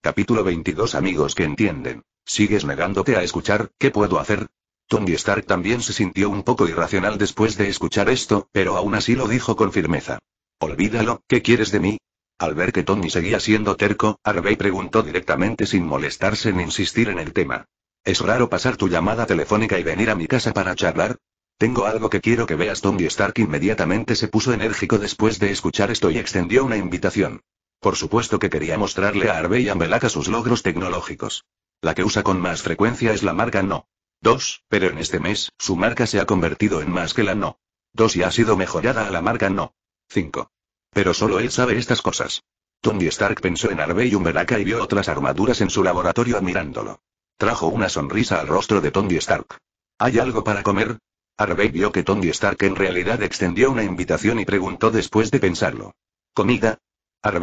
Capítulo 22 Amigos que entienden. ¿Sigues negándote a escuchar? ¿Qué puedo hacer? Tony Stark también se sintió un poco irracional después de escuchar esto, pero aún así lo dijo con firmeza. Olvídalo, ¿qué quieres de mí? Al ver que Tony seguía siendo terco, Harvey preguntó directamente sin molestarse ni insistir en el tema. ¿Es raro pasar tu llamada telefónica y venir a mi casa para charlar? Tengo algo que quiero que veas. Tommy Stark inmediatamente se puso enérgico después de escuchar esto y extendió una invitación. Por supuesto que quería mostrarle a Harvey y a Melaka sus logros tecnológicos. La que usa con más frecuencia es la marca No. 2, pero en este mes, su marca se ha convertido en más que la No. 2 y ha sido mejorada a la marca No. 5. Pero solo él sabe estas cosas. Tony Stark pensó en y Umberaka y vio otras armaduras en su laboratorio admirándolo. Trajo una sonrisa al rostro de Tony Stark. ¿Hay algo para comer? Arvey vio que Tony Stark en realidad extendió una invitación y preguntó después de pensarlo. ¿Comida?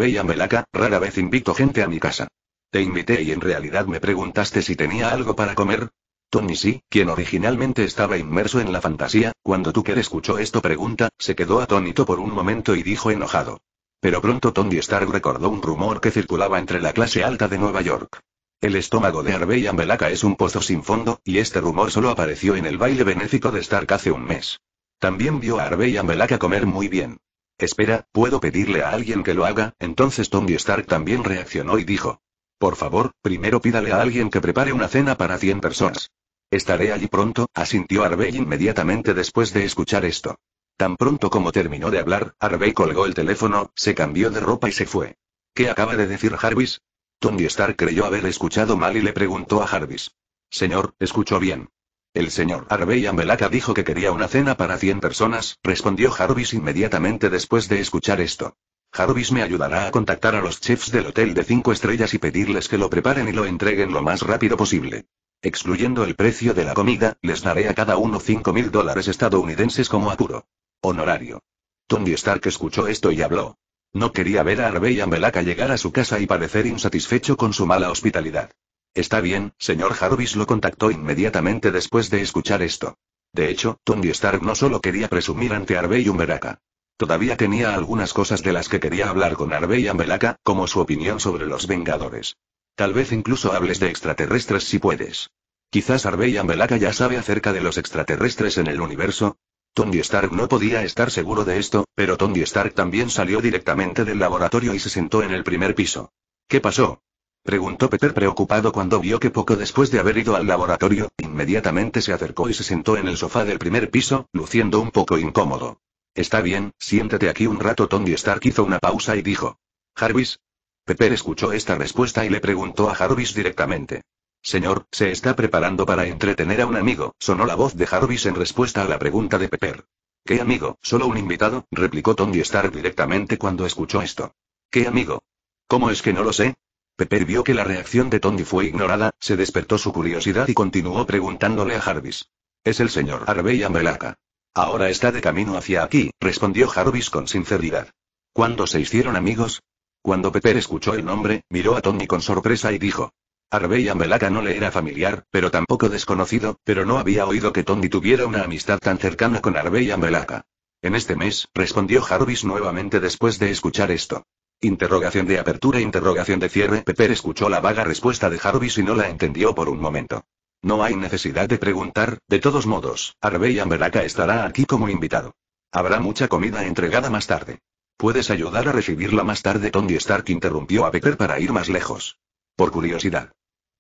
y Umberaca, rara vez invito gente a mi casa. Te invité y en realidad me preguntaste si tenía algo para comer, Tony sí, quien originalmente estaba inmerso en la fantasía, cuando Tucker escuchó esto pregunta, se quedó atónito por un momento y dijo enojado. Pero pronto Tony Stark recordó un rumor que circulaba entre la clase alta de Nueva York. El estómago de Harvey Ambelaca es un pozo sin fondo, y este rumor solo apareció en el baile benéfico de Stark hace un mes. También vio a Harvey Ambelaca comer muy bien. Espera, ¿puedo pedirle a alguien que lo haga? Entonces Tony Stark también reaccionó y dijo. Por favor, primero pídale a alguien que prepare una cena para 100 personas. Estaré allí pronto, asintió Harvey inmediatamente después de escuchar esto. Tan pronto como terminó de hablar, Harvey colgó el teléfono, se cambió de ropa y se fue. ¿Qué acaba de decir Jarvis? Tony Stark creyó haber escuchado mal y le preguntó a Jarvis. Señor, escuchó bien. El señor Harvey Ambelaca dijo que quería una cena para 100 personas, respondió Jarvis inmediatamente después de escuchar esto. Jarvis me ayudará a contactar a los chefs del hotel de cinco estrellas y pedirles que lo preparen y lo entreguen lo más rápido posible. Excluyendo el precio de la comida, les daré a cada uno cinco mil dólares estadounidenses como apuro. Honorario. Tony Stark escuchó esto y habló. No quería ver a y Ambelaka llegar a su casa y parecer insatisfecho con su mala hospitalidad. Está bien, señor Jarvis lo contactó inmediatamente después de escuchar esto. De hecho, Tony Stark no solo quería presumir ante y amelaka Todavía tenía algunas cosas de las que quería hablar con Arvey y Ambelaka, como su opinión sobre los Vengadores. Tal vez incluso hables de extraterrestres si puedes. Quizás Arvey y Ambelaka ya sabe acerca de los extraterrestres en el universo. Tony Stark no podía estar seguro de esto, pero Tony Stark también salió directamente del laboratorio y se sentó en el primer piso. ¿Qué pasó? Preguntó Peter preocupado cuando vio que poco después de haber ido al laboratorio, inmediatamente se acercó y se sentó en el sofá del primer piso, luciendo un poco incómodo. Está bien, siéntate aquí un rato. Tony Stark hizo una pausa y dijo. «¿Harvis?» Pepper escuchó esta respuesta y le preguntó a Harvis directamente. Señor, se está preparando para entretener a un amigo, sonó la voz de Harvis en respuesta a la pregunta de Pepper. ¿Qué amigo? Solo un invitado, replicó Tony Stark directamente cuando escuchó esto. ¿Qué amigo? ¿Cómo es que no lo sé? Pepper vio que la reacción de Tony fue ignorada, se despertó su curiosidad y continuó preguntándole a Harvis. Es el señor Harvey Amelaka. Ahora está de camino hacia aquí, respondió Jarvis con sinceridad. ¿Cuándo se hicieron amigos? Cuando Pepper escuchó el nombre, miró a Tony con sorpresa y dijo. y Ambelaca no le era familiar, pero tampoco desconocido, pero no había oído que Tony tuviera una amistad tan cercana con y Ambelaca. En este mes, respondió Jarvis nuevamente después de escuchar esto. Interrogación de apertura, interrogación de cierre. Pepper escuchó la vaga respuesta de Jarvis y no la entendió por un momento. No hay necesidad de preguntar, de todos modos, Arvey Beraka estará aquí como invitado. Habrá mucha comida entregada más tarde. Puedes ayudar a recibirla más tarde. Tony Stark interrumpió a Pepper para ir más lejos. Por curiosidad.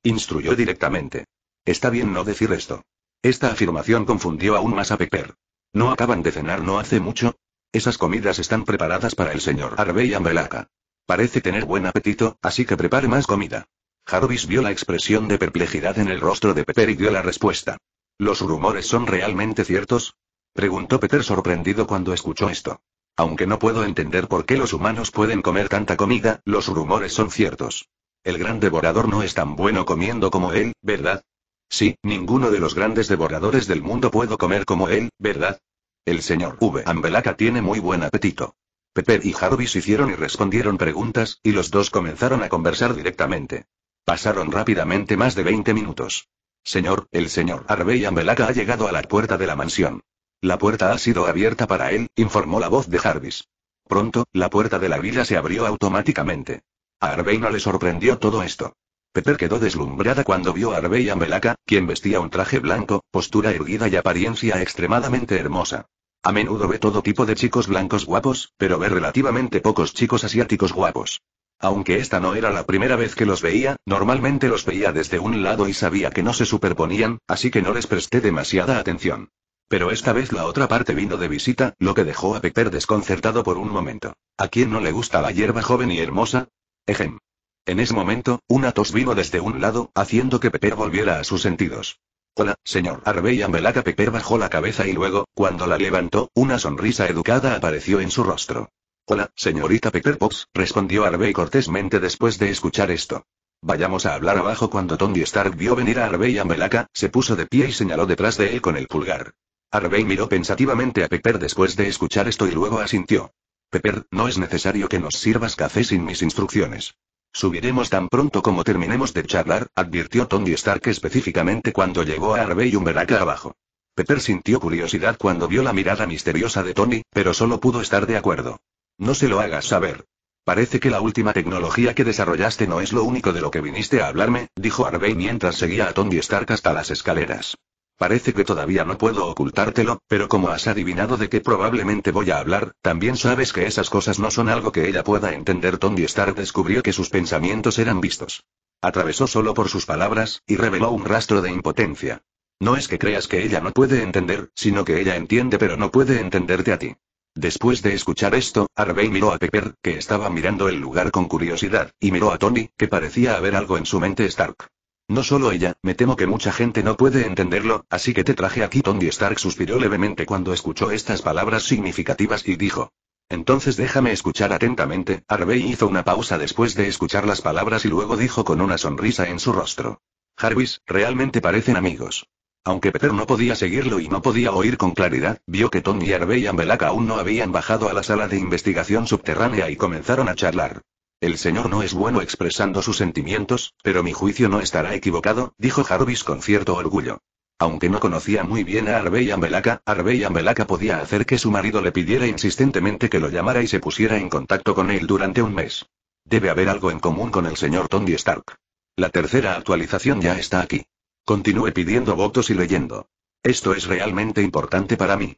Instruyó directamente. Está bien no decir esto. Esta afirmación confundió aún más a Pepper. ¿No acaban de cenar no hace mucho? Esas comidas están preparadas para el señor y Beraka. Parece tener buen apetito, así que prepare más comida. Jarvis vio la expresión de perplejidad en el rostro de Peter y dio la respuesta. ¿Los rumores son realmente ciertos? Preguntó Peter sorprendido cuando escuchó esto. Aunque no puedo entender por qué los humanos pueden comer tanta comida, los rumores son ciertos. El gran devorador no es tan bueno comiendo como él, ¿verdad? Sí, ninguno de los grandes devoradores del mundo puedo comer como él, ¿verdad? El señor V. Ambelaca tiene muy buen apetito. Peter y Jarvis hicieron y respondieron preguntas, y los dos comenzaron a conversar directamente. Pasaron rápidamente más de 20 minutos. Señor, el señor Arbey Ambelaga ha llegado a la puerta de la mansión. La puerta ha sido abierta para él, informó la voz de Jarvis. Pronto, la puerta de la villa se abrió automáticamente. A no le sorprendió todo esto. Pepper quedó deslumbrada cuando vio a Arbey Ambelaga, quien vestía un traje blanco, postura erguida y apariencia extremadamente hermosa. A menudo ve todo tipo de chicos blancos guapos, pero ve relativamente pocos chicos asiáticos guapos. Aunque esta no era la primera vez que los veía, normalmente los veía desde un lado y sabía que no se superponían, así que no les presté demasiada atención. Pero esta vez la otra parte vino de visita, lo que dejó a Pepper desconcertado por un momento. ¿A quién no le gusta la hierba joven y hermosa? Ejem. En ese momento, una tos vino desde un lado, haciendo que Pepper volviera a sus sentidos. Hola, señor Arbey Pepper bajó la cabeza y luego, cuando la levantó, una sonrisa educada apareció en su rostro. Hola, señorita Potts, respondió Arvey cortésmente después de escuchar esto. Vayamos a hablar abajo cuando Tony Stark vio venir a Arvey a Melaka, se puso de pie y señaló detrás de él con el pulgar. Arvey miró pensativamente a Pepper después de escuchar esto y luego asintió. Pepper, no es necesario que nos sirvas café sin mis instrucciones. Subiremos tan pronto como terminemos de charlar, advirtió Tony Stark específicamente cuando llegó a Harvey Melaka abajo. Pepper sintió curiosidad cuando vio la mirada misteriosa de Tony, pero solo pudo estar de acuerdo. No se lo hagas saber. Parece que la última tecnología que desarrollaste no es lo único de lo que viniste a hablarme, dijo Arvey mientras seguía a Tony Stark hasta las escaleras. Parece que todavía no puedo ocultártelo, pero como has adivinado de qué probablemente voy a hablar, también sabes que esas cosas no son algo que ella pueda entender. Tony Stark descubrió que sus pensamientos eran vistos. Atravesó solo por sus palabras, y reveló un rastro de impotencia. No es que creas que ella no puede entender, sino que ella entiende pero no puede entenderte a ti. Después de escuchar esto, Harvey miró a Pepper, que estaba mirando el lugar con curiosidad, y miró a Tony, que parecía haber algo en su mente Stark. No solo ella, me temo que mucha gente no puede entenderlo, así que te traje aquí. Tony Stark suspiró levemente cuando escuchó estas palabras significativas y dijo. Entonces déjame escuchar atentamente. Harvey hizo una pausa después de escuchar las palabras y luego dijo con una sonrisa en su rostro. Jarvis, realmente parecen amigos. Aunque Peter no podía seguirlo y no podía oír con claridad, vio que Tony y Arbey y aún no habían bajado a la sala de investigación subterránea y comenzaron a charlar. El señor no es bueno expresando sus sentimientos, pero mi juicio no estará equivocado, dijo Jarvis con cierto orgullo. Aunque no conocía muy bien a Arbey Ambelaka, Arbey Ambelaka podía hacer que su marido le pidiera insistentemente que lo llamara y se pusiera en contacto con él durante un mes. Debe haber algo en común con el señor Tony Stark. La tercera actualización ya está aquí continúe pidiendo votos y leyendo. Esto es realmente importante para mí.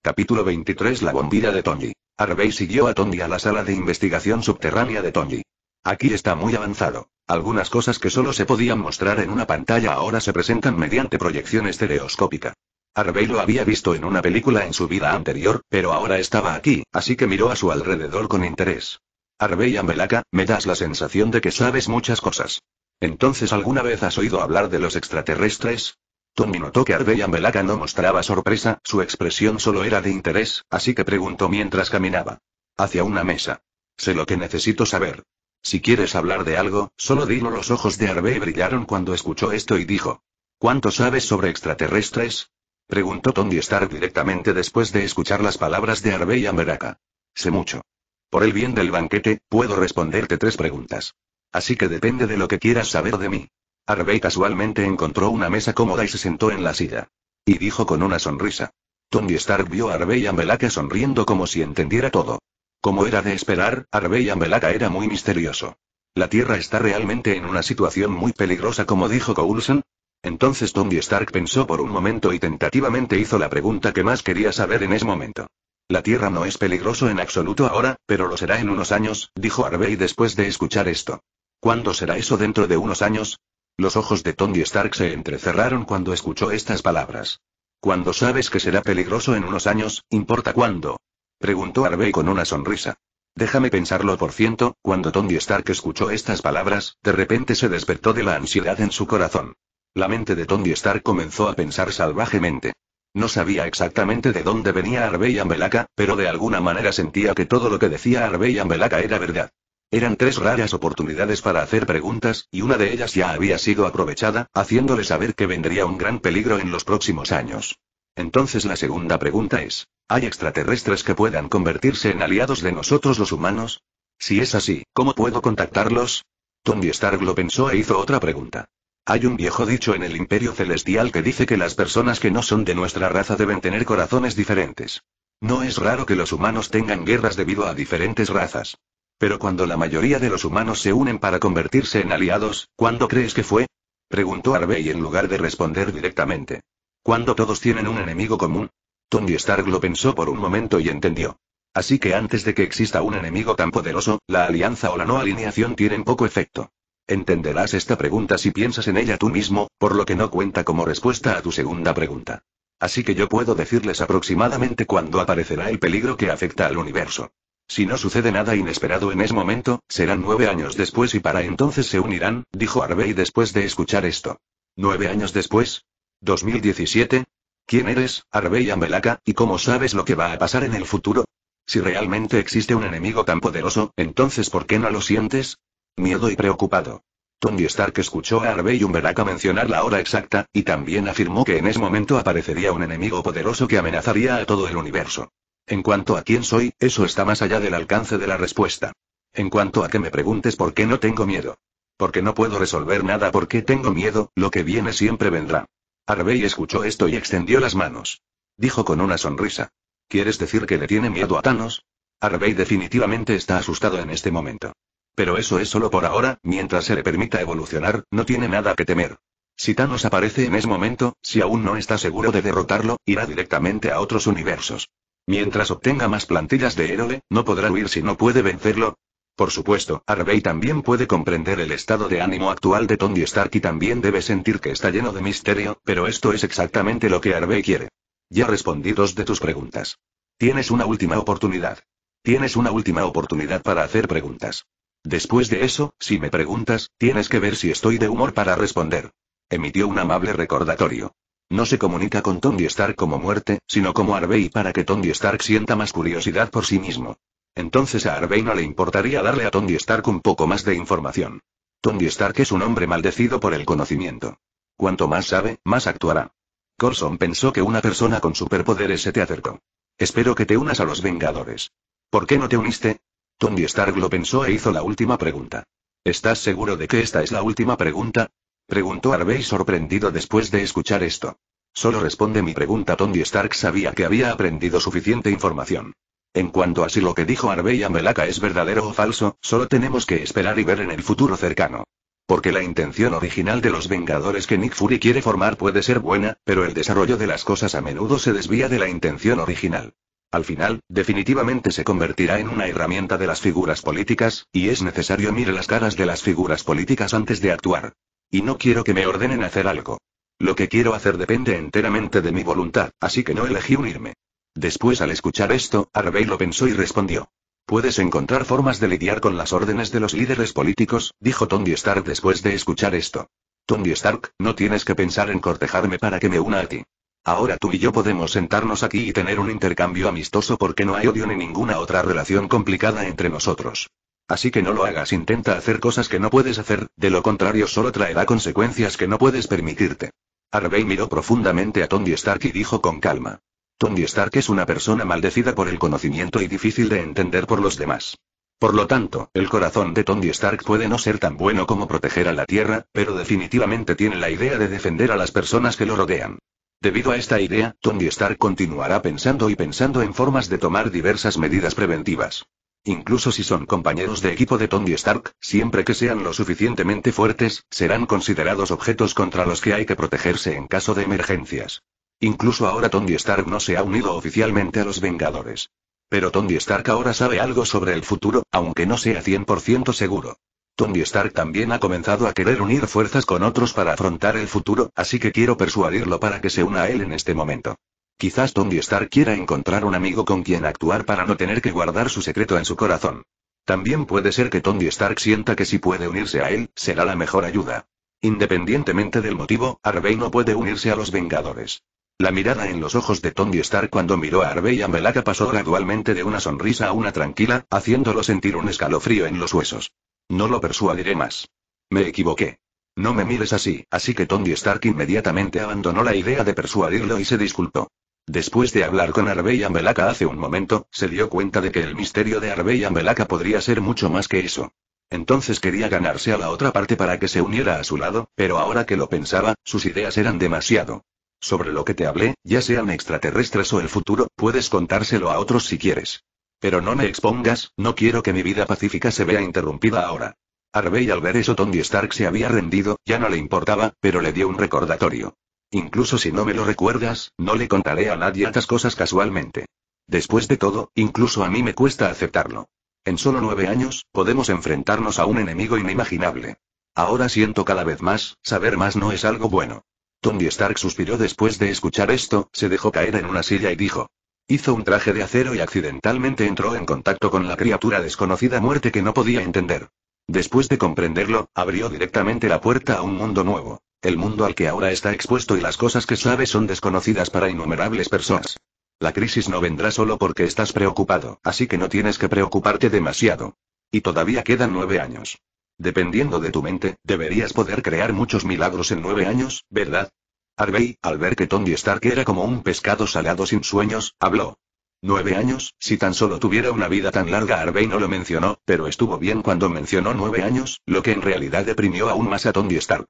Capítulo 23 La bombilla de Tony. Arvey siguió a Tony a la sala de investigación subterránea de Tony. Aquí está muy avanzado. Algunas cosas que solo se podían mostrar en una pantalla ahora se presentan mediante proyección estereoscópica. Arvey lo había visto en una película en su vida anterior, pero ahora estaba aquí, así que miró a su alrededor con interés. y Ambelaka, me das la sensación de que sabes muchas cosas. ¿Entonces alguna vez has oído hablar de los extraterrestres? Tony notó que y Amelaka no mostraba sorpresa, su expresión solo era de interés, así que preguntó mientras caminaba. Hacia una mesa. Sé lo que necesito saber. Si quieres hablar de algo, solo dilo. Los ojos de Arvey brillaron cuando escuchó esto y dijo. ¿Cuánto sabes sobre extraterrestres? Preguntó Tony Stark directamente después de escuchar las palabras de y Amelaka. Sé mucho. Por el bien del banquete, puedo responderte tres preguntas. Así que depende de lo que quieras saber de mí. Harvey casualmente encontró una mesa cómoda y se sentó en la silla. Y dijo con una sonrisa. Tony Stark vio a Harvey Ambelaca sonriendo como si entendiera todo. Como era de esperar, y Ambelaca era muy misterioso. La Tierra está realmente en una situación muy peligrosa como dijo Coulson. Entonces Tony Stark pensó por un momento y tentativamente hizo la pregunta que más quería saber en ese momento. La Tierra no es peligroso en absoluto ahora, pero lo será en unos años, dijo Harvey después de escuchar esto. ¿Cuándo será eso dentro de unos años? Los ojos de Tony Stark se entrecerraron cuando escuchó estas palabras. Cuando sabes que será peligroso en unos años, ¿importa cuándo? Preguntó Harvey con una sonrisa. Déjame pensarlo por ciento, cuando Tony Stark escuchó estas palabras, de repente se despertó de la ansiedad en su corazón. La mente de Tony Stark comenzó a pensar salvajemente. No sabía exactamente de dónde venía y Ambelaka, pero de alguna manera sentía que todo lo que decía y Ambelaka era verdad. Eran tres raras oportunidades para hacer preguntas, y una de ellas ya había sido aprovechada, haciéndole saber que vendría un gran peligro en los próximos años. Entonces la segunda pregunta es, ¿hay extraterrestres que puedan convertirse en aliados de nosotros los humanos? Si es así, ¿cómo puedo contactarlos? Tony Stark lo pensó e hizo otra pregunta. Hay un viejo dicho en el Imperio Celestial que dice que las personas que no son de nuestra raza deben tener corazones diferentes. No es raro que los humanos tengan guerras debido a diferentes razas. Pero cuando la mayoría de los humanos se unen para convertirse en aliados, ¿cuándo crees que fue? Preguntó Harvey en lugar de responder directamente. ¿Cuándo todos tienen un enemigo común? Tony Stark lo pensó por un momento y entendió. Así que antes de que exista un enemigo tan poderoso, la alianza o la no alineación tienen poco efecto. Entenderás esta pregunta si piensas en ella tú mismo, por lo que no cuenta como respuesta a tu segunda pregunta. Así que yo puedo decirles aproximadamente cuándo aparecerá el peligro que afecta al universo. Si no sucede nada inesperado en ese momento, serán nueve años después y para entonces se unirán, dijo Arvey después de escuchar esto. ¿Nueve años después? ¿2017? ¿Quién eres, y Ambelaka, y cómo sabes lo que va a pasar en el futuro? Si realmente existe un enemigo tan poderoso, entonces ¿por qué no lo sientes? Miedo y preocupado. Tony Stark escuchó a y Umberaka mencionar la hora exacta, y también afirmó que en ese momento aparecería un enemigo poderoso que amenazaría a todo el universo. En cuanto a quién soy, eso está más allá del alcance de la respuesta. En cuanto a que me preguntes por qué no tengo miedo. Porque no puedo resolver nada porque tengo miedo, lo que viene siempre vendrá. Arvey escuchó esto y extendió las manos. Dijo con una sonrisa. ¿Quieres decir que le tiene miedo a Thanos? Arvey definitivamente está asustado en este momento. Pero eso es solo por ahora, mientras se le permita evolucionar, no tiene nada que temer. Si Thanos aparece en ese momento, si aún no está seguro de derrotarlo, irá directamente a otros universos. Mientras obtenga más plantillas de héroe, no podrá huir si no puede vencerlo. Por supuesto, Arvey también puede comprender el estado de ánimo actual de Tony Stark y también debe sentir que está lleno de misterio, pero esto es exactamente lo que Arvey quiere. Ya respondí dos de tus preguntas. Tienes una última oportunidad. Tienes una última oportunidad para hacer preguntas. Después de eso, si me preguntas, tienes que ver si estoy de humor para responder. Emitió un amable recordatorio. No se comunica con Tony Stark como muerte, sino como Arvey para que Tony Stark sienta más curiosidad por sí mismo. Entonces a Harvey no le importaría darle a Tony Stark un poco más de información. Tony Stark es un hombre maldecido por el conocimiento. Cuanto más sabe, más actuará. Corson pensó que una persona con superpoderes se te acercó. Espero que te unas a los Vengadores. ¿Por qué no te uniste? Tony Stark lo pensó e hizo la última pregunta. ¿Estás seguro de que esta es la última pregunta? Preguntó Harvey sorprendido después de escuchar esto. Solo responde mi pregunta. Tony Stark sabía que había aprendido suficiente información. En cuanto a si lo que dijo Harvey a Melaka es verdadero o falso, solo tenemos que esperar y ver en el futuro cercano. Porque la intención original de los Vengadores que Nick Fury quiere formar puede ser buena, pero el desarrollo de las cosas a menudo se desvía de la intención original. Al final, definitivamente se convertirá en una herramienta de las figuras políticas, y es necesario mirar las caras de las figuras políticas antes de actuar. Y no quiero que me ordenen hacer algo. Lo que quiero hacer depende enteramente de mi voluntad, así que no elegí unirme. Después al escuchar esto, Harvey lo pensó y respondió. Puedes encontrar formas de lidiar con las órdenes de los líderes políticos, dijo Tony Stark después de escuchar esto. Tony Stark, no tienes que pensar en cortejarme para que me una a ti. Ahora tú y yo podemos sentarnos aquí y tener un intercambio amistoso porque no hay odio ni ninguna otra relación complicada entre nosotros. Así que no lo hagas, intenta hacer cosas que no puedes hacer, de lo contrario solo traerá consecuencias que no puedes permitirte. Harvey miró profundamente a Tony Stark y dijo con calma. Tony Stark es una persona maldecida por el conocimiento y difícil de entender por los demás. Por lo tanto, el corazón de Tony Stark puede no ser tan bueno como proteger a la Tierra, pero definitivamente tiene la idea de defender a las personas que lo rodean. Debido a esta idea, Tony Stark continuará pensando y pensando en formas de tomar diversas medidas preventivas. Incluso si son compañeros de equipo de Tony Stark, siempre que sean lo suficientemente fuertes, serán considerados objetos contra los que hay que protegerse en caso de emergencias. Incluso ahora Tony Stark no se ha unido oficialmente a los Vengadores. Pero Tony Stark ahora sabe algo sobre el futuro, aunque no sea 100% seguro. Tony Stark también ha comenzado a querer unir fuerzas con otros para afrontar el futuro, así que quiero persuadirlo para que se una a él en este momento. Quizás Tony Stark quiera encontrar un amigo con quien actuar para no tener que guardar su secreto en su corazón. También puede ser que Tony Stark sienta que si puede unirse a él, será la mejor ayuda. Independientemente del motivo, Arvey no puede unirse a los Vengadores. La mirada en los ojos de Tony Stark cuando miró a Arvey y a Melaka pasó gradualmente de una sonrisa a una tranquila, haciéndolo sentir un escalofrío en los huesos. No lo persuadiré más. Me equivoqué. No me mires así, así que Tony Stark inmediatamente abandonó la idea de persuadirlo y se disculpó. Después de hablar con y Ambelaka hace un momento, se dio cuenta de que el misterio de y Ambelaka podría ser mucho más que eso. Entonces quería ganarse a la otra parte para que se uniera a su lado, pero ahora que lo pensaba, sus ideas eran demasiado. Sobre lo que te hablé, ya sean extraterrestres o el futuro, puedes contárselo a otros si quieres. Pero no me expongas, no quiero que mi vida pacífica se vea interrumpida ahora. Arbey al ver eso Tony Stark se había rendido, ya no le importaba, pero le dio un recordatorio. Incluso si no me lo recuerdas, no le contaré a nadie estas cosas casualmente. Después de todo, incluso a mí me cuesta aceptarlo. En solo nueve años, podemos enfrentarnos a un enemigo inimaginable. Ahora siento cada vez más, saber más no es algo bueno. Tony Stark suspiró después de escuchar esto, se dejó caer en una silla y dijo. Hizo un traje de acero y accidentalmente entró en contacto con la criatura desconocida muerte que no podía entender. Después de comprenderlo, abrió directamente la puerta a un mundo nuevo. El mundo al que ahora está expuesto y las cosas que sabe son desconocidas para innumerables personas. La crisis no vendrá solo porque estás preocupado, así que no tienes que preocuparte demasiado. Y todavía quedan nueve años. Dependiendo de tu mente, deberías poder crear muchos milagros en nueve años, ¿verdad? Harvey, al ver que Tony Stark era como un pescado salado sin sueños, habló. Nueve años, si tan solo tuviera una vida tan larga, Harvey no lo mencionó, pero estuvo bien cuando mencionó nueve años, lo que en realidad deprimió aún más a Tony Stark.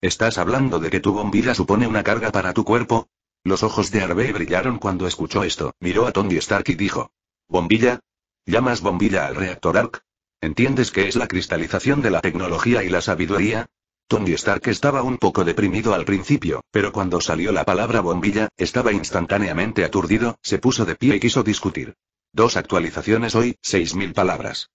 ¿Estás hablando de que tu bombilla supone una carga para tu cuerpo? Los ojos de Harvey brillaron cuando escuchó esto, miró a Tony Stark y dijo. ¿Bombilla? ¿Llamas bombilla al reactor ARC? ¿Entiendes que es la cristalización de la tecnología y la sabiduría? Tony Stark estaba un poco deprimido al principio, pero cuando salió la palabra bombilla, estaba instantáneamente aturdido, se puso de pie y quiso discutir. Dos actualizaciones hoy, 6.000 palabras.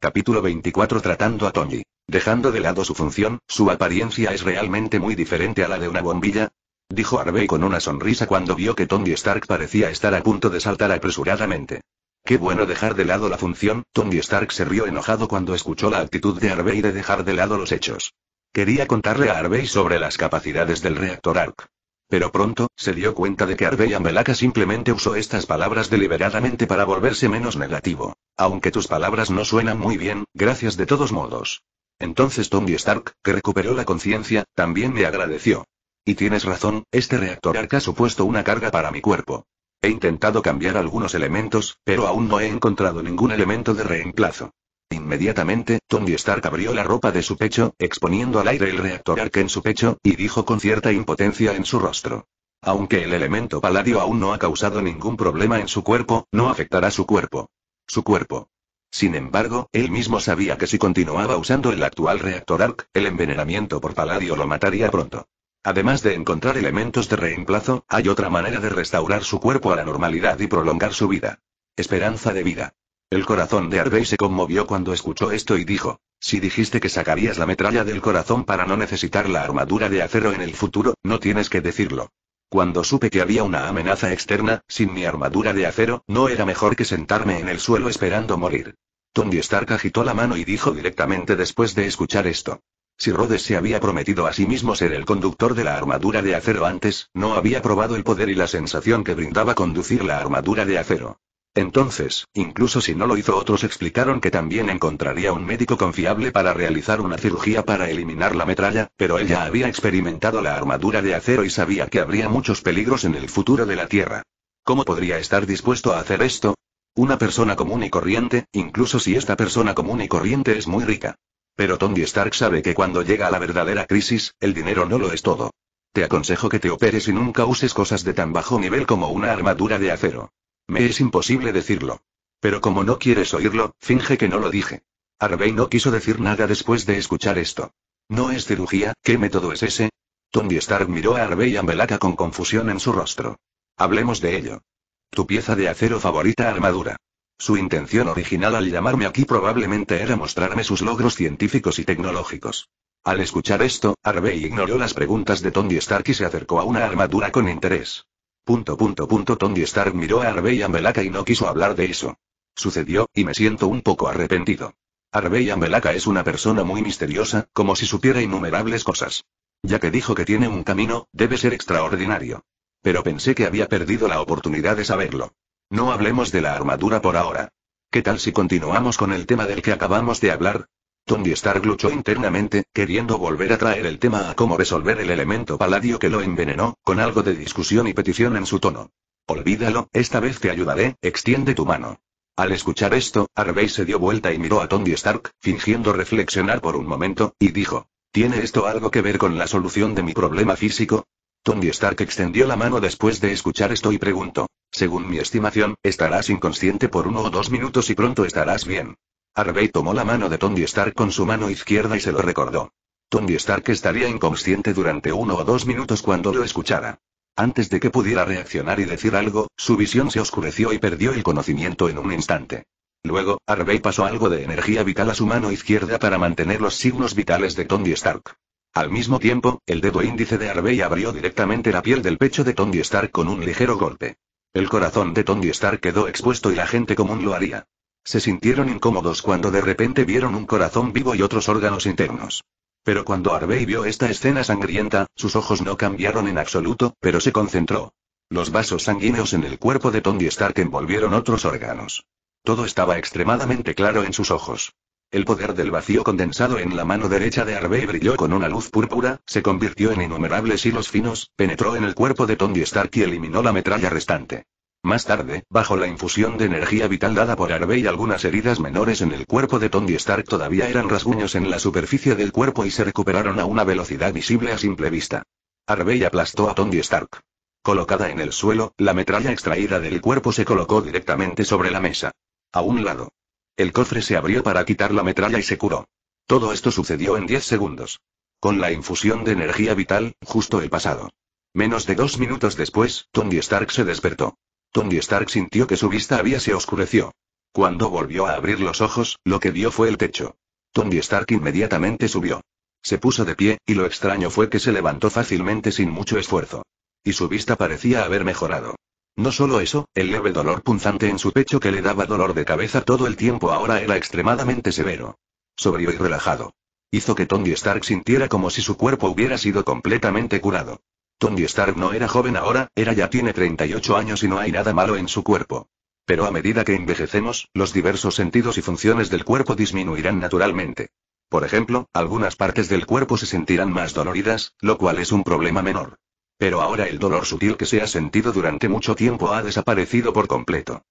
Capítulo 24 Tratando a Tony. Dejando de lado su función, su apariencia es realmente muy diferente a la de una bombilla, dijo Harvey con una sonrisa cuando vio que Tony Stark parecía estar a punto de saltar apresuradamente. Qué bueno dejar de lado la función, Tony Stark se rió enojado cuando escuchó la actitud de Harvey de dejar de lado los hechos. Quería contarle a Harvey sobre las capacidades del reactor ARC. Pero pronto, se dio cuenta de que Harvey Ambelaka simplemente usó estas palabras deliberadamente para volverse menos negativo. Aunque tus palabras no suenan muy bien, gracias de todos modos. Entonces Tony Stark, que recuperó la conciencia, también me agradeció. Y tienes razón, este reactor arca ha supuesto una carga para mi cuerpo. He intentado cambiar algunos elementos, pero aún no he encontrado ningún elemento de reemplazo. Inmediatamente, Tony Stark abrió la ropa de su pecho, exponiendo al aire el reactor arca en su pecho, y dijo con cierta impotencia en su rostro. Aunque el elemento paladio aún no ha causado ningún problema en su cuerpo, no afectará su cuerpo. Su cuerpo. Sin embargo, él mismo sabía que si continuaba usando el actual reactor ARC, el envenenamiento por paladio lo mataría pronto. Además de encontrar elementos de reemplazo, hay otra manera de restaurar su cuerpo a la normalidad y prolongar su vida. Esperanza de vida. El corazón de Arvey se conmovió cuando escuchó esto y dijo, si dijiste que sacarías la metralla del corazón para no necesitar la armadura de acero en el futuro, no tienes que decirlo. Cuando supe que había una amenaza externa, sin mi armadura de acero, no era mejor que sentarme en el suelo esperando morir. Tony Stark agitó la mano y dijo directamente después de escuchar esto. Si Rhodes se había prometido a sí mismo ser el conductor de la armadura de acero antes, no había probado el poder y la sensación que brindaba conducir la armadura de acero. Entonces, incluso si no lo hizo otros explicaron que también encontraría un médico confiable para realizar una cirugía para eliminar la metralla, pero ella había experimentado la armadura de acero y sabía que habría muchos peligros en el futuro de la Tierra. ¿Cómo podría estar dispuesto a hacer esto? Una persona común y corriente, incluso si esta persona común y corriente es muy rica. Pero Tony Stark sabe que cuando llega la verdadera crisis, el dinero no lo es todo. Te aconsejo que te operes y nunca uses cosas de tan bajo nivel como una armadura de acero. Me es imposible decirlo. Pero como no quieres oírlo, finge que no lo dije. Arvey no quiso decir nada después de escuchar esto. ¿No es cirugía? ¿Qué método es ese? Tony Stark miró a a Melaka con confusión en su rostro. Hablemos de ello. Tu pieza de acero favorita armadura. Su intención original al llamarme aquí probablemente era mostrarme sus logros científicos y tecnológicos. Al escuchar esto, Arvey ignoró las preguntas de Tony Stark y se acercó a una armadura con interés. Punto punto punto Tony Stark miró a Arbey Melaka y no quiso hablar de eso. Sucedió, y me siento un poco arrepentido. Arbey Melaka es una persona muy misteriosa, como si supiera innumerables cosas. Ya que dijo que tiene un camino, debe ser extraordinario. Pero pensé que había perdido la oportunidad de saberlo. No hablemos de la armadura por ahora. ¿Qué tal si continuamos con el tema del que acabamos de hablar? Tony Stark luchó internamente, queriendo volver a traer el tema a cómo resolver el elemento paladio que lo envenenó, con algo de discusión y petición en su tono. Olvídalo, esta vez te ayudaré, extiende tu mano. Al escuchar esto, Arvey se dio vuelta y miró a Tony Stark, fingiendo reflexionar por un momento, y dijo, ¿tiene esto algo que ver con la solución de mi problema físico? Tony Stark extendió la mano después de escuchar esto y preguntó, según mi estimación, estarás inconsciente por uno o dos minutos y pronto estarás bien. Harvey tomó la mano de Tony Stark con su mano izquierda y se lo recordó. Tony Stark estaría inconsciente durante uno o dos minutos cuando lo escuchara. Antes de que pudiera reaccionar y decir algo, su visión se oscureció y perdió el conocimiento en un instante. Luego, Harvey pasó algo de energía vital a su mano izquierda para mantener los signos vitales de Tony Stark. Al mismo tiempo, el dedo índice de Harvey abrió directamente la piel del pecho de Tony Stark con un ligero golpe. El corazón de Tony Stark quedó expuesto y la gente común lo haría. Se sintieron incómodos cuando de repente vieron un corazón vivo y otros órganos internos. Pero cuando Harvey vio esta escena sangrienta, sus ojos no cambiaron en absoluto, pero se concentró. Los vasos sanguíneos en el cuerpo de Tony Stark envolvieron otros órganos. Todo estaba extremadamente claro en sus ojos. El poder del vacío condensado en la mano derecha de Harvey brilló con una luz púrpura, se convirtió en innumerables hilos finos, penetró en el cuerpo de Tony Stark y eliminó la metralla restante. Más tarde, bajo la infusión de energía vital dada por Harvey, algunas heridas menores en el cuerpo de Tony Stark todavía eran rasguños en la superficie del cuerpo y se recuperaron a una velocidad visible a simple vista. Arvey aplastó a Tony Stark. Colocada en el suelo, la metralla extraída del cuerpo se colocó directamente sobre la mesa. A un lado. El cofre se abrió para quitar la metralla y se curó. Todo esto sucedió en 10 segundos. Con la infusión de energía vital, justo el pasado. Menos de dos minutos después, Tony Stark se despertó. Tony Stark sintió que su vista había se oscureció. Cuando volvió a abrir los ojos, lo que vio fue el techo. Tony Stark inmediatamente subió. Se puso de pie, y lo extraño fue que se levantó fácilmente sin mucho esfuerzo. Y su vista parecía haber mejorado. No solo eso, el leve dolor punzante en su pecho que le daba dolor de cabeza todo el tiempo ahora era extremadamente severo. Sobrio y relajado. Hizo que Tony Stark sintiera como si su cuerpo hubiera sido completamente curado. Tony Stark no era joven ahora, era ya tiene 38 años y no hay nada malo en su cuerpo. Pero a medida que envejecemos, los diversos sentidos y funciones del cuerpo disminuirán naturalmente. Por ejemplo, algunas partes del cuerpo se sentirán más doloridas, lo cual es un problema menor. Pero ahora el dolor sutil que se ha sentido durante mucho tiempo ha desaparecido por completo.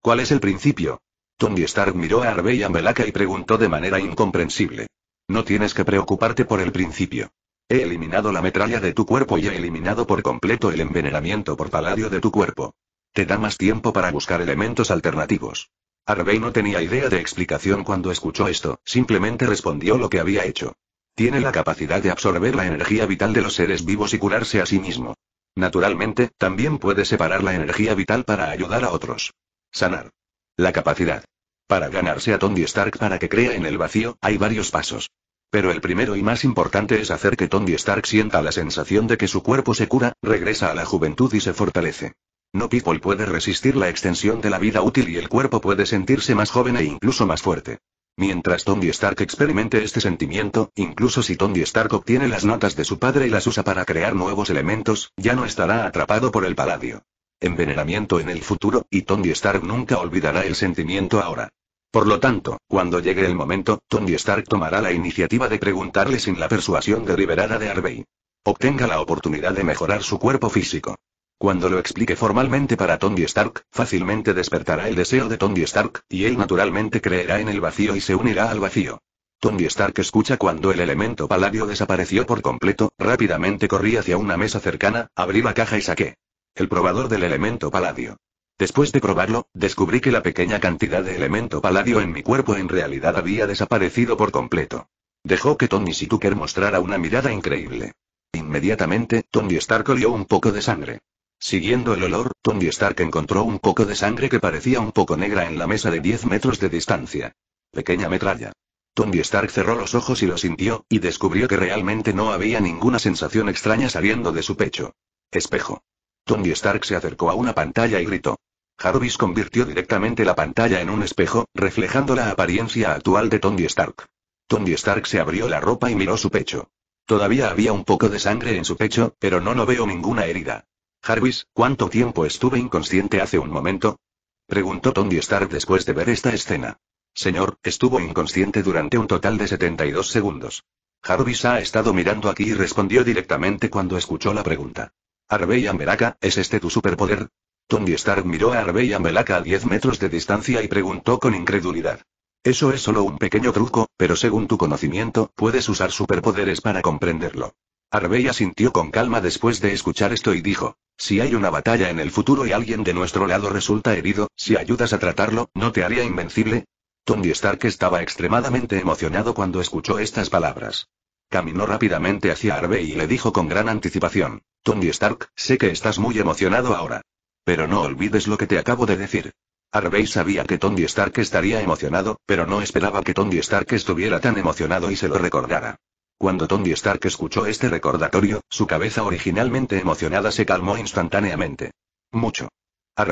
¿Cuál es el principio? Tony Stark miró a Arbey y Melaka y preguntó de manera incomprensible. No tienes que preocuparte por el principio. He eliminado la metralla de tu cuerpo y he eliminado por completo el envenenamiento por paladio de tu cuerpo. Te da más tiempo para buscar elementos alternativos. Harvey no tenía idea de explicación cuando escuchó esto, simplemente respondió lo que había hecho. Tiene la capacidad de absorber la energía vital de los seres vivos y curarse a sí mismo. Naturalmente, también puede separar la energía vital para ayudar a otros. Sanar. La capacidad. Para ganarse a Tony Stark para que crea en el vacío, hay varios pasos. Pero el primero y más importante es hacer que Tony Stark sienta la sensación de que su cuerpo se cura, regresa a la juventud y se fortalece. No People puede resistir la extensión de la vida útil y el cuerpo puede sentirse más joven e incluso más fuerte. Mientras Tony Stark experimente este sentimiento, incluso si Tony Stark obtiene las notas de su padre y las usa para crear nuevos elementos, ya no estará atrapado por el paladio. Envenenamiento en el futuro, y Tony Stark nunca olvidará el sentimiento ahora. Por lo tanto, cuando llegue el momento, Tony Stark tomará la iniciativa de preguntarle sin la persuasión deliberada de Arvey. Obtenga la oportunidad de mejorar su cuerpo físico. Cuando lo explique formalmente para Tony Stark, fácilmente despertará el deseo de Tony Stark, y él naturalmente creerá en el vacío y se unirá al vacío. Tony Stark escucha cuando el elemento paladio desapareció por completo, rápidamente corrí hacia una mesa cercana, abrí la caja y saqué. El probador del elemento paladio. Después de probarlo, descubrí que la pequeña cantidad de elemento paladio en mi cuerpo en realidad había desaparecido por completo. Dejó que Tony Situker mostrara una mirada increíble. Inmediatamente, Tony Stark olió un poco de sangre. Siguiendo el olor, Tony Stark encontró un poco de sangre que parecía un poco negra en la mesa de 10 metros de distancia. Pequeña metralla. Tony Stark cerró los ojos y lo sintió, y descubrió que realmente no había ninguna sensación extraña saliendo de su pecho. Espejo. Tony Stark se acercó a una pantalla y gritó. Jarvis convirtió directamente la pantalla en un espejo, reflejando la apariencia actual de Tony Stark. Tony Stark se abrió la ropa y miró su pecho. Todavía había un poco de sangre en su pecho, pero no lo veo ninguna herida. Jarvis, ¿cuánto tiempo estuve inconsciente hace un momento? Preguntó Tony Stark después de ver esta escena. Señor, estuvo inconsciente durante un total de 72 segundos. Jarvis ha estado mirando aquí y respondió directamente cuando escuchó la pregunta. ¿Harvey Amberaka, ¿es este tu superpoder? Tony Stark miró a Arbey y a 10 metros de distancia y preguntó con incredulidad. Eso es solo un pequeño truco, pero según tu conocimiento, puedes usar superpoderes para comprenderlo. Arbey asintió con calma después de escuchar esto y dijo, si hay una batalla en el futuro y alguien de nuestro lado resulta herido, si ayudas a tratarlo, ¿no te haría invencible? Tony Stark estaba extremadamente emocionado cuando escuchó estas palabras. Caminó rápidamente hacia Arbey y le dijo con gran anticipación, Tony Stark, sé que estás muy emocionado ahora. Pero no olvides lo que te acabo de decir. Arvey sabía que Tony Stark estaría emocionado, pero no esperaba que Tony Stark estuviera tan emocionado y se lo recordara. Cuando Tony Stark escuchó este recordatorio, su cabeza originalmente emocionada se calmó instantáneamente. Mucho.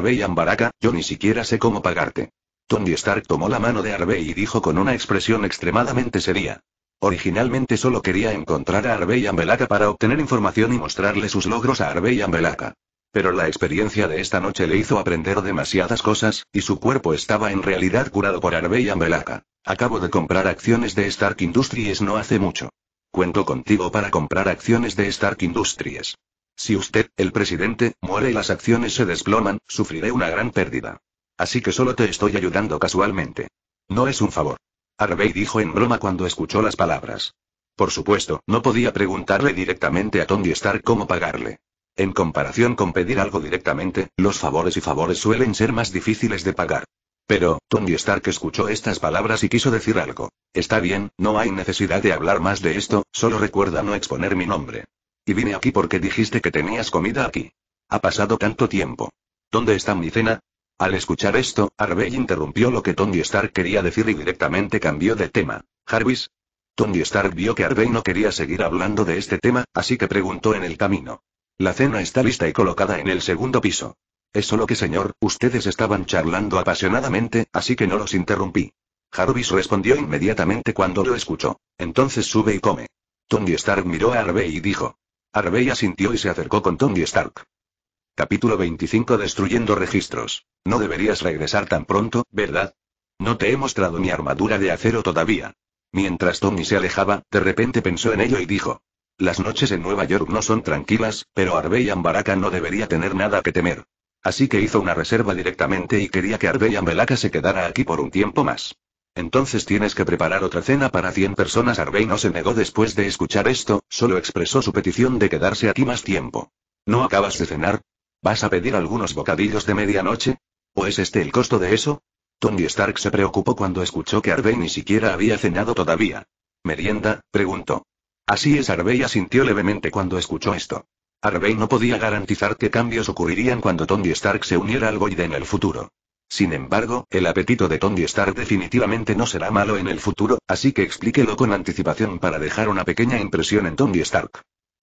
y Ambaraka, yo ni siquiera sé cómo pagarte. Tony Stark tomó la mano de Arvey y dijo con una expresión extremadamente seria. Originalmente solo quería encontrar a y Ambelaka para obtener información y mostrarle sus logros a y Ambelaka. Pero la experiencia de esta noche le hizo aprender demasiadas cosas, y su cuerpo estaba en realidad curado por y Ambelaka. Acabo de comprar acciones de Stark Industries no hace mucho. Cuento contigo para comprar acciones de Stark Industries. Si usted, el presidente, muere y las acciones se desploman, sufriré una gran pérdida. Así que solo te estoy ayudando casualmente. No es un favor. Arvey dijo en broma cuando escuchó las palabras. Por supuesto, no podía preguntarle directamente a Tony Stark cómo pagarle. En comparación con pedir algo directamente, los favores y favores suelen ser más difíciles de pagar. Pero, Tony Stark escuchó estas palabras y quiso decir algo. Está bien, no hay necesidad de hablar más de esto, solo recuerda no exponer mi nombre. Y vine aquí porque dijiste que tenías comida aquí. Ha pasado tanto tiempo. ¿Dónde está mi cena? Al escuchar esto, Harvey interrumpió lo que Tony Stark quería decir y directamente cambió de tema. Jarvis. Tony Stark vio que Harvey no quería seguir hablando de este tema, así que preguntó en el camino. La cena está lista y colocada en el segundo piso. Es solo que, señor, ustedes estaban charlando apasionadamente, así que no los interrumpí. Jarvis respondió inmediatamente cuando lo escuchó. Entonces sube y come. Tony Stark miró a Harvey y dijo. Harvey asintió y se acercó con Tony Stark. Capítulo 25 Destruyendo registros. No deberías regresar tan pronto, ¿verdad? No te he mostrado mi armadura de acero todavía. Mientras Tony se alejaba, de repente pensó en ello y dijo. Las noches en Nueva York no son tranquilas, pero y Baraka no debería tener nada que temer. Así que hizo una reserva directamente y quería que y Ambaraka se quedara aquí por un tiempo más. Entonces tienes que preparar otra cena para 100 personas. Arbey no se negó después de escuchar esto, solo expresó su petición de quedarse aquí más tiempo. ¿No acabas de cenar? ¿Vas a pedir algunos bocadillos de medianoche? ¿O es este el costo de eso? Tony Stark se preocupó cuando escuchó que Arbey ni siquiera había cenado todavía. ¿Merienda? preguntó. Así es, Arvey asintió levemente cuando escuchó esto. Harvey no podía garantizar que cambios ocurrirían cuando Tony Stark se uniera al Void en el futuro. Sin embargo, el apetito de Tony Stark definitivamente no será malo en el futuro, así que explíquelo con anticipación para dejar una pequeña impresión en Tony Stark.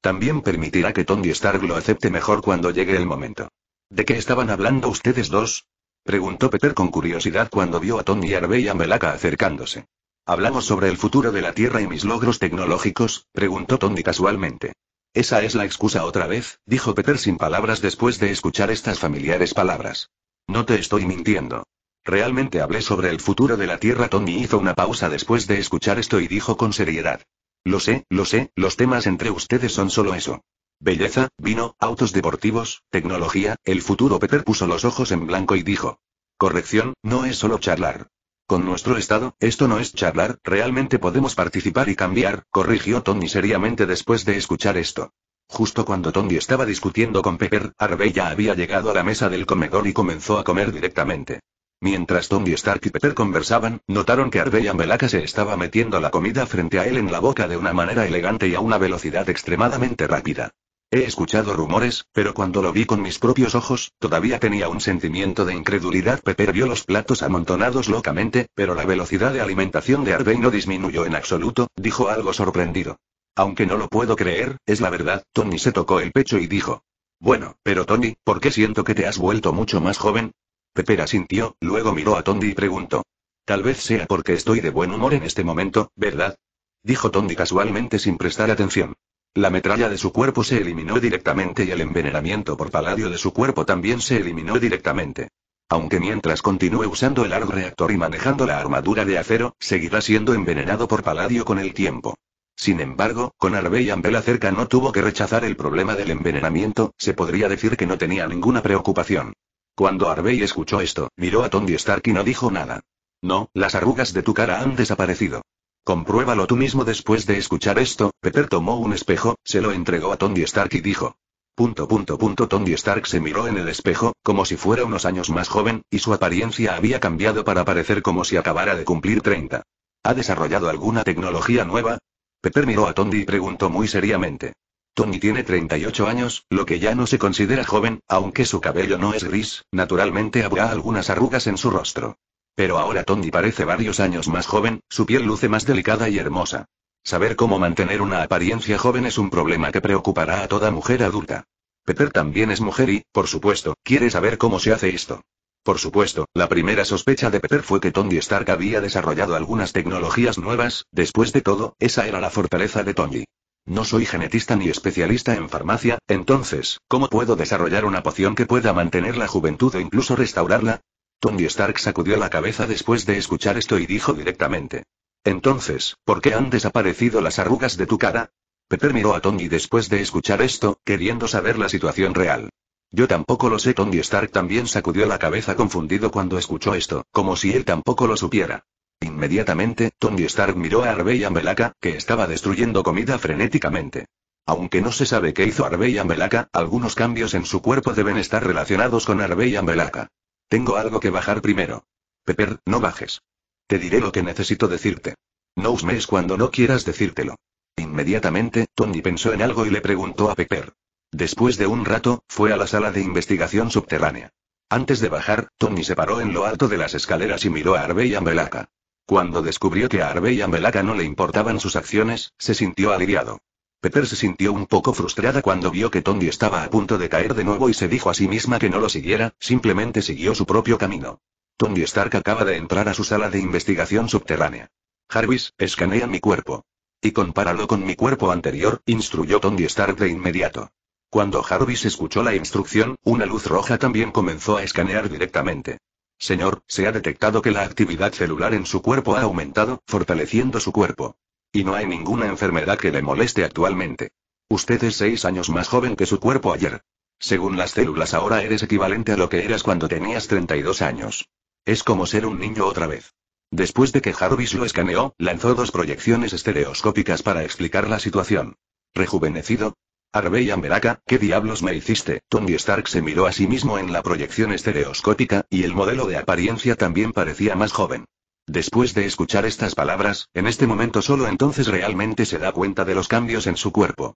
También permitirá que Tony Stark lo acepte mejor cuando llegue el momento. ¿De qué estaban hablando ustedes dos? Preguntó Peter con curiosidad cuando vio a Tony Harvey y a Melaka acercándose. ¿Hablamos sobre el futuro de la Tierra y mis logros tecnológicos? preguntó Tony casualmente. Esa es la excusa otra vez, dijo Peter sin palabras después de escuchar estas familiares palabras. No te estoy mintiendo. Realmente hablé sobre el futuro de la Tierra. Tony hizo una pausa después de escuchar esto y dijo con seriedad. Lo sé, lo sé, los temas entre ustedes son solo eso. Belleza, vino, autos deportivos, tecnología, el futuro. Peter puso los ojos en blanco y dijo. Corrección, no es solo charlar. Con nuestro estado, esto no es charlar, realmente podemos participar y cambiar, corrigió Tony seriamente después de escuchar esto. Justo cuando Tony estaba discutiendo con Pepper, Harvey ya había llegado a la mesa del comedor y comenzó a comer directamente. Mientras Tony Stark y Pepper conversaban, notaron que Harvey que se estaba metiendo la comida frente a él en la boca de una manera elegante y a una velocidad extremadamente rápida. He escuchado rumores, pero cuando lo vi con mis propios ojos, todavía tenía un sentimiento de incredulidad. Pepper vio los platos amontonados locamente, pero la velocidad de alimentación de Arvey no disminuyó en absoluto, dijo algo sorprendido. Aunque no lo puedo creer, es la verdad, Tony se tocó el pecho y dijo. Bueno, pero Tony, ¿por qué siento que te has vuelto mucho más joven? Pepper asintió, luego miró a Tony y preguntó. Tal vez sea porque estoy de buen humor en este momento, ¿verdad? Dijo Tony casualmente sin prestar atención. La metralla de su cuerpo se eliminó directamente y el envenenamiento por paladio de su cuerpo también se eliminó directamente. Aunque mientras continúe usando el arco reactor y manejando la armadura de acero, seguirá siendo envenenado por paladio con el tiempo. Sin embargo, con y Ambela cerca no tuvo que rechazar el problema del envenenamiento, se podría decir que no tenía ninguna preocupación. Cuando Arvey escuchó esto, miró a Tony Stark y no dijo nada. No, las arrugas de tu cara han desaparecido. Compruébalo tú mismo después de escuchar esto. Peter tomó un espejo, se lo entregó a Tony Stark y dijo. Punto punto punto Tony Stark se miró en el espejo, como si fuera unos años más joven, y su apariencia había cambiado para parecer como si acabara de cumplir 30. ¿Ha desarrollado alguna tecnología nueva? Peter miró a Tony y preguntó muy seriamente. Tony tiene 38 años, lo que ya no se considera joven, aunque su cabello no es gris, naturalmente habrá algunas arrugas en su rostro. Pero ahora Tony parece varios años más joven, su piel luce más delicada y hermosa. Saber cómo mantener una apariencia joven es un problema que preocupará a toda mujer adulta. Pepper también es mujer y, por supuesto, quiere saber cómo se hace esto. Por supuesto, la primera sospecha de Pepper fue que Tony Stark había desarrollado algunas tecnologías nuevas, después de todo, esa era la fortaleza de Tony. No soy genetista ni especialista en farmacia, entonces, ¿cómo puedo desarrollar una poción que pueda mantener la juventud o e incluso restaurarla? Tony Stark sacudió la cabeza después de escuchar esto y dijo directamente. Entonces, ¿por qué han desaparecido las arrugas de tu cara? Pepper miró a Tony después de escuchar esto, queriendo saber la situación real. Yo tampoco lo sé. Tony Stark también sacudió la cabeza confundido cuando escuchó esto, como si él tampoco lo supiera. Inmediatamente, Tony Stark miró a Harvey Ambelaka, que estaba destruyendo comida frenéticamente. Aunque no se sabe qué hizo Harvey Ambelaka, algunos cambios en su cuerpo deben estar relacionados con Harvey Ambelaka. Tengo algo que bajar primero. Pepper, no bajes. Te diré lo que necesito decirte. No usmes cuando no quieras decírtelo. Inmediatamente, Tony pensó en algo y le preguntó a Pepper. Después de un rato, fue a la sala de investigación subterránea. Antes de bajar, Tony se paró en lo alto de las escaleras y miró a Arbey Ambelaka. Cuando descubrió que a Arbey Ambelaka no le importaban sus acciones, se sintió aliviado. Pepper se sintió un poco frustrada cuando vio que Tony estaba a punto de caer de nuevo y se dijo a sí misma que no lo siguiera, simplemente siguió su propio camino. Tony Stark acaba de entrar a su sala de investigación subterránea. Jarvis, escanea mi cuerpo. Y compáralo con mi cuerpo anterior, instruyó Tony Stark de inmediato. Cuando Jarvis escuchó la instrucción, una luz roja también comenzó a escanear directamente. Señor, se ha detectado que la actividad celular en su cuerpo ha aumentado, fortaleciendo su cuerpo. Y no hay ninguna enfermedad que le moleste actualmente. Usted es seis años más joven que su cuerpo ayer. Según las células ahora eres equivalente a lo que eras cuando tenías 32 años. Es como ser un niño otra vez. Después de que Jarvis lo escaneó, lanzó dos proyecciones estereoscópicas para explicar la situación. Rejuvenecido. y Ameraka, ¿qué diablos me hiciste? Tony Stark se miró a sí mismo en la proyección estereoscópica, y el modelo de apariencia también parecía más joven. Después de escuchar estas palabras, en este momento solo entonces realmente se da cuenta de los cambios en su cuerpo.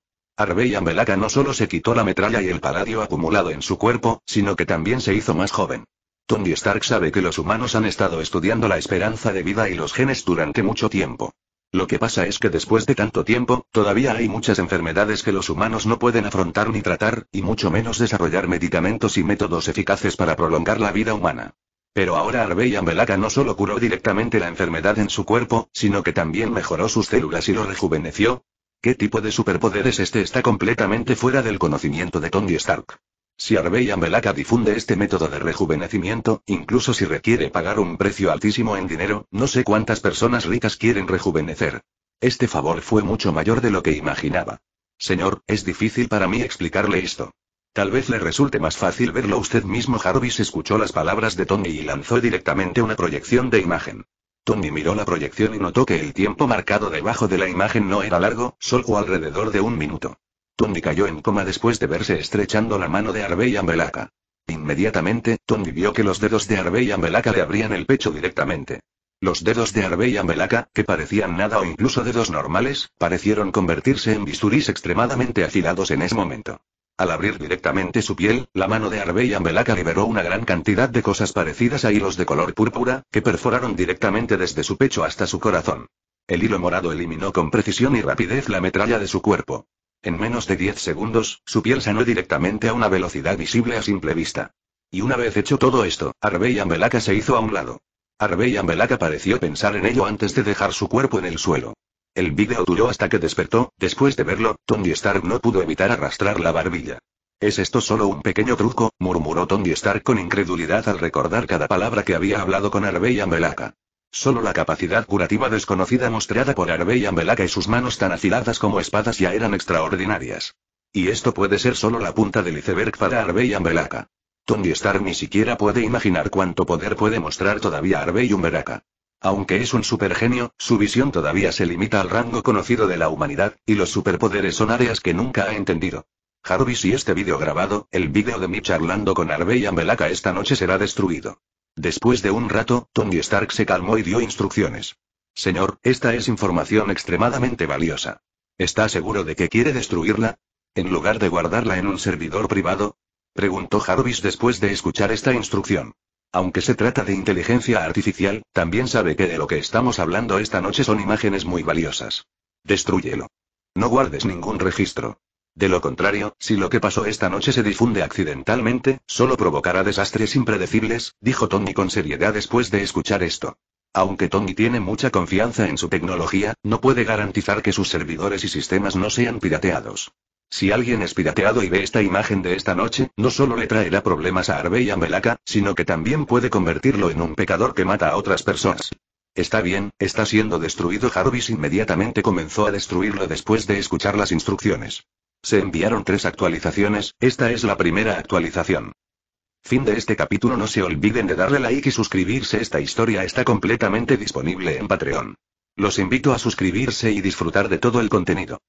y Ambelaga no solo se quitó la metralla y el paladio acumulado en su cuerpo, sino que también se hizo más joven. Tony Stark sabe que los humanos han estado estudiando la esperanza de vida y los genes durante mucho tiempo. Lo que pasa es que después de tanto tiempo, todavía hay muchas enfermedades que los humanos no pueden afrontar ni tratar, y mucho menos desarrollar medicamentos y métodos eficaces para prolongar la vida humana. Pero ahora Arbey Melaka no solo curó directamente la enfermedad en su cuerpo, sino que también mejoró sus células y lo rejuveneció. ¿Qué tipo de superpoderes este está completamente fuera del conocimiento de Tony Stark? Si Arbeya Melaka difunde este método de rejuvenecimiento, incluso si requiere pagar un precio altísimo en dinero, no sé cuántas personas ricas quieren rejuvenecer. Este favor fue mucho mayor de lo que imaginaba. Señor, es difícil para mí explicarle esto. Tal vez le resulte más fácil verlo usted mismo. Jarvis escuchó las palabras de Tony y lanzó directamente una proyección de imagen. Tony miró la proyección y notó que el tiempo marcado debajo de la imagen no era largo, solo alrededor de un minuto. Tony cayó en coma después de verse estrechando la mano de Arbey Ambelaka. Inmediatamente, Tony vio que los dedos de y Ambelaka le abrían el pecho directamente. Los dedos de Arbey Ambelaka, que parecían nada o incluso dedos normales, parecieron convertirse en bisturís extremadamente afilados en ese momento. Al abrir directamente su piel, la mano de y Ambelaka liberó una gran cantidad de cosas parecidas a hilos de color púrpura, que perforaron directamente desde su pecho hasta su corazón. El hilo morado eliminó con precisión y rapidez la metralla de su cuerpo. En menos de 10 segundos, su piel sanó directamente a una velocidad visible a simple vista. Y una vez hecho todo esto, Arbey Ambelaka se hizo a un lado. Arbey Ambelaka pareció pensar en ello antes de dejar su cuerpo en el suelo. El video duró hasta que despertó, después de verlo, Tony Stark no pudo evitar arrastrar la barbilla. ¿Es esto solo un pequeño truco? murmuró Tony Stark con incredulidad al recordar cada palabra que había hablado con y Ambelaka. Solo la capacidad curativa desconocida mostrada por y Ambelaka y sus manos tan afiladas como espadas ya eran extraordinarias. Y esto puede ser solo la punta del iceberg para y Ambelaka. Tony Stark ni siquiera puede imaginar cuánto poder puede mostrar todavía y Ambelaka. Aunque es un supergenio, su visión todavía se limita al rango conocido de la humanidad, y los superpoderes son áreas que nunca ha entendido. Jarvis y este vídeo grabado, el vídeo de mí charlando con y Ambelaka esta noche será destruido. Después de un rato, Tony Stark se calmó y dio instrucciones. Señor, esta es información extremadamente valiosa. ¿Está seguro de que quiere destruirla? ¿En lugar de guardarla en un servidor privado? Preguntó Jarvis después de escuchar esta instrucción. Aunque se trata de inteligencia artificial, también sabe que de lo que estamos hablando esta noche son imágenes muy valiosas. Destrúyelo. No guardes ningún registro. De lo contrario, si lo que pasó esta noche se difunde accidentalmente, solo provocará desastres impredecibles, dijo Tony con seriedad después de escuchar esto. Aunque Tony tiene mucha confianza en su tecnología, no puede garantizar que sus servidores y sistemas no sean pirateados. Si alguien es pirateado y ve esta imagen de esta noche, no solo le traerá problemas a Harvey y a Melaka, sino que también puede convertirlo en un pecador que mata a otras personas. Está bien, está siendo destruido. Jarvis inmediatamente comenzó a destruirlo después de escuchar las instrucciones. Se enviaron tres actualizaciones, esta es la primera actualización. Fin de este capítulo no se olviden de darle like y suscribirse esta historia está completamente disponible en Patreon. Los invito a suscribirse y disfrutar de todo el contenido.